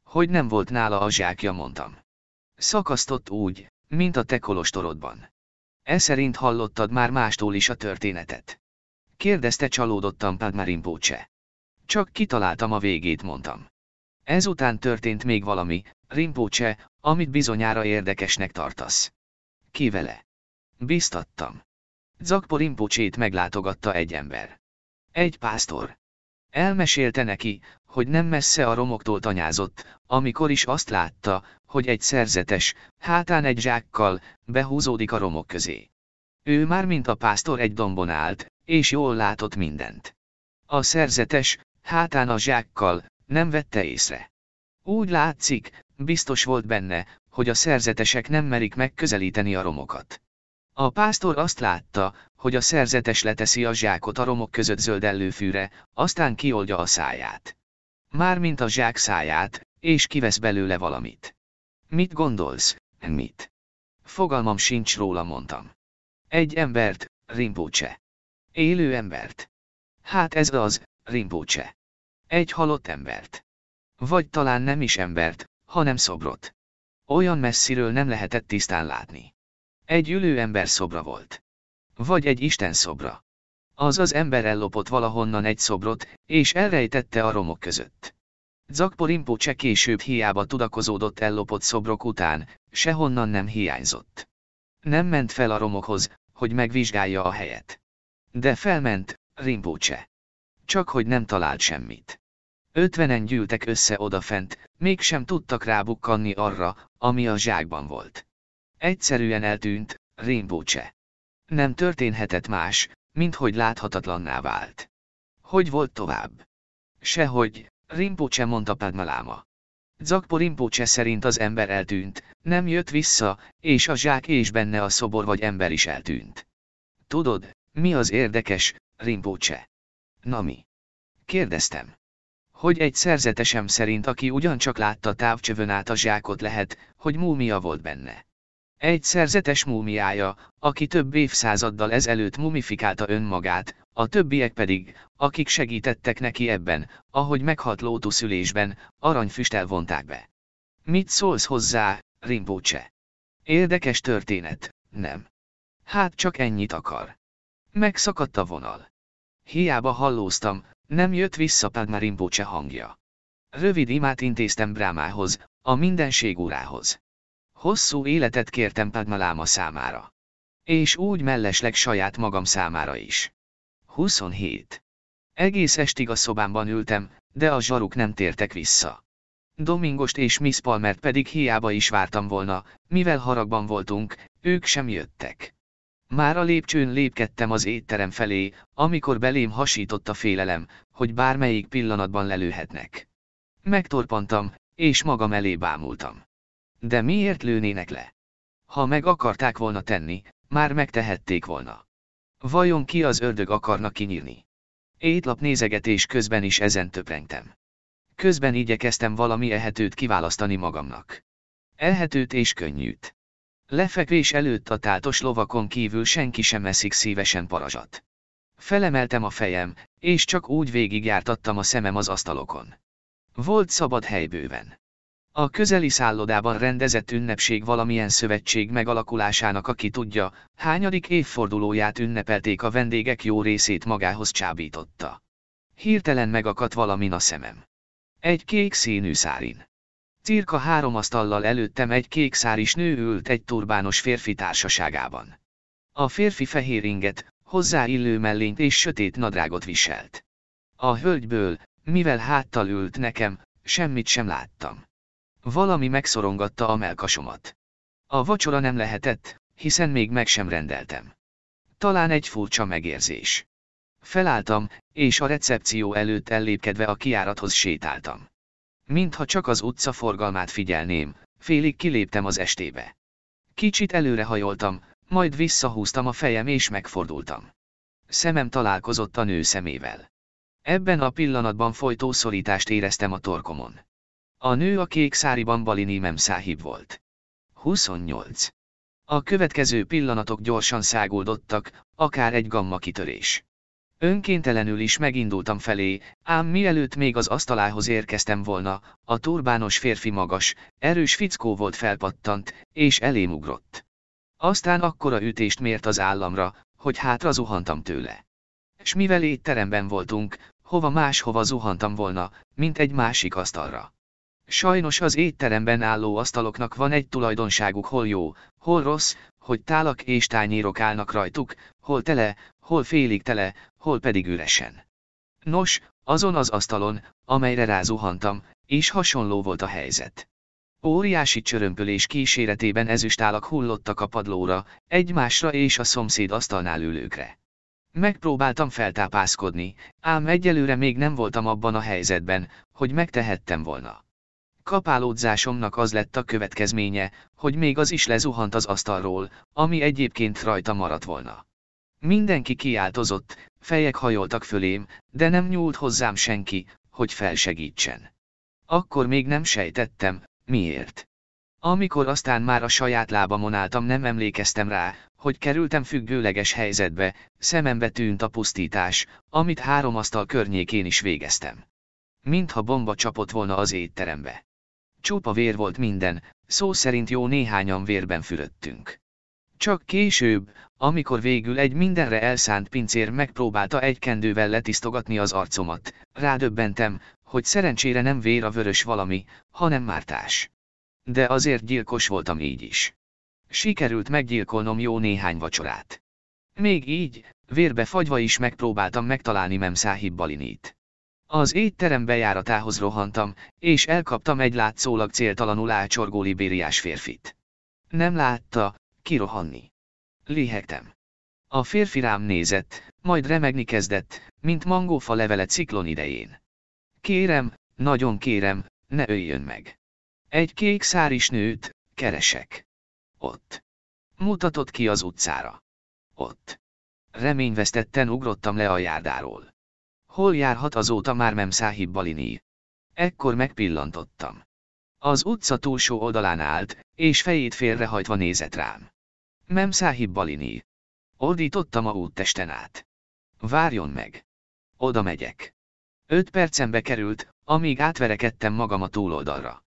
Hogy nem volt nála a zsákja, mondtam. Szakasztott úgy, mint a te kolostorodban. E szerint hallottad már mástól is a történetet. Kérdezte csalódottan Padmarimpócse. Csak kitaláltam a végét mondtam. Ezután történt még valami, Rimpócse, amit bizonyára érdekesnek tartasz. Ki vele? Biztattam. Zakpo Rimpócsét meglátogatta egy ember. Egy pásztor. Elmesélte neki, hogy nem messze a romoktól tanyázott, amikor is azt látta, hogy egy szerzetes, hátán egy zsákkal, behúzódik a romok közé. Ő már mint a pásztor egy dombon állt, és jól látott mindent. A szerzetes, hátán a zsákkal, nem vette észre. Úgy látszik, biztos volt benne, hogy a szerzetesek nem merik megközelíteni a romokat. A pásztor azt látta, hogy a szerzetes leteszi a zsákot a romok között zöldellő fűre, aztán kioldja a száját. Mármint a zsák száját, és kivesz belőle valamit. Mit gondolsz, mit? Fogalmam sincs róla, mondtam. Egy embert, Rinpoche. Élő embert. Hát ez az, Rinpoche. Egy halott embert. Vagy talán nem is embert, hanem szobrot. Olyan messziről nem lehetett tisztán látni. Egy ülő ember szobra volt. Vagy egy Isten szobra. Az az ember ellopott valahonnan egy szobrot, és elrejtette a romok között. Zakporimpó cse később hiába tudakozódott ellopott szobrok után, sehonnan nem hiányzott. Nem ment fel a romokhoz, hogy megvizsgálja a helyet. De felment, Rinpoche. Csak hogy nem talált semmit. Ötvenen gyűltek össze odafent, mégsem tudtak rábukkanni arra, ami a zsákban volt. Egyszerűen eltűnt, Rinpoche. Nem történhetett más, minthogy láthatatlanná vált. Hogy volt tovább? Sehogy, Rinpoche mondta Padmaláma. Zakpo Rinpoche szerint az ember eltűnt, nem jött vissza, és a zsák és benne a szobor vagy ember is eltűnt. Tudod, mi az érdekes, Rinpoche? Nami. Kérdeztem. Hogy egy szerzetesem szerint, aki ugyancsak látta távcsövön át a zsákot lehet, hogy múmia volt benne. Egy szerzetes múmiája, aki több évszázaddal ezelőtt mumifikálta önmagát, a többiek pedig, akik segítettek neki ebben, ahogy meghalt lótuszülésben, aranyfüstel vonták be. Mit szólsz hozzá, Rinpoche? Érdekes történet, nem? Hát csak ennyit akar. Megszakadt a vonal. Hiába hallóztam, nem jött vissza Padma Rinpoche hangja. Rövid imát intéztem Brámához, a mindenség urához. Hosszú életet kértem Padmaláma számára. És úgy mellesleg saját magam számára is. 27. Egész estig a szobámban ültem, de a zsaruk nem tértek vissza. Domingost és Miss Palmert pedig hiába is vártam volna, mivel haragban voltunk, ők sem jöttek. Már a lépcsőn lépkedtem az étterem felé, amikor belém hasított a félelem, hogy bármelyik pillanatban lelőhetnek. Megtorpantam, és magam elé bámultam. De miért lőnének le? Ha meg akarták volna tenni, már megtehették volna. Vajon ki az ördög akarna kinyírni? Étlap nézegetés közben is ezen töprengtem. Közben igyekeztem valami ehetőt kiválasztani magamnak. Elhetőt és könnyűt. Lefekvés előtt a táltos lovakon kívül senki sem eszik szívesen parazsat. Felemeltem a fejem, és csak úgy végigjártattam a szemem az asztalokon. Volt szabad helybőven. A közeli szállodában rendezett ünnepség valamilyen szövetség megalakulásának aki tudja, hányadik évfordulóját ünnepelték a vendégek jó részét magához csábította. Hirtelen megakadt valamin a szemem. Egy kék színű szárin. Cirka három asztallal előttem egy kék száris nő ült egy turbános férfi társaságában. A férfi fehér inget, hozzáillő mellényt és sötét nadrágot viselt. A hölgyből, mivel háttal ült nekem, semmit sem láttam. Valami megszorongatta a melkasomat. A vacsora nem lehetett, hiszen még meg sem rendeltem. Talán egy furcsa megérzés. Felálltam, és a recepció előtt ellépkedve a kiárathoz sétáltam. Mintha csak az utca forgalmát figyelném, félig kiléptem az estébe. Kicsit előrehajoltam, majd visszahúztam a fejem és megfordultam. Szemem találkozott a nő szemével. Ebben a pillanatban folytó szorítást éreztem a torkomon. A nő a kék kékszáriban Balini memszáhib volt. 28. A következő pillanatok gyorsan száguldottak, akár egy gamma kitörés. Önkéntelenül is megindultam felé, ám mielőtt még az asztalához érkeztem volna, a turbános férfi magas, erős fickó volt felpattant, és elém ugrott. Aztán akkora ütést mért az államra, hogy hátra zuhantam tőle. S mivel étteremben voltunk, hova máshova zuhantam volna, mint egy másik asztalra. Sajnos az étteremben álló asztaloknak van egy tulajdonságuk hol jó, hol rossz, hogy tálak és tányérok állnak rajtuk, hol tele, hol félig tele, hol pedig üresen. Nos, azon az asztalon, amelyre rázuhantam, és hasonló volt a helyzet. Óriási csörömpölés kíséretében ezüstálak hullottak a padlóra, egymásra és a szomszéd asztalnál ülőkre. Megpróbáltam feltápászkodni, ám egyelőre még nem voltam abban a helyzetben, hogy megtehettem volna. Kapálódzásomnak az lett a következménye, hogy még az is lezuhant az asztalról, ami egyébként rajta maradt volna. Mindenki kiáltozott, fejek hajoltak fölém, de nem nyúlt hozzám senki, hogy felsegítsen. Akkor még nem sejtettem, miért. Amikor aztán már a saját lábamon álltam nem emlékeztem rá, hogy kerültem függőleges helyzetbe, szemembe tűnt a pusztítás, amit három asztal környékén is végeztem. Mintha bomba csapott volna az étterembe csupa vér volt minden, szó szerint jó néhányan vérben fülöttünk. Csak később, amikor végül egy mindenre elszánt pincér megpróbálta egy kendővel letisztogatni az arcomat, rádöbbentem, hogy szerencsére nem vér a vörös valami, hanem mártás. De azért gyilkos voltam így is. Sikerült meggyilkolnom jó néhány vacsorát. Még így, vérbe fagyva is megpróbáltam megtalálni Memszáhib Balinit. Az étterem bejáratához rohantam, és elkaptam egy látszólag céltalanul ácsorgó libériás férfit. Nem látta, kirohanni. Lihegtem. A férfi rám nézett, majd remegni kezdett, mint mangófa levele ciklon idején. Kérem, nagyon kérem, ne öljön meg. Egy kék száris nőt, keresek. Ott. Mutatott ki az utcára. Ott. Reményvesztetten ugrottam le a járdáról. Hol járhat azóta már Memszáhib Balini? Ekkor megpillantottam. Az utca túlsó oldalán állt, és fejét félrehajtva nézett rám. Memszáhib Balini. Ordítottam a úttesten át. Várjon meg. Oda megyek. Öt percembe került, amíg átverekedtem magam a túloldalra.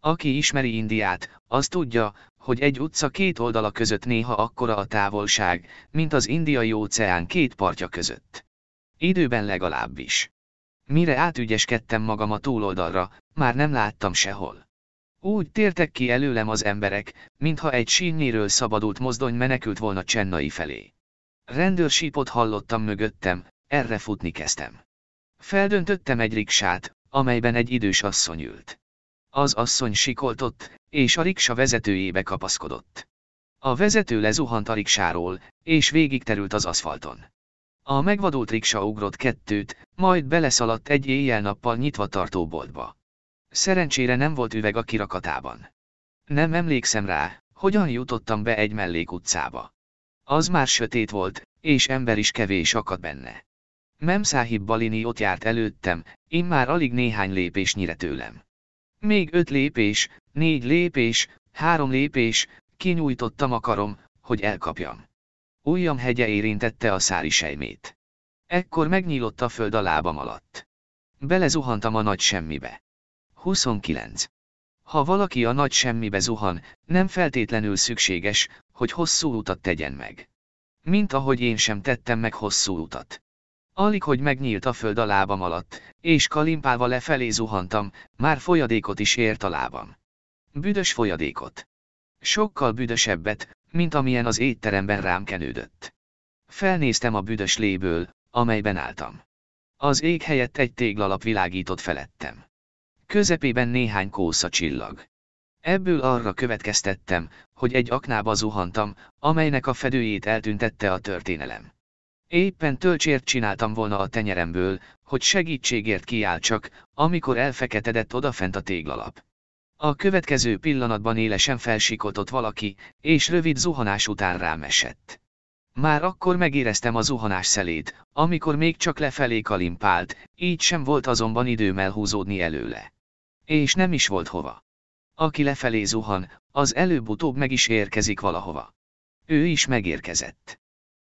Aki ismeri Indiát, az tudja, hogy egy utca két oldala között néha akkora a távolság, mint az indiai óceán két partja között. Időben legalábbis. Mire átügyeskedtem magam a túloldalra, már nem láttam sehol. Úgy tértek ki előlem az emberek, mintha egy sínnyéről szabadult mozdony menekült volna Csennai felé. Rendőrsípot hallottam mögöttem, erre futni kezdtem. Feldöntöttem egy riksát, amelyben egy idős asszony ült. Az asszony sikoltott, és a riksa vezetőjébe kapaszkodott. A vezető lezuhant a riksáról, és végigterült az aszfalton. A megvadult riksa ugrott kettőt, majd beleszaladt egy éjjel-nappal nyitva tartó boltba. Szerencsére nem volt üveg a kirakatában. Nem emlékszem rá, hogyan jutottam be egy mellékutcába. Az már sötét volt, és ember is kevés akadt benne. Memszáhib Balini ott járt előttem, immár alig néhány lépésnyire tőlem. Még öt lépés, négy lépés, három lépés, kinyújtottam a karom, hogy elkapjam. Ujjam hegye érintette a sejmét. Ekkor megnyílott a föld a lábam alatt. Belezuhantam a nagy semmibe. 29. Ha valaki a nagy semmibe zuhan, nem feltétlenül szükséges, hogy hosszú utat tegyen meg. Mint ahogy én sem tettem meg hosszú utat. Alig, hogy megnyílt a föld a lábam alatt, és kalimpálva lefelé zuhantam, már folyadékot is ért a lábam. Büdös folyadékot. Sokkal büdösebbet, mint amilyen az étteremben rám kenődött. Felnéztem a büdös léből, amelyben álltam. Az ég helyett egy téglalap világított felettem. Közepében néhány kósza csillag. Ebből arra következtettem, hogy egy aknába zuhantam, amelynek a fedőjét eltüntette a történelem. Éppen tölcsért csináltam volna a tenyeremből, hogy segítségért kiáltsak, amikor elfeketedett odafent a téglalap. A következő pillanatban élesen felsikotott valaki, és rövid zuhanás után rám esett. Már akkor megéreztem a zuhanás szelét, amikor még csak lefelé kalimpált, így sem volt azonban időm elhúzódni előle. És nem is volt hova. Aki lefelé zuhan, az előbb-utóbb meg is érkezik valahova. Ő is megérkezett.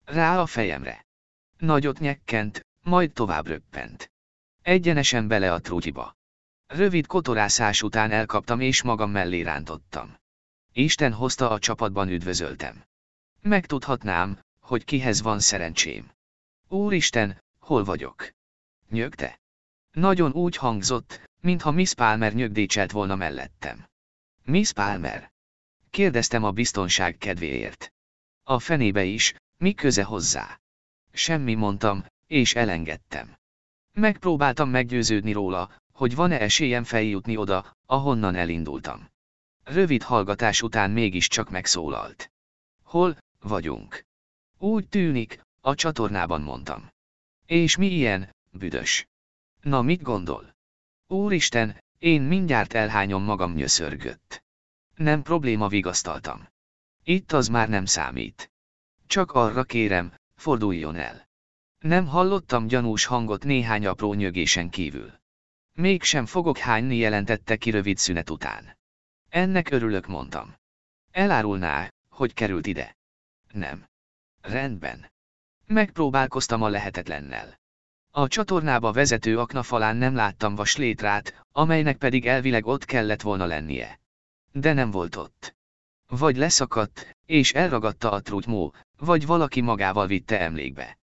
Rá a fejemre. Nagyot nyekkent, majd tovább röppent. Egyenesen bele a trúgyiba. Rövid kotorászás után elkaptam és magam mellé rántottam. Isten hozta a csapatban üdvözöltem. Megtudhatnám, hogy kihez van szerencsém. Úristen, hol vagyok? Nyögte. Nagyon úgy hangzott, mintha Miss Palmer nyögdécselt volna mellettem. Miss Palmer? Kérdeztem a biztonság kedvéért. A fenébe is, mi köze hozzá? Semmi mondtam, és elengedtem. Megpróbáltam meggyőződni róla, hogy van-e esélyem feljutni oda, ahonnan elindultam. Rövid hallgatás után mégiscsak megszólalt. Hol vagyunk? Úgy tűnik, a csatornában mondtam. És mi ilyen, büdös? Na mit gondol? Úristen, én mindjárt elhányom magam nyöszörgött. Nem probléma vigasztaltam. Itt az már nem számít. Csak arra kérem, forduljon el. Nem hallottam gyanús hangot néhány apró nyögésen kívül. Mégsem fogok hányni jelentette ki rövid szünet után. Ennek örülök mondtam. Elárulná, hogy került ide. Nem. Rendben. Megpróbálkoztam a lehetetlennel. A csatornába vezető aknafalán nem láttam vas létrát, amelynek pedig elvileg ott kellett volna lennie. De nem volt ott. Vagy leszakadt, és elragadta a trutymó, vagy valaki magával vitte emlékbe.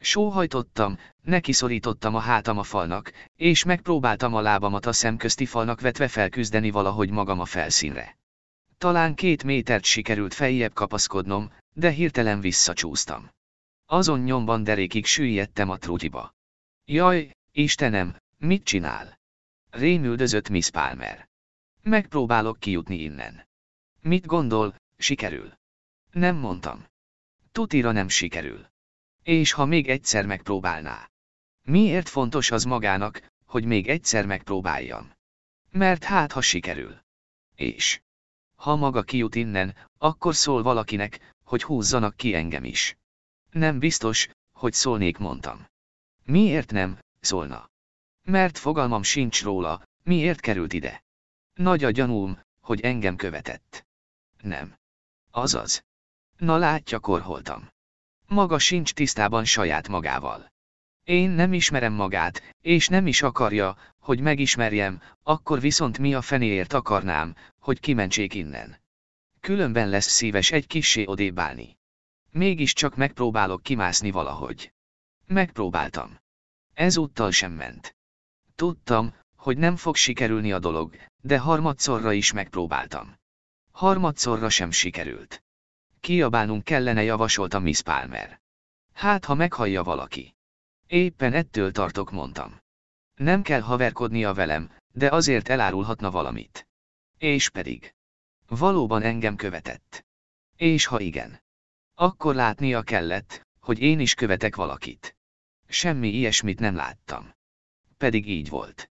Sóhajtottam, nekiszorítottam a hátam a falnak, és megpróbáltam a lábamat a szemközti falnak vetve felküzdeni valahogy magam a felszínre. Talán két métert sikerült feljebb kapaszkodnom, de hirtelen visszacsúsztam. Azon nyomban derékig süllyedtem a trutyiba. Jaj, Istenem, mit csinál? Rémüldözött Miss Palmer. Megpróbálok kijutni innen. Mit gondol, sikerül? Nem mondtam. Tutira nem sikerül. És ha még egyszer megpróbálná. Miért fontos az magának, hogy még egyszer megpróbáljam? Mert hát ha sikerül. És. Ha maga kijut innen, akkor szól valakinek, hogy húzzanak ki engem is. Nem biztos, hogy szólnék mondtam. Miért nem, szólna? Mert fogalmam sincs róla, miért került ide. Nagy a gyanúm, hogy engem követett. Nem. Azaz. Na látja korholtam. Maga sincs tisztában saját magával. Én nem ismerem magát, és nem is akarja, hogy megismerjem, akkor viszont mi a fenéért akarnám, hogy kimentsék innen. Különben lesz szíves egy kissé odébb állni. Mégiscsak megpróbálok kimászni valahogy. Megpróbáltam. Ezúttal sem ment. Tudtam, hogy nem fog sikerülni a dolog, de harmadszorra is megpróbáltam. Harmadszorra sem sikerült. Kiabálnunk kellene javasolta Miss Palmer. Hát, ha meghallja valaki. Éppen ettől tartok, mondtam. Nem kell haverkodnia velem, de azért elárulhatna valamit. És pedig. Valóban engem követett. És ha igen. Akkor látnia kellett, hogy én is követek valakit. Semmi ilyesmit nem láttam. Pedig így volt.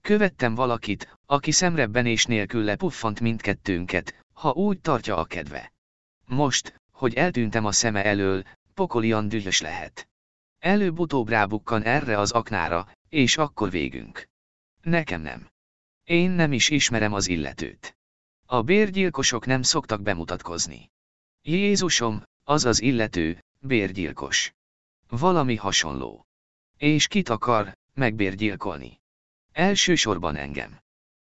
Követtem valakit, aki szemrebben és nélkül lepuffant mindkettőnket, ha úgy tartja a kedve. Most, hogy eltűntem a szeme elől, pokolian dühös lehet. Előbb-utóbb rábukkan erre az aknára, és akkor végünk. Nekem nem. Én nem is ismerem az illetőt. A bérgyilkosok nem szoktak bemutatkozni. Jézusom, az az illető, bérgyilkos. Valami hasonló. És kit akar, megbérgyilkolni? Elsősorban engem.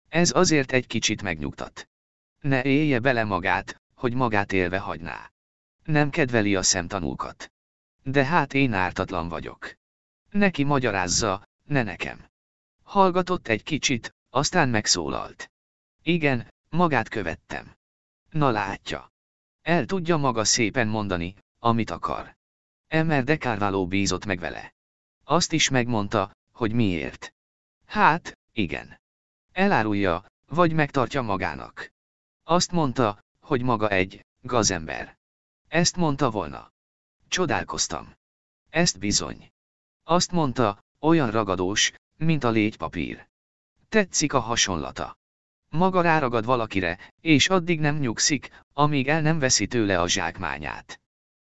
Ez azért egy kicsit megnyugtat. Ne élje bele magát, hogy magát élve hagyná. Nem kedveli a szemtanúkat. De hát én ártatlan vagyok. Neki magyarázza, ne nekem. Hallgatott egy kicsit, aztán megszólalt. Igen, magát követtem. Na látja. El tudja maga szépen mondani, amit akar. Emmer de Carvalho bízott meg vele. Azt is megmondta, hogy miért. Hát, igen. Elárulja, vagy megtartja magának. Azt mondta, hogy maga egy gazember. Ezt mondta volna. Csodálkoztam. Ezt bizony. Azt mondta, olyan ragadós, mint a légypapír. Tetszik a hasonlata. Maga ráragad valakire, és addig nem nyugszik, amíg el nem veszi tőle a zsákmányát.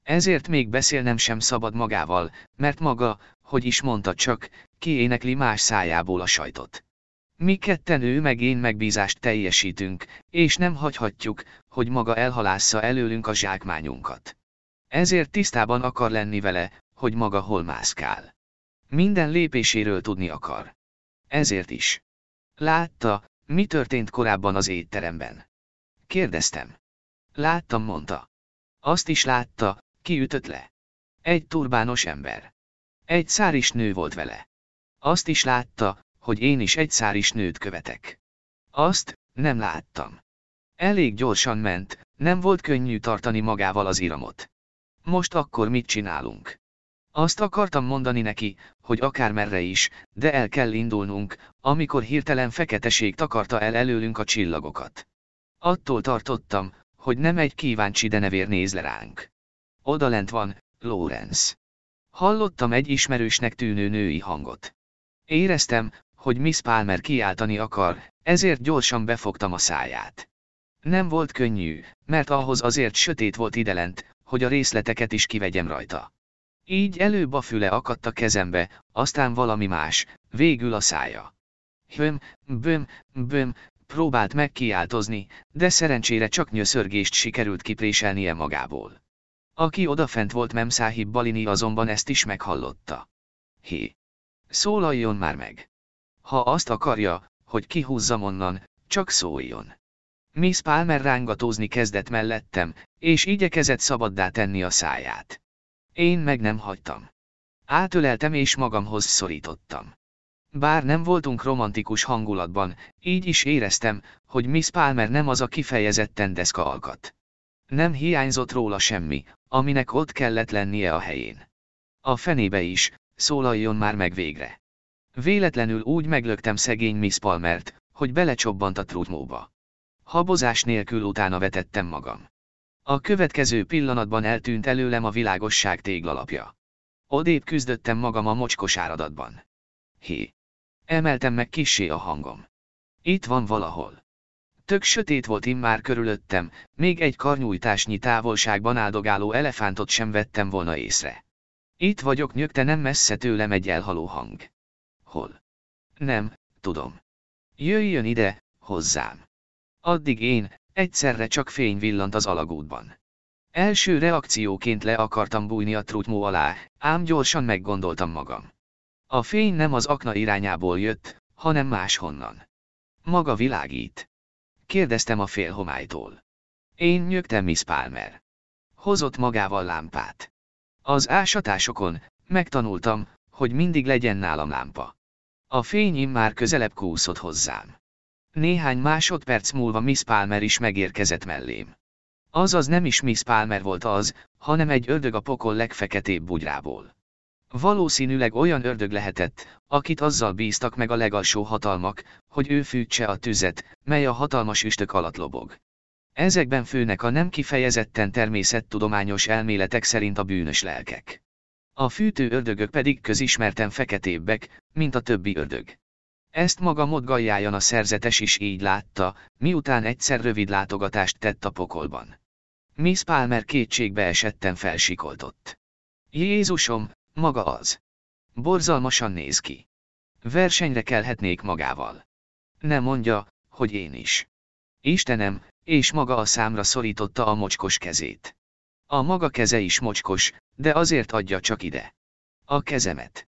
Ezért még beszélnem sem szabad magával, mert maga, hogy is mondta csak, kiénekli más szájából a sajtot. Mi ketten ő meg én megbízást teljesítünk, és nem hagyhatjuk, hogy maga elhalássa előlünk a zsákmányunkat. Ezért tisztában akar lenni vele, hogy maga hol mászkál. Minden lépéséről tudni akar. Ezért is. Látta, mi történt korábban az étteremben. Kérdeztem. Láttam, mondta. Azt is látta, ki ütött le. Egy turbános ember. Egy száris nő volt vele. Azt is látta, hogy én is egy száris nőt követek. Azt, nem láttam. Elég gyorsan ment, nem volt könnyű tartani magával az iramot. Most akkor mit csinálunk? Azt akartam mondani neki, hogy akármerre is, de el kell indulnunk, amikor hirtelen feketeség takarta el előlünk a csillagokat. Attól tartottam, hogy nem egy kíváncsi denevér néz le ránk. Oda lent van, Lawrence. Hallottam egy ismerősnek tűnő női hangot. Éreztem, hogy Miss Palmer kiáltani akar, ezért gyorsan befogtam a száját. Nem volt könnyű, mert ahhoz azért sötét volt idelent, hogy a részleteket is kivegyem rajta. Így előbb a füle akadt a kezembe, aztán valami más, végül a szája. Höm, böm, böm, próbált megkiáltozni, de szerencsére csak nyöszörgést sikerült kipréselnie magából. Aki odafent volt Memszáhib Balini azonban ezt is meghallotta. Hé! Szólaljon már meg! Ha azt akarja, hogy kihúzzam onnan, csak szóljon. Miss Palmer rángatózni kezdett mellettem, és igyekezett szabaddá tenni a száját. Én meg nem hagytam. Átöleltem és magamhoz szorítottam. Bár nem voltunk romantikus hangulatban, így is éreztem, hogy Miss Palmer nem az a kifejezetten deszka alkat. Nem hiányzott róla semmi, aminek ott kellett lennie a helyén. A fenébe is, szólaljon már meg végre. Véletlenül úgy meglöktem szegény Miss Palmert, hogy belecsobbant a trutmóba. Habozás nélkül utána vetettem magam. A következő pillanatban eltűnt előlem a világosság téglalapja. Odébb küzdöttem magam a mocskos áradatban. Hé! Emeltem meg kissé a hangom. Itt van valahol. Tök sötét volt immár körülöttem, még egy karnyújtásnyi távolságban áldogáló elefántot sem vettem volna észre. Itt vagyok nyögte nem messze tőlem egy elhaló hang. Hol? Nem, tudom. Jöjjön ide, hozzám. Addig én, egyszerre csak fény villant az alagútban. Első reakcióként le akartam bújni a trutmó alá, ám gyorsan meggondoltam magam. A fény nem az akna irányából jött, hanem máshonnan. Maga világít. Kérdeztem a félhomálytól. Én nyögtem Miss Palmer. Hozott magával lámpát. Az ásatásokon, megtanultam, hogy mindig legyen nálam lámpa. A fény már közelebb kúszott hozzám. Néhány másodperc múlva Miss Palmer is megérkezett mellém. Azaz nem is Miss Palmer volt az, hanem egy ördög a pokol legfeketébb bugyrából. Valószínűleg olyan ördög lehetett, akit azzal bíztak meg a legalsó hatalmak, hogy ő fűtse a tüzet, mely a hatalmas üstök alatt lobog. Ezekben főnek a nem kifejezetten természettudományos elméletek szerint a bűnös lelkek. A fűtő ördögök pedig közismerten feketébbek, mint a többi ördög. Ezt maga modgaljájan a szerzetes is így látta, miután egyszer rövid látogatást tett a pokolban. Miss Palmer kétségbe esetten felsikoltott. Jézusom, maga az. Borzalmasan néz ki. Versenyre kelhetnék magával. Nem mondja, hogy én is. Istenem, és maga a számra szorította a mocskos kezét. A maga keze is mocskos, de azért adja csak ide. A kezemet.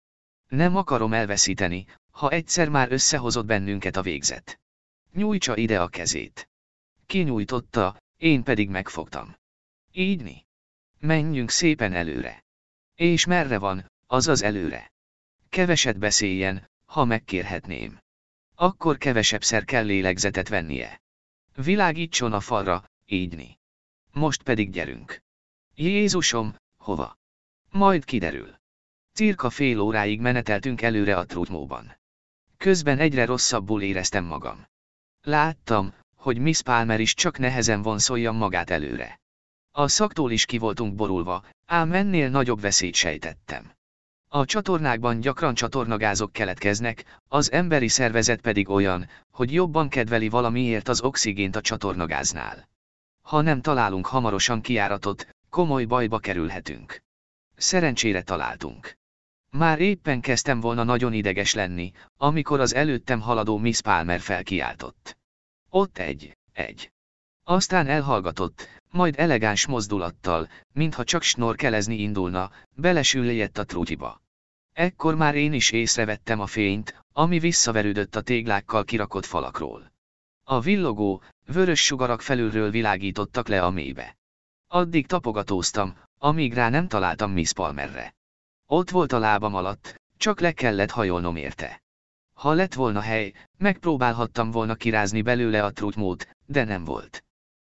Nem akarom elveszíteni, ha egyszer már összehozott bennünket a végzet. Nyújtsa ide a kezét. Kinyújtotta, én pedig megfogtam. mi? Menjünk szépen előre. És merre van, azaz előre. Keveset beszéljen, ha megkérhetném. Akkor kevesebbszer kell lélegzetet vennie. Világítson a falra, mi. Most pedig gyerünk. Jézusom, hova? Majd kiderül. Cirka fél óráig meneteltünk előre a trutymóban. Közben egyre rosszabbul éreztem magam. Láttam, hogy Miss Palmer is csak nehezen vonszolja magát előre. A szaktól is kivoltunk borulva, ám ennél nagyobb veszélyt sejtettem. A csatornákban gyakran csatornagázok keletkeznek, az emberi szervezet pedig olyan, hogy jobban kedveli valamiért az oxigént a csatornagáznál. Ha nem találunk hamarosan kiáratot, komoly bajba kerülhetünk. Szerencsére találtunk. Már éppen kezdtem volna nagyon ideges lenni, amikor az előttem haladó Miss Palmer felkiáltott. Ott egy, egy. Aztán elhallgatott, majd elegáns mozdulattal, mintha csak snorkelezni indulna, belesüllyedt a trúgyiba. Ekkor már én is észrevettem a fényt, ami visszaverődött a téglákkal kirakott falakról. A villogó, vörös sugarak felülről világítottak le a mélybe. Addig tapogatóztam, amíg rá nem találtam Miss Palmerre. Ott volt a lábam alatt, csak le kellett hajolnom érte. Ha lett volna hely, megpróbálhattam volna kirázni belőle a trutmót, de nem volt.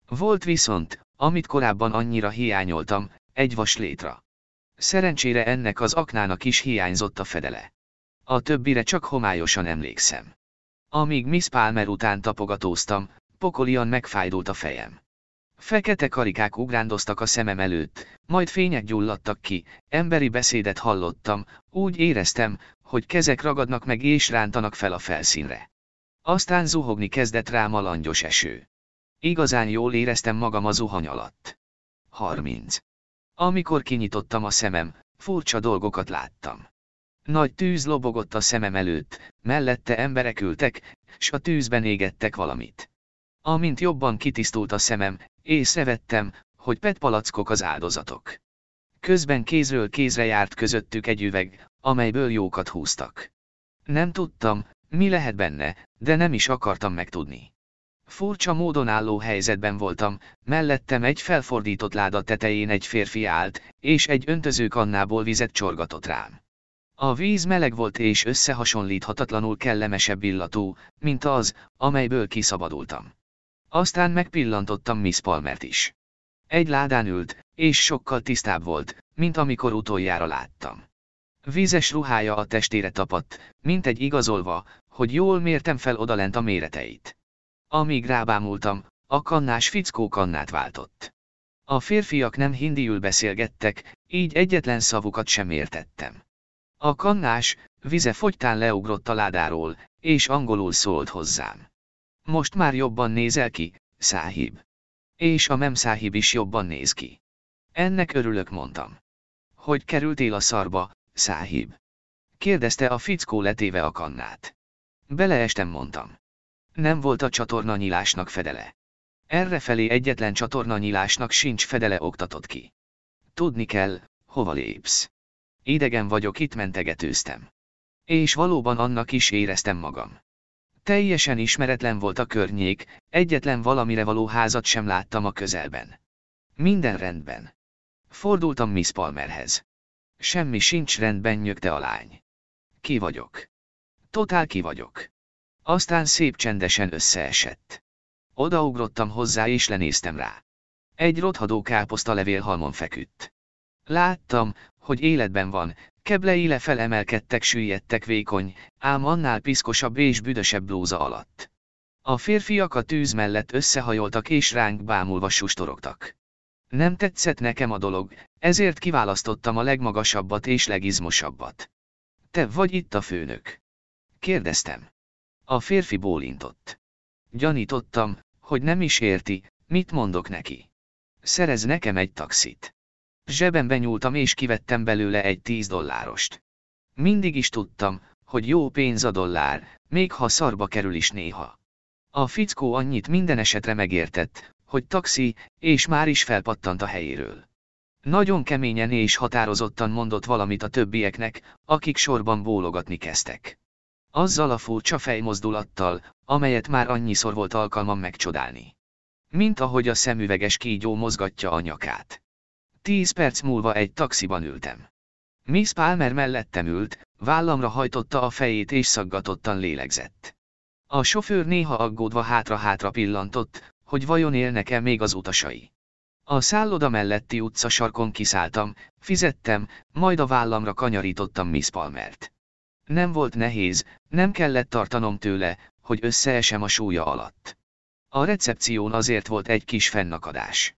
Volt viszont, amit korábban annyira hiányoltam, egy vas létra. Szerencsére ennek az aknának is hiányzott a fedele. A többire csak homályosan emlékszem. Amíg Miss Palmer után tapogatóztam, pokolian megfájdult a fejem. Fekete karikák ugrándoztak a szemem előtt, majd fények gyulladtak ki, emberi beszédet hallottam, úgy éreztem, hogy kezek ragadnak meg és rántanak fel a felszínre. Aztán zuhogni kezdett rám a langyos eső. Igazán jól éreztem magam a zuhany alatt. 30. Amikor kinyitottam a szemem, furcsa dolgokat láttam. Nagy tűz lobogott a szemem előtt, mellette emberek ültek, s a tűzben égettek valamit. Amint jobban kitisztult a szemem, Észrevettem, hogy petpalackok az áldozatok. Közben kézről kézre járt közöttük egy üveg, amelyből jókat húztak. Nem tudtam, mi lehet benne, de nem is akartam megtudni. Furcsa módon álló helyzetben voltam, mellettem egy felfordított láda tetején egy férfi állt, és egy öntöző kannából vizet csorgatott rám. A víz meleg volt és összehasonlíthatatlanul kellemesebb illatú, mint az, amelyből kiszabadultam. Aztán megpillantottam Miss Palmert is. Egy ládán ült, és sokkal tisztább volt, mint amikor utoljára láttam. Vízes ruhája a testére tapadt, mint egy igazolva, hogy jól mértem fel odalent a méreteit. Amíg rábámultam, a kannás fickó kannát váltott. A férfiak nem hindiül beszélgettek, így egyetlen szavukat sem értettem. A kannás, vize fogytán leugrott a ládáról, és angolul szólt hozzám. Most már jobban nézel ki, száhib. És a mem száhib is jobban néz ki. Ennek örülök mondtam. Hogy kerültél a szarba, száhib? Kérdezte a fickó letéve a kannát. Beleestem mondtam. Nem volt a csatorna nyilásnak fedele. Errefelé egyetlen csatorna nyilásnak sincs fedele oktatott ki. Tudni kell, hova lépsz. Idegen vagyok itt mentegetőztem. És valóban annak is éreztem magam teljesen ismeretlen volt a környék, egyetlen valamire való házat sem láttam a közelben. Minden rendben. Fordultam Miss Palmerhez. Semmi sincs rendben nyögte a lány. Ki vagyok? Totál ki vagyok. Aztán szép csendesen összeesett. Odaugrottam hozzá és lenéztem rá. Egy rothadó káposztalevél halmon feküdt. Láttam, hogy életben van, Keblei lefelemelkedtek süllyedtek vékony, ám annál piszkosabb és büdösebb blóza alatt. A férfiak a tűz mellett összehajoltak és ránk bámulva sustorogtak. Nem tetszett nekem a dolog, ezért kiválasztottam a legmagasabbat és legizmosabbat. Te vagy itt a főnök? Kérdeztem. A férfi bólintott. Gyanítottam, hogy nem is érti, mit mondok neki. Szerez nekem egy taxit. Zsebembe nyúltam és kivettem belőle egy 10 dollárost. Mindig is tudtam, hogy jó pénz a dollár, még ha szarba kerül is néha. A fickó annyit minden esetre megértett, hogy taxi, és már is felpattant a helyéről. Nagyon keményen és határozottan mondott valamit a többieknek, akik sorban bólogatni kezdtek. Azzal a furcsa fejmozdulattal, amelyet már annyiszor volt alkalmam megcsodálni. Mint ahogy a szemüveges kígyó mozgatja a nyakát. Tíz perc múlva egy taxiban ültem. Miss Palmer mellettem ült, vállamra hajtotta a fejét és szaggatottan lélegzett. A sofőr néha aggódva hátra-hátra pillantott, hogy vajon élnek-e még az utasai. A szálloda melletti utca sarkon kiszálltam, fizettem, majd a vállamra kanyarítottam Miss Palmert. Nem volt nehéz, nem kellett tartanom tőle, hogy összeesem a súlya alatt. A recepción azért volt egy kis fennakadás.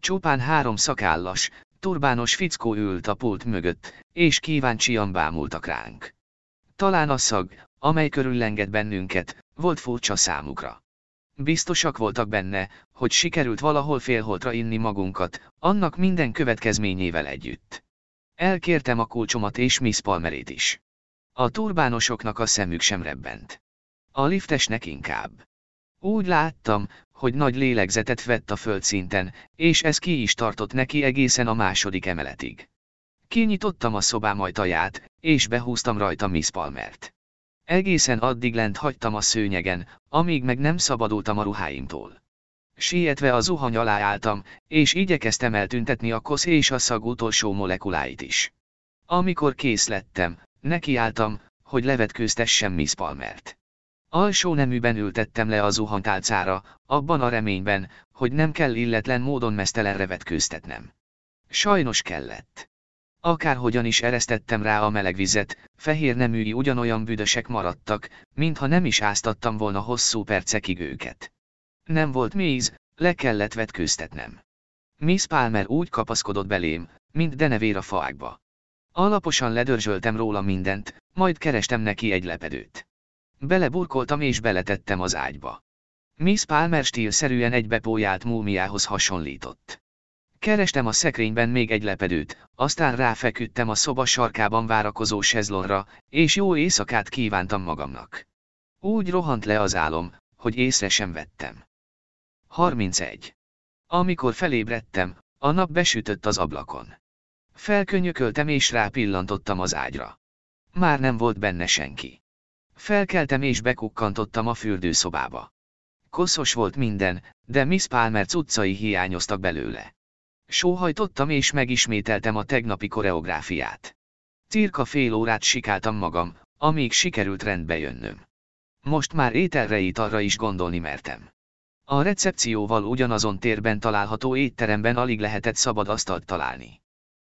Csupán három szakállas, turbános fickó ült a pult mögött, és kíváncsian bámultak ránk. Talán a szag, amely körüllengett bennünket, volt furcsa számukra. Biztosak voltak benne, hogy sikerült valahol félholtra inni magunkat, annak minden következményével együtt. Elkértem a kulcsomat és Miss Palmerét is. A turbánosoknak a szemük sem rebbent. A liftesnek inkább. Úgy láttam, hogy nagy lélegzetet vett a földszinten, és ez ki is tartott neki egészen a második emeletig. Kinyitottam a szobám ajtaját, és behúztam rajta Miss Palmert. Egészen addig lent hagytam a szőnyegen, amíg meg nem szabadultam a ruháimtól. Sietve a zuhany alá álltam, és igyekeztem eltüntetni a kosz és a szag utolsó molekuláit is. Amikor kész lettem, nekiálltam, hogy levetkőztessem Miss Palmert. Alsó neműben ültettem le a zuhantálcára, abban a reményben, hogy nem kell illetlen módon mesztelen vetkőztetnem. Sajnos kellett. Akárhogyan is eresztettem rá a meleg vizet, fehér neműi ugyanolyan büdösek maradtak, mintha nem is áztattam volna hosszú percekig őket. Nem volt méz, le kellett vetkőztetnem. Miss Palmer úgy kapaszkodott belém, mint denevér a faákba. Alaposan ledörzsöltem róla mindent, majd kerestem neki egy lepedőt. Beleburkoltam és beletettem az ágyba. Miss Palmer stílszerűen egy bepójált múmiához hasonlított. Kerestem a szekrényben még egy lepedőt, aztán ráfeküdtem a szoba sarkában várakozó sezlonra, és jó éjszakát kívántam magamnak. Úgy rohant le az álom, hogy észre sem vettem. 31. Amikor felébredtem, a nap besütött az ablakon. Felkönyököltem és rápillantottam az ágyra. Már nem volt benne senki. Felkeltem és bekukkantottam a fürdőszobába. Koszos volt minden, de Miss Palmer cuccai hiányoztak belőle. Sóhajtottam és megismételtem a tegnapi koreográfiát. Cirka fél órát sikáltam magam, amíg sikerült rendbe jönnöm. Most már ételre italra is gondolni mertem. A recepcióval ugyanazon térben található étteremben alig lehetett szabad asztalt találni.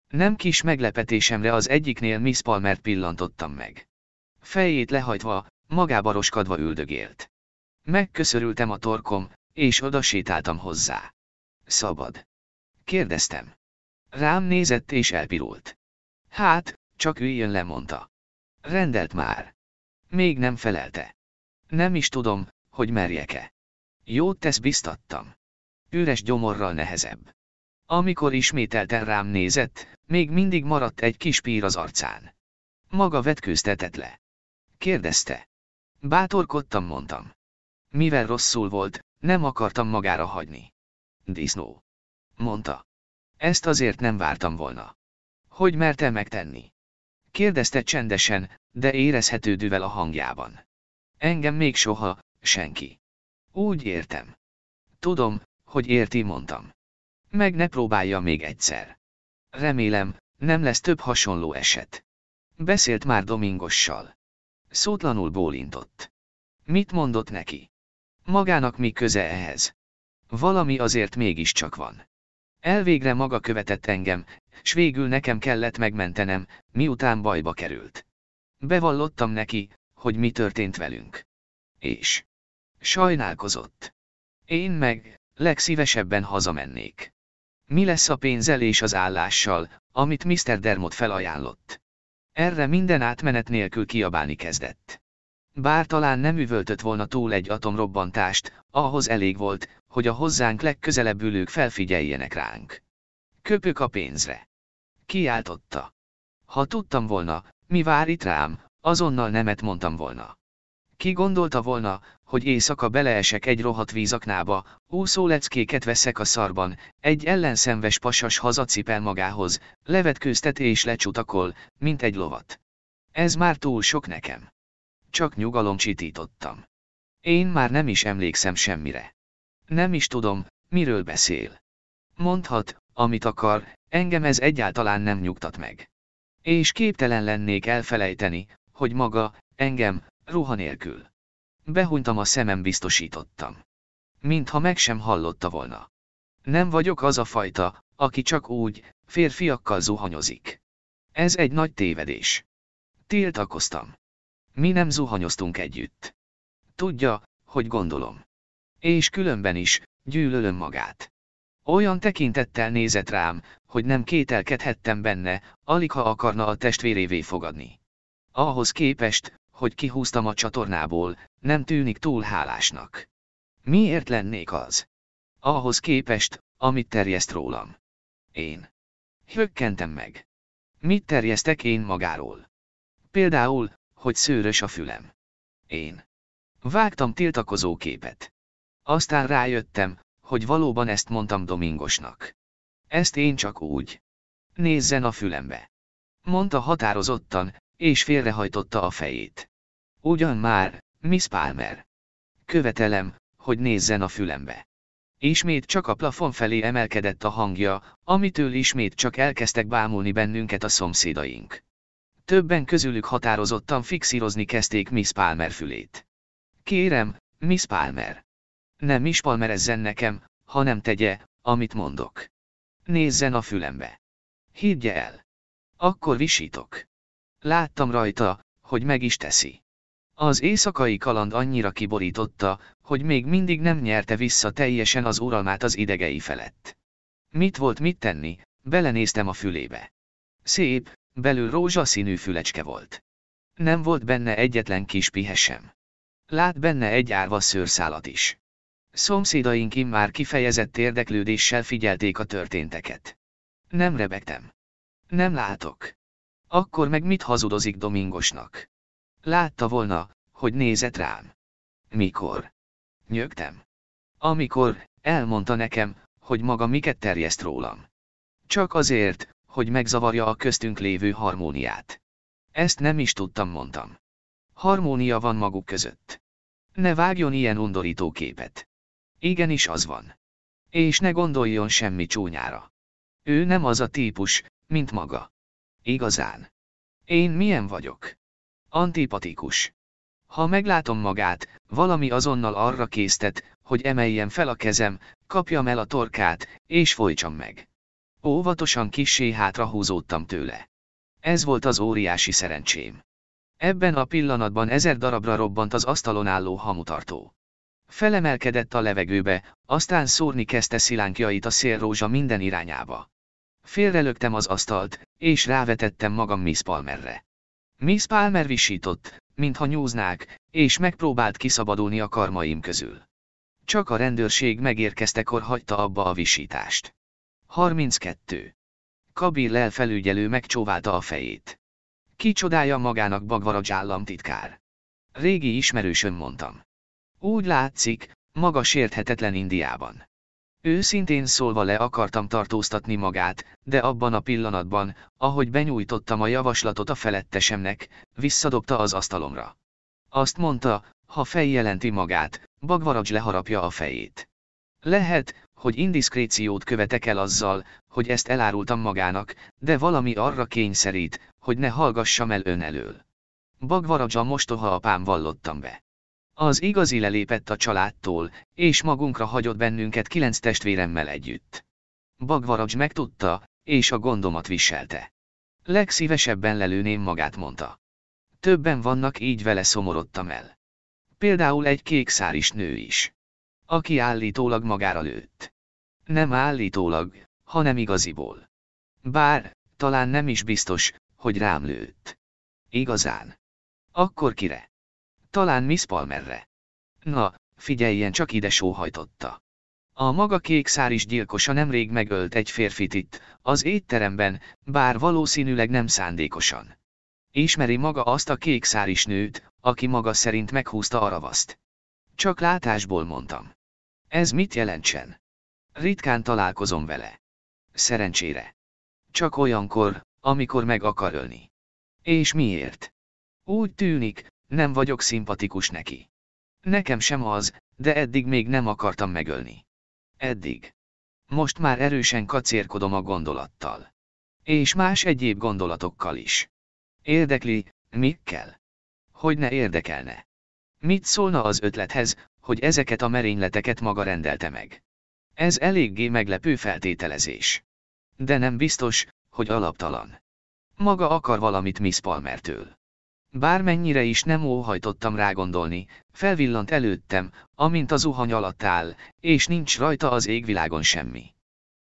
Nem kis meglepetésemre az egyiknél Miss Palmert pillantottam meg fejét lehajtva, magába roskadva üldögélt. Megköszörültem a torkom, és oda sétáltam hozzá. Szabad. Kérdeztem. Rám nézett és elpirult. Hát, csak üljön le, mondta. Rendelt már. Még nem felelte. Nem is tudom, hogy merjek-e. Jót tesz biztattam. Üres gyomorral nehezebb. Amikor ismételten rám nézett, még mindig maradt egy kis pír az arcán. Maga vetkőztetett le kérdezte. Bátorkodtam, mondtam. Mivel rosszul volt, nem akartam magára hagyni. Disznó. Mondta. Ezt azért nem vártam volna. Hogy merte megtenni? Kérdezte csendesen, de érezhető düvel a hangjában. Engem még soha, senki. Úgy értem. Tudom, hogy érti, mondtam. Meg ne próbálja még egyszer. Remélem, nem lesz több hasonló eset. Beszélt már Domingossal. Szótlanul bólintott. Mit mondott neki? Magának mi köze ehhez? Valami azért mégiscsak van. Elvégre maga követett engem, s végül nekem kellett megmentenem, miután bajba került. Bevallottam neki, hogy mi történt velünk. És? Sajnálkozott. Én meg, legszívesebben hazamennék. Mi lesz a pénzzel és az állással, amit Mr. Dermot felajánlott? Erre minden átmenet nélkül kiabálni kezdett. Bár talán nem üvöltött volna túl egy atomrobbantást, ahhoz elég volt, hogy a hozzánk legközelebb ülők felfigyeljenek ránk. Köpök a pénzre. Kiáltotta. Ha tudtam volna, mi vár itt rám, azonnal nemet mondtam volna. Ki gondolta volna, hogy éjszaka beleesek egy rohadt vízaknába, úszó leckéket veszek a szarban, egy ellenszenves pasas hazacipel magához, levetkőztet és lecsutakol, mint egy lovat. Ez már túl sok nekem. Csak nyugalom csitítottam. Én már nem is emlékszem semmire. Nem is tudom, miről beszél. Mondhat, amit akar, engem ez egyáltalán nem nyugtat meg. És képtelen lennék elfelejteni, hogy maga, engem, ruha nélkül. Behunytam a szemem biztosítottam. Mintha meg sem hallotta volna. Nem vagyok az a fajta, aki csak úgy, férfiakkal zuhanyozik. Ez egy nagy tévedés. Tiltakoztam. Mi nem zuhanyoztunk együtt. Tudja, hogy gondolom. És különben is, gyűlölöm magát. Olyan tekintettel nézett rám, hogy nem kételkedhettem benne, alig ha akarna a testvérévé fogadni. Ahhoz képest, hogy kihúztam a csatornából, nem tűnik túl hálásnak. Miért lennék az? Ahhoz képest, amit terjeszt rólam. Én. Hökkentem meg. Mit terjesztek én magáról? Például, hogy szőrös a fülem. Én. Vágtam tiltakozó képet. Aztán rájöttem, hogy valóban ezt mondtam Domingosnak. Ezt én csak úgy. Nézzen a fülembe. Mondta határozottan, és félrehajtotta a fejét. Ugyan már, Miss Palmer. Követelem, hogy nézzen a fülembe. Ismét csak a plafon felé emelkedett a hangja, amitől ismét csak elkezdtek bámulni bennünket a szomszédaink. Többen közülük határozottan fixírozni kezdték Miss Palmer fülét. Kérem, Miss Palmer. Nem is palmerezzen nekem, hanem tegye, amit mondok. Nézzen a fülembe. Higgye el. Akkor visítok. Láttam rajta, hogy meg is teszi. Az éjszakai kaland annyira kiborította, hogy még mindig nem nyerte vissza teljesen az uralmát az idegei felett. Mit volt mit tenni, belenéztem a fülébe. Szép, belül rózsaszínű fülecske volt. Nem volt benne egyetlen kis pihe sem. Lát benne egy árva szőrszálat is. Szomszédaink immár kifejezett érdeklődéssel figyelték a történteket. Nem rebegtem. Nem látok. Akkor meg mit hazudozik Domingosnak? Látta volna, hogy nézett rám. Mikor? Nyögtem. Amikor, elmondta nekem, hogy maga miket terjeszt rólam. Csak azért, hogy megzavarja a köztünk lévő harmóniát. Ezt nem is tudtam, mondtam. Harmónia van maguk között. Ne vágjon ilyen undorító képet. Igenis az van. És ne gondoljon semmi csúnyára. Ő nem az a típus, mint maga. Igazán. Én milyen vagyok? Antipatikus. Ha meglátom magát, valami azonnal arra késztet, hogy emeljem fel a kezem, kapjam el a torkát, és folytsam meg. Óvatosan kissé hátra húzódtam tőle. Ez volt az óriási szerencsém. Ebben a pillanatban ezer darabra robbant az asztalon álló hamutartó. Felemelkedett a levegőbe, aztán szórni kezdte szilánkjait a szélrózsa minden irányába. Félrelögtem az asztalt, és rávetettem magam Miss Palmerre. Miss Palmer visított, mintha nyúznák, és megpróbált kiszabadulni a karmaim közül. Csak a rendőrség megérkeztekor hagyta abba a visítást. 32. Kabir elfelügyelő megcsóválta a fejét. Kicsodája magának Bagvaradzs államtitkár. Régi ismerősön mondtam. Úgy látszik, maga sérthetetlen Indiában. Őszintén szólva le akartam tartóztatni magát, de abban a pillanatban, ahogy benyújtottam a javaslatot a felettesemnek, visszadobta az asztalomra. Azt mondta, ha feljelenti magát, Bagvaradzs leharapja a fejét. Lehet, hogy indiszkréciót követek el azzal, hogy ezt elárultam magának, de valami arra kényszerít, hogy ne hallgassam el ön elől. Bagvaradzsa mostoha apám vallottam be. Az igazi lelépett a családtól, és magunkra hagyott bennünket kilenc testvéremmel együtt. Bagvaradzs megtudta, és a gondomat viselte. Legszívesebben lelőném magát, mondta. Többen vannak így vele szomorodtam el. Például egy kékszáris nő is. Aki állítólag magára lőtt. Nem állítólag, hanem igaziból. Bár, talán nem is biztos, hogy rám lőtt. Igazán. Akkor kire? Talán Miss Palmerre. Na, figyeljen csak ide sóhajtotta. A maga kék szár is gyilkosa nemrég megölt egy férfit itt, az étteremben, bár valószínűleg nem szándékosan. Ismeri maga azt a kék szár is nőt, aki maga szerint meghúzta a ravaszt. Csak látásból mondtam. Ez mit jelentsen? Ritkán találkozom vele. Szerencsére. Csak olyankor, amikor meg akar ölni. És miért? Úgy tűnik, nem vagyok szimpatikus neki. Nekem sem az, de eddig még nem akartam megölni. Eddig. Most már erősen kacérkodom a gondolattal. És más egyéb gondolatokkal is. Érdekli, mi kell? Hogy ne érdekelne? Mit szólna az ötlethez, hogy ezeket a merényleteket maga rendelte meg? Ez eléggé meglepő feltételezés. De nem biztos, hogy alaptalan. Maga akar valamit Miss Palmertől. Bármennyire is nem óhajtottam rágondolni, felvillant előttem, amint az zuhany alatt áll, és nincs rajta az égvilágon semmi.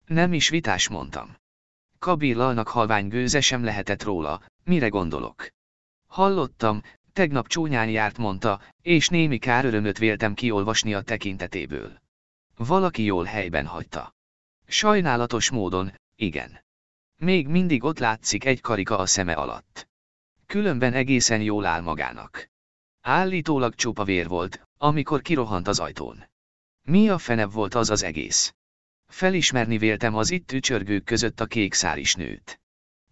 Nem is vitás mondtam. Kabillalnak halvány gőze sem lehetett róla, mire gondolok. Hallottam, tegnap csúnyán járt mondta, és némi kár örömöt véltem kiolvasni a tekintetéből. Valaki jól helyben hagyta. Sajnálatos módon, igen. Még mindig ott látszik egy karika a szeme alatt különben egészen jól áll magának. Állítólag csupa vér volt, amikor kirohant az ajtón. Mi a fenebb volt az az egész? Felismerni véltem az itt tücsörgők között a kék száris nőt.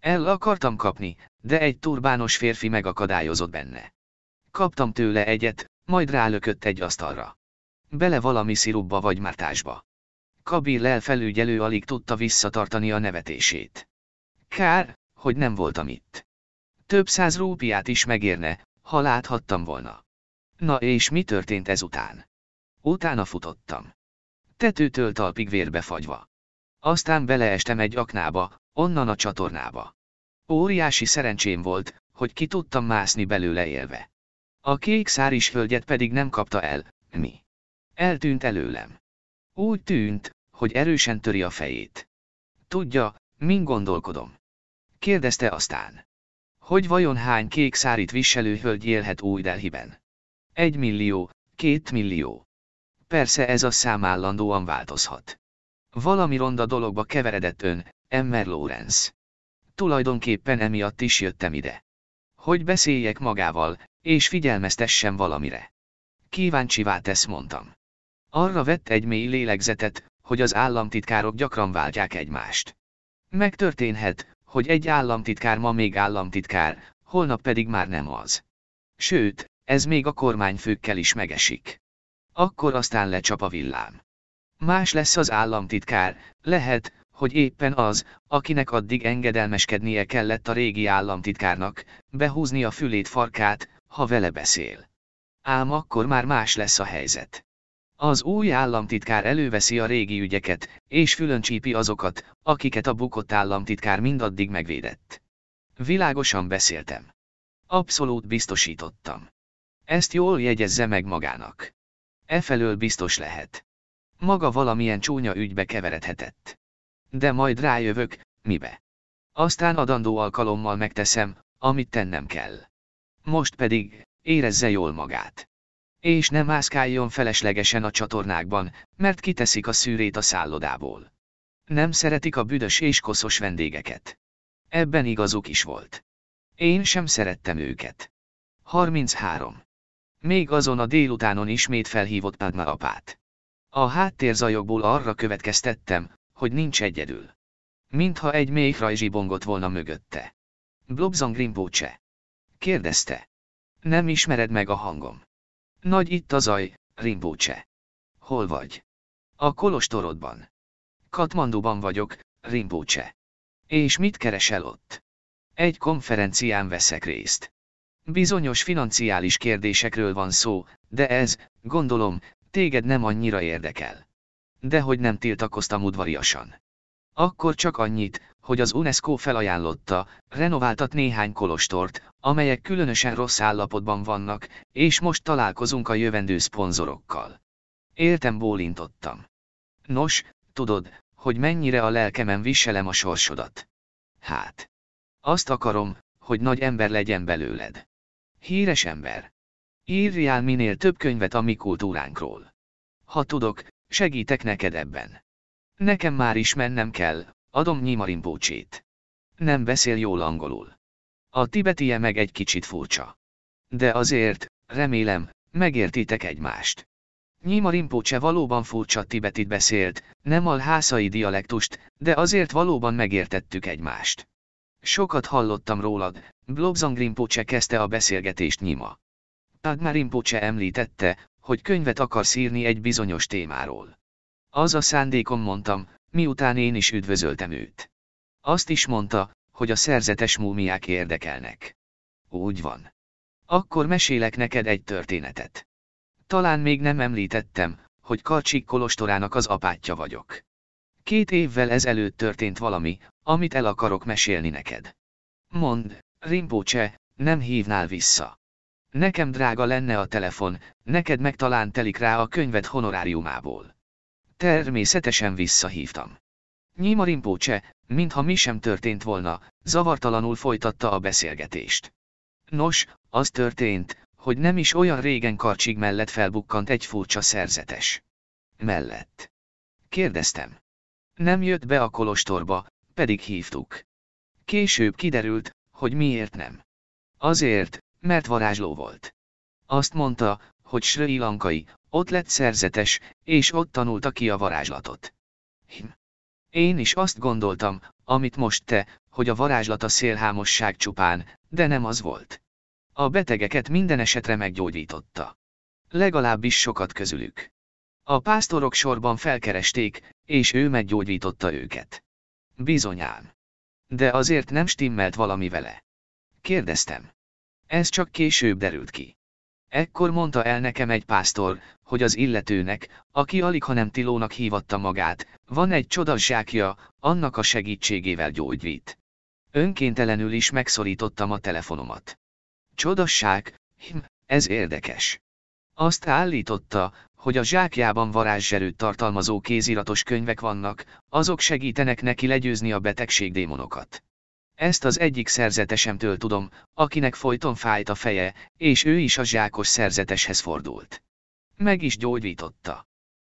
El akartam kapni, de egy turbános férfi megakadályozott benne. Kaptam tőle egyet, majd rálökött egy asztalra. Bele valami szirupba vagy mártásba. Kabil elfelügyelő alig tudta visszatartani a nevetését. Kár, hogy nem voltam itt. Több száz rúpiát is megérne, ha láthattam volna. Na és mi történt ezután? Utána futottam. Tetőtől talpig vérbe fagyva. Aztán beleestem egy aknába, onnan a csatornába. Óriási szerencsém volt, hogy ki tudtam mászni belőle élve. A kék száris hölgyet pedig nem kapta el, mi. Eltűnt előlem. Úgy tűnt, hogy erősen töri a fejét. Tudja, min gondolkodom. Kérdezte aztán. Hogy vajon hány kék szárít viselő hölgy élhet új Delhiben? Egy millió, két millió. Persze ez a szám állandóan változhat. Valami ronda dologba keveredett ön, Emmer Lawrence. Tulajdonképpen emiatt is jöttem ide. Hogy beszéljek magával, és figyelmeztessem valamire. Kíváncsivá tesz mondtam. Arra vett egy mély lélegzetet, hogy az államtitkárok gyakran váltják egymást. Megtörténhet, hogy egy államtitkár ma még államtitkár, holnap pedig már nem az. Sőt, ez még a kormányfőkkel is megesik. Akkor aztán lecsap a villám. Más lesz az államtitkár, lehet, hogy éppen az, akinek addig engedelmeskednie kellett a régi államtitkárnak, behúzni a fülét farkát, ha vele beszél. Ám akkor már más lesz a helyzet. Az új államtitkár előveszi a régi ügyeket, és fülöncsípi azokat, akiket a bukott államtitkár mindaddig megvédett. Világosan beszéltem. Abszolút biztosítottam. Ezt jól jegyezze meg magának. Efelől biztos lehet. Maga valamilyen csúnya ügybe keveredhetett. De majd rájövök, mibe. Aztán adandó alkalommal megteszem, amit tennem kell. Most pedig, érezze jól magát és nem mászkáljon feleslegesen a csatornákban, mert kiteszik a szűrét a szállodából. Nem szeretik a büdös és koszos vendégeket. Ebben igazuk is volt. Én sem szerettem őket. 33. Még azon a délutánon ismét felhívott Padma apát. A háttérzajokból arra következtettem, hogy nincs egyedül. Mintha egy mély rajzsibongott volna mögötte. Blobzang Rinpoche. Kérdezte. Nem ismered meg a hangom. Nagy itt a zaj, Rimbócse. Hol vagy? A kolostorodban. Katmanduban vagyok, Rimbócse. És mit keresel ott? Egy konferencián veszek részt. Bizonyos financiális kérdésekről van szó, de ez, gondolom, téged nem annyira érdekel. Dehogy nem tiltakoztam udvariasan. Akkor csak annyit, hogy az UNESCO felajánlotta, renováltat néhány kolostort, amelyek különösen rossz állapotban vannak, és most találkozunk a jövendő szponzorokkal. Éltem bólintottam. Nos, tudod, hogy mennyire a lelkemen viselem a sorsodat. Hát. Azt akarom, hogy nagy ember legyen belőled. Híres ember. Írjál minél több könyvet a mi kultúránkról. Ha tudok, segítek neked ebben. Nekem már is mennem kell, adom Nyima rimpócsét. Nem beszél jól angolul. A tibetie meg egy kicsit furcsa. De azért, remélem, megértitek egymást. Nyima valóban furcsa tibetit beszélt, nem alhászai dialektust, de azért valóban megértettük egymást. Sokat hallottam rólad, Blobzang Rimpócse kezdte a beszélgetést Nyima. Padma említette, hogy könyvet akarsz írni egy bizonyos témáról. Az a szándékom mondtam, miután én is üdvözöltem őt. Azt is mondta, hogy a szerzetes múmiák érdekelnek. Úgy van. Akkor mesélek neked egy történetet. Talán még nem említettem, hogy Karcsik Kolostorának az apátja vagyok. Két évvel ezelőtt történt valami, amit el akarok mesélni neked. Mond, Rimpócse, nem hívnál vissza. Nekem drága lenne a telefon, neked meg talán telik rá a könyved honoráriumából. Természetesen visszahívtam. Nyima mintha mi sem történt volna, zavartalanul folytatta a beszélgetést. Nos, az történt, hogy nem is olyan régen karcsig mellett felbukkant egy furcsa szerzetes. Mellett. Kérdeztem. Nem jött be a kolostorba, pedig hívtuk. Később kiderült, hogy miért nem. Azért, mert varázsló volt. Azt mondta, hogy sri lankai, ott lett szerzetes, és ott tanulta ki a varázslatot. Hm. Én is azt gondoltam, amit most te, hogy a varázslat a szélhámosság csupán, de nem az volt. A betegeket minden esetre meggyógyította. Legalábbis sokat közülük. A pásztorok sorban felkeresték, és ő meggyógyította őket. Bizonyán. De azért nem stimmelt valami vele. Kérdeztem. Ez csak később derült ki. Ekkor mondta el nekem egy pásztor, hogy az illetőnek, aki alig hanem Tilónak hívatta magát, van egy csodassákja, annak a segítségével gyógyít. Önkéntelenül is megszorítottam a telefonomat. Csodasság, Hm, ez érdekes. Azt állította, hogy a zsákjában varázserőt tartalmazó kéziratos könyvek vannak, azok segítenek neki legyőzni a betegség démonokat. Ezt az egyik szerzetesemtől tudom, akinek folyton fájt a feje, és ő is a zsákos szerzeteshez fordult. Meg is gyógyította.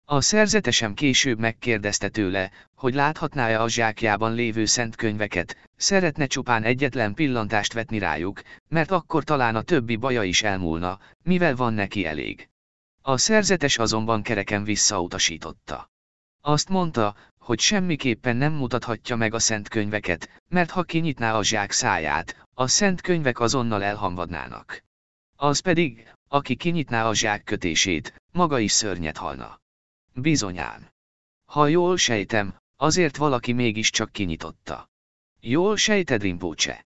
A szerzetesem később megkérdezte tőle, hogy láthatná-e a zsákjában lévő szent könyveket, szeretne csupán egyetlen pillantást vetni rájuk, mert akkor talán a többi baja is elmúlna, mivel van neki elég. A szerzetes azonban kereken visszautasította. Azt mondta, hogy semmiképpen nem mutathatja meg a szent könyveket, mert ha kinyitná a zsák száját, a szent könyvek azonnal elhamvadnának. Az pedig, aki kinyitná a zsák kötését, maga is szörnyet halna. Bizonyán. Ha jól sejtem, azért valaki mégiscsak kinyitotta. Jól sejted, Rimpócse?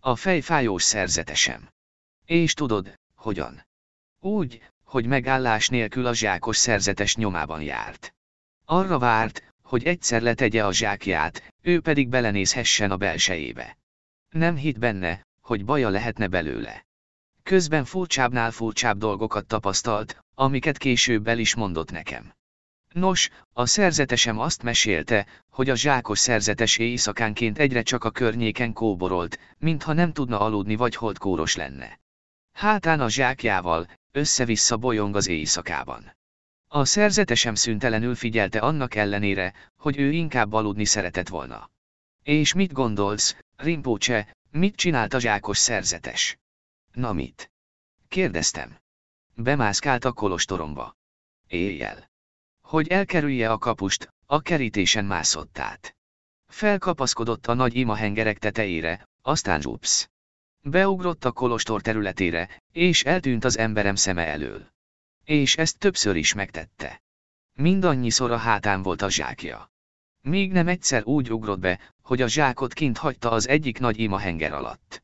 A fejfájós szerzetesem. És tudod, hogyan? Úgy, hogy megállás nélkül a zsákos szerzetes nyomában járt. Arra várt, hogy egyszer letegye a zsákját, ő pedig belenézhessen a belsejébe. Nem hitt benne, hogy baja lehetne belőle. Közben furcsábbnál furcsább dolgokat tapasztalt, amiket később el is mondott nekem. Nos, a szerzetesem azt mesélte, hogy a zsákos szerzetes éjszakánként egyre csak a környéken kóborolt, mintha nem tudna aludni vagy holdkóros lenne. Hátán a zsákjával, össze-vissza bolyong az éjszakában. A szerzete sem szüntelenül figyelte annak ellenére, hogy ő inkább aludni szeretett volna. És mit gondolsz, Rimpócse, mit csinált a zsákos szerzetes? Na mit? Kérdeztem. Bemászkált a kolostoromba. Éjjel. Hogy elkerülje a kapust, a kerítésen mászott át. Felkapaszkodott a nagy ima hengerek tetejére, aztán zsupsz. Beugrott a kolostor területére, és eltűnt az emberem szeme elől. És ezt többször is megtette. Mindannyiszor a hátán volt a zsákja. Még nem egyszer úgy ugrott be, hogy a zsákot kint hagyta az egyik nagy ima henger alatt.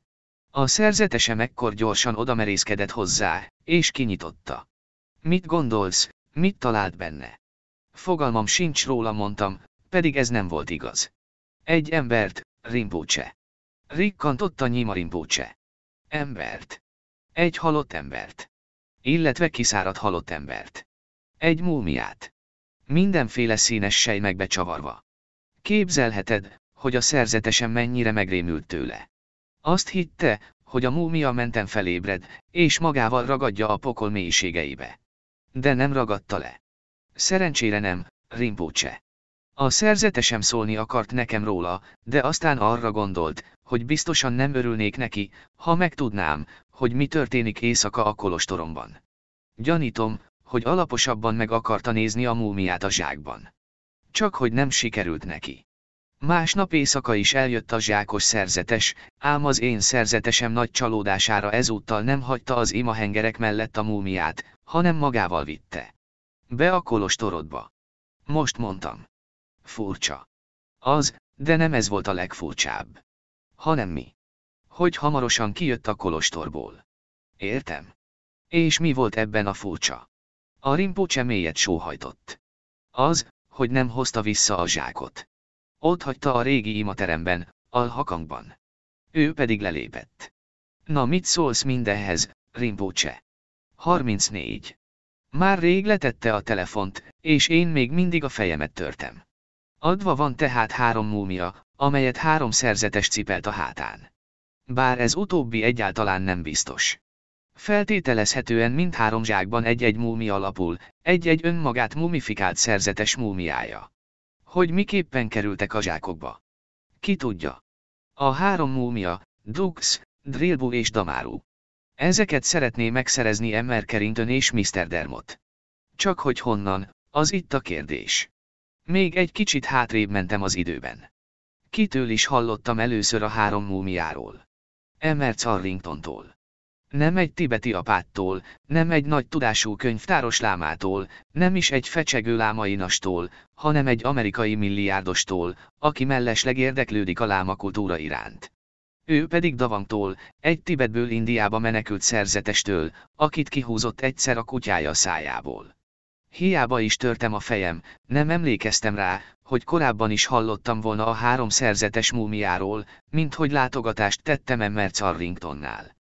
A szerzetesem ekkor gyorsan odamerészkedett hozzá, és kinyitotta. Mit gondolsz, mit talált benne? Fogalmam sincs róla mondtam, pedig ez nem volt igaz. Egy embert, Rikkantott a nyíma Rimpócse. Embert. Egy halott embert illetve kiszáradt halott embert. Egy múmiát. Mindenféle színes sej megbecsavarva. Képzelheted, hogy a szerzetesen mennyire megrémült tőle. Azt hitte, hogy a múmia menten felébred, és magával ragadja a pokol mélységeibe. De nem ragadta le. Szerencsére nem, Rimpócse. A szerzete sem szólni akart nekem róla, de aztán arra gondolt, hogy biztosan nem örülnék neki, ha megtudnám, hogy mi történik éjszaka a kolostoromban. Gyanítom, hogy alaposabban meg akarta nézni a múmiát a zsákban. Csak hogy nem sikerült neki. Másnap éjszaka is eljött a zsákos szerzetes, ám az én szerzetesem nagy csalódására ezúttal nem hagyta az imahengerek mellett a múmiát, hanem magával vitte. Be a kolostorodba. Most mondtam furcsa. Az, de nem ez volt a legfurcsább. Hanem mi. Hogy hamarosan kijött a kolostorból. Értem. És mi volt ebben a furcsa? A rimpócse mélyet sóhajtott. Az, hogy nem hozta vissza a zsákot. Ott hagyta a régi imateremben, a hakangban. Ő pedig lelépett. Na mit szólsz mindehhez, Rimpócse? 34. Már rég letette a telefont, és én még mindig a fejemet törtem. Adva van tehát három múmia, amelyet három szerzetes cipelt a hátán. Bár ez utóbbi egyáltalán nem biztos. Feltételezhetően mindhárom zsákban egy-egy múmia alapul, egy-egy önmagát mumifikált szerzetes múmiája. Hogy miképpen kerültek a zsákokba? Ki tudja? A három múmia, Dux, Drillbu és Damaru. Ezeket szeretné megszerezni Emmer Kerintön és Mr. Dermot. Csak hogy honnan, az itt a kérdés. Még egy kicsit hátrébb mentem az időben. Kitől is hallottam először a három múmiáról? Emert Arringtontól. Nem egy tibeti apáttól, nem egy nagy tudású könyvtáros lámától, nem is egy fecsegő lámainastól, hanem egy amerikai milliárdostól, aki mellesleg érdeklődik a láma kultúra iránt. Ő pedig Davangtól, egy Tibetből Indiába menekült szerzetestől, akit kihúzott egyszer a kutyája szájából. Hiába is törtem a fejem, nem emlékeztem rá, hogy korábban is hallottam volna a három szerzetes múmiáról, mint hogy látogatást tettem Emmer Carringtonnál.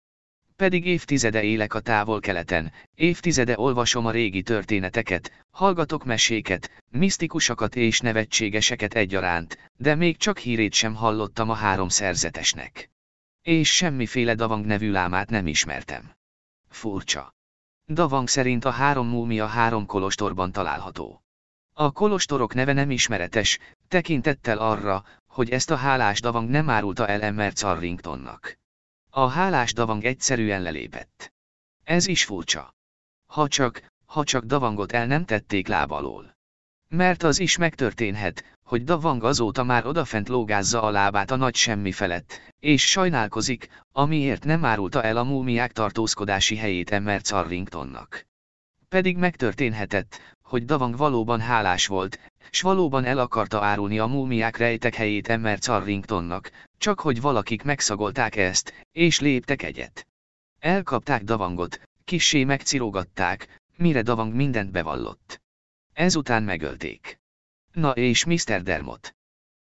Pedig évtizede élek a távol-keleten, évtizede olvasom a régi történeteket, hallgatok meséket, misztikusakat és nevetségeseket egyaránt, de még csak hírét sem hallottam a három szerzetesnek. És semmiféle davang nevű lámát nem ismertem. Furcsa. Davang szerint a három múmia három kolostorban található. A kolostorok neve nem ismeretes, tekintettel arra, hogy ezt a hálás davang nem árulta el Emmer Carringtonnak. A hálás davang egyszerűen lelépett. Ez is furcsa. Ha csak, ha csak davangot el nem tették láb alól. Mert az is megtörténhet, hogy Davang azóta már odafent lógázza a lábát a nagy semmi felett, és sajnálkozik, amiért nem árulta el a múmiák tartózkodási helyét Emmer Carringtonnak. Pedig megtörténhetett, hogy Davang valóban hálás volt, s valóban el akarta árulni a múmiák rejtek helyét Emmer Carringtonnak, csak hogy valakik megszagolták ezt, és léptek egyet. Elkapták Davangot, kissé megcirogatták, mire Davang mindent bevallott. Ezután megölték. Na és Mr. Dermot.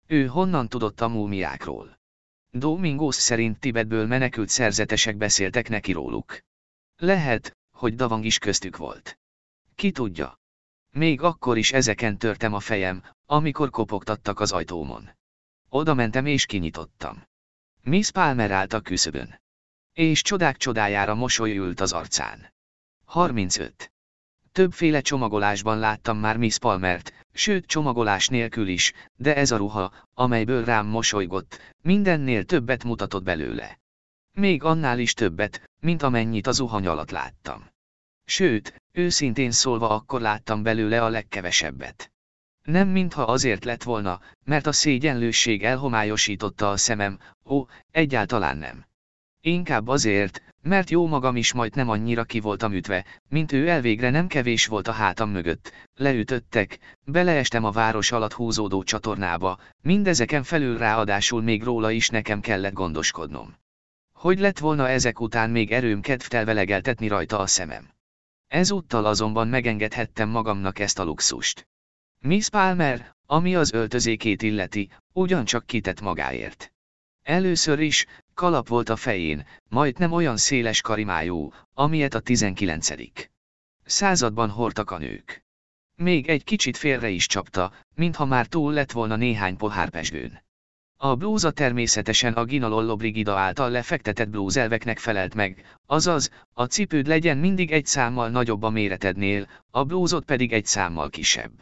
Ő honnan tudott a múmiákról? Domingos szerint Tibetből menekült szerzetesek beszéltek neki róluk. Lehet, hogy davang is köztük volt. Ki tudja. Még akkor is ezeken törtem a fejem, amikor kopogtattak az ajtómon. Oda mentem és kinyitottam. Miss Palmer állt a küszöbön. És csodák csodájára mosolyült az arcán. 35. Többféle csomagolásban láttam már Miss Palmert, sőt csomagolás nélkül is, de ez a ruha, amelyből rám mosolygott, mindennél többet mutatott belőle. Még annál is többet, mint amennyit az zuhany alatt láttam. Sőt, őszintén szólva akkor láttam belőle a legkevesebbet. Nem mintha azért lett volna, mert a szégyenlőség elhomályosította a szemem, ó, egyáltalán nem. Inkább azért, mert jó magam is majd nem annyira ki voltam ütve, mint ő elvégre nem kevés volt a hátam mögött. Leütöttek, beleestem a város alatt húzódó csatornába, mindezeken felül ráadásul még róla is nekem kellett gondoskodnom. Hogy lett volna ezek után még erőm kedvtel velegeltetni rajta a szemem. Ezúttal azonban megengedhettem magamnak ezt a luxust. Miss Palmer, ami az öltözékét illeti, ugyancsak kitett magáért. Először is, Kalap volt a fején, majdnem olyan széles karimájú, amilyet a 19. században hordtak a nők. Még egy kicsit félre is csapta, mintha már túl lett volna néhány pohár pesgőn. A blúza természetesen a Ginalollo Brigida által lefektetett blúzelveknek felelt meg, azaz, a cipőd legyen mindig egy számmal nagyobb a méretednél, a blúzod pedig egy számmal kisebb.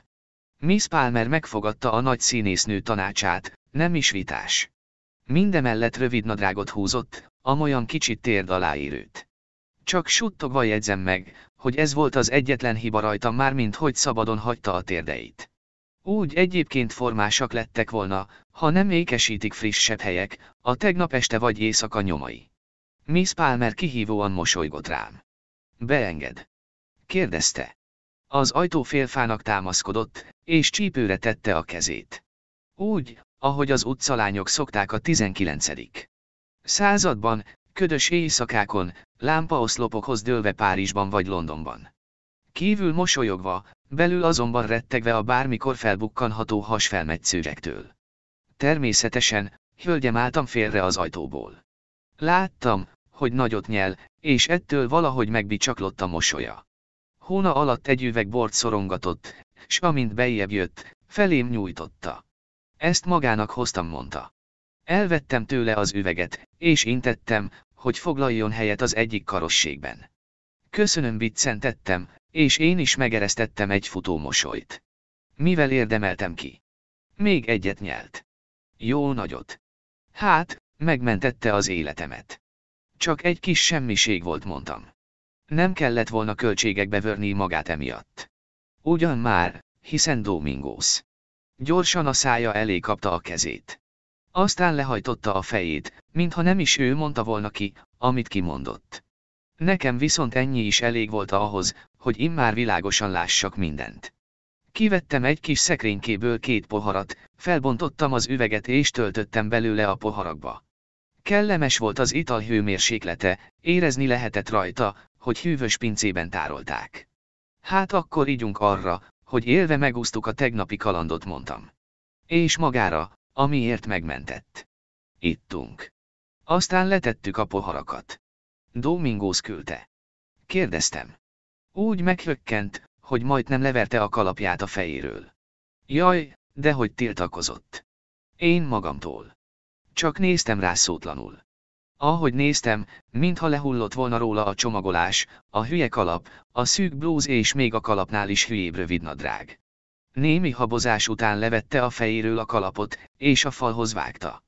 Miss Palmer megfogadta a nagy színésznő tanácsát, nem is vitás. Mindemellett rövidnadrágot húzott, amolyan kicsit térd aláérőt. Csak suttogva jegyzem meg, hogy ez volt az egyetlen hiba rajta már mint hogy szabadon hagyta a térdeit. Úgy egyébként formásak lettek volna, ha nem ékesítik frissebb helyek, a tegnap este vagy éjszaka nyomai. Miss Palmer kihívóan mosolygott rám. Beenged. Kérdezte. Az ajtó félfának támaszkodott, és csípőre tette a kezét. Úgy, ahogy az utcalányok szokták a 19. században, ködös éjszakákon, lámpaoszlopokhoz dőlve Párizsban vagy Londonban. Kívül mosolyogva, belül azonban rettegve a bármikor felbukkanható hasfelmetszőrektől. Természetesen, hölgyem álltam félre az ajtóból. Láttam, hogy nagyot nyel, és ettől valahogy megbicsaklott a mosolya. Hóna alatt egy üveg bort szorongatott, s amint bejebb jött, felém nyújtotta. Ezt magának hoztam, mondta. Elvettem tőle az üveget, és intettem, hogy foglaljon helyet az egyik karosségben. Köszönöm viccentettem, és én is megeresztettem egy futómosolyt. Mivel érdemeltem ki? Még egyet nyelt. Jó nagyot. Hát, megmentette az életemet. Csak egy kis semmiség volt, mondtam. Nem kellett volna költségekbe vörni magát emiatt. Ugyan már, hiszen Domingos. Gyorsan a szája elé kapta a kezét. Aztán lehajtotta a fejét, mintha nem is ő mondta volna ki, amit kimondott. Nekem viszont ennyi is elég volt ahhoz, hogy immár világosan lássak mindent. Kivettem egy kis szekrénykéből két poharat, felbontottam az üveget és töltöttem belőle a poharakba. Kellemes volt az ital hőmérséklete, érezni lehetett rajta, hogy hűvös pincében tárolták. Hát akkor ígyunk arra, hogy élve megúsztuk a tegnapi kalandot mondtam. És magára, amiért megmentett. Ittunk. Aztán letettük a poharakat. Domingóz küldte. Kérdeztem. Úgy meghökkent, hogy majdnem leverte a kalapját a fejéről. Jaj, de hogy tiltakozott. Én magamtól. Csak néztem rá szótlanul. Ahogy néztem, mintha lehullott volna róla a csomagolás, a hülye kalap, a szűk blúz és még a kalapnál is hülyébb rövidnadrág. Némi habozás után levette a fejéről a kalapot, és a falhoz vágta.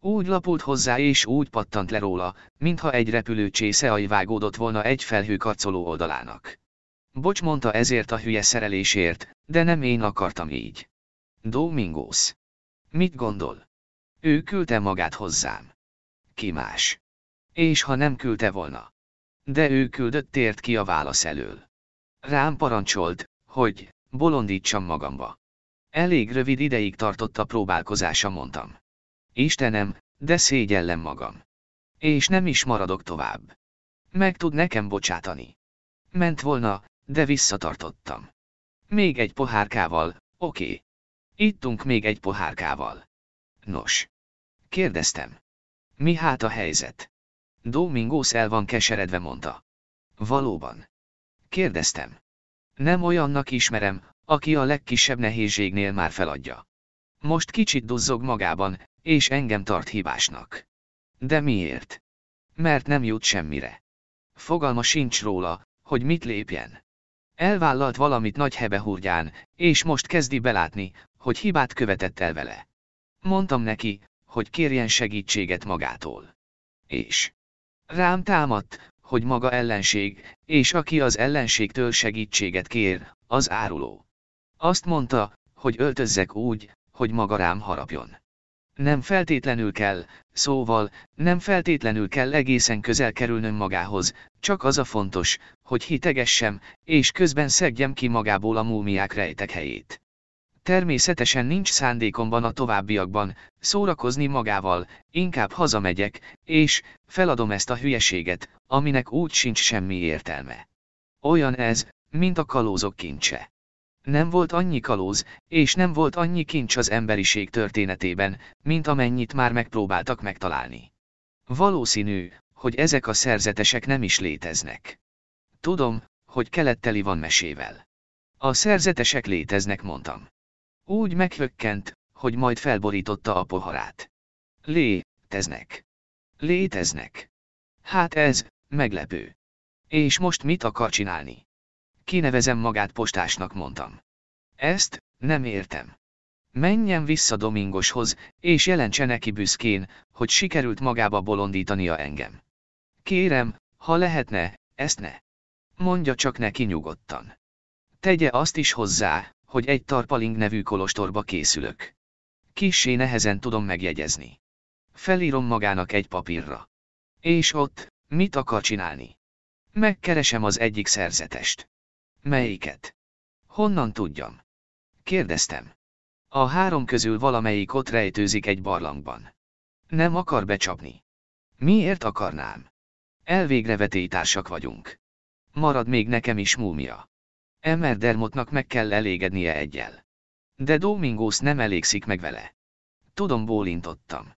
Úgy lapult hozzá és úgy pattant le róla, mintha egy repülő csészeai vágódott volna egy felhő karcoló oldalának. Bocs mondta ezért a hülye szerelésért, de nem én akartam így. Domingos. Mit gondol? Ő küldte magát hozzám ki más. És ha nem küldte volna. De ő küldött tért ki a válasz elől. Rám parancsolt, hogy bolondítsam magamba. Elég rövid ideig tartott a próbálkozása, mondtam. Istenem, de szégyellem magam. És nem is maradok tovább. Meg tud nekem bocsátani. Ment volna, de visszatartottam. Még egy pohárkával, oké. Ittunk még egy pohárkával. Nos. Kérdeztem. Mi hát a helyzet? Domingos el van keseredve mondta. Valóban. Kérdeztem. Nem olyannak ismerem, aki a legkisebb nehézségnél már feladja. Most kicsit duzzog magában, és engem tart hibásnak. De miért? Mert nem jut semmire. Fogalma sincs róla, hogy mit lépjen. Elvállalt valamit nagy hebehúrgyán, és most kezdi belátni, hogy hibát követett el vele. Mondtam neki, hogy kérjen segítséget magától. És rám támadt, hogy maga ellenség, és aki az ellenségtől segítséget kér, az áruló. Azt mondta, hogy öltözzek úgy, hogy maga rám harapjon. Nem feltétlenül kell, szóval, nem feltétlenül kell egészen közel kerülnöm magához, csak az a fontos, hogy hitegessem, és közben szedjem ki magából a múmiák rejtek helyét. Természetesen nincs szándékomban a továbbiakban szórakozni magával, inkább hazamegyek, és feladom ezt a hülyeséget, aminek úgy sincs semmi értelme. Olyan ez, mint a kalózok kincse. Nem volt annyi kalóz, és nem volt annyi kincs az emberiség történetében, mint amennyit már megpróbáltak megtalálni. Valószínű, hogy ezek a szerzetesek nem is léteznek. Tudom, hogy keletteli van mesével. A szerzetesek léteznek, mondtam. Úgy meghökkent, hogy majd felborította a poharát. Léteznek. Léteznek. Hát ez, meglepő. És most mit akar csinálni? Kinevezem magát postásnak mondtam. Ezt, nem értem. Menjen vissza Domingoshoz, és jelentse neki büszkén, hogy sikerült magába bolondítania engem. Kérem, ha lehetne, ezt ne. Mondja csak neki nyugodtan. Tegye azt is hozzá, hogy egy Tarpaling nevű kolostorba készülök. Kissé nehezen tudom megjegyezni. Felírom magának egy papírra. És ott, mit akar csinálni? Megkeresem az egyik szerzetest. Melyiket? Honnan tudjam? Kérdeztem. A három közül valamelyik ott rejtőzik egy barlangban. Nem akar becsapni. Miért akarnám? Elvégre vetélytársak vagyunk. Marad még nekem is múmia. Dermotnak meg kell elégednie egyel. De Domingos nem elégszik meg vele. Tudom, bólintottam.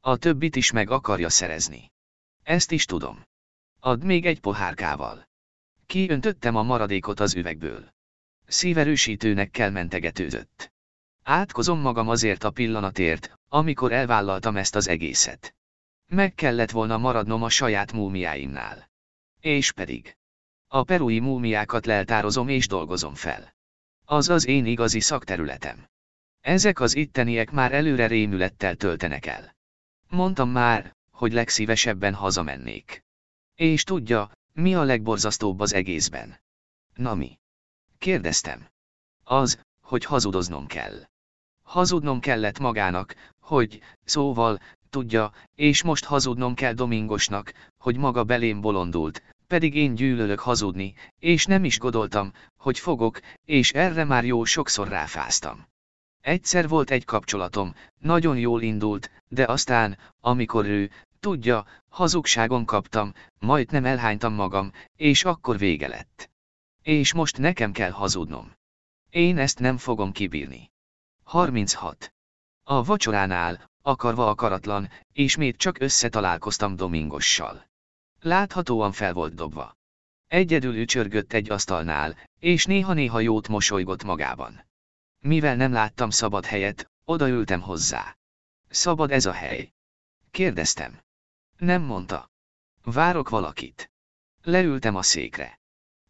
A többit is meg akarja szerezni. Ezt is tudom. Add még egy pohárkával. Kiöntöttem a maradékot az üvegből. Szíverősítőnek kell mentegetőzött. Átkozom magam azért a pillanatért, amikor elvállaltam ezt az egészet. Meg kellett volna maradnom a saját múmiáimnál. És pedig. A perui múmiákat leltározom és dolgozom fel. Az az én igazi szakterületem. Ezek az itteniek már előre rémülettel töltenek el. Mondtam már, hogy legszívesebben hazamennék. És tudja, mi a legborzasztóbb az egészben? Na mi? Kérdeztem. Az, hogy hazudoznom kell. Hazudnom kellett magának, hogy, szóval, tudja, és most hazudnom kell Domingosnak, hogy maga belém bolondult, pedig én gyűlölök hazudni, és nem is gondoltam, hogy fogok, és erre már jó sokszor ráfáztam. Egyszer volt egy kapcsolatom, nagyon jól indult, de aztán, amikor ő, tudja, hazugságon kaptam, majd nem elhánytam magam, és akkor vége lett. És most nekem kell hazudnom. Én ezt nem fogom kibírni. 36. A vacsoránál, akarva akaratlan, ismét csak összetalálkoztam Domingossal. Láthatóan fel volt dobva. Egyedül ücsörgött egy asztalnál, és néha-néha jót mosolygott magában. Mivel nem láttam szabad helyet, odaültem hozzá. Szabad ez a hely? Kérdeztem. Nem mondta. Várok valakit. Leültem a székre.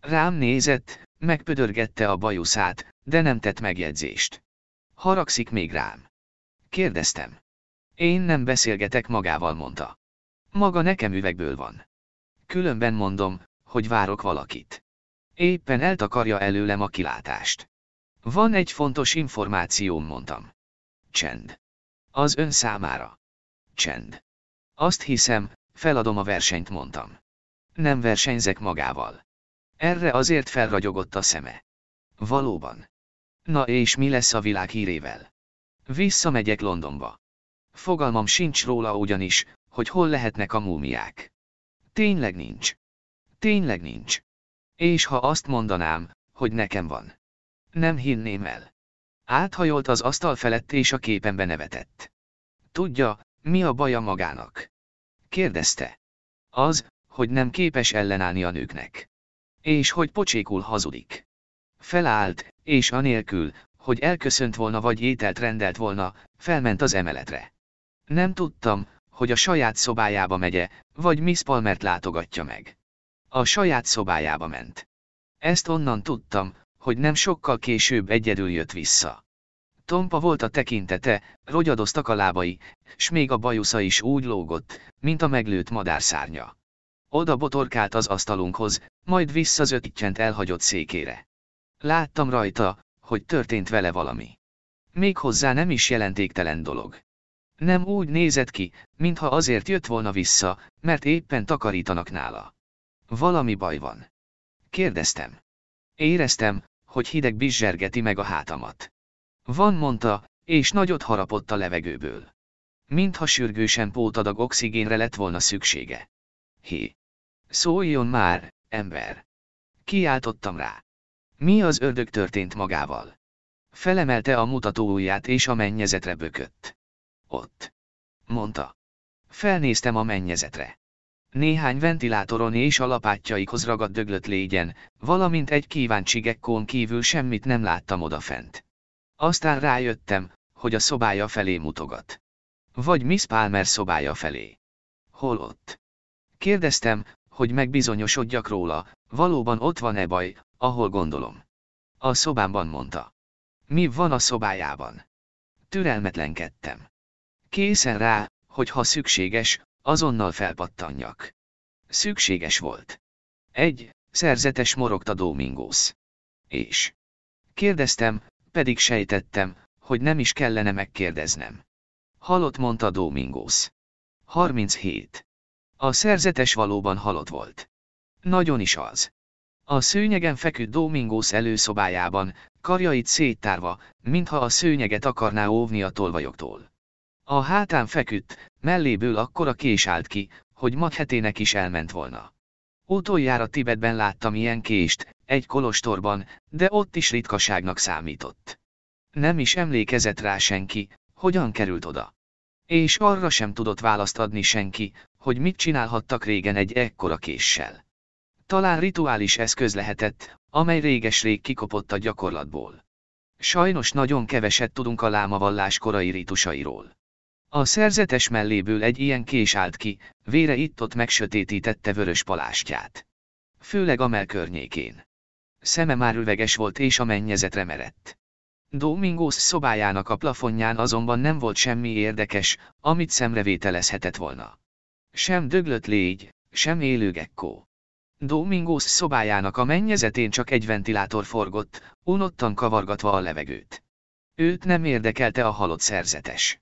Rám nézett, megpödörgette a bajuszát, de nem tett megjegyzést. Haragszik még rám. Kérdeztem. Én nem beszélgetek magával, mondta. Maga nekem üvegből van különben mondom, hogy várok valakit. Éppen eltakarja előlem a kilátást. Van egy fontos információm, mondtam. Csend. Az ön számára. Csend. Azt hiszem, feladom a versenyt, mondtam. Nem versenyzek magával. Erre azért felragyogott a szeme. Valóban. Na és mi lesz a világ hírével? Visszamegyek Londonba. Fogalmam sincs róla ugyanis, hogy hol lehetnek a múmiák. Tényleg nincs. Tényleg nincs. És ha azt mondanám, hogy nekem van. Nem hinném el. Áthajolt az asztal felett és a képen nevetett. Tudja, mi a baja magának? Kérdezte. Az, hogy nem képes ellenállni a nőknek. És hogy pocsékul hazudik. Felállt, és anélkül, hogy elköszönt volna vagy ételt rendelt volna, felment az emeletre. Nem tudtam, hogy a saját szobájába megye, vagy Miss Palmert látogatja meg. A saját szobájába ment. Ezt onnan tudtam, hogy nem sokkal később egyedül jött vissza. Tompa volt a tekintete, rogyadoztak a lábai, s még a bajusza is úgy lógott, mint a meglőtt madárszárnya. Oda botorkált az asztalunkhoz, majd visszazöttyent elhagyott székére. Láttam rajta, hogy történt vele valami. Méghozzá nem is jelentéktelen dolog. Nem úgy nézett ki, mintha azért jött volna vissza, mert éppen takarítanak nála. Valami baj van. Kérdeztem. Éreztem, hogy hideg bizsergeti meg a hátamat. Van mondta, és nagyot harapott a levegőből. Mintha sürgősen pótadag oxigénre lett volna szüksége. Hé. Szóljon már, ember. Kiáltottam rá. Mi az ördög történt magával? Felemelte a mutató ujját és a mennyezetre bökött. Ott. Mondta. Felnéztem a mennyezetre. Néhány ventilátoron és a lapátjaikhoz ragadt döglött légyen, valamint egy kíváncsi gekkón kívül semmit nem láttam odafent. Aztán rájöttem, hogy a szobája felé mutogat. Vagy Miss Palmer szobája felé. Hol ott? Kérdeztem, hogy megbizonyosodjak róla, valóban ott van-e baj, ahol gondolom. A szobámban mondta. Mi van a szobájában? Türelmetlenkedtem készen rá, hogy ha szükséges, azonnal felpattanjak. Szükséges volt. Egy, szerzetes morogta Domingos. És? Kérdeztem, pedig sejtettem, hogy nem is kellene megkérdeznem. Halott mondta Domingos. 37. A szerzetes valóban halott volt. Nagyon is az. A szőnyegen feküdt Domingos előszobájában, karjait széttárva, mintha a szőnyeget akarná óvni a tolvajoktól. A hátán feküdt, melléből akkora kés állt ki, hogy madhetének is elment volna. Utoljára Tibetben láttam ilyen kést, egy kolostorban, de ott is ritkaságnak számított. Nem is emlékezett rá senki, hogyan került oda. És arra sem tudott választ adni senki, hogy mit csinálhattak régen egy ekkora késsel. Talán rituális eszköz lehetett, amely réges-rég kikopott a gyakorlatból. Sajnos nagyon keveset tudunk a lámavallás korai ritusairól. A szerzetes melléből egy ilyen kés állt ki, vére itt-ott megsötétítette vörös palástját. Főleg a mell környékén. Szeme már üveges volt és a mennyezetre merett. Domingos szobájának a plafonján azonban nem volt semmi érdekes, amit szemrevételezhetett volna. Sem döglött légy, sem élő gekkó. Domingos szobájának a mennyezetén csak egy ventilátor forgott, unottan kavargatva a levegőt. Őt nem érdekelte a halott szerzetes.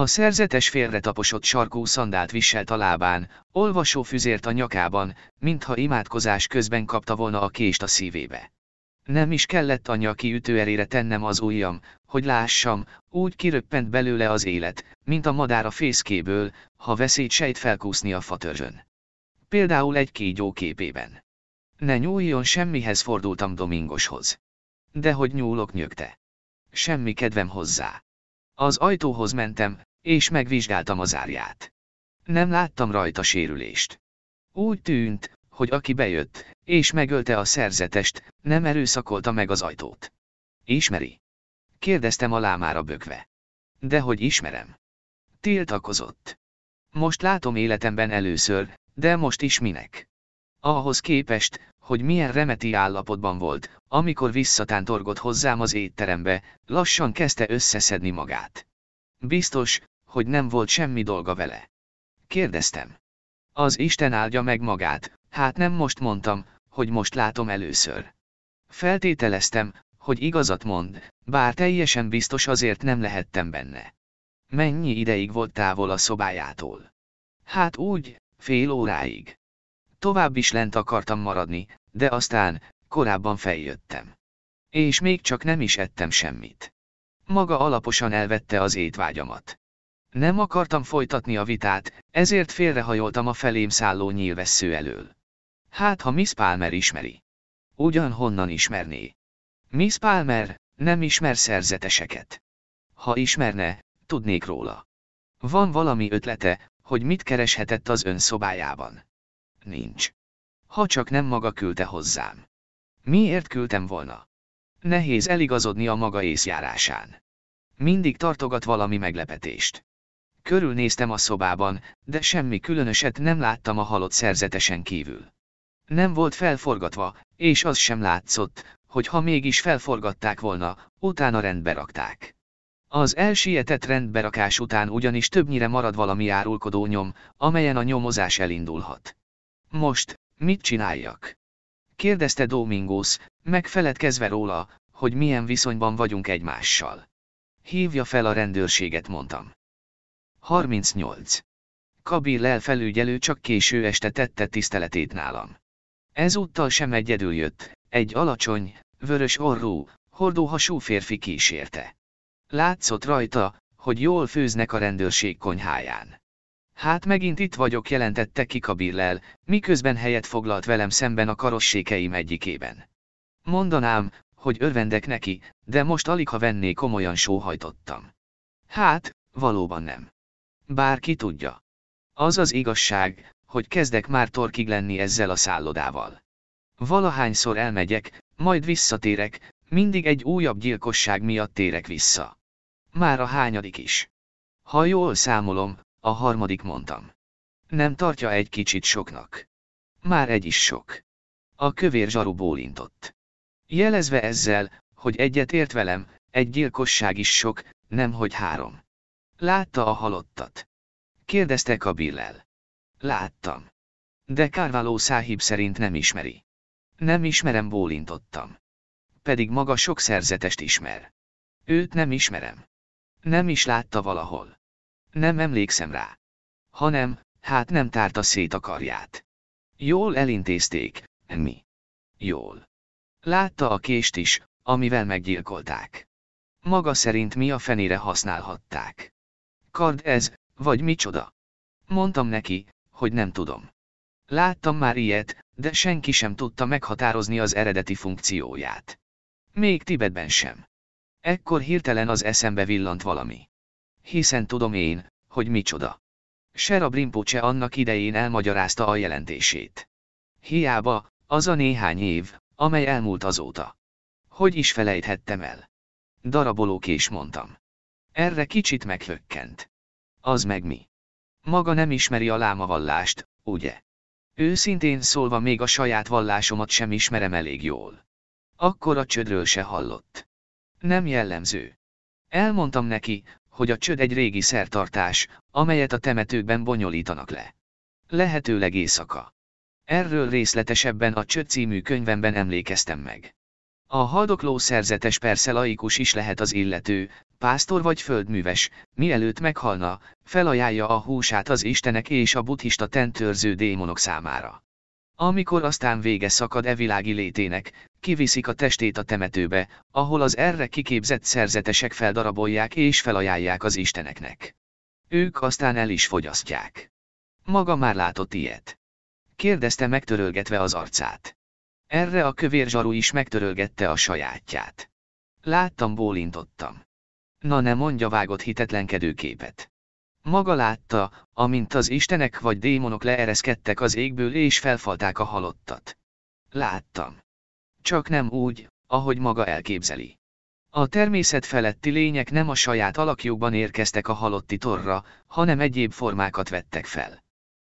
A szerzetes félretaposott sarkú szandált viselt a lábán, olvasó füzért a nyakában, mintha imádkozás közben kapta volna a kést a szívébe. Nem is kellett anya nyaki erére tennem az ujjam, hogy lássam, úgy kiröppent belőle az élet, mint a madár a fészkéből, ha veszélyt sejt felkúszni a fatörzsön. Például egy kígyó képében. Ne nyúljon semmihez fordultam Domingoshoz. De hogy nyúlok nyögte. Semmi kedvem hozzá. Az ajtóhoz mentem, és megvizsgáltam az árját. Nem láttam rajta sérülést. Úgy tűnt, hogy aki bejött, és megölte a szerzetest, nem erőszakolta meg az ajtót. Ismeri? Kérdeztem a lámára bökve. De hogy ismerem? Tiltakozott. Most látom életemben először, de most is minek? Ahhoz képest, hogy milyen remeti állapotban volt, amikor visszatántorgott hozzám az étterembe, lassan kezdte összeszedni magát. Biztos, hogy nem volt semmi dolga vele. Kérdeztem. Az Isten áldja meg magát, hát nem most mondtam, hogy most látom először. Feltételeztem, hogy igazat mond, bár teljesen biztos azért nem lehettem benne. Mennyi ideig volt távol a szobájától? Hát úgy, fél óráig. Tovább is lent akartam maradni, de aztán, korábban feljöttem. És még csak nem is ettem semmit. Maga alaposan elvette az étvágyamat. Nem akartam folytatni a vitát, ezért félrehajoltam a felém szálló nyílvessző elől. Hát ha Miss Palmer ismeri. Ugyan honnan ismerné? Miss Palmer, nem ismer szerzeteseket. Ha ismerne, tudnék róla. Van valami ötlete, hogy mit kereshetett az ön szobájában? Nincs. Ha csak nem maga küldte hozzám. Miért küldtem volna? Nehéz eligazodni a maga észjárásán. Mindig tartogat valami meglepetést. Körülnéztem a szobában, de semmi különöset nem láttam a halott szerzetesen kívül. Nem volt felforgatva, és az sem látszott, hogy ha mégis felforgatták volna, utána rendbe rakták. Az elsietett rendberakás után ugyanis többnyire marad valami árulkodó nyom, amelyen a nyomozás elindulhat. Most, mit csináljak? Kérdezte Domingos, megfeledkezve róla, hogy milyen viszonyban vagyunk egymással. Hívja fel a rendőrséget, mondtam. 38. Kabil elfelügyelő csak késő este tette tiszteletét nálam. Ezúttal sem egyedül jött, egy alacsony, vörös orrú, hordóhasú férfi kísérte. Látszott rajta, hogy jól főznek a rendőrség konyháján. Hát megint itt vagyok jelentette ki Kabillel, miközben helyet foglalt velem szemben a karossékeim egyikében. Mondanám, hogy örvendek neki, de most alig ha venné komolyan sóhajtottam. Hát, valóban nem. Bár ki tudja. Az az igazság, hogy kezdek már torkig lenni ezzel a szállodával. Valahányszor elmegyek, majd visszatérek, mindig egy újabb gyilkosság miatt térek vissza. Már a hányadik is. Ha jól számolom, a harmadik mondtam. Nem tartja egy kicsit soknak. Már egy is sok. A kövér zsaru bólintott. Jelezve ezzel, hogy egyet ért velem, egy gyilkosság is sok, nem hogy három. Látta a halottat. Kérdezte Kabillel. Láttam. De Kárváló száhib szerint nem ismeri. Nem ismerem bólintottam. Pedig maga sok szerzetest ismer. Őt nem ismerem. Nem is látta valahol. Nem emlékszem rá. Hanem, hát nem tárta szét a karját. Jól elintézték, mi? Jól. Látta a kést is, amivel meggyilkolták. Maga szerint mi a fenére használhatták. Kard ez, vagy micsoda? Mondtam neki, hogy nem tudom. Láttam már ilyet, de senki sem tudta meghatározni az eredeti funkcióját. Még Tibetben sem. Ekkor hirtelen az eszembe villant valami. Hiszen tudom én, hogy micsoda. Sera Rinpoche annak idején elmagyarázta a jelentését. Hiába, az a néhány év, amely elmúlt azóta. Hogy is felejthettem el? Darabolókés mondtam. Erre kicsit meghökkent. Az meg mi? Maga nem ismeri a láma vallást, ugye? Őszintén szólva még a saját vallásomat sem ismerem elég jól. Akkor a csödről se hallott. Nem jellemző. Elmondtam neki, hogy a csöd egy régi szertartás, amelyet a temetőkben bonyolítanak le. Lehetőleg éjszaka. Erről részletesebben a Csöd című könyvemben emlékeztem meg. A haldokló szerzetes persze laikus is lehet az illető, pásztor vagy földműves, mielőtt meghalna, felajánlja a húsát az istenek és a buddhista tentőrző démonok számára. Amikor aztán vége szakad e világi létének, kiviszik a testét a temetőbe, ahol az erre kiképzett szerzetesek feldarabolják és felajánlják az isteneknek. Ők aztán el is fogyasztják. Maga már látott ilyet. Kérdezte megtörölgetve az arcát. Erre a kövér zsaru is megtörölgette a sajátját. Láttam, bólintottam. Na ne mondja vágott hitetlenkedő képet. Maga látta, amint az istenek vagy démonok leereszkedtek az égből és felfalták a halottat. Láttam. Csak nem úgy, ahogy maga elképzeli. A természet feletti lények nem a saját alakjukban érkeztek a halotti torra, hanem egyéb formákat vettek fel.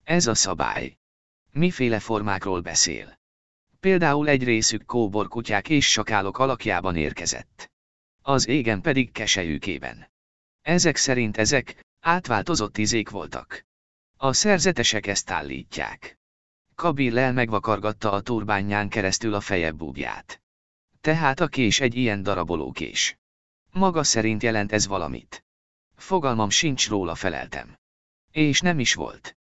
Ez a szabály. Miféle formákról beszél? például egy részük kóborkutyák és sakálok alakjában érkezett. Az égen pedig keselyűkében. Ezek szerint ezek, átváltozott izék voltak. A szerzetesek ezt állítják. Kabil el megvakargatta a turbányán keresztül a feje búbját. Tehát a kés egy ilyen daraboló kés. Maga szerint jelent ez valamit. Fogalmam sincs róla feleltem. És nem is volt.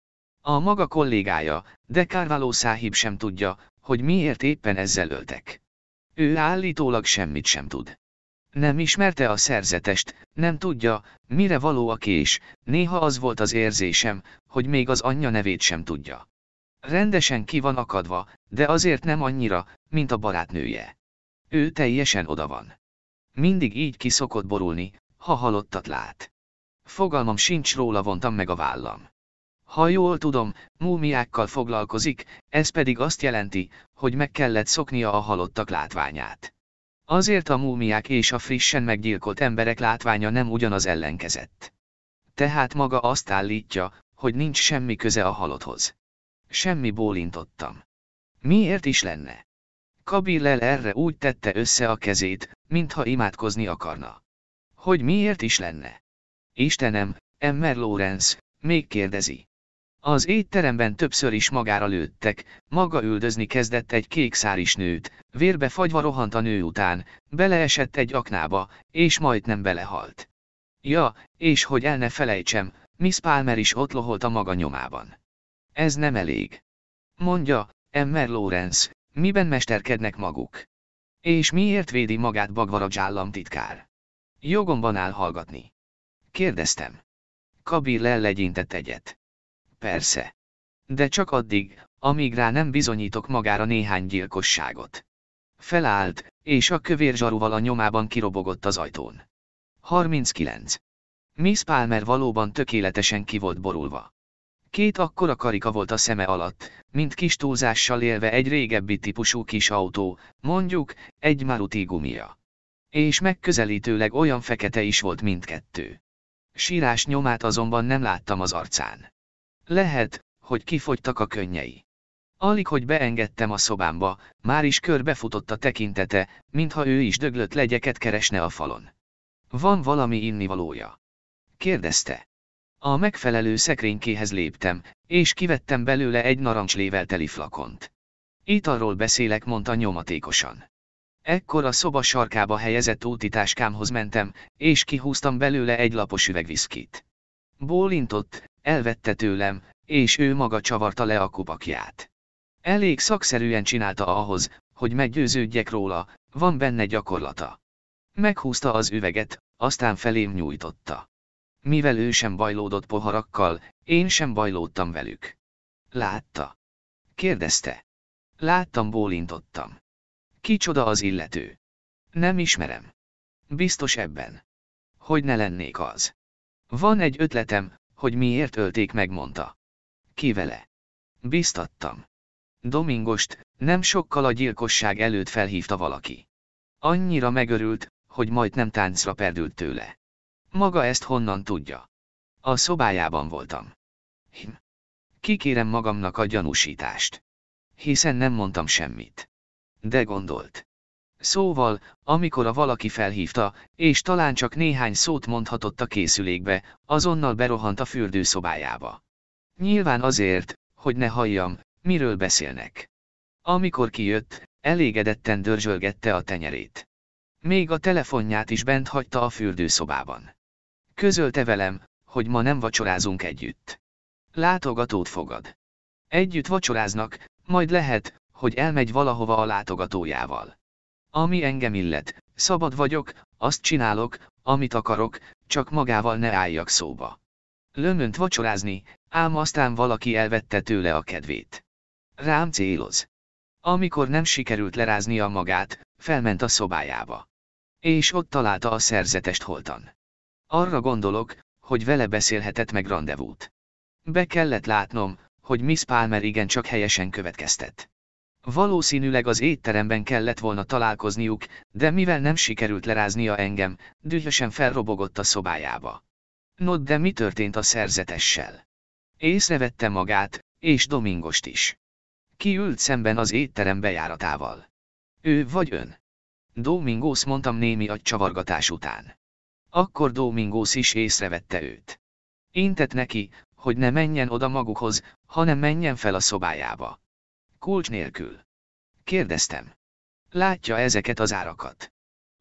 A maga kollégája, de Carvalho száhib sem tudja, hogy miért éppen ezzel öltek. Ő állítólag semmit sem tud. Nem ismerte a szerzetest, nem tudja, mire való a kés, néha az volt az érzésem, hogy még az anyja nevét sem tudja. Rendesen ki van akadva, de azért nem annyira, mint a barátnője. Ő teljesen oda van. Mindig így ki szokott borulni, ha halottat lát. Fogalmam sincs róla vontam meg a vállam. Ha jól tudom, múmiákkal foglalkozik, ez pedig azt jelenti, hogy meg kellett szoknia a halottak látványát. Azért a múmiák és a frissen meggyilkolt emberek látványa nem ugyanaz ellenkezett. Tehát maga azt állítja, hogy nincs semmi köze a halotthoz. Semmi bólintottam. Miért is lenne? Kabillel erre úgy tette össze a kezét, mintha imádkozni akarna. Hogy miért is lenne? Istenem, Emmer Lorenz, még kérdezi. Az étteremben többször is magára lőttek, maga üldözni kezdett egy kékszáris nőt, vérbe fagyva rohant a nő után, beleesett egy aknába, és majdnem belehalt. Ja, és hogy el ne felejtsem, Miss Palmer is ott loholt a maga nyomában. Ez nem elég. Mondja, Emmer Lawrence, miben mesterkednek maguk? És miért védi magát Bagvaradzs államtitkár? Jogomban áll hallgatni. Kérdeztem. Kabir lellegyintett egyet persze. De csak addig, amíg rá nem bizonyítok magára néhány gyilkosságot. Felállt, és a kövér zsaruval a nyomában kirobogott az ajtón. 39. Miss Palmer valóban tökéletesen ki volt borulva. Két akkora karika volt a szeme alatt, mint kis túlzással élve egy régebbi típusú kis autó, mondjuk, egy Maruti gumia. És megközelítőleg olyan fekete is volt mindkettő. Sírás nyomát azonban nem láttam az arcán. Lehet, hogy kifogytak a könnyei. Alig, hogy beengedtem a szobámba, már is körbefutott a tekintete, mintha ő is döglött legyeket keresne a falon. Van valami innivalója? Kérdezte. A megfelelő szekrénykéhez léptem, és kivettem belőle egy narancslével teli flakont. arról beszélek, mondta nyomatékosan. Ekkor a szoba sarkába helyezett útitáskámhoz mentem, és kihúztam belőle egy lapos üvegviszkit. Bólintott, elvette tőlem, és ő maga csavarta le a kupakját. Elég szakszerűen csinálta ahhoz, hogy meggyőződjek róla, van benne gyakorlata. Meghúzta az üveget, aztán felém nyújtotta. Mivel ő sem bajlódott poharakkal, én sem bajlódtam velük. Látta. Kérdezte. Láttam, bólintottam. Kicsoda az illető? Nem ismerem. Biztos ebben. Hogy ne lennék az. Van egy ötletem, hogy miért ölték meg mondta. Ki vele? Biztattam. Domingost, nem sokkal a gyilkosság előtt felhívta valaki. Annyira megörült, hogy majd nem táncra perdült tőle. Maga ezt honnan tudja? A szobájában voltam. Hm. Kikérem magamnak a gyanúsítást. Hiszen nem mondtam semmit. De gondolt. Szóval, amikor a valaki felhívta, és talán csak néhány szót mondhatott a készülékbe, azonnal berohant a fürdőszobájába. Nyilván azért, hogy ne halljam, miről beszélnek. Amikor kijött, elégedetten dörzsölgette a tenyerét. Még a telefonját is bent hagyta a fürdőszobában. Közölte velem, hogy ma nem vacsorázunk együtt. Látogatót fogad. Együtt vacsoráznak, majd lehet, hogy elmegy valahova a látogatójával. Ami engem illet, szabad vagyok, azt csinálok, amit akarok, csak magával ne álljak szóba. Lömönt vacsorázni, ám aztán valaki elvette tőle a kedvét. Rám céloz. Amikor nem sikerült leráznia magát, felment a szobájába. És ott találta a szerzetest holtan. Arra gondolok, hogy vele beszélhetett meg rendezvút. Be kellett látnom, hogy Miss Palmer igencsak helyesen következtet. Valószínűleg az étteremben kellett volna találkozniuk, de mivel nem sikerült leráznia engem, dühösen felrobogott a szobájába. No de mi történt a szerzetessel? Észrevette magát, és Domingost is. Ki ült szemben az étterem bejáratával? Ő vagy ön? Domingos mondtam némi csavargatás után. Akkor Domingos is észrevette őt. Intett neki, hogy ne menjen oda magukhoz, hanem menjen fel a szobájába kulcs nélkül. Kérdeztem. Látja ezeket az árakat.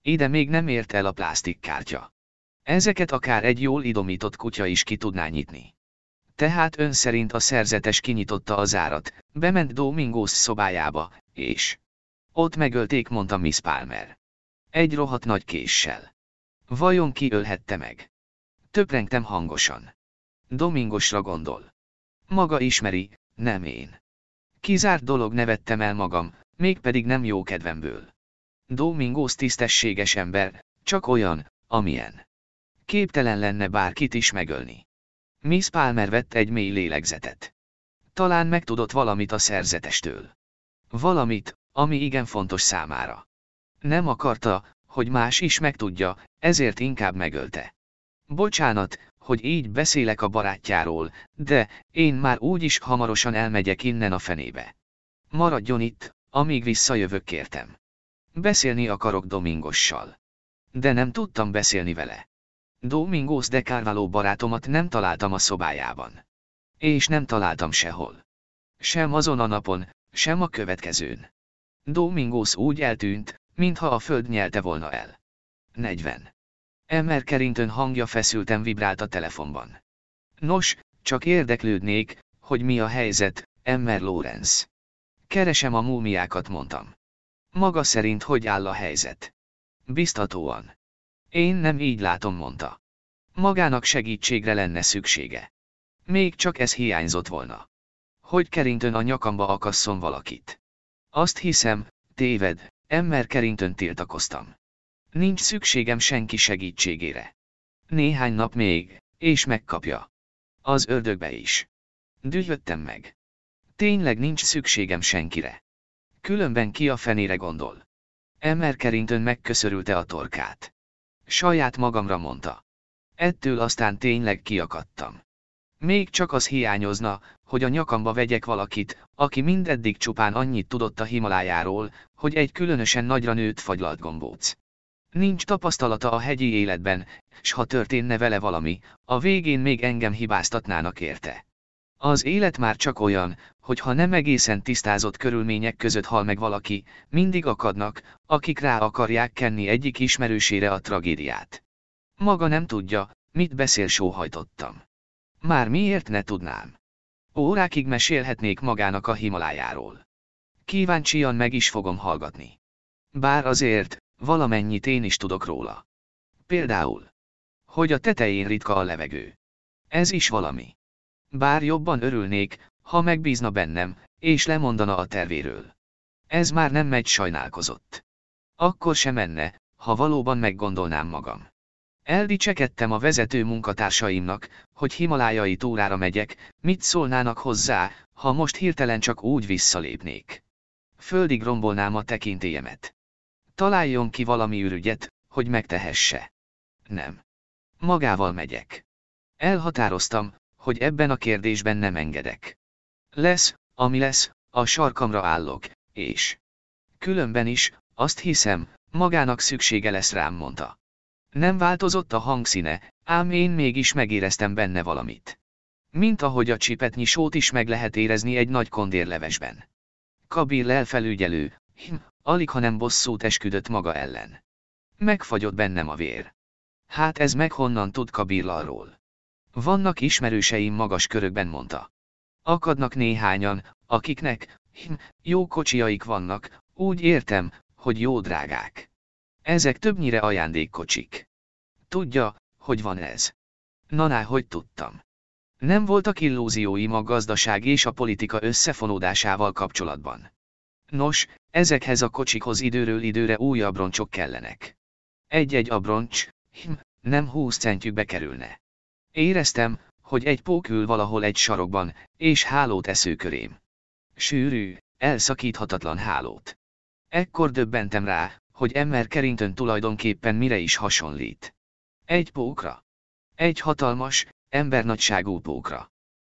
Ide még nem ért el a plastikkártya. Ezeket akár egy jól idomított kutya is ki tudná nyitni. Tehát ön szerint a szerzetes kinyitotta az árat, bement Domingos szobájába, és... Ott megölték, mondta Miss Palmer. Egy rohadt nagy késsel. Vajon ki ölhette meg? Töprengtem hangosan. Domingosra gondol. Maga ismeri, nem én. Kizárt dolog nevettem el magam, mégpedig nem jó kedvemből. Domingos tisztességes ember, csak olyan, amilyen. Képtelen lenne bárkit is megölni. Miss Palmer vett egy mély lélegzetet. Talán megtudott valamit a szerzetestől. Valamit, ami igen fontos számára. Nem akarta, hogy más is megtudja, ezért inkább megölte. Bocsánat, hogy így beszélek a barátjáról, de én már úgyis hamarosan elmegyek innen a fenébe. Maradjon itt, amíg visszajövök kértem. Beszélni akarok Domingossal. De nem tudtam beszélni vele. Domingos de Carvalho barátomat nem találtam a szobájában. És nem találtam sehol. Sem azon a napon, sem a következőn. Domingos úgy eltűnt, mintha a föld nyelte volna el. 40. Emmer Kerintön hangja feszülten vibrált a telefonban. Nos, csak érdeklődnék, hogy mi a helyzet, Emmer Lorenz. Keresem a múmiákat, mondtam. Maga szerint hogy áll a helyzet? Biztatóan. Én nem így látom, mondta. Magának segítségre lenne szüksége. Még csak ez hiányzott volna. Hogy Kerintön a nyakamba akasszon valakit. Azt hiszem, téved, Emmer Kerintön tiltakoztam. Nincs szükségem senki segítségére. Néhány nap még, és megkapja. Az ördögbe is. Dühöttem meg. Tényleg nincs szükségem senkire. Különben ki a fenére gondol. Emmer kerintön megköszörülte a torkát. Saját magamra mondta. Ettől aztán tényleg kiakadtam. Még csak az hiányozna, hogy a nyakamba vegyek valakit, aki mindeddig csupán annyit tudott a Himalájáról, hogy egy különösen nagyra nőtt fagylalt gombóc. Nincs tapasztalata a hegyi életben, s ha történne vele valami, a végén még engem hibáztatnának érte. Az élet már csak olyan, hogy ha nem egészen tisztázott körülmények között hal meg valaki, mindig akadnak, akik rá akarják kenni egyik ismerősére a tragédiát. Maga nem tudja, mit beszél sóhajtottam. Már miért ne tudnám? Órákig mesélhetnék magának a Himalájáról. Kíváncsian meg is fogom hallgatni. Bár azért, Valamennyit én is tudok róla. Például, hogy a tetején ritka a levegő. Ez is valami. Bár jobban örülnék, ha megbízna bennem, és lemondana a tervéről. Ez már nem megy sajnálkozott. Akkor sem menne, ha valóban meggondolnám magam. Eldicsekedtem a vezető munkatársaimnak, hogy himalájai túrára megyek, mit szólnának hozzá, ha most hirtelen csak úgy visszalépnék. Földig rombolnám a tekintélyemet. Találjon ki valami ürügyet, hogy megtehesse. Nem. Magával megyek. Elhatároztam, hogy ebben a kérdésben nem engedek. Lesz, ami lesz, a sarkamra állok, és. Különben is, azt hiszem, magának szüksége lesz rám, mondta. Nem változott a hangszíne, ám én mégis megéreztem benne valamit. Mint ahogy a csipetnyi sót is meg lehet érezni egy nagy kondérlevesben. Kabil elfelügyelő, hm, alig hanem bosszút esküdött maga ellen. Megfagyott bennem a vér. Hát ez meg honnan tud Kabirlalról? Vannak ismerőseim magas körökben mondta. Akadnak néhányan, akiknek, hm, jó kocsiaik vannak, úgy értem, hogy jó drágák. Ezek többnyire ajándékkocsik. Tudja, hogy van ez. Naná, hogy tudtam. Nem voltak illúzióim a gazdaság és a politika összefonódásával kapcsolatban. Nos, Ezekhez a kocsikhoz időről időre új abroncsok kellenek. Egy-egy abroncs, hm, nem húsz centjük kerülne. Éreztem, hogy egy pók ül valahol egy sarokban, és hálót esző körém. Sűrű, elszakíthatatlan hálót. Ekkor döbbentem rá, hogy Emmer Kerintön tulajdonképpen mire is hasonlít. Egy pókra. Egy hatalmas, embernagyságú pókra.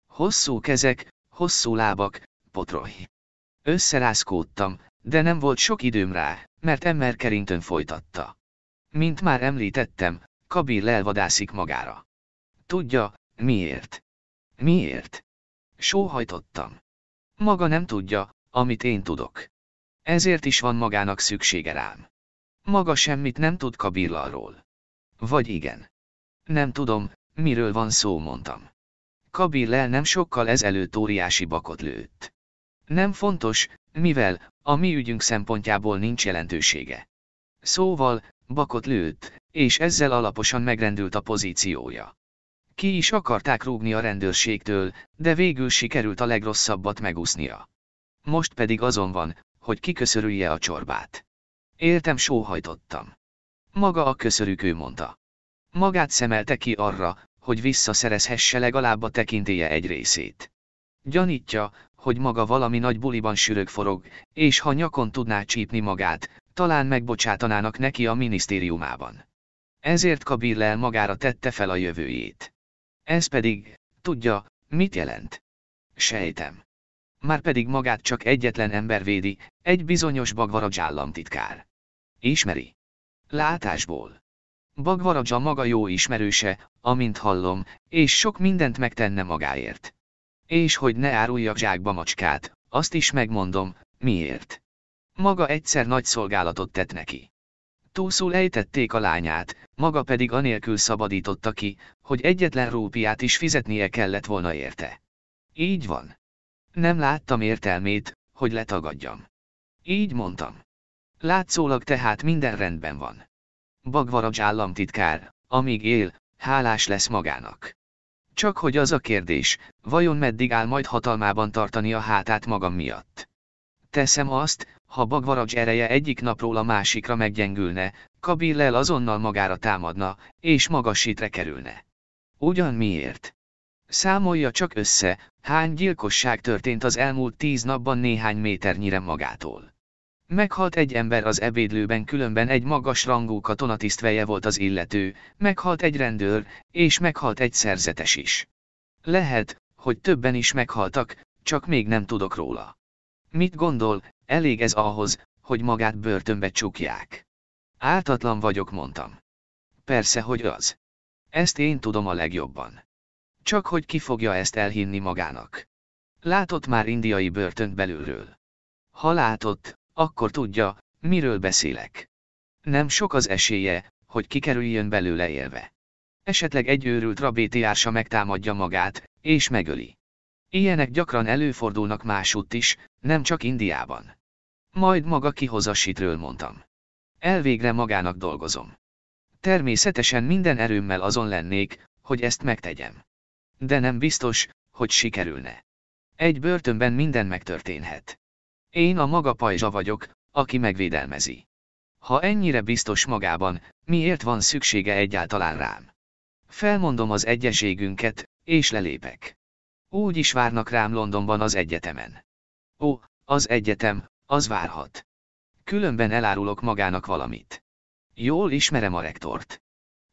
Hosszú kezek, hosszú lábak, potrohi. Összerázkódtam, de nem volt sok időm rá, mert Emmer Carrington folytatta. Mint már említettem, Kabir lelvadászik magára. Tudja, miért? Miért? Sóhajtottam. Maga nem tudja, amit én tudok. Ezért is van magának szüksége rám. Maga semmit nem tud Kabirlalról. Vagy igen. Nem tudom, miről van szó, mondtam. lel nem sokkal ezelőtt óriási bakot lőtt. Nem fontos, mivel, a mi ügyünk szempontjából nincs jelentősége. Szóval, bakot lőtt, és ezzel alaposan megrendült a pozíciója. Ki is akarták rúgni a rendőrségtől, de végül sikerült a legrosszabbat megúsznia. Most pedig azon van, hogy kiköszörülje a csorbát. Éltem sóhajtottam. Maga a köszörükő mondta. Magát szemelte ki arra, hogy visszaszerezhesse legalább a tekintéje egy részét. Gyanítja, hogy maga valami nagy buliban sürög forog, és ha nyakon tudná csípni magát, talán megbocsátanának neki a minisztériumában. Ezért Kabirlel magára tette fel a jövőjét. Ez pedig, tudja, mit jelent? Sejtem. Már pedig magát csak egyetlen ember védi, egy bizonyos Bagvaradzs államtitkár. Ismeri. Látásból. Bagvaradzsa maga jó ismerőse, amint hallom, és sok mindent megtenne magáért. És hogy ne áruljak zsákba macskát, azt is megmondom, miért. Maga egyszer nagy szolgálatot tett neki. Túszul ejtették a lányát, maga pedig anélkül szabadította ki, hogy egyetlen rópiát is fizetnie kellett volna érte. Így van. Nem láttam értelmét, hogy letagadjam. Így mondtam. Látszólag tehát minden rendben van. Bagvaradzs államtitkár, amíg él, hálás lesz magának. Csak hogy az a kérdés, vajon meddig áll majd hatalmában tartani a hátát magam miatt. Teszem azt, ha Bagvaraj ereje egyik napról a másikra meggyengülne, Kabillel azonnal magára támadna, és magasítre kerülne. Ugyan miért? Számolja csak össze, hány gyilkosság történt az elmúlt tíz napban néhány méternyire magától. Meghalt egy ember az ebédlőben különben egy magas rangú katonatisztveje volt az illető, meghalt egy rendőr, és meghalt egy szerzetes is. Lehet, hogy többen is meghaltak, csak még nem tudok róla. Mit gondol, elég ez ahhoz, hogy magát börtönbe csukják. Áltatlan vagyok, mondtam. Persze, hogy az. Ezt én tudom a legjobban. Csak hogy ki fogja ezt elhinni magának. Látott már indiai börtönt belülről. Ha látott, akkor tudja, miről beszélek. Nem sok az esélye, hogy kikerüljön belőle élve. Esetleg egy őrült rabétiársa megtámadja magát, és megöli. Ilyenek gyakran előfordulnak másutt is, nem csak Indiában. Majd maga kihoz a sitről mondtam. Elvégre magának dolgozom. Természetesen minden erőmmel azon lennék, hogy ezt megtegyem. De nem biztos, hogy sikerülne. Egy börtönben minden megtörténhet. Én a maga pajzsa vagyok, aki megvédelmezi. Ha ennyire biztos magában, miért van szüksége egyáltalán rám? Felmondom az egyeségünket, és lelépek. Úgy is várnak rám Londonban az egyetemen. Ó, az egyetem, az várhat. Különben elárulok magának valamit. Jól ismerem a rektort.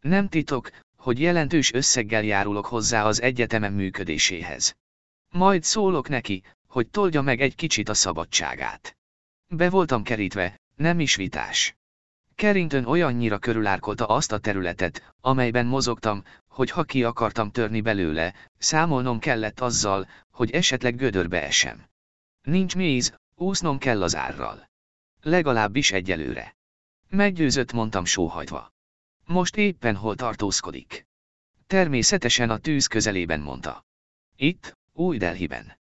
Nem titok, hogy jelentős összeggel járulok hozzá az egyetemem működéséhez. Majd szólok neki, hogy tolja meg egy kicsit a szabadságát. Be voltam kerítve, nem is vitás. Kerintön olyannyira körülárkolta azt a területet, amelyben mozogtam, hogy ha ki akartam törni belőle, számolnom kellett azzal, hogy esetleg gödörbe esem. Nincs méz, úsznom kell az árral. Legalábbis egyelőre. Meggyőzött mondtam sóhajtva. Most éppen hol tartózkodik. Természetesen a tűz közelében mondta. Itt, új Delhiben.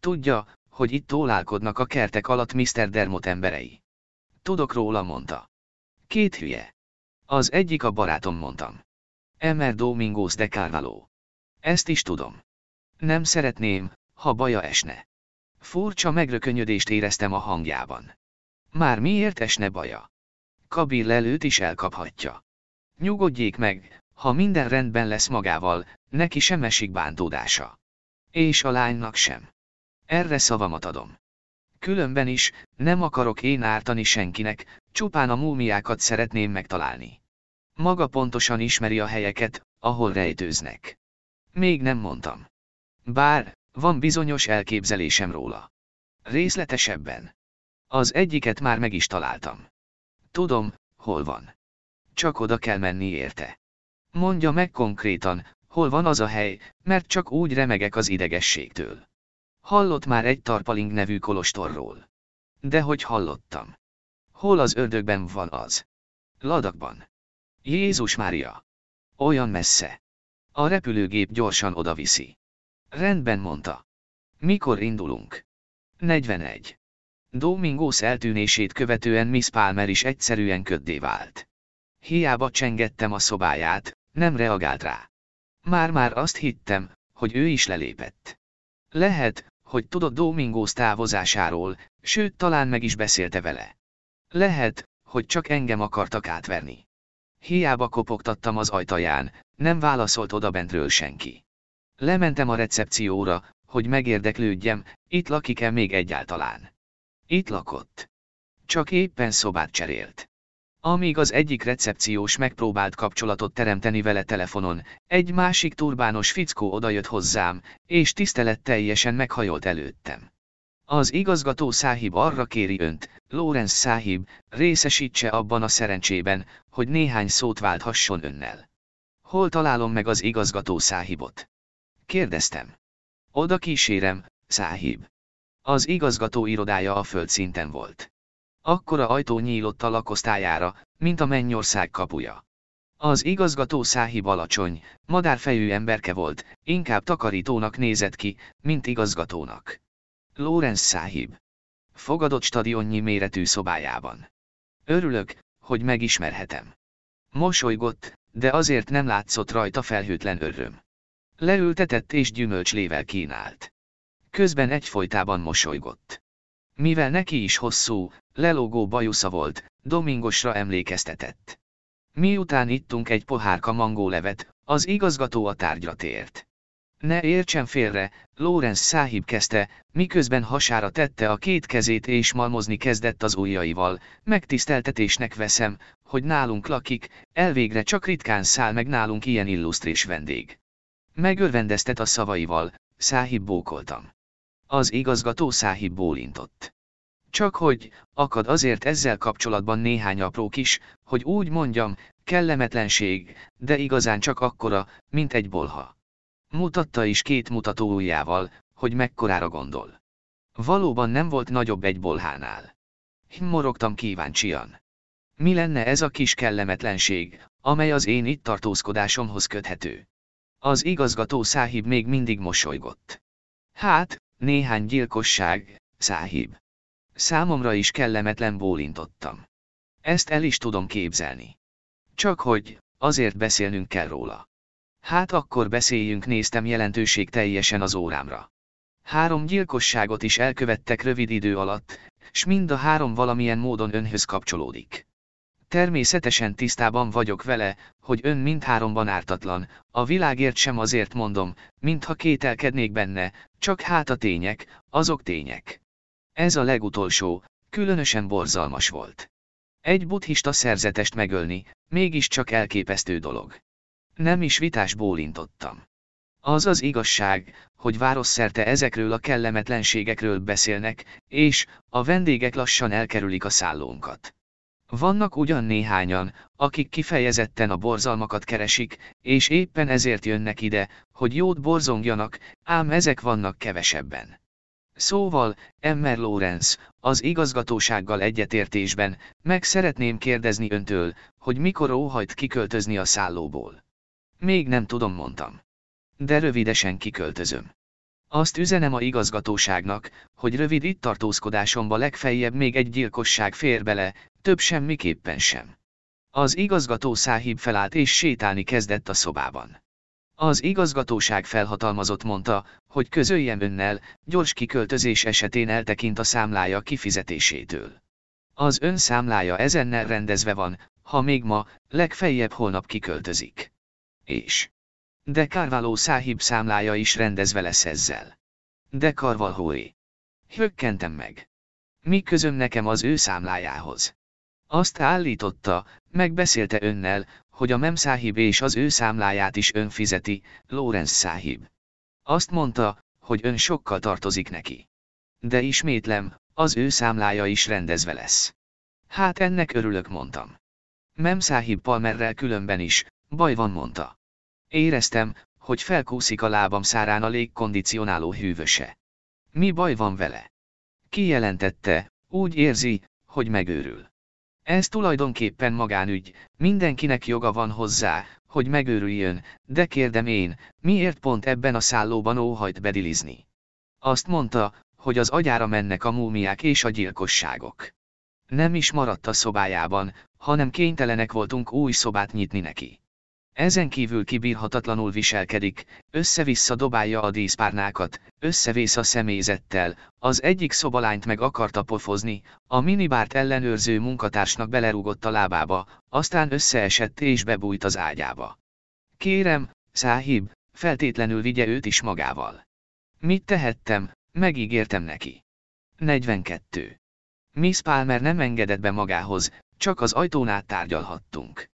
Tudja, hogy itt tólálkodnak a kertek alatt Mr. Dermot emberei. Tudok róla, mondta. Két hülye. Az egyik a barátom, mondtam. Emer Domingos de Carvalho. Ezt is tudom. Nem szeretném, ha baja esne. Furcsa megrökönyödést éreztem a hangjában. Már miért esne baja? Kabil lelőt is elkaphatja. Nyugodjék meg, ha minden rendben lesz magával, neki sem esik bántódása. És a lánynak sem. Erre szavamat adom. Különben is, nem akarok én ártani senkinek, csupán a múmiákat szeretném megtalálni. Maga pontosan ismeri a helyeket, ahol rejtőznek. Még nem mondtam. Bár, van bizonyos elképzelésem róla. Részletesebben. Az egyiket már meg is találtam. Tudom, hol van. Csak oda kell menni érte. Mondja meg konkrétan, hol van az a hely, mert csak úgy remegek az idegességtől. Hallott már egy tarpaling nevű kolostorról. De hogy hallottam. Hol az ördögben van az? Ladakban. Jézus Mária. Olyan messze. A repülőgép gyorsan odaviszi. Rendben mondta. Mikor indulunk? 41. Domingos eltűnését követően Miss Palmer is egyszerűen köddé vált. Hiába csengettem a szobáját, nem reagált rá. Már-már azt hittem, hogy ő is lelépett. Lehet, hogy tudott Domingos távozásáról, sőt talán meg is beszélte vele. Lehet, hogy csak engem akartak átverni. Hiába kopogtattam az ajtaján, nem válaszolt odabentről senki. Lementem a recepcióra, hogy megérdeklődjem, itt lakik-e még egyáltalán. Itt lakott. Csak éppen szobát cserélt. Amíg az egyik recepciós megpróbált kapcsolatot teremteni vele telefonon, egy másik turbános fickó odajött hozzám, és teljesen meghajolt előttem. Az igazgató Száhib arra kéri önt, Lorenz Száhib, részesítse abban a szerencsében, hogy néhány szót válthasson önnel. Hol találom meg az igazgató Száhibot? Kérdeztem. Oda kísérem, Száhib. Az igazgató irodája a földszinten volt. Akkora ajtó nyílott a lakosztályára, mint a mennyország kapuja. Az igazgató száhi alacsony, madárfejű emberke volt, inkább takarítónak nézett ki, mint igazgatónak. Lorenz száhib. Fogadott stadionnyi méretű szobájában. Örülök, hogy megismerhetem. Mosolygott, de azért nem látszott rajta felhőtlen öröm. Leültetett és gyümölcslével kínált. Közben egyfolytában mosolygott. Mivel neki is hosszú, Lelógó bajusza volt, domingosra emlékeztetett. Miután ittunk egy pohárka mangólevet, az igazgató a tárgyra tért. Ne értsen félre, Lorenz száhib kezdte, miközben hasára tette a két kezét és malmozni kezdett az ujjaival, megtiszteltetésnek veszem, hogy nálunk lakik, elvégre csak ritkán száll meg nálunk ilyen illusztrés vendég. Megörvendeztet a szavaival, száhib bókoltam. Az igazgató száhib bólintott. Csak hogy, akad azért ezzel kapcsolatban néhány apró kis, hogy úgy mondjam, kellemetlenség, de igazán csak akkora, mint egy bolha. Mutatta is két mutató ujjával, hogy mekkorára gondol. Valóban nem volt nagyobb egy bolhánál. Morogtam kíváncsian. Mi lenne ez a kis kellemetlenség, amely az én itt tartózkodásomhoz köthető? Az igazgató száhib még mindig mosolygott. Hát, néhány gyilkosság, száhib. Számomra is kellemetlen bólintottam. Ezt el is tudom képzelni. Csak hogy, azért beszélnünk kell róla. Hát akkor beszéljünk néztem jelentőség teljesen az órámra. Három gyilkosságot is elkövettek rövid idő alatt, s mind a három valamilyen módon önhöz kapcsolódik. Természetesen tisztában vagyok vele, hogy ön mindháromban ártatlan, a világért sem azért mondom, mintha kételkednék benne, csak hát a tények, azok tények. Ez a legutolsó, különösen borzalmas volt. Egy buddhista szerzetest megölni, mégiscsak elképesztő dolog. Nem is vitás bólintottam. Az az igazság, hogy városszerte ezekről a kellemetlenségekről beszélnek, és a vendégek lassan elkerülik a szállónkat. Vannak ugyan néhányan, akik kifejezetten a borzalmakat keresik, és éppen ezért jönnek ide, hogy jót borzongjanak, ám ezek vannak kevesebben. Szóval, Emmer Lawrence, az igazgatósággal egyetértésben, meg szeretném kérdezni öntől, hogy mikor óhajt kiköltözni a szállóból. Még nem tudom, mondtam. De rövidesen kiköltözöm. Azt üzenem a igazgatóságnak, hogy rövid itt tartózkodásomba legfeljebb még egy gyilkosság fér bele, több semmiképpen sem. Az igazgató száhib felállt és sétálni kezdett a szobában. Az igazgatóság felhatalmazott mondta, hogy közöljen önnel, gyors kiköltözés esetén eltekint a számlája kifizetésétől. Az ön számlája ezennel rendezve van, ha még ma, legfeljebb holnap kiköltözik. És. De Carvalho száhib számlája is rendezve lesz ezzel. De Carvalhóé. Hökkentem meg. Mi közöm nekem az ő számlájához? Azt állította, megbeszélte önnel, hogy a memszáhib és az ő számláját is ön fizeti, Lorenz száhib. Azt mondta, hogy ön sokkal tartozik neki. De ismétlem, az ő számlája is rendezve lesz. Hát ennek örülök mondtam. Memszáhib Palmerrel különben is, baj van mondta. Éreztem, hogy felkúszik a lábam szárán a légkondicionáló hűvöse. Mi baj van vele? Kijelentette, úgy érzi, hogy megőrül. Ez tulajdonképpen magánügy, mindenkinek joga van hozzá, hogy megőrüljön, de kérdem én, miért pont ebben a szállóban óhajt bedilizni? Azt mondta, hogy az agyára mennek a múmiák és a gyilkosságok. Nem is maradt a szobájában, hanem kénytelenek voltunk új szobát nyitni neki. Ezen kívül kibírhatatlanul viselkedik, össze-vissza dobálja a díszpárnákat, összevész a személyzettel, az egyik szobalányt meg akarta pofozni, a minibárt ellenőrző munkatársnak belerúgott a lábába, aztán összeesett és bebújt az ágyába. Kérem, száhib, feltétlenül vigye őt is magával. Mit tehettem, megígértem neki. 42. Miss Palmer nem engedett be magához, csak az ajtón át tárgyalhattunk.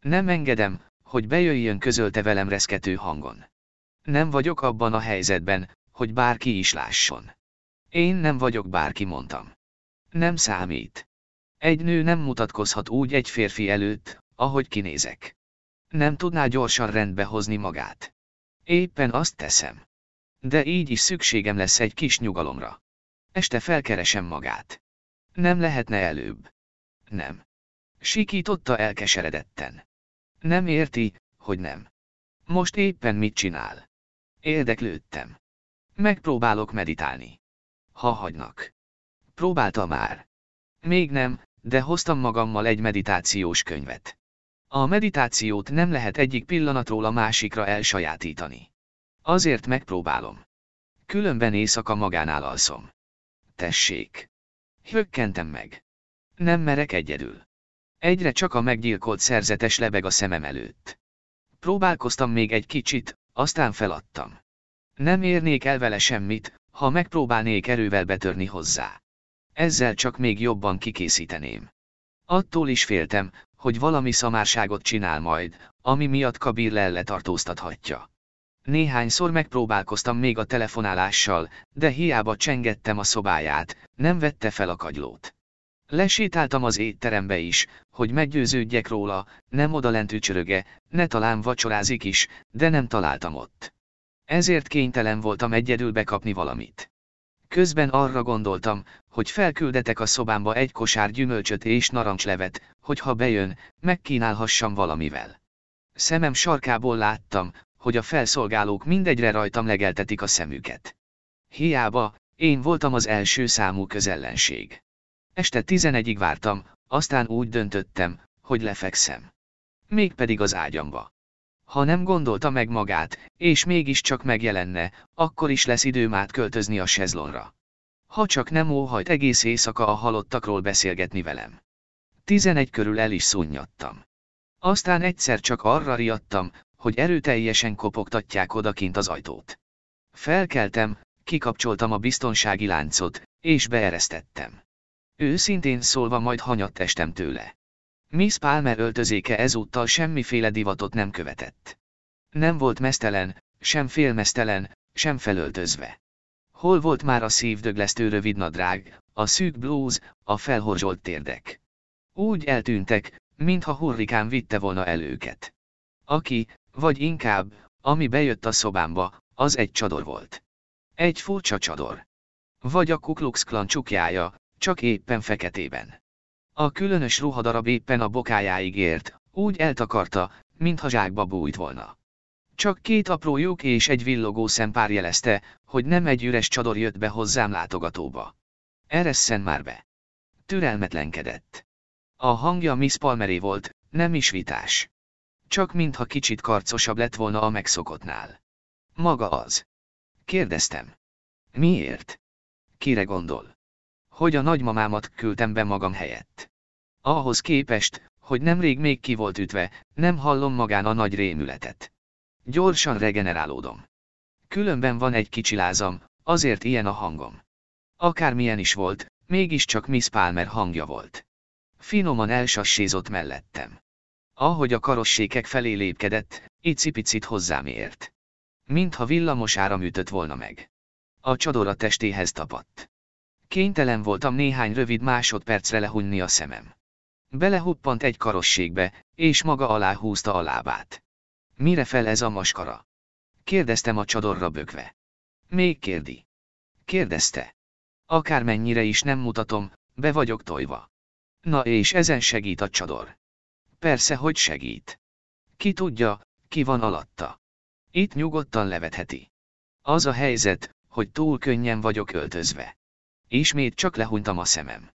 Nem engedem, hogy bejöjjön közölte velem reszkető hangon. Nem vagyok abban a helyzetben, hogy bárki is lásson. Én nem vagyok bárki, mondtam. Nem számít. Egy nő nem mutatkozhat úgy egy férfi előtt, ahogy kinézek. Nem tudná gyorsan rendbe hozni magát. Éppen azt teszem. De így is szükségem lesz egy kis nyugalomra. Este felkeresem magát. Nem lehetne előbb. Nem. Sikította elkeseredetten. Nem érti, hogy nem. Most éppen mit csinál? Érdeklődtem. Megpróbálok meditálni. Ha hagynak. Próbálta már. Még nem, de hoztam magammal egy meditációs könyvet. A meditációt nem lehet egyik pillanatról a másikra elsajátítani. Azért megpróbálom. Különben éjszaka magánál alszom. Tessék. Hökkentem meg. Nem merek egyedül. Egyre csak a meggyilkolt szerzetes lebeg a szemem előtt. Próbálkoztam még egy kicsit, aztán feladtam. Nem érnék el vele semmit, ha megpróbálnék erővel betörni hozzá. Ezzel csak még jobban kikészíteném. Attól is féltem, hogy valami szamárságot csinál majd, ami miatt Kabir letartóztathatja. Néhányszor megpróbálkoztam még a telefonálással, de hiába csengettem a szobáját, nem vette fel a kagylót. Lesétáltam az étterembe is, hogy meggyőződjek róla, nem odalent ücsöröge, ne talán vacsorázik is, de nem találtam ott. Ezért kénytelen voltam egyedül bekapni valamit. Közben arra gondoltam, hogy felküldetek a szobámba egy kosár gyümölcsöt és narancslevet, hogy ha bejön, megkínálhassam valamivel. Szemem sarkából láttam, hogy a felszolgálók mindegyre rajtam legeltetik a szemüket. Hiába, én voltam az első számú közellenség. Este 11-ig vártam, aztán úgy döntöttem, hogy lefekszem. Mégpedig az ágyamba. Ha nem gondolta meg magát, és mégiscsak megjelenne, akkor is lesz időm átköltözni a sezlonra. Ha csak nem óhajt egész éjszaka a halottakról beszélgetni velem. 11 körül el is szunnyadtam. Aztán egyszer csak arra riadtam, hogy erőteljesen kopogtatják odakint az ajtót. Felkeltem, kikapcsoltam a biztonsági láncot, és beeresztettem. Őszintén szólva majd hanyatt testem tőle. Miss Palmer öltözéke ezúttal semmiféle divatot nem követett. Nem volt mesztelen, sem félmesztelen, sem felöltözve. Hol volt már a szívdöglesztő rövidnadrág, a szűk blúz, a felhorzsolt térdek. Úgy eltűntek, mintha hurrikán vitte volna el őket. Aki, vagy inkább, ami bejött a szobámba, az egy csador volt. Egy furcsa csador. Vagy a Ku Klan csukjája, csak éppen feketében. A különös ruhadarab éppen a bokájáig ért, úgy eltakarta, mintha zsákba bújt volna. Csak két apró lyuk és egy villogó szempár jelezte, hogy nem egy üres csador jött be hozzám látogatóba. Ereszen már be. Türelmetlenkedett. A hangja Miss Palmeré volt, nem is vitás. Csak mintha kicsit karcosabb lett volna a megszokottnál. Maga az. Kérdeztem. Miért? Kire gondol? hogy a nagymamámat küldtem be magam helyett. Ahhoz képest, hogy nemrég még ki volt ütve, nem hallom magán a nagy rémületet. Gyorsan regenerálódom. Különben van egy kicsi lázam, azért ilyen a hangom. Akármilyen is volt, mégiscsak Miss Palmer hangja volt. Finoman elsassézott mellettem. Ahogy a karossékek felé lépkedett, icipicit hozzám ért. Mintha villamos áram ütött volna meg. A csodora testéhez tapadt. Kénytelen voltam néhány rövid másodpercre lehunyni a szemem. Belehuppant egy karosségbe, és maga alá húzta a lábát. Mire fel ez a maskara? Kérdeztem a csadorra bökve. Még kérdi. Kérdezte. Akármennyire is nem mutatom, be vagyok tojva. Na és ezen segít a csador. Persze, hogy segít. Ki tudja, ki van alatta. Itt nyugodtan levetheti. Az a helyzet, hogy túl könnyen vagyok öltözve. Ismét csak lehúntam a szemem.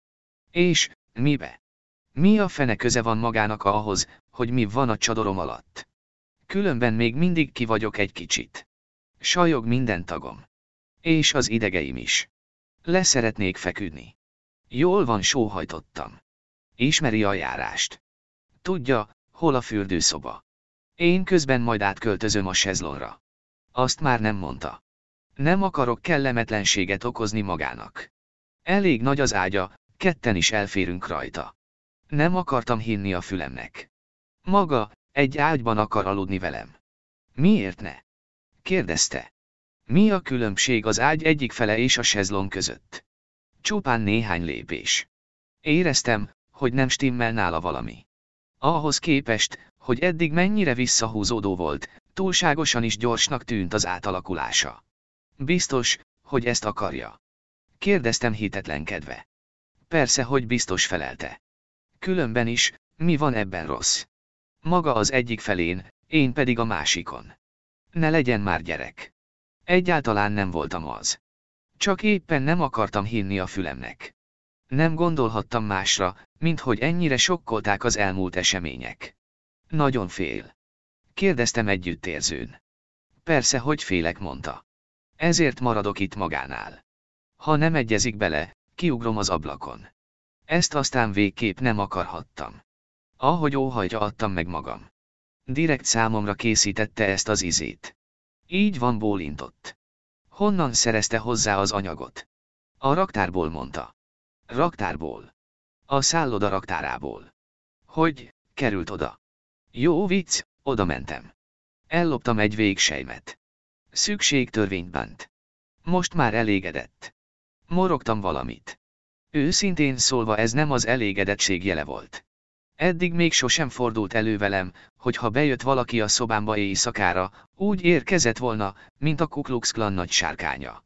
És, mibe? Mi a fene köze van magának ahhoz, hogy mi van a csadorom alatt? Különben még mindig ki vagyok egy kicsit. Sajog minden tagom. És az idegeim is. Leszeretnék feküdni. Jól van, sóhajtottam. Ismeri a járást. Tudja, hol a fürdőszoba. Én közben majd átköltözöm a sezlonra. Azt már nem mondta. Nem akarok kellemetlenséget okozni magának. Elég nagy az ágya, ketten is elférünk rajta. Nem akartam hinni a fülemnek. Maga, egy ágyban akar aludni velem. Miért ne? Kérdezte. Mi a különbség az ágy egyik fele és a sezlon között? Csupán néhány lépés. Éreztem, hogy nem stimmel nála valami. Ahhoz képest, hogy eddig mennyire visszahúzódó volt, túlságosan is gyorsnak tűnt az átalakulása. Biztos, hogy ezt akarja. Kérdeztem hitetlenkedve. Persze, hogy biztos felelte. Különben is, mi van ebben rossz? Maga az egyik felén, én pedig a másikon. Ne legyen már gyerek. Egyáltalán nem voltam az. Csak éppen nem akartam hinni a fülemnek. Nem gondolhattam másra, mint hogy ennyire sokkolták az elmúlt események. Nagyon fél. Kérdeztem együttérzőn. Persze, hogy félek, mondta. Ezért maradok itt magánál. Ha nem egyezik bele, kiugrom az ablakon. Ezt aztán végképp nem akarhattam. Ahogy óhajtja adtam meg magam. Direkt számomra készítette ezt az izét. Így van bólintott. Honnan szerezte hozzá az anyagot? A raktárból mondta. Raktárból. A szálloda raktárából. Hogy, került oda. Jó vicc, oda mentem. Elloptam egy végsejmet. Szükség törvényt bánt. Most már elégedett. Morogtam valamit. Őszintén szólva ez nem az elégedettség jele volt. Eddig még sosem fordult elő velem, hogy ha bejött valaki a szobámba éjszakára, úgy érkezett volna, mint a Kuklux Klan nagy sárkánya.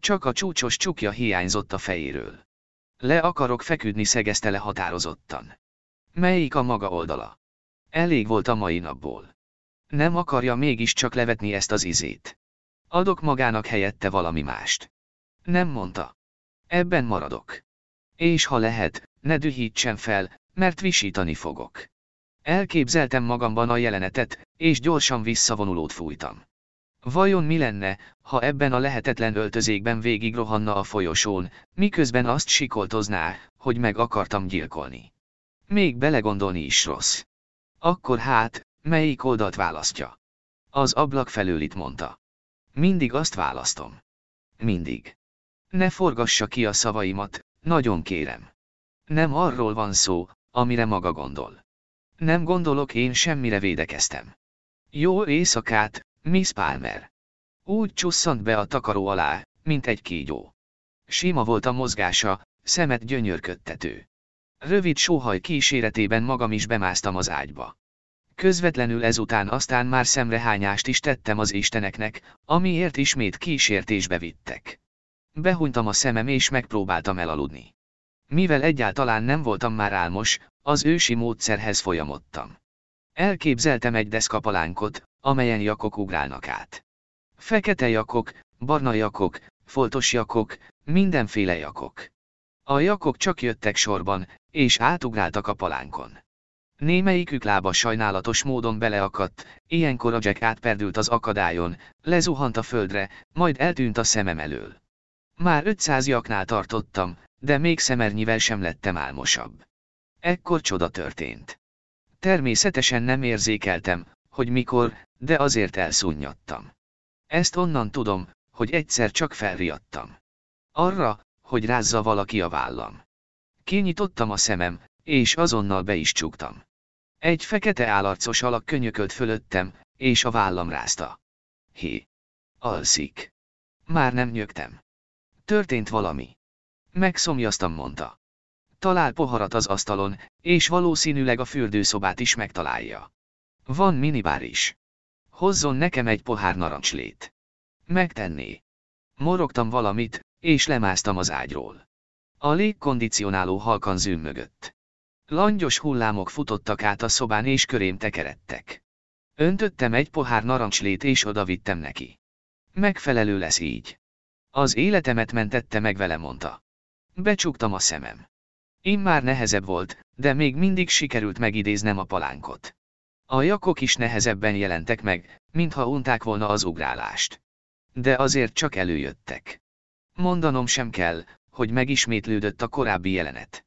Csak a csúcsos csukja hiányzott a fejéről. Le akarok feküdni szegezte le határozottan. Melyik a maga oldala? Elég volt a mai napból. Nem akarja mégiscsak levetni ezt az izét. Adok magának helyette valami mást. Nem mondta. Ebben maradok. És ha lehet, ne dühítsen fel, mert visítani fogok. Elképzeltem magamban a jelenetet, és gyorsan visszavonulót fújtam. Vajon mi lenne, ha ebben a lehetetlen öltözékben végig rohanna a folyosón, miközben azt sikoltozná, hogy meg akartam gyilkolni? Még belegondolni is rossz. Akkor hát, melyik oldalt választja? Az ablak itt mondta. Mindig azt választom. Mindig. Ne forgassa ki a szavaimat, nagyon kérem. Nem arról van szó, amire maga gondol. Nem gondolok én semmire védekeztem. Jó éjszakát, Miss Palmer. Úgy csusszant be a takaró alá, mint egy kígyó. Sima volt a mozgása, szemet gyönyörködtető. Rövid sóhaj kíséretében magam is bemásztam az ágyba. Közvetlenül ezután aztán már szemrehányást is tettem az isteneknek, amiért ismét kísértésbe vittek. Behunytam a szemem és megpróbáltam elaludni. Mivel egyáltalán nem voltam már álmos, az ősi módszerhez folyamodtam. Elképzeltem egy deszkapalánkot, amelyen jakok ugrálnak át. Fekete jakok, barna jakok, foltos jakok, mindenféle jakok. A jakok csak jöttek sorban, és átugráltak a palánkon. Némelyikük lába sajnálatos módon beleakadt, ilyenkor a Jack átperdült az akadályon, lezuhant a földre, majd eltűnt a szemem elől. Már 500 jaknál tartottam, de még szemernyivel sem lettem álmosabb. Ekkor csoda történt. Természetesen nem érzékeltem, hogy mikor, de azért elszúnyadtam. Ezt onnan tudom, hogy egyszer csak felriadtam. Arra, hogy rázza valaki a vállam. Kinyitottam a szemem, és azonnal be is csuktam. Egy fekete állarcos alak könyökölt fölöttem, és a vállam rázta. Hé! Alszik! Már nem nyögtem történt valami. Megszomjaztam, mondta. Talál poharat az asztalon, és valószínűleg a fürdőszobát is megtalálja. Van minibár is. Hozzon nekem egy pohár narancslét. Megtenné. Morogtam valamit, és lemásztam az ágyról. A légkondicionáló halkan zűn mögött. Langyos hullámok futottak át a szobán és körém tekeredtek. Öntöttem egy pohár narancslét és odavittem neki. Megfelelő lesz így. Az életemet mentette meg vele mondta. Becsuktam a szemem. Én már nehezebb volt, de még mindig sikerült megidéznem a palánkot. A jakok is nehezebben jelentek meg, mintha unták volna az ugrálást. De azért csak előjöttek. Mondanom sem kell, hogy megismétlődött a korábbi jelenet.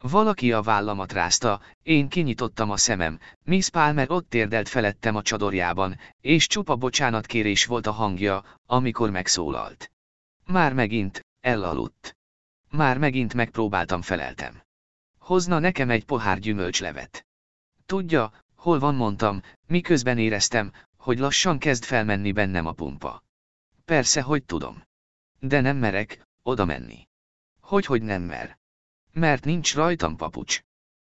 Valaki a vállamat rázta, én kinyitottam a szemem, Miss Palmer ott térdelt felettem a csadorjában, és csupa bocsánatkérés volt a hangja, amikor megszólalt. Már megint, elaludt. Már megint megpróbáltam feleltem. Hozna nekem egy pohár gyümölcslevet. Tudja, hol van mondtam, miközben éreztem, hogy lassan kezd felmenni bennem a pumpa. Persze, hogy tudom. De nem merek, oda menni. Hogy, hogy nem mer? Mert nincs rajtam papucs.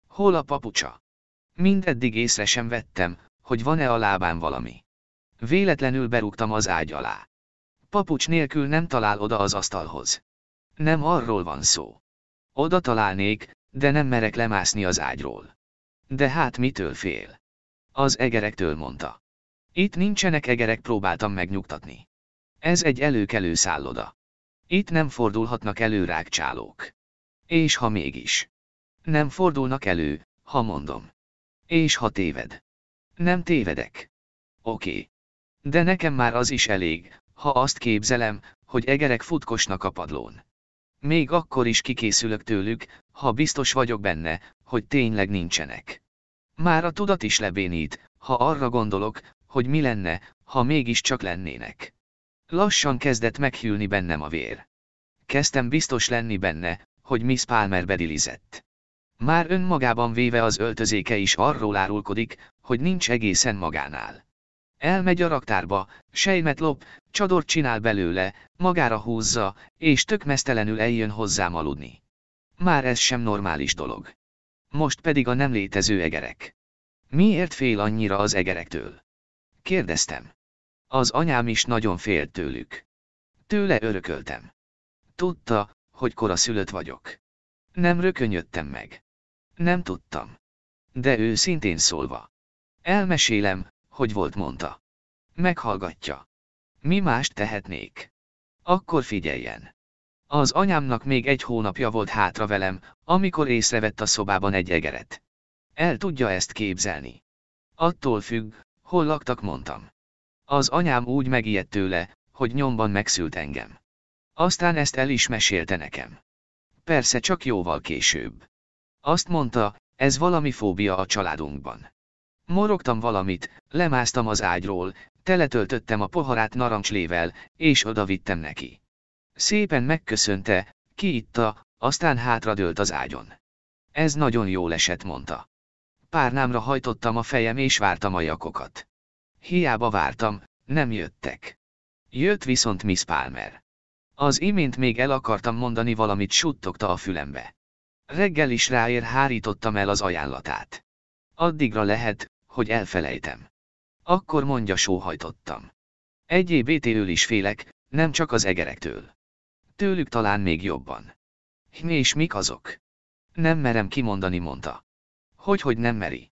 Hol a papucsa? Mindeddig észre sem vettem, hogy van-e a lábán valami. Véletlenül berúgtam az ágy alá. Papucs nélkül nem talál oda az asztalhoz. Nem arról van szó. Oda találnék, de nem merek lemászni az ágyról. De hát mitől fél? Az egerektől mondta. Itt nincsenek egerek próbáltam megnyugtatni. Ez egy előkelő szálloda. Itt nem fordulhatnak elő rákcsálók. És ha mégis. Nem fordulnak elő, ha mondom. És ha téved. Nem tévedek. Oké. Okay. De nekem már az is elég, ha azt képzelem, hogy egerek futkosnak a padlón. Még akkor is kikészülök tőlük, ha biztos vagyok benne, hogy tényleg nincsenek. Már a tudat is lebénít, ha arra gondolok, hogy mi lenne, ha mégiscsak lennének. Lassan kezdett meghűlni bennem a vér. Kezdtem biztos lenni benne, hogy Miss Palmer bedilizett. Már önmagában véve az öltözéke is arról árulkodik, hogy nincs egészen magánál. Elmegy a raktárba, sejmet lop, csadort csinál belőle, magára húzza, és tök mesztelenül eljön hozzám aludni. Már ez sem normális dolog. Most pedig a nem létező egerek. Miért fél annyira az egerektől? Kérdeztem. Az anyám is nagyon félt tőlük. Tőle örököltem. Tudta, hogy szülött vagyok. Nem rökönyödtem meg. Nem tudtam. De ő szintén szólva. Elmesélem, hogy volt mondta. Meghallgatja. Mi mást tehetnék? Akkor figyeljen. Az anyámnak még egy hónapja volt hátra velem, amikor észrevett a szobában egy egeret. El tudja ezt képzelni. Attól függ, hol laktak mondtam. Az anyám úgy megijedt tőle, hogy nyomban megszült engem. Aztán ezt el is mesélte nekem. Persze csak jóval később. Azt mondta, ez valami fóbia a családunkban. Morogtam valamit, lemásztam az ágyról, teletöltöttem a poharát narancslével, és odavittem neki. Szépen megköszönte, kiitta, aztán hátradőlt az ágyon. Ez nagyon jól esett, mondta. Párnámra hajtottam a fejem és vártam a jakokat. Hiába vártam, nem jöttek. Jött viszont Miss Palmer. Az imént még el akartam mondani valamit suttogta a fülembe. Reggel is ráér hárítottam el az ajánlatát. Addigra lehet, hogy elfelejtem. Akkor mondja sóhajtottam. Egyéb-től is félek, nem csak az egerektől. Tőlük talán még jobban. Mi és mik azok? Nem merem kimondani, mondta. Hogy, hogy nem meri?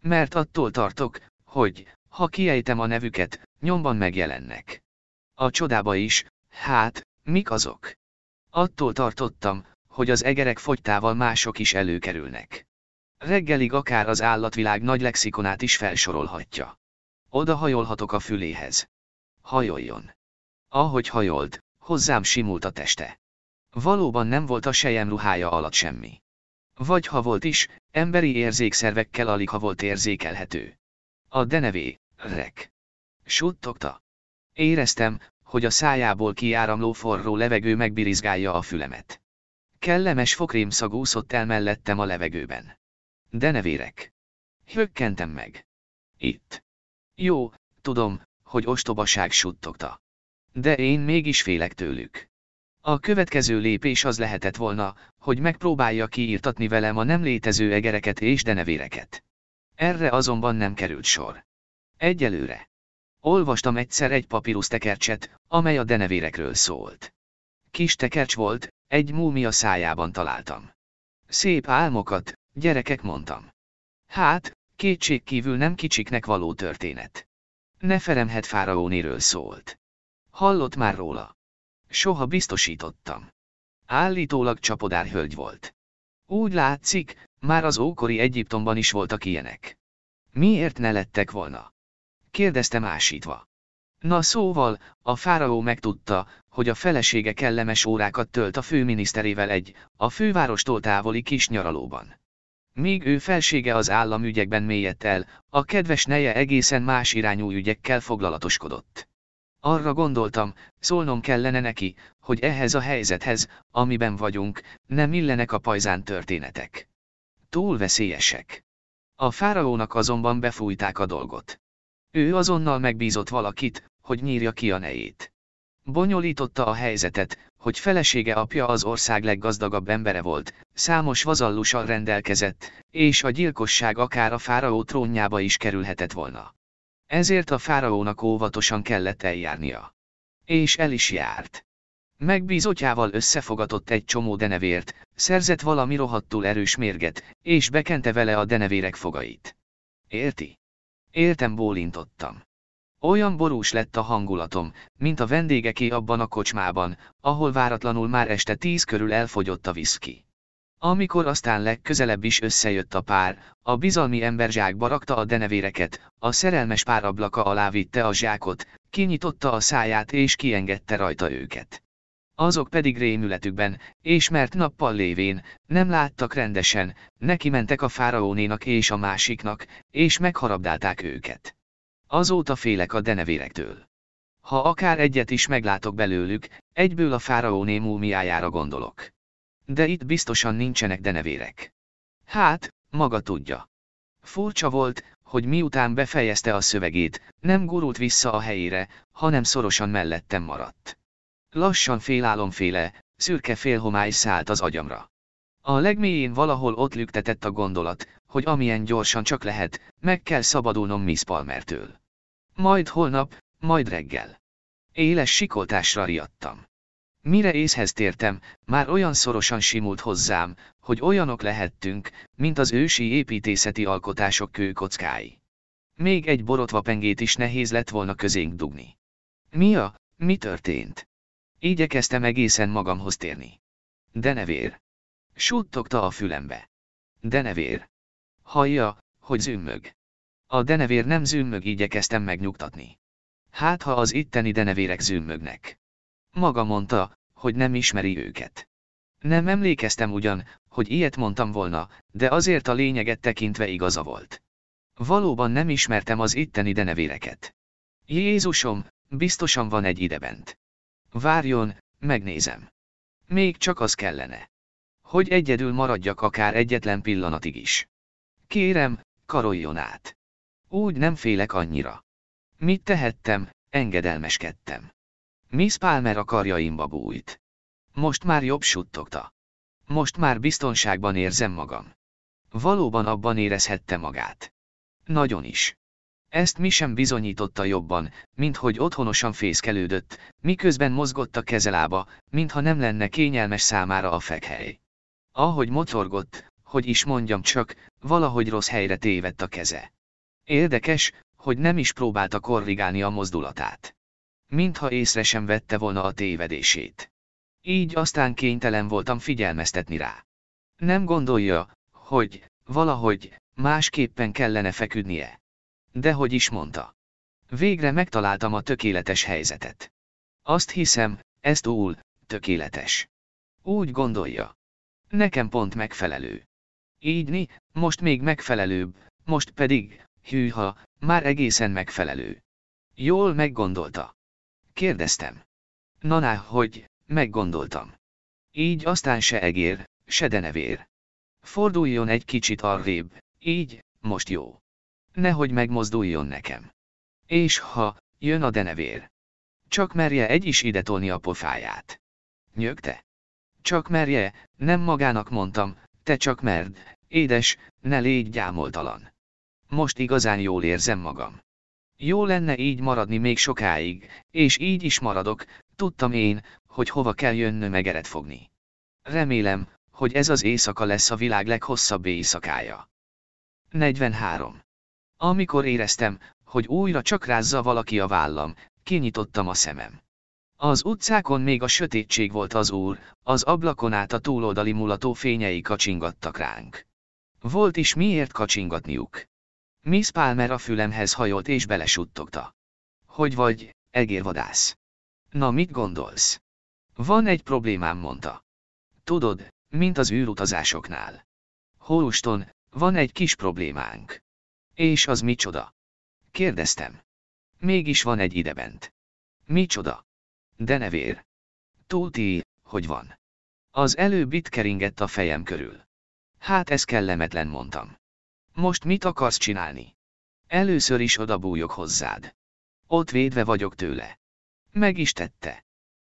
Mert attól tartok, hogy, ha kiejtem a nevüket, nyomban megjelennek. A csodába is, hát, mik azok? Attól tartottam, hogy az egerek fogytával mások is előkerülnek. Reggelig akár az állatvilág nagy lexikonát is felsorolhatja. Oda hajolhatok a füléhez. Hajoljon. Ahogy hajolt, hozzám simult a teste. Valóban nem volt a sejem ruhája alatt semmi. Vagy ha volt is, emberi érzékszervekkel alig ha volt érzékelhető. A denevé, rek. Suttogta. Éreztem, hogy a szájából kiáramló forró levegő megbirizgálja a fülemet. Kellemes fokrém szagúszott el mellettem a levegőben. Denevérek. Hökkentem meg. Itt. Jó, tudom, hogy ostobaság suttogta. De én mégis félek tőlük. A következő lépés az lehetett volna, hogy megpróbálja kiírtatni velem a nem létező egereket és denevéreket. Erre azonban nem került sor. Egyelőre. Olvastam egyszer egy papírusztekercset, amely a denevérekről szólt. Kis tekercs volt, egy múmia szájában találtam. Szép álmokat, gyerekek mondtam. Hát, kétség kívül nem kicsiknek való történet. Ne Neferemhet fáraóniről szólt. Hallott már róla. Soha biztosítottam. Állítólag csapodár hölgy volt. Úgy látszik, már az ókori Egyiptomban is voltak ilyenek. Miért ne lettek volna? Kérdezte másítva. Na szóval, a fáraó megtudta, hogy a felesége kellemes órákat tölt a főminiszterével egy, a fővárostól távoli kis nyaralóban. Míg ő felsége az államügyekben mélyedt el, a kedves neje egészen más irányú ügyekkel foglalatoskodott. Arra gondoltam, szólnom kellene neki, hogy ehhez a helyzethez, amiben vagyunk, nem illenek a pajzán történetek. Túl veszélyesek. A fáraónak azonban befújták a dolgot. Ő azonnal megbízott valakit, hogy nyírja ki a nejét. Bonyolította a helyzetet, hogy felesége apja az ország leggazdagabb embere volt, számos vazallussal rendelkezett, és a gyilkosság akár a fáraó trónjába is kerülhetett volna. Ezért a fáraónak óvatosan kellett eljárnia. És el is járt. Megbízottjával összefogatott egy csomó denevért, szerzett valami rohadtul erős mérget, és bekente vele a denevérek fogait. Érti? Éltem bólintottam. Olyan borús lett a hangulatom, mint a vendégeké abban a kocsmában, ahol váratlanul már este tíz körül elfogyott a viszki. Amikor aztán legközelebb is összejött a pár, a bizalmi ember zsákba rakta a denevéreket, a szerelmes pár ablaka alá vitte a zsákot, kinyitotta a száját és kiengedte rajta őket. Azok pedig rémületükben, és mert nappal lévén, nem láttak rendesen, neki mentek a fáraónénak és a másiknak, és megharabdálták őket. Azóta félek a denevérektől. Ha akár egyet is meglátok belőlük, egyből a fáraóné múmiájára gondolok. De itt biztosan nincsenek denevérek. Hát, maga tudja. Furcsa volt, hogy miután befejezte a szövegét, nem gurult vissza a helyére, hanem szorosan mellettem maradt. Lassan félálomféle, szürke félhomály szállt az agyamra. A legmélyén valahol ott lüktetett a gondolat, hogy amilyen gyorsan csak lehet, meg kell szabadulnom Miss Palmertől. Majd holnap, majd reggel. Éles sikoltásra riadtam. Mire észhez tértem, már olyan szorosan simult hozzám, hogy olyanok lehettünk, mint az ősi építészeti alkotások kőkockái. Még egy borotva pengét is nehéz lett volna közénk dugni. Mi a, mi történt? Igyekeztem egészen magamhoz térni. Denevér. Suttogta a fülembe. Denevér. Hallja, hogy zümmög. A denevér nem zümmög igyekeztem megnyugtatni. Hát ha az itteni denevérek zümmögnek. Maga mondta, hogy nem ismeri őket. Nem emlékeztem ugyan, hogy ilyet mondtam volna, de azért a lényeget tekintve igaza volt. Valóban nem ismertem az itteni denevéreket. Jézusom, biztosan van egy idebent. Várjon, megnézem. Még csak az kellene. Hogy egyedül maradjak akár egyetlen pillanatig is. Kérem, karoljon át. Úgy nem félek annyira. Mit tehettem, engedelmeskedtem. Miss Palmer a karjaimba bújt. Most már jobb suttogta. Most már biztonságban érzem magam. Valóban abban érezhette magát. Nagyon is. Ezt mi sem bizonyította jobban, mint hogy otthonosan fészkelődött, miközben mozgott a kezelába, mintha nem lenne kényelmes számára a fekhely. Ahogy motorgott, hogy is mondjam csak, valahogy rossz helyre tévedt a keze. Érdekes, hogy nem is próbálta korrigálni a mozdulatát. Mintha észre sem vette volna a tévedését. Így aztán kénytelen voltam figyelmeztetni rá. Nem gondolja, hogy, valahogy, másképpen kellene feküdnie. De hogy is mondta. Végre megtaláltam a tökéletes helyzetet. Azt hiszem, ez túl, tökéletes. Úgy gondolja. Nekem pont megfelelő. Így mi, most még megfelelőbb, most pedig, Hűha, már egészen megfelelő. Jól meggondolta. Kérdeztem. Naná, hogy, meggondoltam. Így aztán se egér, se denevér. Forduljon egy kicsit arrébb, így, most jó. Nehogy megmozduljon nekem. És ha, jön a denevér. Csak merje egy is ide tolni a pofáját. Nyögte. Csak merje, nem magának mondtam, te csak merd, édes, ne légy gyámoltalan most igazán jól érzem magam. Jó lenne így maradni még sokáig, és így is maradok, tudtam én, hogy hova kell jönnöm megeret fogni. Remélem, hogy ez az éjszaka lesz a világ leghosszabb éjszakája. 43. Amikor éreztem, hogy újra csak rázza valaki a vállam, kinyitottam a szemem. Az utcákon még a sötétség volt az úr, az ablakon át a túloldali mulató fényei kacsingattak ránk. Volt is miért kacsingatniuk. Miss Palmer a fülemhez hajolt és belesuttogta. Hogy vagy, egérvadász? Na mit gondolsz? Van egy problémám, mondta. Tudod, mint az űrutazásoknál. Houston, van egy kis problémánk. És az micsoda? Kérdeztem. Mégis van egy idebent. Micsoda? nevér. Tóti, hogy van? Az előbb itt keringett a fejem körül. Hát ez kellemetlen, mondtam. Most mit akarsz csinálni? Először is odabújok hozzád. Ott védve vagyok tőle. Meg is tette.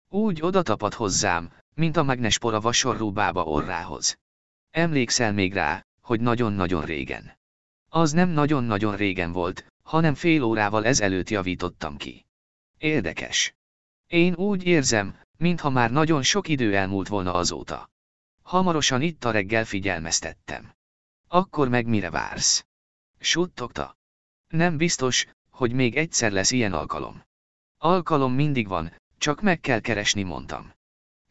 Úgy odatapad hozzám, mint a magnespora vasorrú bába orrához. Emlékszel még rá, hogy nagyon-nagyon régen. Az nem nagyon-nagyon régen volt, hanem fél órával ezelőtt javítottam ki. Érdekes. Én úgy érzem, mintha már nagyon sok idő elmúlt volna azóta. Hamarosan itt a reggel figyelmeztettem. Akkor meg mire vársz? Suttogta. Nem biztos, hogy még egyszer lesz ilyen alkalom. Alkalom mindig van, csak meg kell keresni mondtam.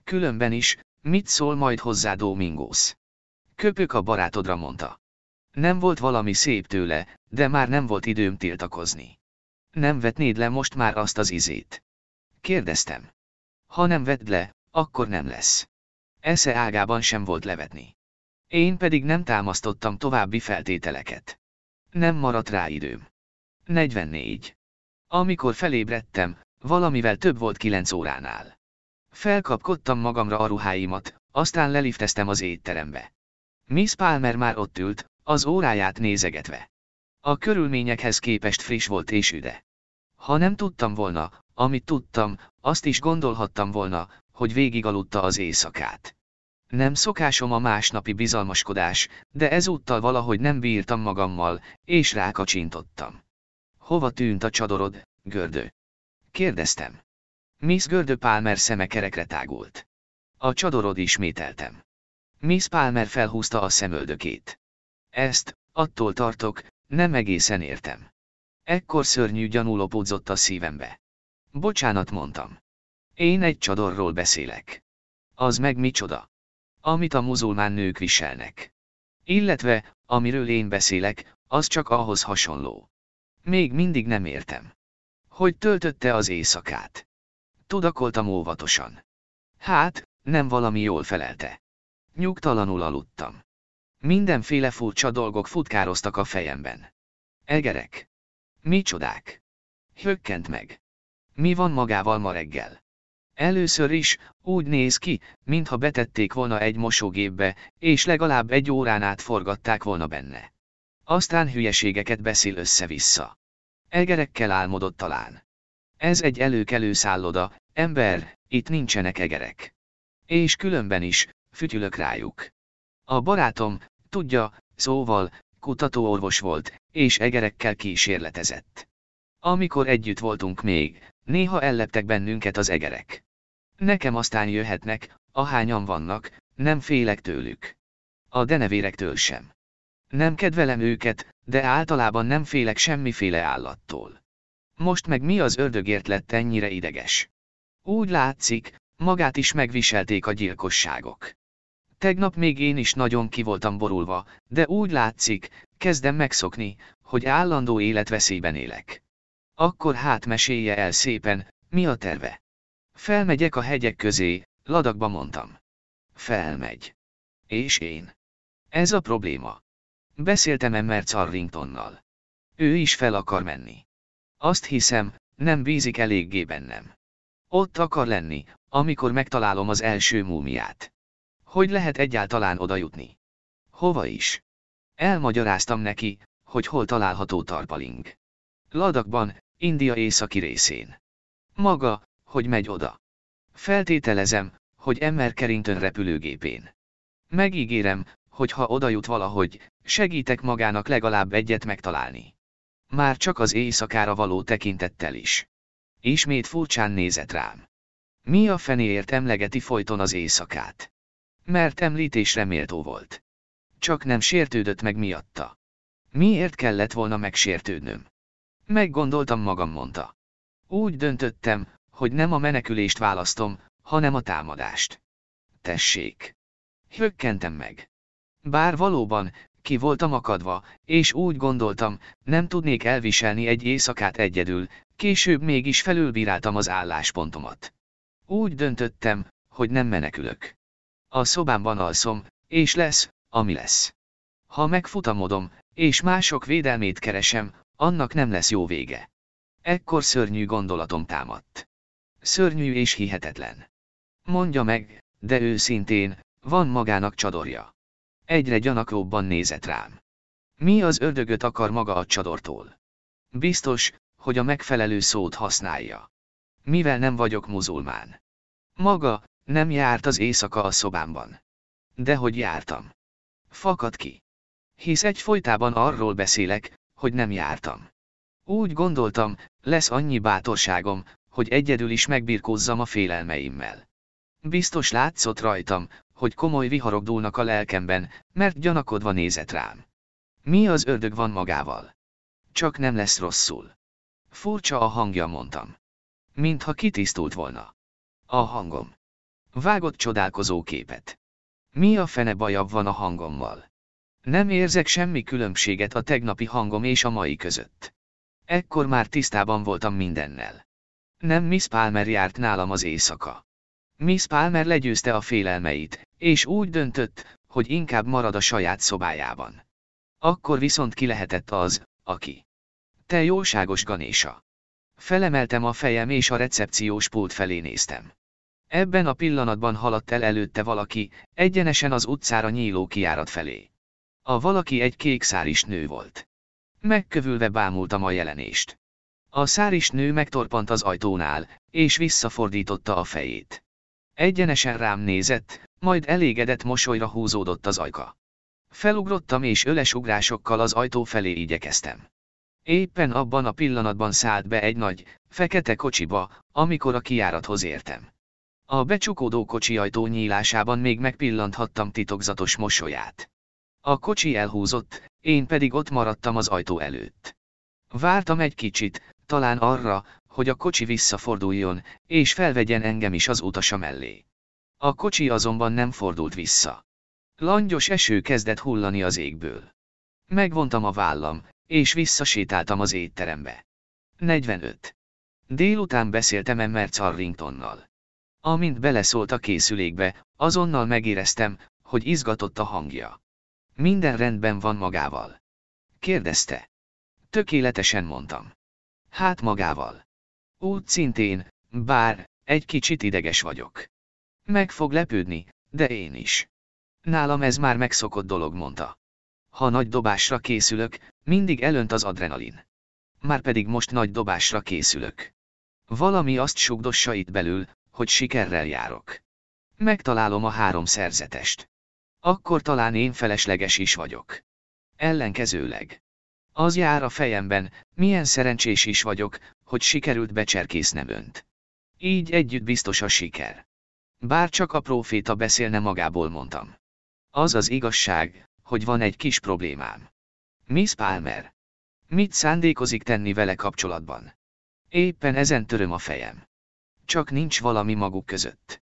Különben is, mit szól majd hozzá Domingos? Köpök a barátodra mondta. Nem volt valami szép tőle, de már nem volt időm tiltakozni. Nem vetnéd le most már azt az izét? Kérdeztem. Ha nem vedd le, akkor nem lesz. Esze ágában sem volt levetni. Én pedig nem támasztottam további feltételeket. Nem maradt rá időm. 44. Amikor felébredtem, valamivel több volt 9 óránál. Felkapkodtam magamra a ruháimat, aztán lelifteztem az étterembe. Miss Palmer már ott ült, az óráját nézegetve. A körülményekhez képest friss volt és üde. Ha nem tudtam volna, amit tudtam, azt is gondolhattam volna, hogy végigaludta az éjszakát. Nem szokásom a másnapi bizalmaskodás, de ezúttal valahogy nem bírtam magammal, és rákacsintottam. Hova tűnt a csadorod, gördő? Kérdeztem. Miss Gördő Palmer szeme kerekre tágult. A csadorod ismételtem. Miss Palmer felhúzta a szemöldökét. Ezt, attól tartok, nem egészen értem. Ekkor szörnyű gyanú lopódzott a szívembe. Bocsánat mondtam. Én egy csadorról beszélek. Az meg micsoda? amit a muzulmán nők viselnek. Illetve, amiről én beszélek, az csak ahhoz hasonló. Még mindig nem értem. Hogy töltötte az éjszakát? Tudakoltam óvatosan. Hát, nem valami jól felelte. Nyugtalanul aludtam. Mindenféle furcsa dolgok futkároztak a fejemben. Egerek. Mi csodák. Hökkent meg. Mi van magával ma reggel? Először is, úgy néz ki, mintha betették volna egy mosógépbe, és legalább egy órán át forgatták volna benne. Aztán hülyeségeket beszél össze-vissza. Egerekkel álmodott talán. Ez egy előkelő szálloda, ember, itt nincsenek egerek. És különben is, fütyülök rájuk. A barátom, tudja, szóval, kutatóorvos volt, és egerekkel kísérletezett. Amikor együtt voltunk még, Néha elleptek bennünket az egerek. Nekem aztán jöhetnek, ahányan vannak, nem félek tőlük. A denevérektől sem. Nem kedvelem őket, de általában nem félek semmiféle állattól. Most meg mi az ördögért lett ennyire ideges? Úgy látszik, magát is megviselték a gyilkosságok. Tegnap még én is nagyon kivoltam borulva, de úgy látszik, kezdem megszokni, hogy állandó életveszélyben élek. Akkor hát mesélje el szépen, mi a terve? Felmegyek a hegyek közé, ladakba mondtam. Felmegy. És én. Ez a probléma. Beszéltem Emmer Carringtonnal. Ő is fel akar menni. Azt hiszem, nem bízik eléggé bennem. Ott akar lenni, amikor megtalálom az első múmiát. Hogy lehet egyáltalán oda jutni? Hova is? Elmagyaráztam neki, hogy hol található tarpaling. Ladakban, India északi részén. Maga, hogy megy oda. Feltételezem, hogy Emmer Carrington repülőgépén. Megígérem, hogy ha oda jut valahogy, segítek magának legalább egyet megtalálni. Már csak az éjszakára való tekintettel is. Ismét furcsán nézett rám. Mi a fenéért emlegeti folyton az éjszakát? Mert említésre méltó volt. Csak nem sértődött meg miatta. Miért kellett volna megsértődnöm? Meggondoltam magam, mondta. Úgy döntöttem, hogy nem a menekülést választom, hanem a támadást. Tessék! Hökkentem meg. Bár valóban, ki voltam akadva, és úgy gondoltam, nem tudnék elviselni egy éjszakát egyedül, később mégis felülbíráltam az álláspontomat. Úgy döntöttem, hogy nem menekülök. A szobámban alszom, és lesz, ami lesz. Ha megfutamodom, és mások védelmét keresem, annak nem lesz jó vége. Ekkor szörnyű gondolatom támadt. Szörnyű és hihetetlen. Mondja meg, de őszintén, van magának csadorja. Egyre gyanakróbban nézett rám. Mi az ördögöt akar maga a csadortól? Biztos, hogy a megfelelő szót használja. Mivel nem vagyok muzulmán. Maga, nem járt az éjszaka a szobámban. De jártam. Fakad ki. Hisz egyfolytában arról beszélek, hogy nem jártam. Úgy gondoltam, lesz annyi bátorságom, hogy egyedül is megbirkózzam a félelmeimmel. Biztos látszott rajtam, hogy komoly viharok dúlnak a lelkemben, mert gyanakodva nézett rám. Mi az ördög van magával? Csak nem lesz rosszul. Furcsa a hangja, mondtam. Mintha kitisztult volna. A hangom. Vágott csodálkozó képet. Mi a fene bajabb van a hangommal? Nem érzek semmi különbséget a tegnapi hangom és a mai között. Ekkor már tisztában voltam mindennel. Nem Miss Palmer járt nálam az éjszaka. Miss Palmer legyőzte a félelmeit, és úgy döntött, hogy inkább marad a saját szobájában. Akkor viszont ki lehetett az, aki. Te jóságos Ganésa. Felemeltem a fejem és a recepciós pult felé néztem. Ebben a pillanatban haladt el előtte valaki, egyenesen az utcára nyíló kiárat felé. A valaki egy kék száris nő volt. Megkövülve bámultam a jelenést. A száris nő megtorpant az ajtónál, és visszafordította a fejét. Egyenesen rám nézett, majd elégedett mosolyra húzódott az ajka. Felugrottam és öles ugrásokkal az ajtó felé igyekeztem. Éppen abban a pillanatban szállt be egy nagy, fekete kocsiba, amikor a kiárathoz értem. A becsukódó kocsi ajtó nyílásában még megpillanthattam titokzatos mosolyát. A kocsi elhúzott, én pedig ott maradtam az ajtó előtt. Vártam egy kicsit, talán arra, hogy a kocsi visszaforduljon, és felvegyen engem is az utasa mellé. A kocsi azonban nem fordult vissza. Langyos eső kezdett hullani az égből. Megvontam a vállam, és visszasétáltam az étterembe. 45. Délután beszéltem Emmer Carringtonnal. Amint beleszólt a készülékbe, azonnal megéreztem, hogy izgatott a hangja. Minden rendben van magával. Kérdezte. Tökéletesen mondtam. Hát magával. Úgy szintén, bár, egy kicsit ideges vagyok. Meg fog lepődni, de én is. Nálam ez már megszokott dolog, mondta. Ha nagy dobásra készülök, mindig elönt az adrenalin. Márpedig most nagy dobásra készülök. Valami azt sugdossa itt belül, hogy sikerrel járok. Megtalálom a három szerzetest akkor talán én felesleges is vagyok. Ellenkezőleg. Az jár a fejemben, milyen szerencsés is vagyok, hogy sikerült becserkésznem önt. Így együtt biztos a siker. Bár csak a proféta beszélne magából mondtam. Az az igazság, hogy van egy kis problémám. Miss Palmer. Mit szándékozik tenni vele kapcsolatban? Éppen ezen töröm a fejem. Csak nincs valami maguk között.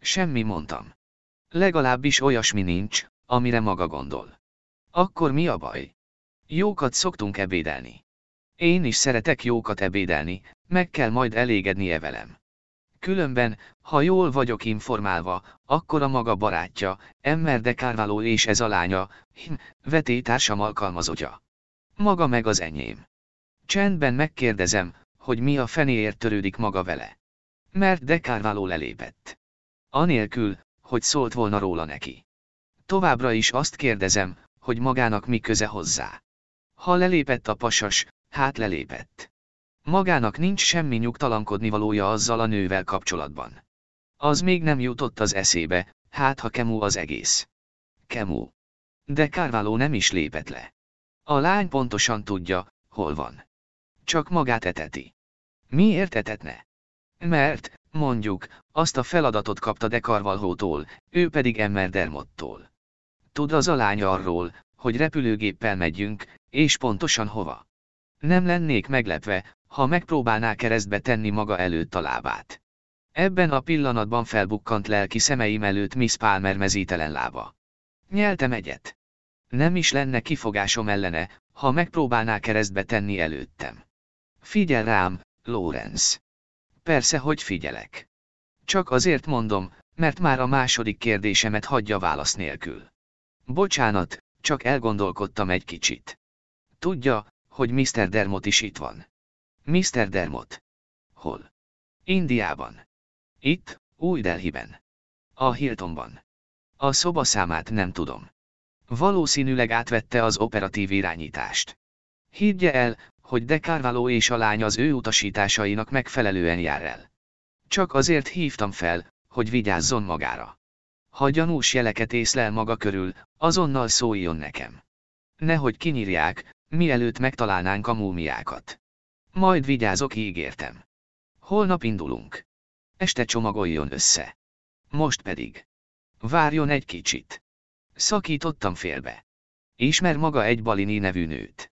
Semmi mondtam. Legalábbis olyasmi nincs, amire maga gondol. Akkor mi a baj? Jókat szoktunk ebédelni. Én is szeretek jókat ebédelni, meg kell majd elégednie velem. Különben, ha jól vagyok informálva, akkor a maga barátja, Emmer de Carvalho és ez a lánya, hm, vetétársam alkalmazottja. Maga meg az enyém. Csendben megkérdezem, hogy mi a fenéért törődik maga vele. Mert de Carvalho lelépett. Anélkül, hogy szólt volna róla neki. Továbbra is azt kérdezem, hogy magának mi köze hozzá. Ha lelépett a pasas, hát lelépett. Magának nincs semmi nyugtalankodni valója azzal a nővel kapcsolatban. Az még nem jutott az eszébe, hát ha kemú az egész. Kemú. De Kárváló nem is lépett le. A lány pontosan tudja, hol van. Csak magát eteti. Miért etetne? Mert, Mondjuk, azt a feladatot kapta de Carvalhótól, ő pedig Dermottól. Tud az a lány arról, hogy repülőgéppel megyünk, és pontosan hova. Nem lennék meglepve, ha megpróbálná keresztbe tenni maga előtt a lábát. Ebben a pillanatban felbukkant lelki szemeim előtt Miss Palmer mezítelen lába. Nyeltem egyet. Nem is lenne kifogásom ellene, ha megpróbálná keresztbe tenni előttem. Figyel rám, Lawrence. Persze, hogy figyelek. Csak azért mondom, mert már a második kérdésemet hagyja válasz nélkül. Bocsánat, csak elgondolkodtam egy kicsit. Tudja, hogy Mr. Dermot is itt van. Mr. Dermot. Hol? Indiában. Itt, új Delhiben. A Hiltonban. A szobaszámát nem tudom. Valószínűleg átvette az operatív irányítást. Higgye el, hogy De Carvalho és a lány az ő utasításainak megfelelően jár el. Csak azért hívtam fel, hogy vigyázzon magára. Ha gyanús jeleket észlel maga körül, azonnal szóljon nekem. Nehogy kinyírják, mielőtt megtalálnánk a múmiákat. Majd vigyázok, ígértem. Holnap indulunk. Este csomagoljon össze. Most pedig. Várjon egy kicsit. Szakítottam félbe. Ismer maga egy Balini nevű nőt.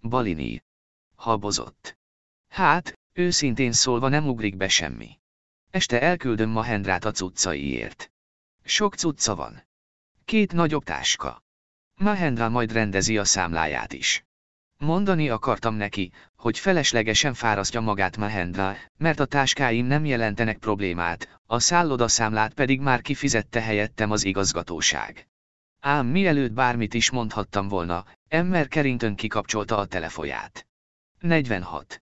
Balini, habozott. Hát, őszintén szólva nem ugrik be semmi. Este elküldöm ma Hendrát a cuccaiért. Sok cucca van. Két nagyobb táska. Mahendra majd rendezi a számláját is. Mondani akartam neki, hogy feleslegesen fárasztja magát Mahendra, mert a táskáim nem jelentenek problémát, a szállodaszámlát pedig már kifizette helyettem az igazgatóság. Ám mielőtt bármit is mondhattam volna, Emmer Carrington kikapcsolta a telefonját. 46.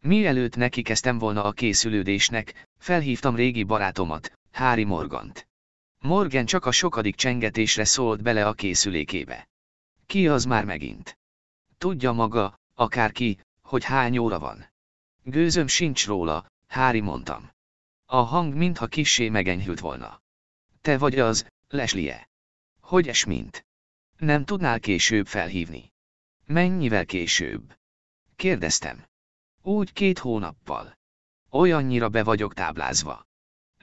Mielőtt neki kezdtem volna a készülődésnek, felhívtam régi barátomat, Hári Morgant. Morgan csak a sokadik csengetésre szólt bele a készülékébe. Ki az már megint? Tudja maga, akárki, hogy hány óra van. Gőzöm sincs róla, Hári mondtam. A hang mintha kissé megenyhült volna. Te vagy az, Leslie. Hogy es mint? Nem tudnál később felhívni. Mennyivel később? Kérdeztem. Úgy két hónappal. Olyannyira be vagyok táblázva.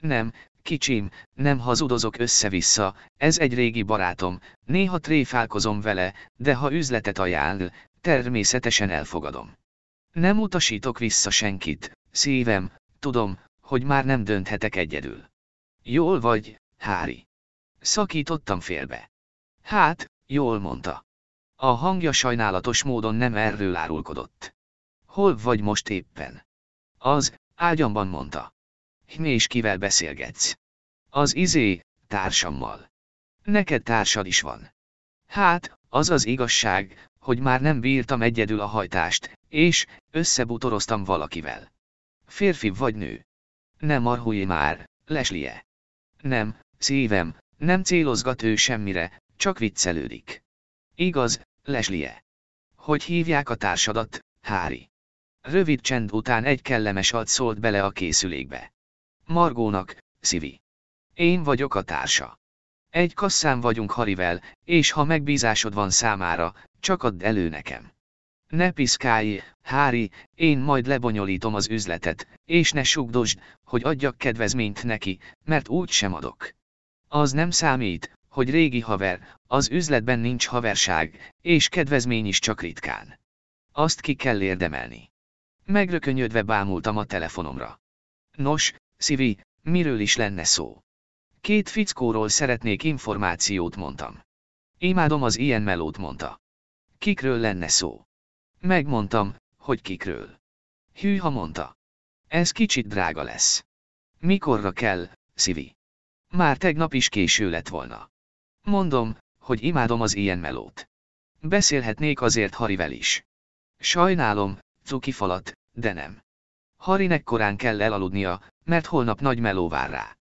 Nem, kicsim, nem hazudozok össze-vissza, ez egy régi barátom, néha tréfálkozom vele, de ha üzletet ajánl, természetesen elfogadom. Nem utasítok vissza senkit, szívem, tudom, hogy már nem dönthetek egyedül. Jól vagy, Hári. Szakítottam félbe. Hát, jól mondta. A hangja sajnálatos módon nem erről árulkodott. Hol vagy most éppen? Az, ágyamban mondta. Mi és kivel beszélgetsz? Az izé, társammal. Neked társad is van. Hát, az az igazság, hogy már nem bírtam egyedül a hajtást, és összebutoroztam valakivel. Férfi vagy nő? Nem arhulj már, leslie. Nem, szívem, nem célozgat ő semmire, csak viccelődik. Igaz, Leslie. Hogy hívják a társadat, Hári. Rövid csend után egy kellemes ad szólt bele a készülékbe. Margónak, Szivi. Én vagyok a társa. Egy kasszán vagyunk Harivel, és ha megbízásod van számára, csak add elő nekem. Ne piszkálj, Hári, én majd lebonyolítom az üzletet, és ne sugdosd, hogy adjak kedvezményt neki, mert úgy sem adok. Az nem számít, hogy régi haver, az üzletben nincs haverság, és kedvezmény is csak ritkán. Azt ki kell érdemelni. Megrökönyödve bámultam a telefonomra. Nos, Szivi, miről is lenne szó? Két fickóról szeretnék információt mondtam. Imádom az ilyen melót mondta. Kikről lenne szó? Megmondtam, hogy kikről. Hűha mondta. Ez kicsit drága lesz. Mikorra kell, Szivi? Már tegnap is késő lett volna. Mondom, hogy imádom az ilyen melót. Beszélhetnék azért Harivel is. Sajnálom, cuki falat, de nem. Harinek korán kell elaludnia, mert holnap nagy meló vár rá.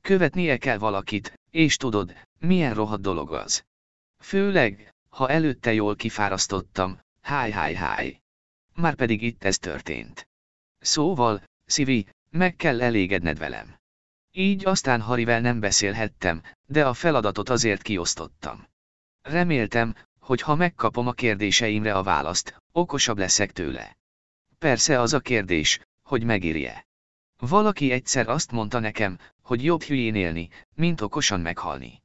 Követnie kell valakit, és tudod, milyen rohadt dolog az. Főleg, ha előtte jól kifárasztottam, háj háj háj. Márpedig itt ez történt. Szóval, Szivi, meg kell elégedned velem. Így aztán Harivel nem beszélhettem, de a feladatot azért kiosztottam. Reméltem, hogy ha megkapom a kérdéseimre a választ, okosabb leszek tőle. Persze az a kérdés, hogy megírje. Valaki egyszer azt mondta nekem, hogy jobb hülyén élni, mint okosan meghalni.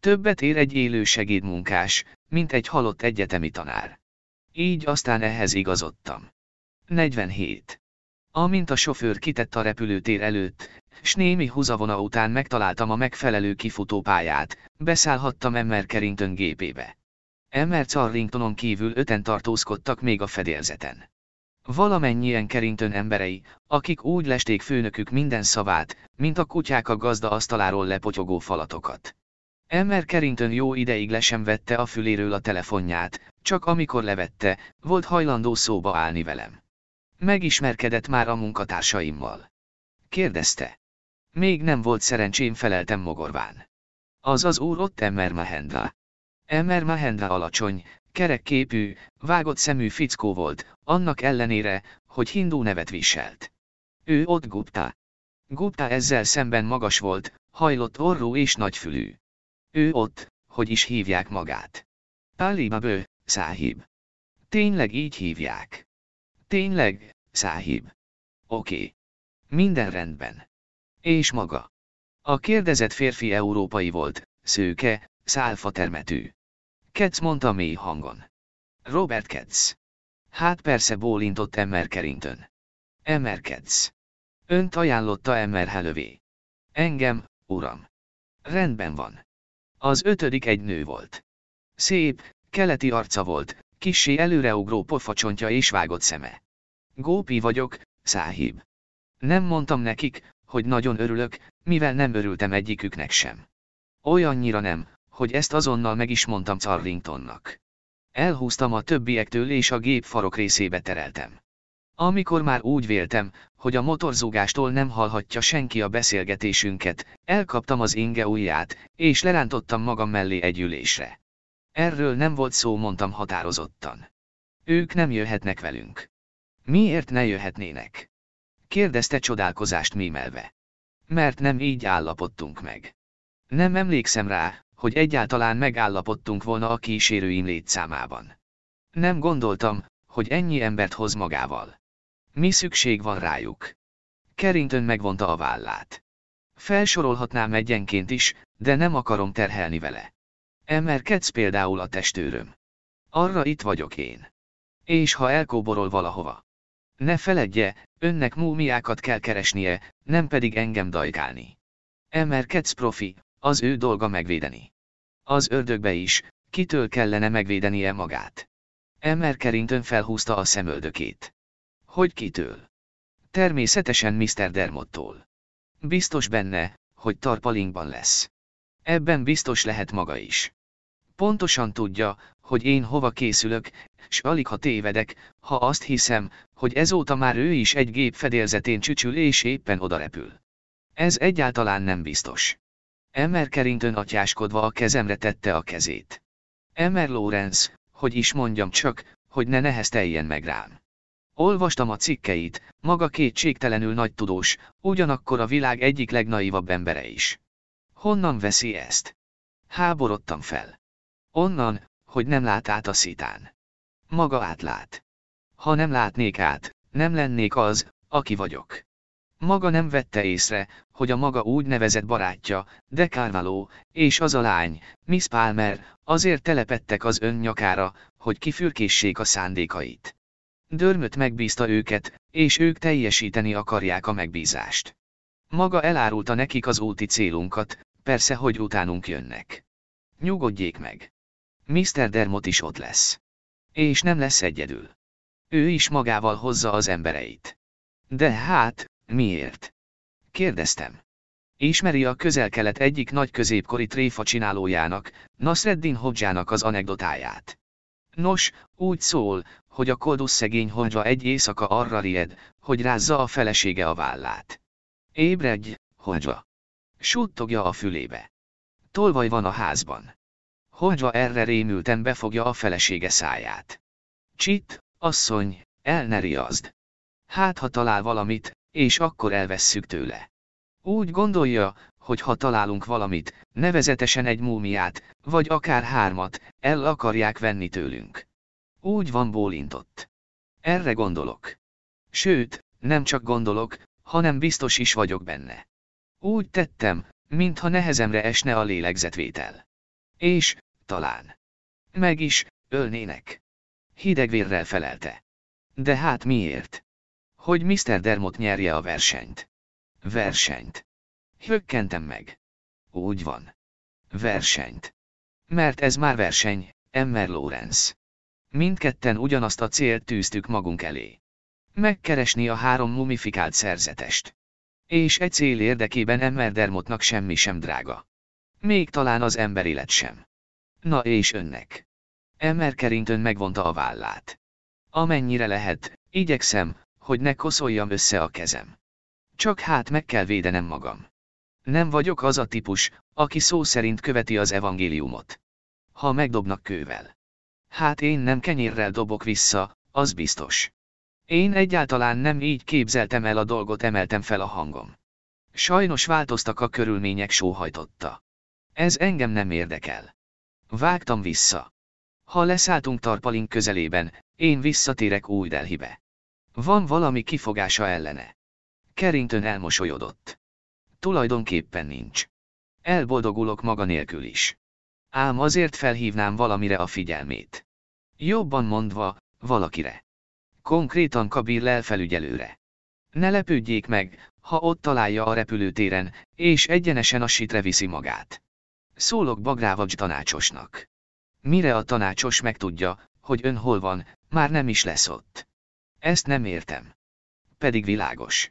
Többet ér egy élő segédmunkás, mint egy halott egyetemi tanár. Így aztán ehhez igazodtam. 47. Amint a sofőr kitett a repülőtér előtt, s némi húzavona után megtaláltam a megfelelő kifutópályát, beszállhattam Emmer Carrington gépébe. Emmer Carringtonon kívül öten tartózkodtak még a fedélzeten. Valamennyien Carrington emberei, akik úgy lesték főnökük minden szavát, mint a kutyák a gazda asztaláról lepotyogó falatokat. Emmer Carrington jó ideig le sem vette a füléről a telefonját, csak amikor levette, volt hajlandó szóba állni velem. Megismerkedett már a munkatársaimmal. Kérdezte. Még nem volt szerencsém feleltem mogorván. Az az úr ott Emmer Mahendra. Emmer Mahendra alacsony, kerekképű, vágott szemű fickó volt, annak ellenére, hogy hindú nevet viselt. Ő ott Gupta. Gupta ezzel szemben magas volt, hajlott orrú és nagyfülű. Ő ott, hogy is hívják magát. Pálibabő, száhib. Tényleg így hívják. Tényleg, száhib. Oké. Okay. Minden rendben. És maga. A kérdezett férfi európai volt, szőke, szálfa termetű. Ketsz mondta mély hangon. Robert Ketsz. Hát persze bólintott Emmer Kerintön. Emmer Ketsz. Önt ajánlotta Emmer Helövé. Engem, uram. Rendben van. Az ötödik egy nő volt. Szép, keleti arca volt, kissé előreugró pofacsontja és vágott szeme. Gópi vagyok, száhib. Nem mondtam nekik, hogy nagyon örülök, mivel nem örültem egyiküknek sem. Olyannyira nem, hogy ezt azonnal meg is mondtam Carlingtonnak. Elhúztam a többiektől és a gép farok részébe tereltem. Amikor már úgy véltem, hogy a motorzúgástól nem hallhatja senki a beszélgetésünket, elkaptam az inge ujját, és lerántottam magam mellé egy ülésre. Erről nem volt szó, mondtam határozottan. Ők nem jöhetnek velünk. Miért ne jöhetnének? kérdezte csodálkozást mémelve. Mert nem így állapodtunk meg. Nem emlékszem rá, hogy egyáltalán megállapodtunk volna a kísérőim létszámában. Nem gondoltam, hogy ennyi embert hoz magával. Mi szükség van rájuk? Kerintön megvonta a vállát. Felsorolhatnám egyenként is, de nem akarom terhelni vele. Emelkedsz például a testőröm. Arra itt vagyok én. És ha elkóborol valahova. Ne feledje, önnek múmiákat kell keresnie, nem pedig engem dajkálni. Emerkedsz profi, az ő dolga megvédeni. Az ördögbe is, kitől kellene megvédenie magát. Emmer Carrington felhúzta a szemöldökét. Hogy kitől? Természetesen Mr. Dermottól. Biztos benne, hogy tarpalingban lesz. Ebben biztos lehet maga is. Pontosan tudja, hogy én hova készülök, s alig ha tévedek, ha azt hiszem, hogy ezóta már ő is egy gép fedélzetén csücsül és éppen odarepül. Ez egyáltalán nem biztos. Emmer kerintön atyáskodva a kezemre tette a kezét. Emmer Lawrence, hogy is mondjam csak, hogy ne nehezteljen meg rám. Olvastam a cikkeit, maga kétségtelenül nagy tudós, ugyanakkor a világ egyik legnaivabb embere is. Honnan veszi ezt? Háborodtam fel. Onnan, hogy nem lát át a szitán. Maga átlát. Ha nem látnék át, nem lennék az, aki vagyok. Maga nem vette észre, hogy a maga úgynevezett barátja, de Carvalho, és az a lány, Miss Palmer, azért telepettek az ön nyakára, hogy kifürkészsék a szándékait. Dörmöt megbízta őket, és ők teljesíteni akarják a megbízást. Maga elárulta nekik az úti célunkat, persze hogy utánunk jönnek. Nyugodjék meg. Mr. Dermot is ott lesz. És nem lesz egyedül. Ő is magával hozza az embereit. De hát, miért? Kérdeztem. Ismeri a közel-kelet egyik nagy középkori tréfa csinálójának, Nasreddin Hodzsának az anekdotáját. Nos, úgy szól, hogy a koldus szegény Hodzsa egy éjszaka arra ried, hogy rázza a felesége a vállát. Ébredj, Hodzsa! Suttogja a fülébe. Tolvaj van a házban. Holja erre rémülten befogja a felesége száját. Csit, asszony, el ne riazd. Hát ha talál valamit, és akkor elvesszük tőle. Úgy gondolja, hogy ha találunk valamit, nevezetesen egy múmiát, vagy akár hármat, el akarják venni tőlünk. Úgy van bólintott. Erre gondolok. Sőt, nem csak gondolok, hanem biztos is vagyok benne. Úgy tettem, mintha nehezemre esne a lélegzetvétel. És, talán. Meg is, ölnének. Hidegvérrel felelte. De hát miért? Hogy Mr. Dermot nyerje a versenyt. Versenyt. Hökkentem meg. Úgy van. Versenyt. Mert ez már verseny, Emmer Lawrence. Mindketten ugyanazt a célt tűztük magunk elé. Megkeresni a három mumifikált szerzetest. És egy cél érdekében Emmer Dermotnak semmi sem drága. Még talán az élet sem. Na és önnek. Emmer kerintön megvonta a vállát. Amennyire lehet, igyekszem, hogy ne koszoljam össze a kezem. Csak hát meg kell védenem magam. Nem vagyok az a típus, aki szó szerint követi az evangéliumot. Ha megdobnak kővel. Hát én nem kenyérrel dobok vissza, az biztos. Én egyáltalán nem így képzeltem el a dolgot, emeltem fel a hangom. Sajnos változtak a körülmények sóhajtotta. Ez engem nem érdekel. Vágtam vissza. Ha leszálltunk tarpalink közelében, én visszatérek új Delhibe. Van valami kifogása ellene. Kerintön elmosolyodott. Tulajdonképpen nincs. Elboldogulok maga nélkül is. Ám azért felhívnám valamire a figyelmét. Jobban mondva, valakire. Konkrétan Kabir lelfelügyelőre. Ne lepődjék meg, ha ott találja a repülőtéren, és egyenesen a sitre viszi magát. Szólok Bagrávacs tanácsosnak. Mire a tanácsos megtudja, hogy ön hol van, már nem is lesz ott. Ezt nem értem. Pedig világos.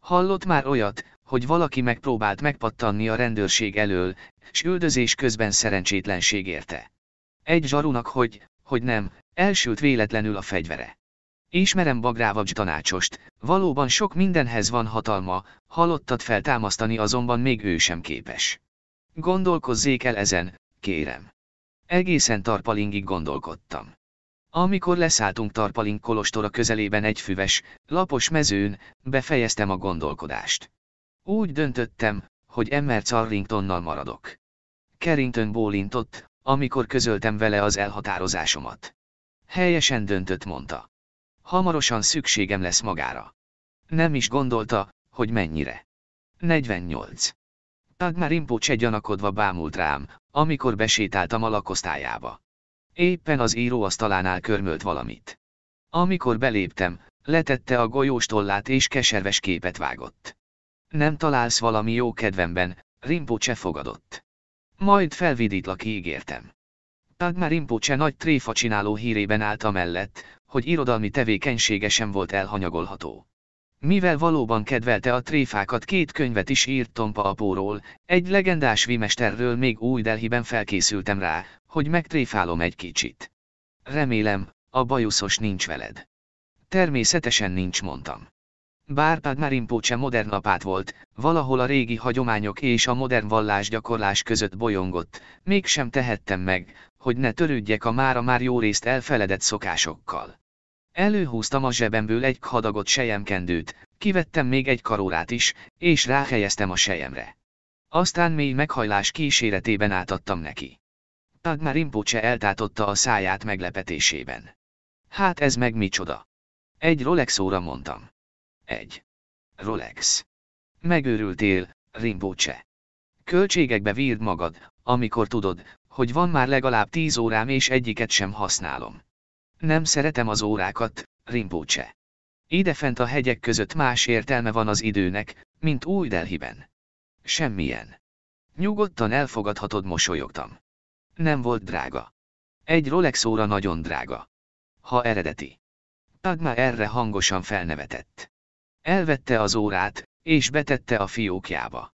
Hallott már olyat, hogy valaki megpróbált megpattanni a rendőrség elől, s üldözés közben szerencsétlenség érte. Egy zsarunak hogy, hogy nem, elsült véletlenül a fegyvere. Ismerem Bagrávacs tanácsost, valóban sok mindenhez van hatalma, halottat feltámasztani azonban még ő sem képes. Gondolkozzék el ezen, kérem. Egészen tarpalingig gondolkodtam. Amikor leszálltunk Tarpaling kolostora közelében egy füves, lapos mezőn, befejeztem a gondolkodást. Úgy döntöttem, hogy Emmer Carringtonnal maradok. Carrington bólintott, amikor közöltem vele az elhatározásomat. Helyesen döntött mondta. Hamarosan szükségem lesz magára. Nem is gondolta, hogy mennyire. 48. Tagmar Impocse gyanakodva bámult rám, amikor besétáltam a lakosztályába. Éppen az íróasztalánál körmölt valamit. Amikor beléptem, letette a golyós tollát és keserves képet vágott. Nem találsz valami jó kedvemben, Rimpocse fogadott. Majd felvidítlak ígértem. Tagmar Rimpocse nagy tréfa csináló hírében állt mellett, hogy irodalmi tevékenysége sem volt elhanyagolható. Mivel valóban kedvelte a tréfákat két könyvet is írt Tompa apóról, egy legendás vimesterről még új Delhiben felkészültem rá, hogy megtréfálom egy kicsit. Remélem, a bajuszos nincs veled. Természetesen nincs mondtam. Bár Padma Rinpoche modern apát volt, valahol a régi hagyományok és a modern vallás gyakorlás között bolyongott, mégsem tehettem meg, hogy ne törődjek a mára már jó részt elfeledett szokásokkal. Előhúztam a zsebemből egy hadagot sejemkendőt, kivettem még egy karórát is, és ráhelyeztem a sejemre. Aztán mély meghajlás kíséretében átadtam neki. Tagmar Rinpoche eltátotta a száját meglepetésében. Hát ez meg micsoda? Egy Rolex óra mondtam. Egy. Rolex. Megőrültél, Rinpoche. Költségekbe vírd magad, amikor tudod, hogy van már legalább tíz órám és egyiket sem használom. Nem szeretem az órákat, Rimpócse. Idefent a hegyek között más értelme van az időnek, mint új Delhiben. Semmilyen. Nyugodtan elfogadhatod, mosolyogtam. Nem volt drága. Egy Rolex óra nagyon drága. Ha eredeti. Pagma erre hangosan felnevetett. Elvette az órát, és betette a fiókjába.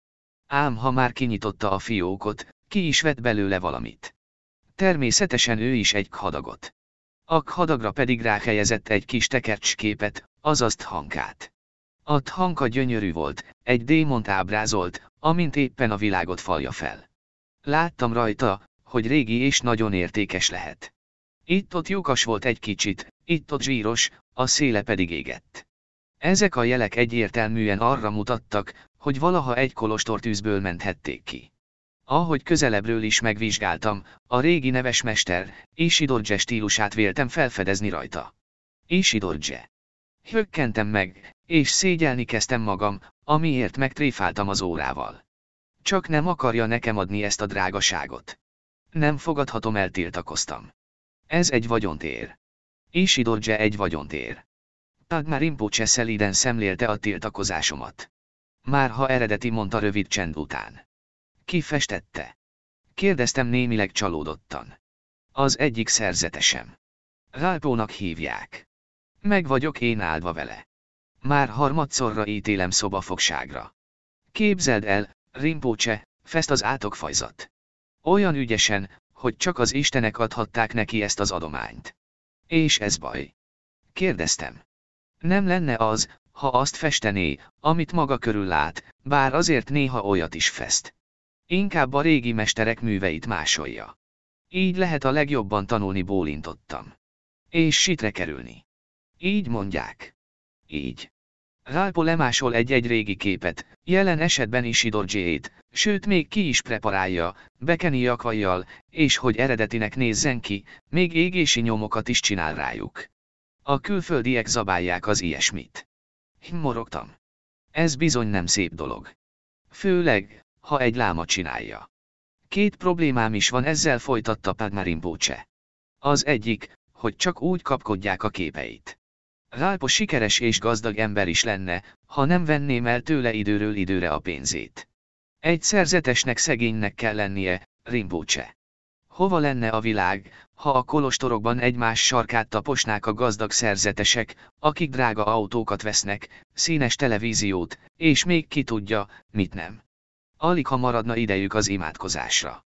Ám ha már kinyitotta a fiókot, ki is vett belőle valamit. Természetesen ő is egy khadagot. A hadagra pedig ráhelyezett egy kis tekercsképet, azaz Thankát. A Thanka gyönyörű volt, egy démont ábrázolt, amint éppen a világot falja fel. Láttam rajta, hogy régi és nagyon értékes lehet. Itt-ott lyukas volt egy kicsit, itt-ott zsíros, a széle pedig égett. Ezek a jelek egyértelműen arra mutattak, hogy valaha egy kolostor tűzből menthették ki. Ahogy közelebbről is megvizsgáltam, a régi neves mester, Isidorje stílusát véltem felfedezni rajta. Isidorje. Hökkentem meg, és szégyelni kezdtem magam, amiért megtréfáltam az órával. Csak nem akarja nekem adni ezt a drágaságot. Nem fogadhatom el tiltakoztam. Ez egy vagyontér. Isidorje egy vagyontér. Tagmar Impócse szeliden szemlélte a tiltakozásomat. Már ha eredeti mondta rövid csend után. Ki festette? Kérdeztem némileg csalódottan. Az egyik szerzetesem. Rálpónak hívják. Meg vagyok én áldva vele. Már harmadszorra ítélem szobafogságra. Képzeld el, Rimpócse, fest az átokfajzat. Olyan ügyesen, hogy csak az istenek adhatták neki ezt az adományt. És ez baj. Kérdeztem. Nem lenne az, ha azt festené, amit maga körül lát, bár azért néha olyat is fest. Inkább a régi mesterek műveit másolja. Így lehet a legjobban tanulni bólintottam. És sitre kerülni. Így mondják. Így. Ralpo lemásol egy-egy régi képet, jelen esetben is Idorgyét, sőt még ki is preparálja, bekeni akvajjal, és hogy eredetinek nézzen ki, még égési nyomokat is csinál rájuk. A külföldiek zabálják az ilyesmit. Morogtam. Ez bizony nem szép dolog. Főleg, ha egy láma csinálja. Két problémám is van ezzel folytatta Padmarimbócse. Az egyik, hogy csak úgy kapkodják a képeit. Rálpo sikeres és gazdag ember is lenne, ha nem venném el tőle időről időre a pénzét. Egy szerzetesnek szegénynek kell lennie, Rimbócse. Hova lenne a világ, ha a kolostorokban egymás sarkát taposnák a gazdag szerzetesek, akik drága autókat vesznek, színes televíziót, és még ki tudja, mit nem. Alig ha maradna idejük az imádkozásra.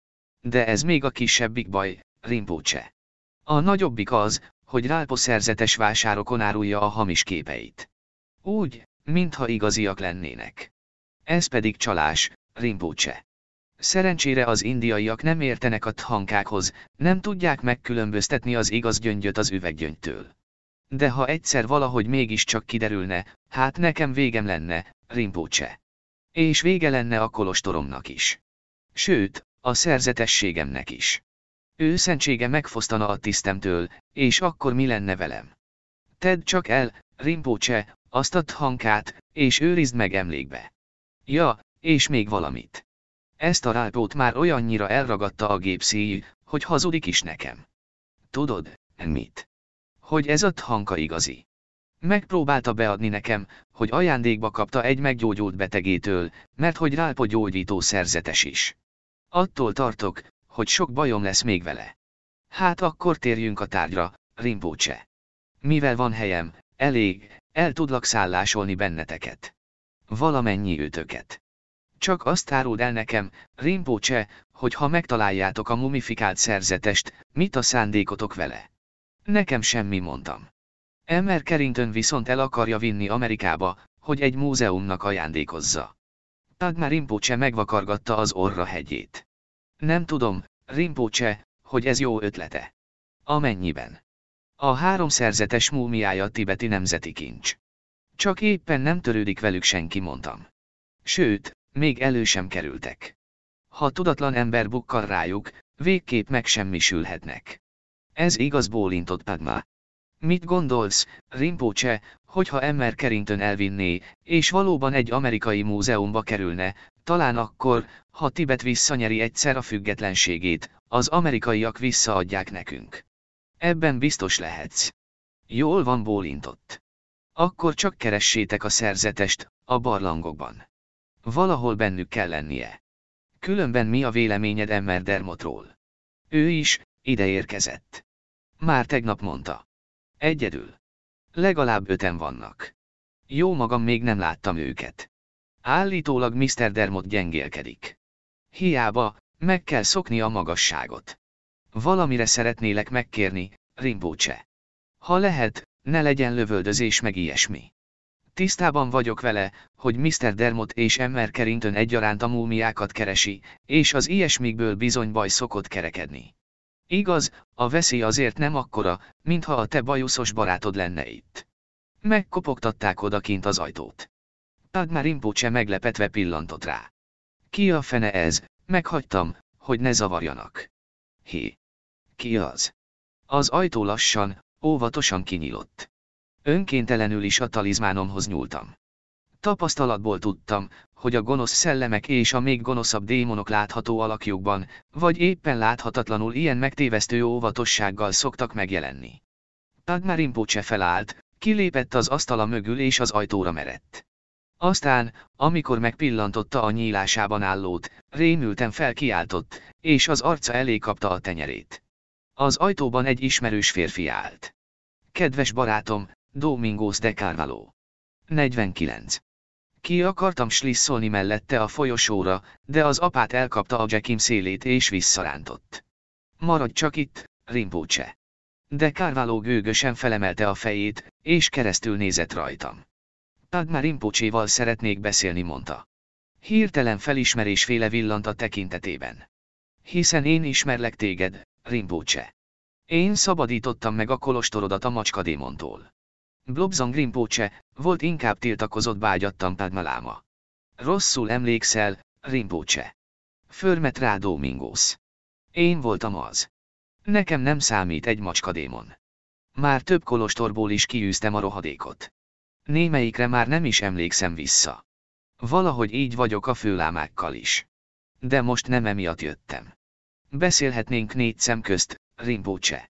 De ez még a kisebbik baj, Rinpoche. A nagyobbik az, hogy Rálpo szerzetes vásárokon árulja a hamis képeit. Úgy, mintha igaziak lennének. Ez pedig csalás, Rinpoche. Szerencsére az indiaiak nem értenek a thankákhoz, nem tudják megkülönböztetni az igaz gyöngyöt az üveggyöngytől. De ha egyszer valahogy mégiscsak kiderülne, hát nekem végem lenne, Rinpoche. És vége lenne a kolostoromnak is. Sőt, a szerzetességemnek is. Ő szentsége megfosztana a tisztemtől, és akkor mi lenne velem? Tedd csak el, Rimpócse, azt a hankát, és őrizd meg emlékbe. Ja, és még valamit. Ezt a rápót már olyannyira elragadta a gép szíj, hogy hazudik is nekem. Tudod, mit? Hogy ez a hanka igazi. Megpróbálta beadni nekem, hogy ajándékba kapta egy meggyógyult betegétől, mert hogy rálpo gyógyító szerzetes is. Attól tartok, hogy sok bajom lesz még vele. Hát akkor térjünk a tárgyra, Rimpócse. Mivel van helyem, elég, el tudlak szállásolni benneteket. Valamennyi őtöket. Csak azt áruld el nekem, Rimpócse, hogy ha megtaláljátok a mumifikált szerzetest, mit a szándékotok vele. Nekem semmi mondtam. Emmer Carrington viszont el akarja vinni Amerikába, hogy egy múzeumnak ajándékozza. Tagmar Rinpoche megvakargatta az orra hegyét. Nem tudom, Rinpoche, hogy ez jó ötlete. Amennyiben. A három szerzetes múmiája tibeti nemzeti kincs. Csak éppen nem törődik velük senki, mondtam. Sőt, még elő sem kerültek. Ha tudatlan ember bukkal rájuk, végképp megsemmisülhetnek. Ez igaz bólintott Padma, Mit gondolsz, Rinpoche, hogyha Emmer Kerintön elvinné, és valóban egy amerikai múzeumba kerülne, talán akkor, ha Tibet visszanyeri egyszer a függetlenségét, az amerikaiak visszaadják nekünk. Ebben biztos lehetsz. Jól van bólintott. Akkor csak keressétek a szerzetest, a barlangokban. Valahol bennük kell lennie. Különben mi a véleményed Emmer Dermotról? Ő is, ide érkezett. Már tegnap mondta. Egyedül. Legalább öten vannak. Jó magam még nem láttam őket. Állítólag Mr. Dermot gyengélkedik. Hiába, meg kell szokni a magasságot. Valamire szeretnélek megkérni, Rimbócse. Ha lehet, ne legyen lövöldözés meg ilyesmi. Tisztában vagyok vele, hogy Mr. Dermot és Emmer Carrington egyaránt a múmiákat keresi, és az ilyesmikből bizony baj szokott kerekedni. Igaz, a veszély azért nem akkora, mintha a te bajuszos barátod lenne itt. Megkopogtatták odakint az ajtót. Padmár Impócse meglepetve pillantott rá. Ki a fene ez, meghagytam, hogy ne zavarjanak. Hé. Ki az? Az ajtó lassan, óvatosan kinyílott. Önkéntelenül is a talizmánomhoz nyúltam. Tapasztalatból tudtam, hogy a gonosz szellemek és a még gonoszabb démonok látható alakjukban, vagy éppen láthatatlanul ilyen megtévesztő óvatossággal szoktak megjelenni. Padma felállt, kilépett az asztala mögül és az ajtóra merett. Aztán, amikor megpillantotta a nyílásában állót, rémülten felkiáltott, és az arca elé kapta a tenyerét. Az ajtóban egy ismerős férfi állt. Kedves barátom, Domingos de Carvalho. 49. Ki akartam slisszolni mellette a folyosóra, de az apát elkapta a Jackim szélét és visszarántott. Maradj csak itt, Rimpócse. De Kárváló gőgösen felemelte a fejét, és keresztül nézett rajtam. Padma Rimpócséval szeretnék beszélni mondta. Hirtelen felismerésféle villant a tekintetében. Hiszen én ismerlek téged, Rimpócse. Én szabadítottam meg a kolostorodat a macskadémontól. Blobzang Rinpoche, volt inkább tiltakozott bágyattam Padmaláma. Rosszul emlékszel, Rinpoche. Förmet rá Domingos. Én voltam az. Nekem nem számít egy macskadémon. Már több kolostorból is kiűztem a rohadékot. Némelyikre már nem is emlékszem vissza. Valahogy így vagyok a főlámákkal is. De most nem emiatt jöttem. Beszélhetnénk négy szem közt, Rinpoche.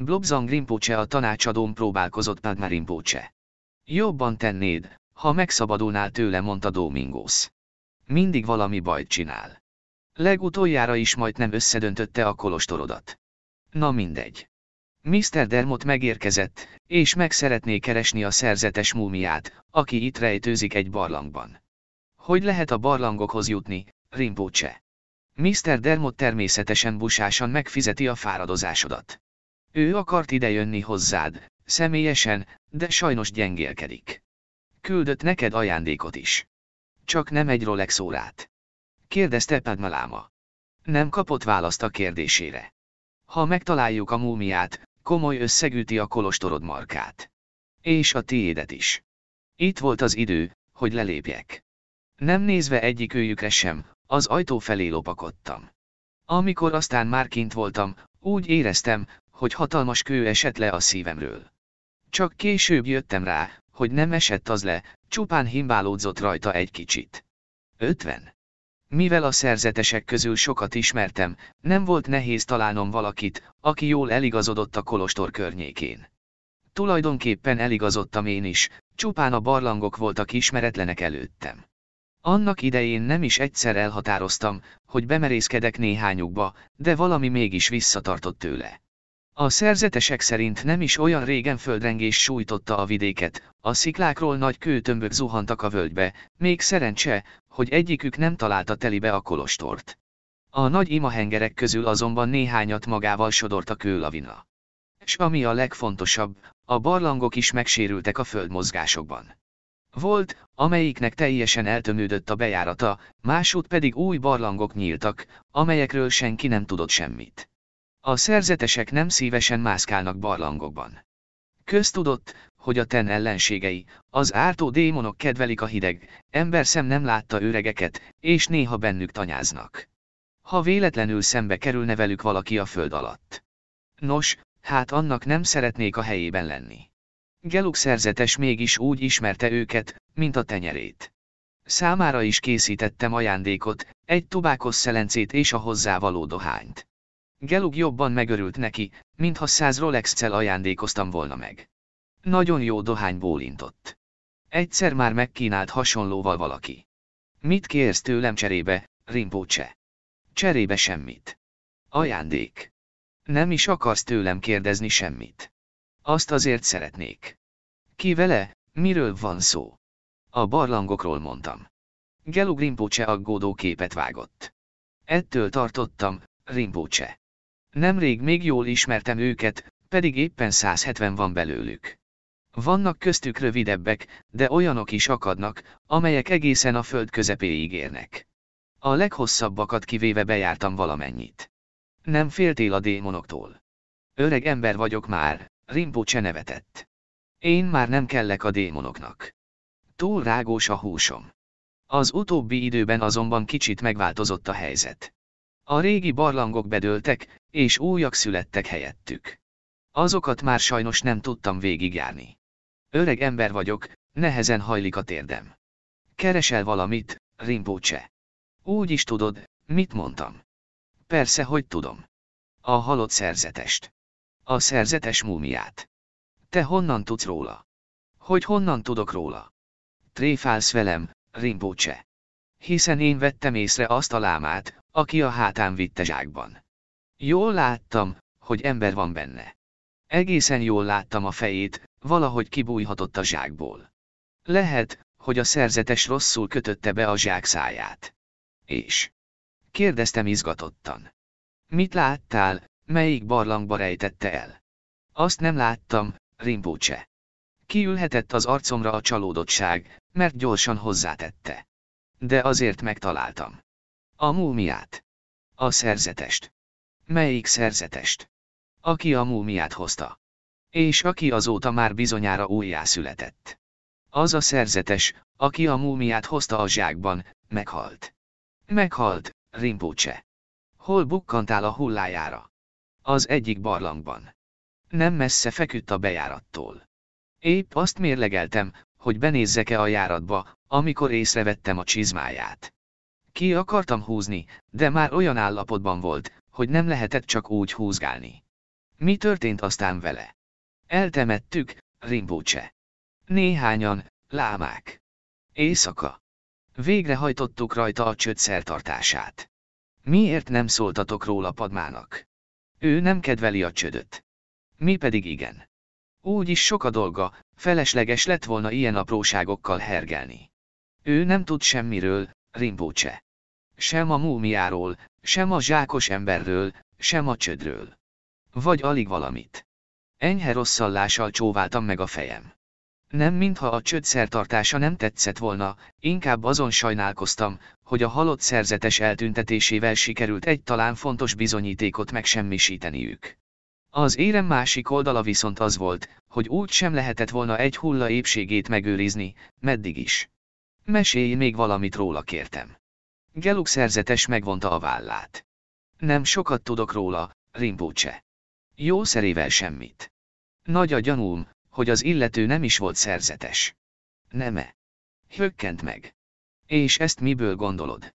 Blobzang Rinpoche a tanácsadón próbálkozott Padma Rinpoche. Jobban tennéd, ha megszabadulnál tőle, mondta Domingos. Mindig valami bajt csinál. Legutoljára is majdnem összedöntötte a kolostorodat. Na mindegy. Mr. Dermot megérkezett, és meg szeretné keresni a szerzetes múmiát, aki itt rejtőzik egy barlangban. Hogy lehet a barlangokhoz jutni, Rinpoche? Mr. Dermot természetesen busásan megfizeti a fáradozásodat. Ő akart idejönni hozzád, személyesen, de sajnos gyengélkedik. Küldött neked ajándékot is. Csak nem egy Rolex órát. Kérdezte Padmaláma. Nem kapott választ a kérdésére. Ha megtaláljuk a múmiát, komoly összegűti a kolostorod markát. És a tiédet is. Itt volt az idő, hogy lelépjek. Nem nézve egyik őjükre sem, az ajtó felé lopakodtam. Amikor aztán már kint voltam, úgy éreztem, hogy hatalmas kő esett le a szívemről. Csak később jöttem rá, hogy nem esett az le, csupán himbálódzott rajta egy kicsit. 50. Mivel a szerzetesek közül sokat ismertem, nem volt nehéz találnom valakit, aki jól eligazodott a kolostor környékén. Tulajdonképpen eligazodtam én is, csupán a barlangok voltak ismeretlenek előttem. Annak idején nem is egyszer elhatároztam, hogy bemerészkedek néhányukba, de valami mégis visszatartott tőle. A szerzetesek szerint nem is olyan régen földrengés sújtotta a vidéket, a sziklákról nagy kőtömbök zuhantak a völgybe, még szerencse, hogy egyikük nem találta telibe a kolostort. A nagy imahengerek közül azonban néhányat magával sodort a kőlavina. És ami a legfontosabb, a barlangok is megsérültek a földmozgásokban. Volt, amelyiknek teljesen eltömődött a bejárata, másút pedig új barlangok nyíltak, amelyekről senki nem tudott semmit. A szerzetesek nem szívesen mászkálnak barlangokban. Köztudott, hogy a ten ellenségei, az ártó démonok kedvelik a hideg, szem nem látta öregeket, és néha bennük tanyáznak. Ha véletlenül szembe kerülne velük valaki a föld alatt. Nos, hát annak nem szeretnék a helyében lenni. Geluk szerzetes mégis úgy ismerte őket, mint a tenyerét. Számára is készítettem ajándékot, egy tobákos szelencét és a hozzávaló dohányt. Gelug jobban megörült neki, mintha száz Rolex-cel ajándékoztam volna meg. Nagyon jó dohány bólintott. Egyszer már megkínált hasonlóval valaki. Mit kérsz tőlem cserébe, Rimpócse? Cserébe semmit. Ajándék. Nem is akarsz tőlem kérdezni semmit. Azt azért szeretnék. Ki vele, miről van szó? A barlangokról mondtam. Gelug Rimpócse aggódó képet vágott. Ettől tartottam, Rimpócse. Nemrég még jól ismertem őket, pedig éppen 170 van belőlük. Vannak köztük rövidebbek, de olyanok is akadnak, amelyek egészen a föld közepéig érnek. A leghosszabbakat kivéve bejártam valamennyit. Nem féltél a démonoktól. Öreg ember vagyok már, Rinpoche nevetett. Én már nem kellek a démonoknak. Túl rágós a húsom. Az utóbbi időben azonban kicsit megváltozott a helyzet. A régi barlangok bedőltek, és újak születtek helyettük. Azokat már sajnos nem tudtam végigjárni. Öreg ember vagyok, nehezen hajlik a térdem. Keresel valamit, Rimpócse. Úgy is tudod, mit mondtam. Persze, hogy tudom. A halott szerzetest. A szerzetes múmiát. Te honnan tudsz róla? Hogy honnan tudok róla? Tréfálsz velem, Rimpócse. Hiszen én vettem észre azt a lámát, aki a hátán vitte zsákban. Jól láttam, hogy ember van benne. Egészen jól láttam a fejét, valahogy kibújhatott a zsákból. Lehet, hogy a szerzetes rosszul kötötte be a zsák száját. És? Kérdeztem izgatottan. Mit láttál, melyik barlangba rejtette el? Azt nem láttam, Rimpócse. Kiülhetett az arcomra a csalódottság, mert gyorsan hozzátette. De azért megtaláltam. A múmiát. A szerzetest melyik szerzetest? Aki a múmiát hozta. És aki azóta már bizonyára újjá született. Az a szerzetes, aki a múmiát hozta a zsákban, meghalt. Meghalt, Rimpócse. Hol bukkantál a hullájára? Az egyik barlangban. Nem messze feküdt a bejárattól. Épp azt mérlegeltem, hogy benézzek-e a járatba, amikor észrevettem a csizmáját. Ki akartam húzni, de már olyan állapotban volt, hogy nem lehetett csak úgy húzgálni. Mi történt aztán vele? Eltemettük, Rimbócse. Néhányan, lámák. Éjszaka. Végre hajtottuk rajta a csöd szertartását. Miért nem szóltatok róla Padmának? Ő nem kedveli a csödöt. Mi pedig igen. Úgy is sok a dolga, felesleges lett volna ilyen apróságokkal hergelni. Ő nem tud semmiről, Rimbócse. Sem a múmiáról, sem a zsákos emberről, sem a csödről. Vagy alig valamit. Enyhe rosszallással csóváltam meg a fejem. Nem mintha a csöd szertartása nem tetszett volna, inkább azon sajnálkoztam, hogy a halott szerzetes eltüntetésével sikerült egy talán fontos bizonyítékot megsemmisíteniük. Az érem másik oldala viszont az volt, hogy úgy sem lehetett volna egy hulla épségét megőrizni, meddig is. Mesélj még valamit róla kértem. Geluk szerzetes megvonta a vállát. Nem sokat tudok róla, Rinpoche. Jó szerével semmit. Nagy a gyanúm, hogy az illető nem is volt szerzetes. Neme. Hökkent meg. És ezt miből gondolod?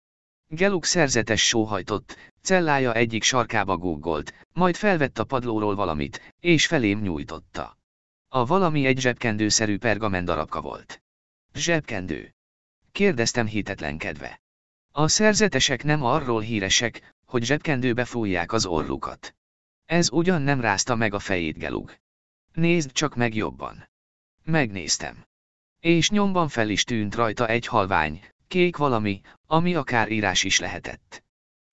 Geluk szerzetes sóhajtott, cellája egyik sarkába guggolt, majd felvett a padlóról valamit, és felém nyújtotta. A valami egy zsebkendőszerű pergament darabka volt. Zsebkendő. Kérdeztem hitetlenkedve. A szerzetesek nem arról híresek, hogy zsebkendőbe fújják az orrukat. Ez ugyan nem rázta meg a fejét Gelug. Nézd csak meg jobban. Megnéztem. És nyomban fel is tűnt rajta egy halvány, kék valami, ami akár írás is lehetett.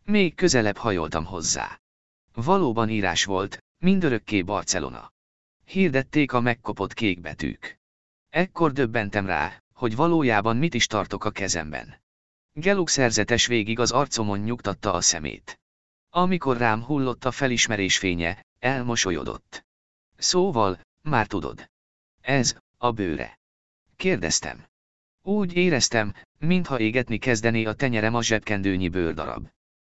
Még közelebb hajoltam hozzá. Valóban írás volt, mindörökké Barcelona. Hirdették a megkopott kék betűk. Ekkor döbbentem rá, hogy valójában mit is tartok a kezemben. Geluk szerzetes végig az arcomon nyugtatta a szemét. Amikor rám hullott a felismerés fénye, elmosolyodott. Szóval, már tudod. Ez, a bőre. Kérdeztem. Úgy éreztem, mintha égetni kezdené a tenyerem a zsebkendőnyi bőrdarab.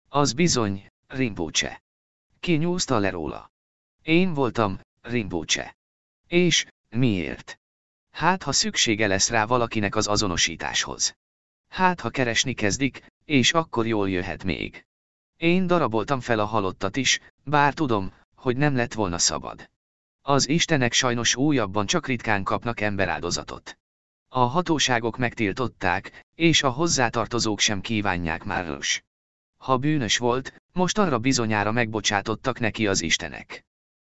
Az bizony, Rimpócse. Ki nyúzta le róla? Én voltam, Rimpócse. És, miért? Hát ha szüksége lesz rá valakinek az azonosításhoz hát ha keresni kezdik, és akkor jól jöhet még. Én daraboltam fel a halottat is, bár tudom, hogy nem lett volna szabad. Az istenek sajnos újabban csak ritkán kapnak emberáldozatot. A hatóságok megtiltották, és a hozzátartozók sem kívánják már rös. Ha bűnös volt, most arra bizonyára megbocsátottak neki az istenek.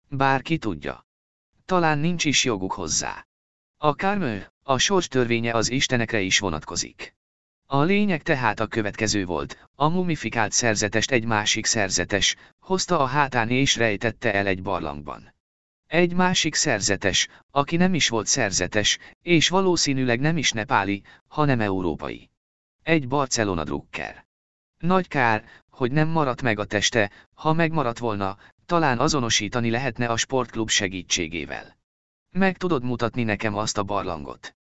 Bárki tudja. Talán nincs is joguk hozzá. A kármő, a sors törvénye az istenekre is vonatkozik. A lényeg tehát a következő volt, a mumifikált szerzetest egy másik szerzetes, hozta a hátán és rejtette el egy barlangban. Egy másik szerzetes, aki nem is volt szerzetes, és valószínűleg nem is nepáli, hanem európai. Egy Barcelona drukker. Nagy kár, hogy nem maradt meg a teste, ha megmaradt volna, talán azonosítani lehetne a sportklub segítségével. Meg tudod mutatni nekem azt a barlangot?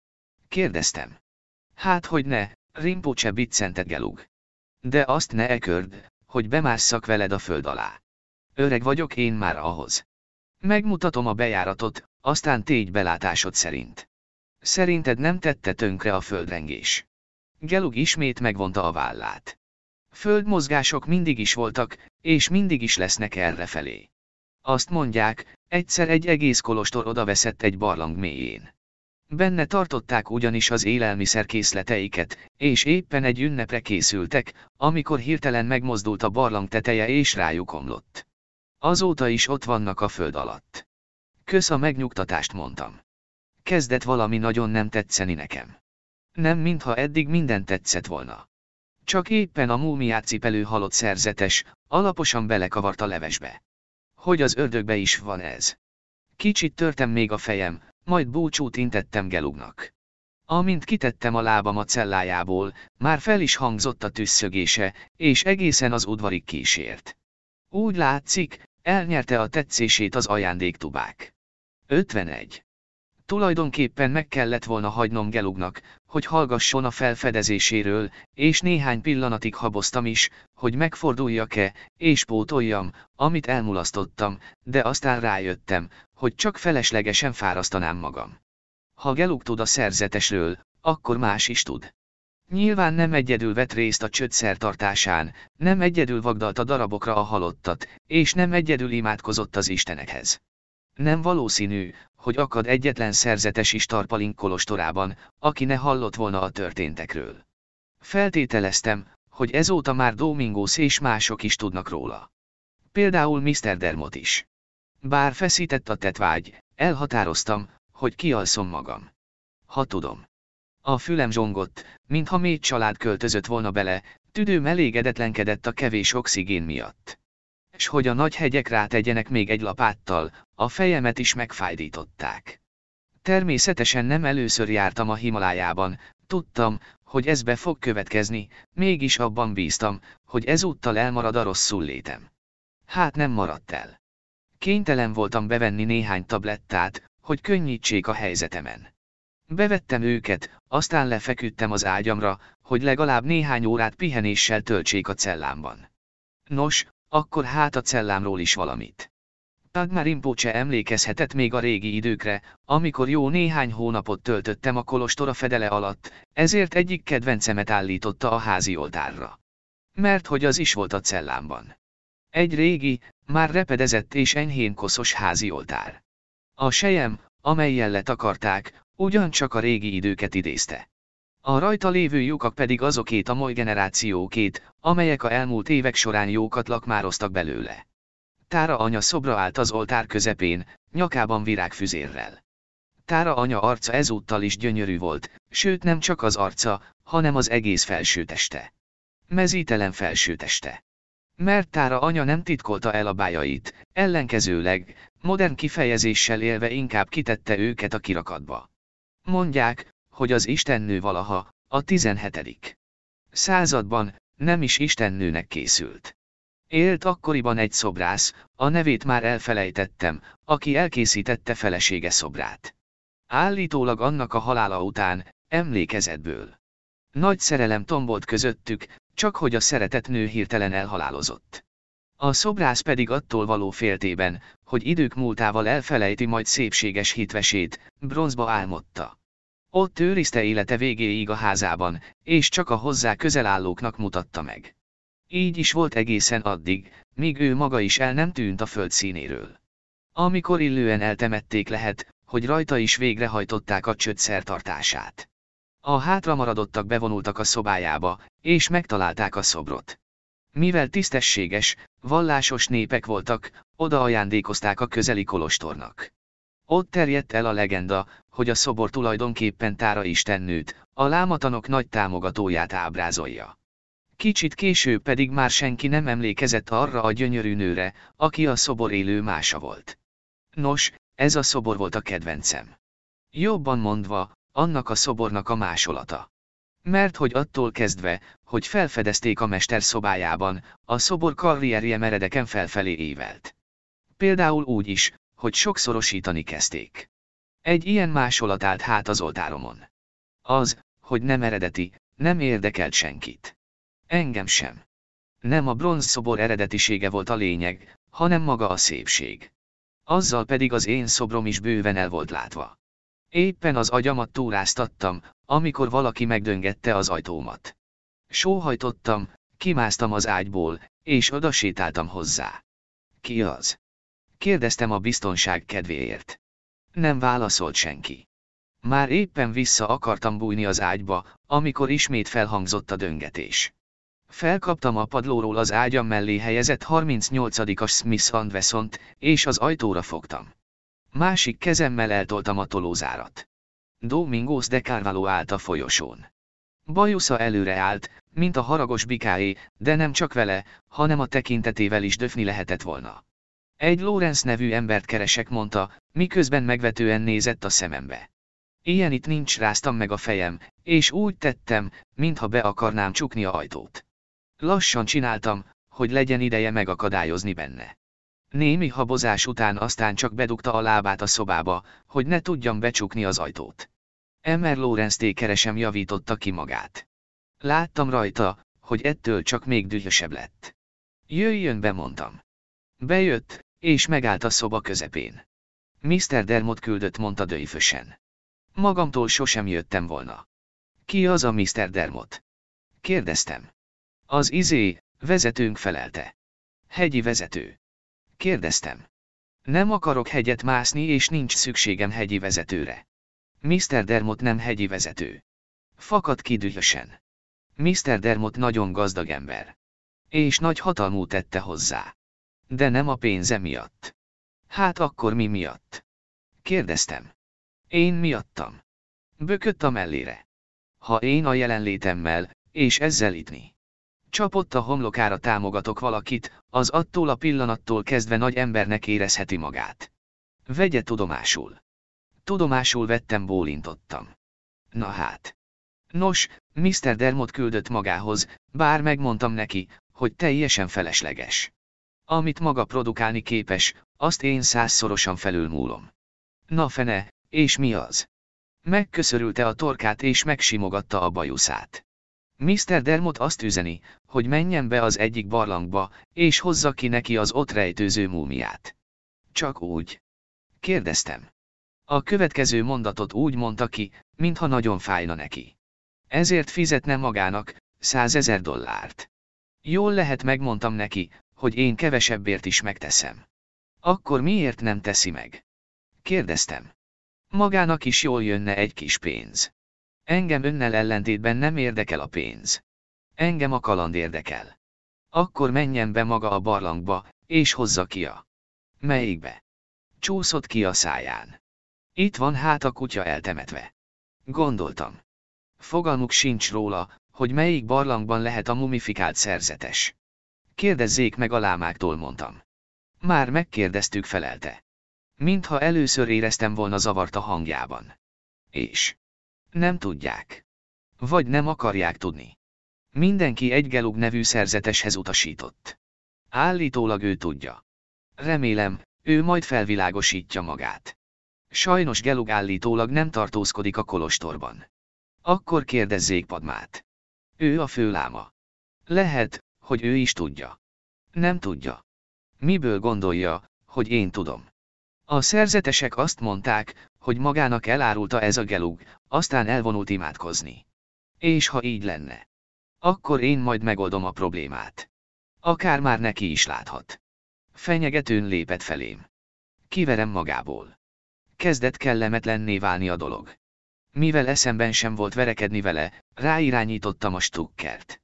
Kérdeztem. Hát hogy ne, Rinpoche biccentet gelug. De azt ne ekörd, hogy bemásszak veled a föld alá. Öreg vagyok én már ahhoz. Megmutatom a bejáratot, aztán tégy belátásod szerint. Szerinted nem tette tönkre a földrengés. Gelug ismét megvonta a vállát. Földmozgások mindig is voltak, és mindig is lesznek errefelé. Azt mondják, egyszer egy egész kolostor odaveszett egy barlang mélyén. Benne tartották ugyanis az élelmiszerkészleteiket, és éppen egy ünnepre készültek, amikor hirtelen megmozdult a barlang teteje és rájuk omlott. Azóta is ott vannak a föld alatt. Kösz a megnyugtatást mondtam. Kezdett valami nagyon nem tetszeni nekem. Nem mintha eddig minden tetszett volna. Csak éppen a múmiát cipelő halott szerzetes, alaposan belekavart a levesbe. Hogy az ördögbe is van ez? Kicsit törtem még a fejem, majd búcsút intettem Gelugnak. Amint kitettem a lábam a cellájából, már fel is hangzott a tüsszögése, és egészen az udvarig kísért. Úgy látszik, elnyerte a tetszését az ajándéktubák. 51. Tulajdonképpen meg kellett volna hagynom Gelugnak, hogy hallgasson a felfedezéséről, és néhány pillanatig haboztam is, hogy megforduljak-e, és pótoljam, amit elmulasztottam, de aztán rájöttem, hogy csak feleslegesen fárasztanám magam. Ha Geluk tud a szerzetesről, akkor más is tud. Nyilván nem egyedül vett részt a csöd szertartásán, nem egyedül vagdalt a darabokra a halottat, és nem egyedül imádkozott az istenekhez. Nem valószínű, hogy akad egyetlen szerzetes is Tarpalink kolostorában, aki ne hallott volna a történtekről. Feltételeztem, hogy ezóta már Domingos és mások is tudnak róla. Például Mr. Dermot is. Bár feszített a tetvágy, elhatároztam, hogy kialszom magam. Ha tudom. A fülem zsongott, mintha még család költözött volna bele, tüdőm elégedetlenkedett a kevés oxigén miatt. És hogy a nagy hegyek rátegyenek még egy lapáttal, a fejemet is megfájdították. Természetesen nem először jártam a Himalájában, tudtam, hogy ez be fog következni, mégis abban bíztam, hogy ezúttal elmarad a rosszul létem. Hát nem maradt el kénytelen voltam bevenni néhány tablettát, hogy könnyítsék a helyzetemen. Bevettem őket, aztán lefeküdtem az ágyamra, hogy legalább néhány órát pihenéssel töltsék a cellámban. Nos, akkor hát a cellámról is valamit. Tagmar Impócse emlékezhetett még a régi időkre, amikor jó néhány hónapot töltöttem a kolostora fedele alatt, ezért egyik kedvencemet állította a házi oltárra. Mert hogy az is volt a cellámban. Egy régi, már repedezett és enyhén koszos házi oltár. A sejem, amelyen letakarták, ugyancsak a régi időket idézte. A rajta lévő lyukak pedig azokét a moly generációkét, amelyek a elmúlt évek során jókat lakmároztak belőle. Tára anya szobra állt az oltár közepén, nyakában virágfüzérrel. Tára anya arca ezúttal is gyönyörű volt, sőt nem csak az arca, hanem az egész felsőteste. Mezítelen felsőteste. Mert tára anya nem titkolta el a bájait, ellenkezőleg, modern kifejezéssel élve inkább kitette őket a kirakatba. Mondják, hogy az istennő valaha, a 17. században, nem is istennőnek készült. Élt akkoriban egy szobrász, a nevét már elfelejtettem, aki elkészítette felesége szobrát. Állítólag annak a halála után, emlékezetből. Nagy szerelem tombolt közöttük, csak hogy a szeretet nő hirtelen elhalálozott. A szobrász pedig attól való féltében, hogy idők múltával elfelejti majd szépséges hitvesét, bronzba álmodta. Ott őrizte élete végéig a házában, és csak a hozzá közelállóknak mutatta meg. Így is volt egészen addig, míg ő maga is el nem tűnt a föld színéről. Amikor illően eltemették lehet, hogy rajta is végrehajtották a csöd szertartását. A hátra maradottak bevonultak a szobájába, és megtalálták a szobrot. Mivel tisztességes, vallásos népek voltak, oda ajándékozták a közeli kolostornak. Ott terjedt el a legenda, hogy a szobor tulajdonképpen Tára istennőt, a lámatanok nagy támogatóját ábrázolja. Kicsit később pedig már senki nem emlékezett arra a gyönyörű nőre, aki a szobor élő mása volt. Nos, ez a szobor volt a kedvencem. Jobban mondva, annak a szobornak a másolata. Mert hogy attól kezdve, hogy felfedezték a mester szobájában, a szobor karrierje meredeken felfelé évelt. Például úgy is, hogy sokszorosítani kezdték. Egy ilyen másolat állt hát az oltáromon. Az, hogy nem eredeti, nem érdekelt senkit. Engem sem. Nem a bronz szobor eredetisége volt a lényeg, hanem maga a szépség. Azzal pedig az én szobrom is bőven el volt látva. Éppen az agyamat túráztattam, amikor valaki megdöngette az ajtómat. Sóhajtottam, kimásztam az ágyból, és odasétáltam hozzá. Ki az? Kérdeztem a biztonság kedvéért. Nem válaszolt senki. Már éppen vissza akartam bújni az ágyba, amikor ismét felhangzott a döngetés. Felkaptam a padlóról az ágyam mellé helyezett 38-as Smith Anderson-t, és az ajtóra fogtam. Másik kezemmel eltoltam a tolózárat. Domingos de Carvalho állt a folyosón. Bajusza előre állt, mint a haragos bikáé, de nem csak vele, hanem a tekintetével is döfni lehetett volna. Egy Lorenz nevű embert keresek, mondta, miközben megvetően nézett a szemembe. Ilyen itt nincs, ráztam meg a fejem, és úgy tettem, mintha be akarnám csukni a ajtót. Lassan csináltam, hogy legyen ideje megakadályozni benne. Némi habozás után aztán csak bedugta a lábát a szobába, hogy ne tudjam becsukni az ajtót. Emmer Lawrence tékeresem javította ki magát. Láttam rajta, hogy ettől csak még dühösebb lett. Jöjjön be, mondtam. Bejött, és megállt a szoba közepén. Mr. Dermot küldött, mondta döjfösen. Magamtól sosem jöttem volna. Ki az a Mr. Dermot? Kérdeztem. Az izé, vezetőnk felelte. Hegyi vezető kérdeztem. Nem akarok hegyet mászni és nincs szükségem hegyi vezetőre. Mr. Dermot nem hegyi vezető. Fakad ki dühösen. Mr. Dermot nagyon gazdag ember. És nagy hatalmú tette hozzá. De nem a pénze miatt. Hát akkor mi miatt? Kérdeztem. Én miattam. Bökött a mellére. Ha én a jelenlétemmel, és ezzel itni. Csapott a homlokára támogatok valakit, az attól a pillanattól kezdve nagy embernek érezheti magát. Vegye tudomásul. Tudomásul vettem bólintottam. Na hát. Nos, Mr. Dermot küldött magához, bár megmondtam neki, hogy teljesen felesleges. Amit maga produkálni képes, azt én százszorosan felülmúlom. Na fene, és mi az? Megköszörülte a torkát és megsimogatta a bajuszát. Mr. Dermot azt üzeni, hogy menjen be az egyik barlangba, és hozza ki neki az ott rejtőző múmiát. Csak úgy. Kérdeztem. A következő mondatot úgy mondta ki, mintha nagyon fájna neki. Ezért fizetne magának, százezer dollárt. Jól lehet megmondtam neki, hogy én kevesebbért is megteszem. Akkor miért nem teszi meg? Kérdeztem. Magának is jól jönne egy kis pénz. Engem önnel ellentétben nem érdekel a pénz. Engem a kaland érdekel. Akkor menjen be maga a barlangba, és hozza ki a... Melyikbe? Csúszott ki a száján. Itt van hát a kutya eltemetve. Gondoltam. Fogalmuk sincs róla, hogy melyik barlangban lehet a mumifikált szerzetes. Kérdezzék meg a lámáktól, mondtam. Már megkérdeztük, felelte. Mintha először éreztem volna zavart a hangjában. És? Nem tudják. Vagy nem akarják tudni. Mindenki egy Gelug nevű szerzeteshez utasított. Állítólag ő tudja. Remélem, ő majd felvilágosítja magát. Sajnos Gelug állítólag nem tartózkodik a kolostorban. Akkor kérdezzék Padmát. Ő a főláma. Lehet, hogy ő is tudja. Nem tudja. Miből gondolja, hogy én tudom? A szerzetesek azt mondták, hogy magának elárulta ez a gelug, aztán elvonult imádkozni. És ha így lenne, akkor én majd megoldom a problémát. Akár már neki is láthat. Fenyegetőn lépett felém. Kiverem magából. Kezdett kellemetlenné válni a dolog. Mivel eszemben sem volt verekedni vele, ráirányítottam a stukkert.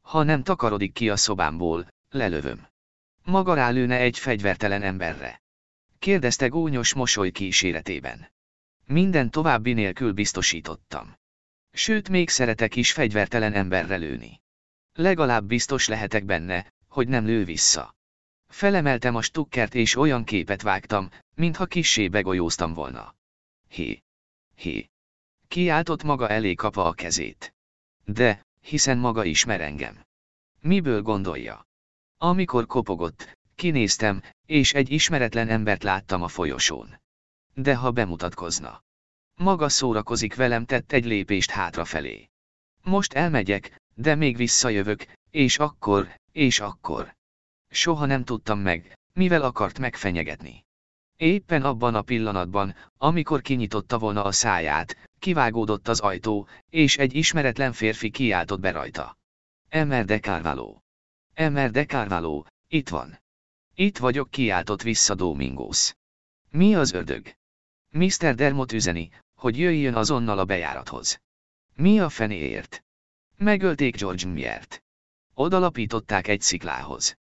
Ha nem takarodik ki a szobámból, lelövöm. Maga rálőne egy fegyvertelen emberre. Kérdezte gónyos mosoly kíséretében. Minden további nélkül biztosítottam. Sőt, még szeretek is fegyvertelen emberre lőni. Legalább biztos lehetek benne, hogy nem lő vissza. Felemeltem a stukkert és olyan képet vágtam, mintha kissé begolyóztam volna. Hé! Hé! Kiáltott maga elé kapva a kezét. De, hiszen maga ismer engem. Miből gondolja? Amikor kopogott, kinéztem, és egy ismeretlen embert láttam a folyosón de ha bemutatkozna. Maga szórakozik velem tett egy lépést hátrafelé. Most elmegyek, de még visszajövök, és akkor, és akkor. Soha nem tudtam meg, mivel akart megfenyegetni. Éppen abban a pillanatban, amikor kinyitotta volna a száját, kivágódott az ajtó, és egy ismeretlen férfi kiáltott be rajta. Emmer de Carvalho. Emmer de Carvalho, itt van. Itt vagyok kiáltott vissza Domingos. Mi az ördög? Mr. Dermot üzeni, hogy jöjjön azonnal a bejárathoz. Mi a fenéért? Megölték George Miert. Odalapították egy sziklához.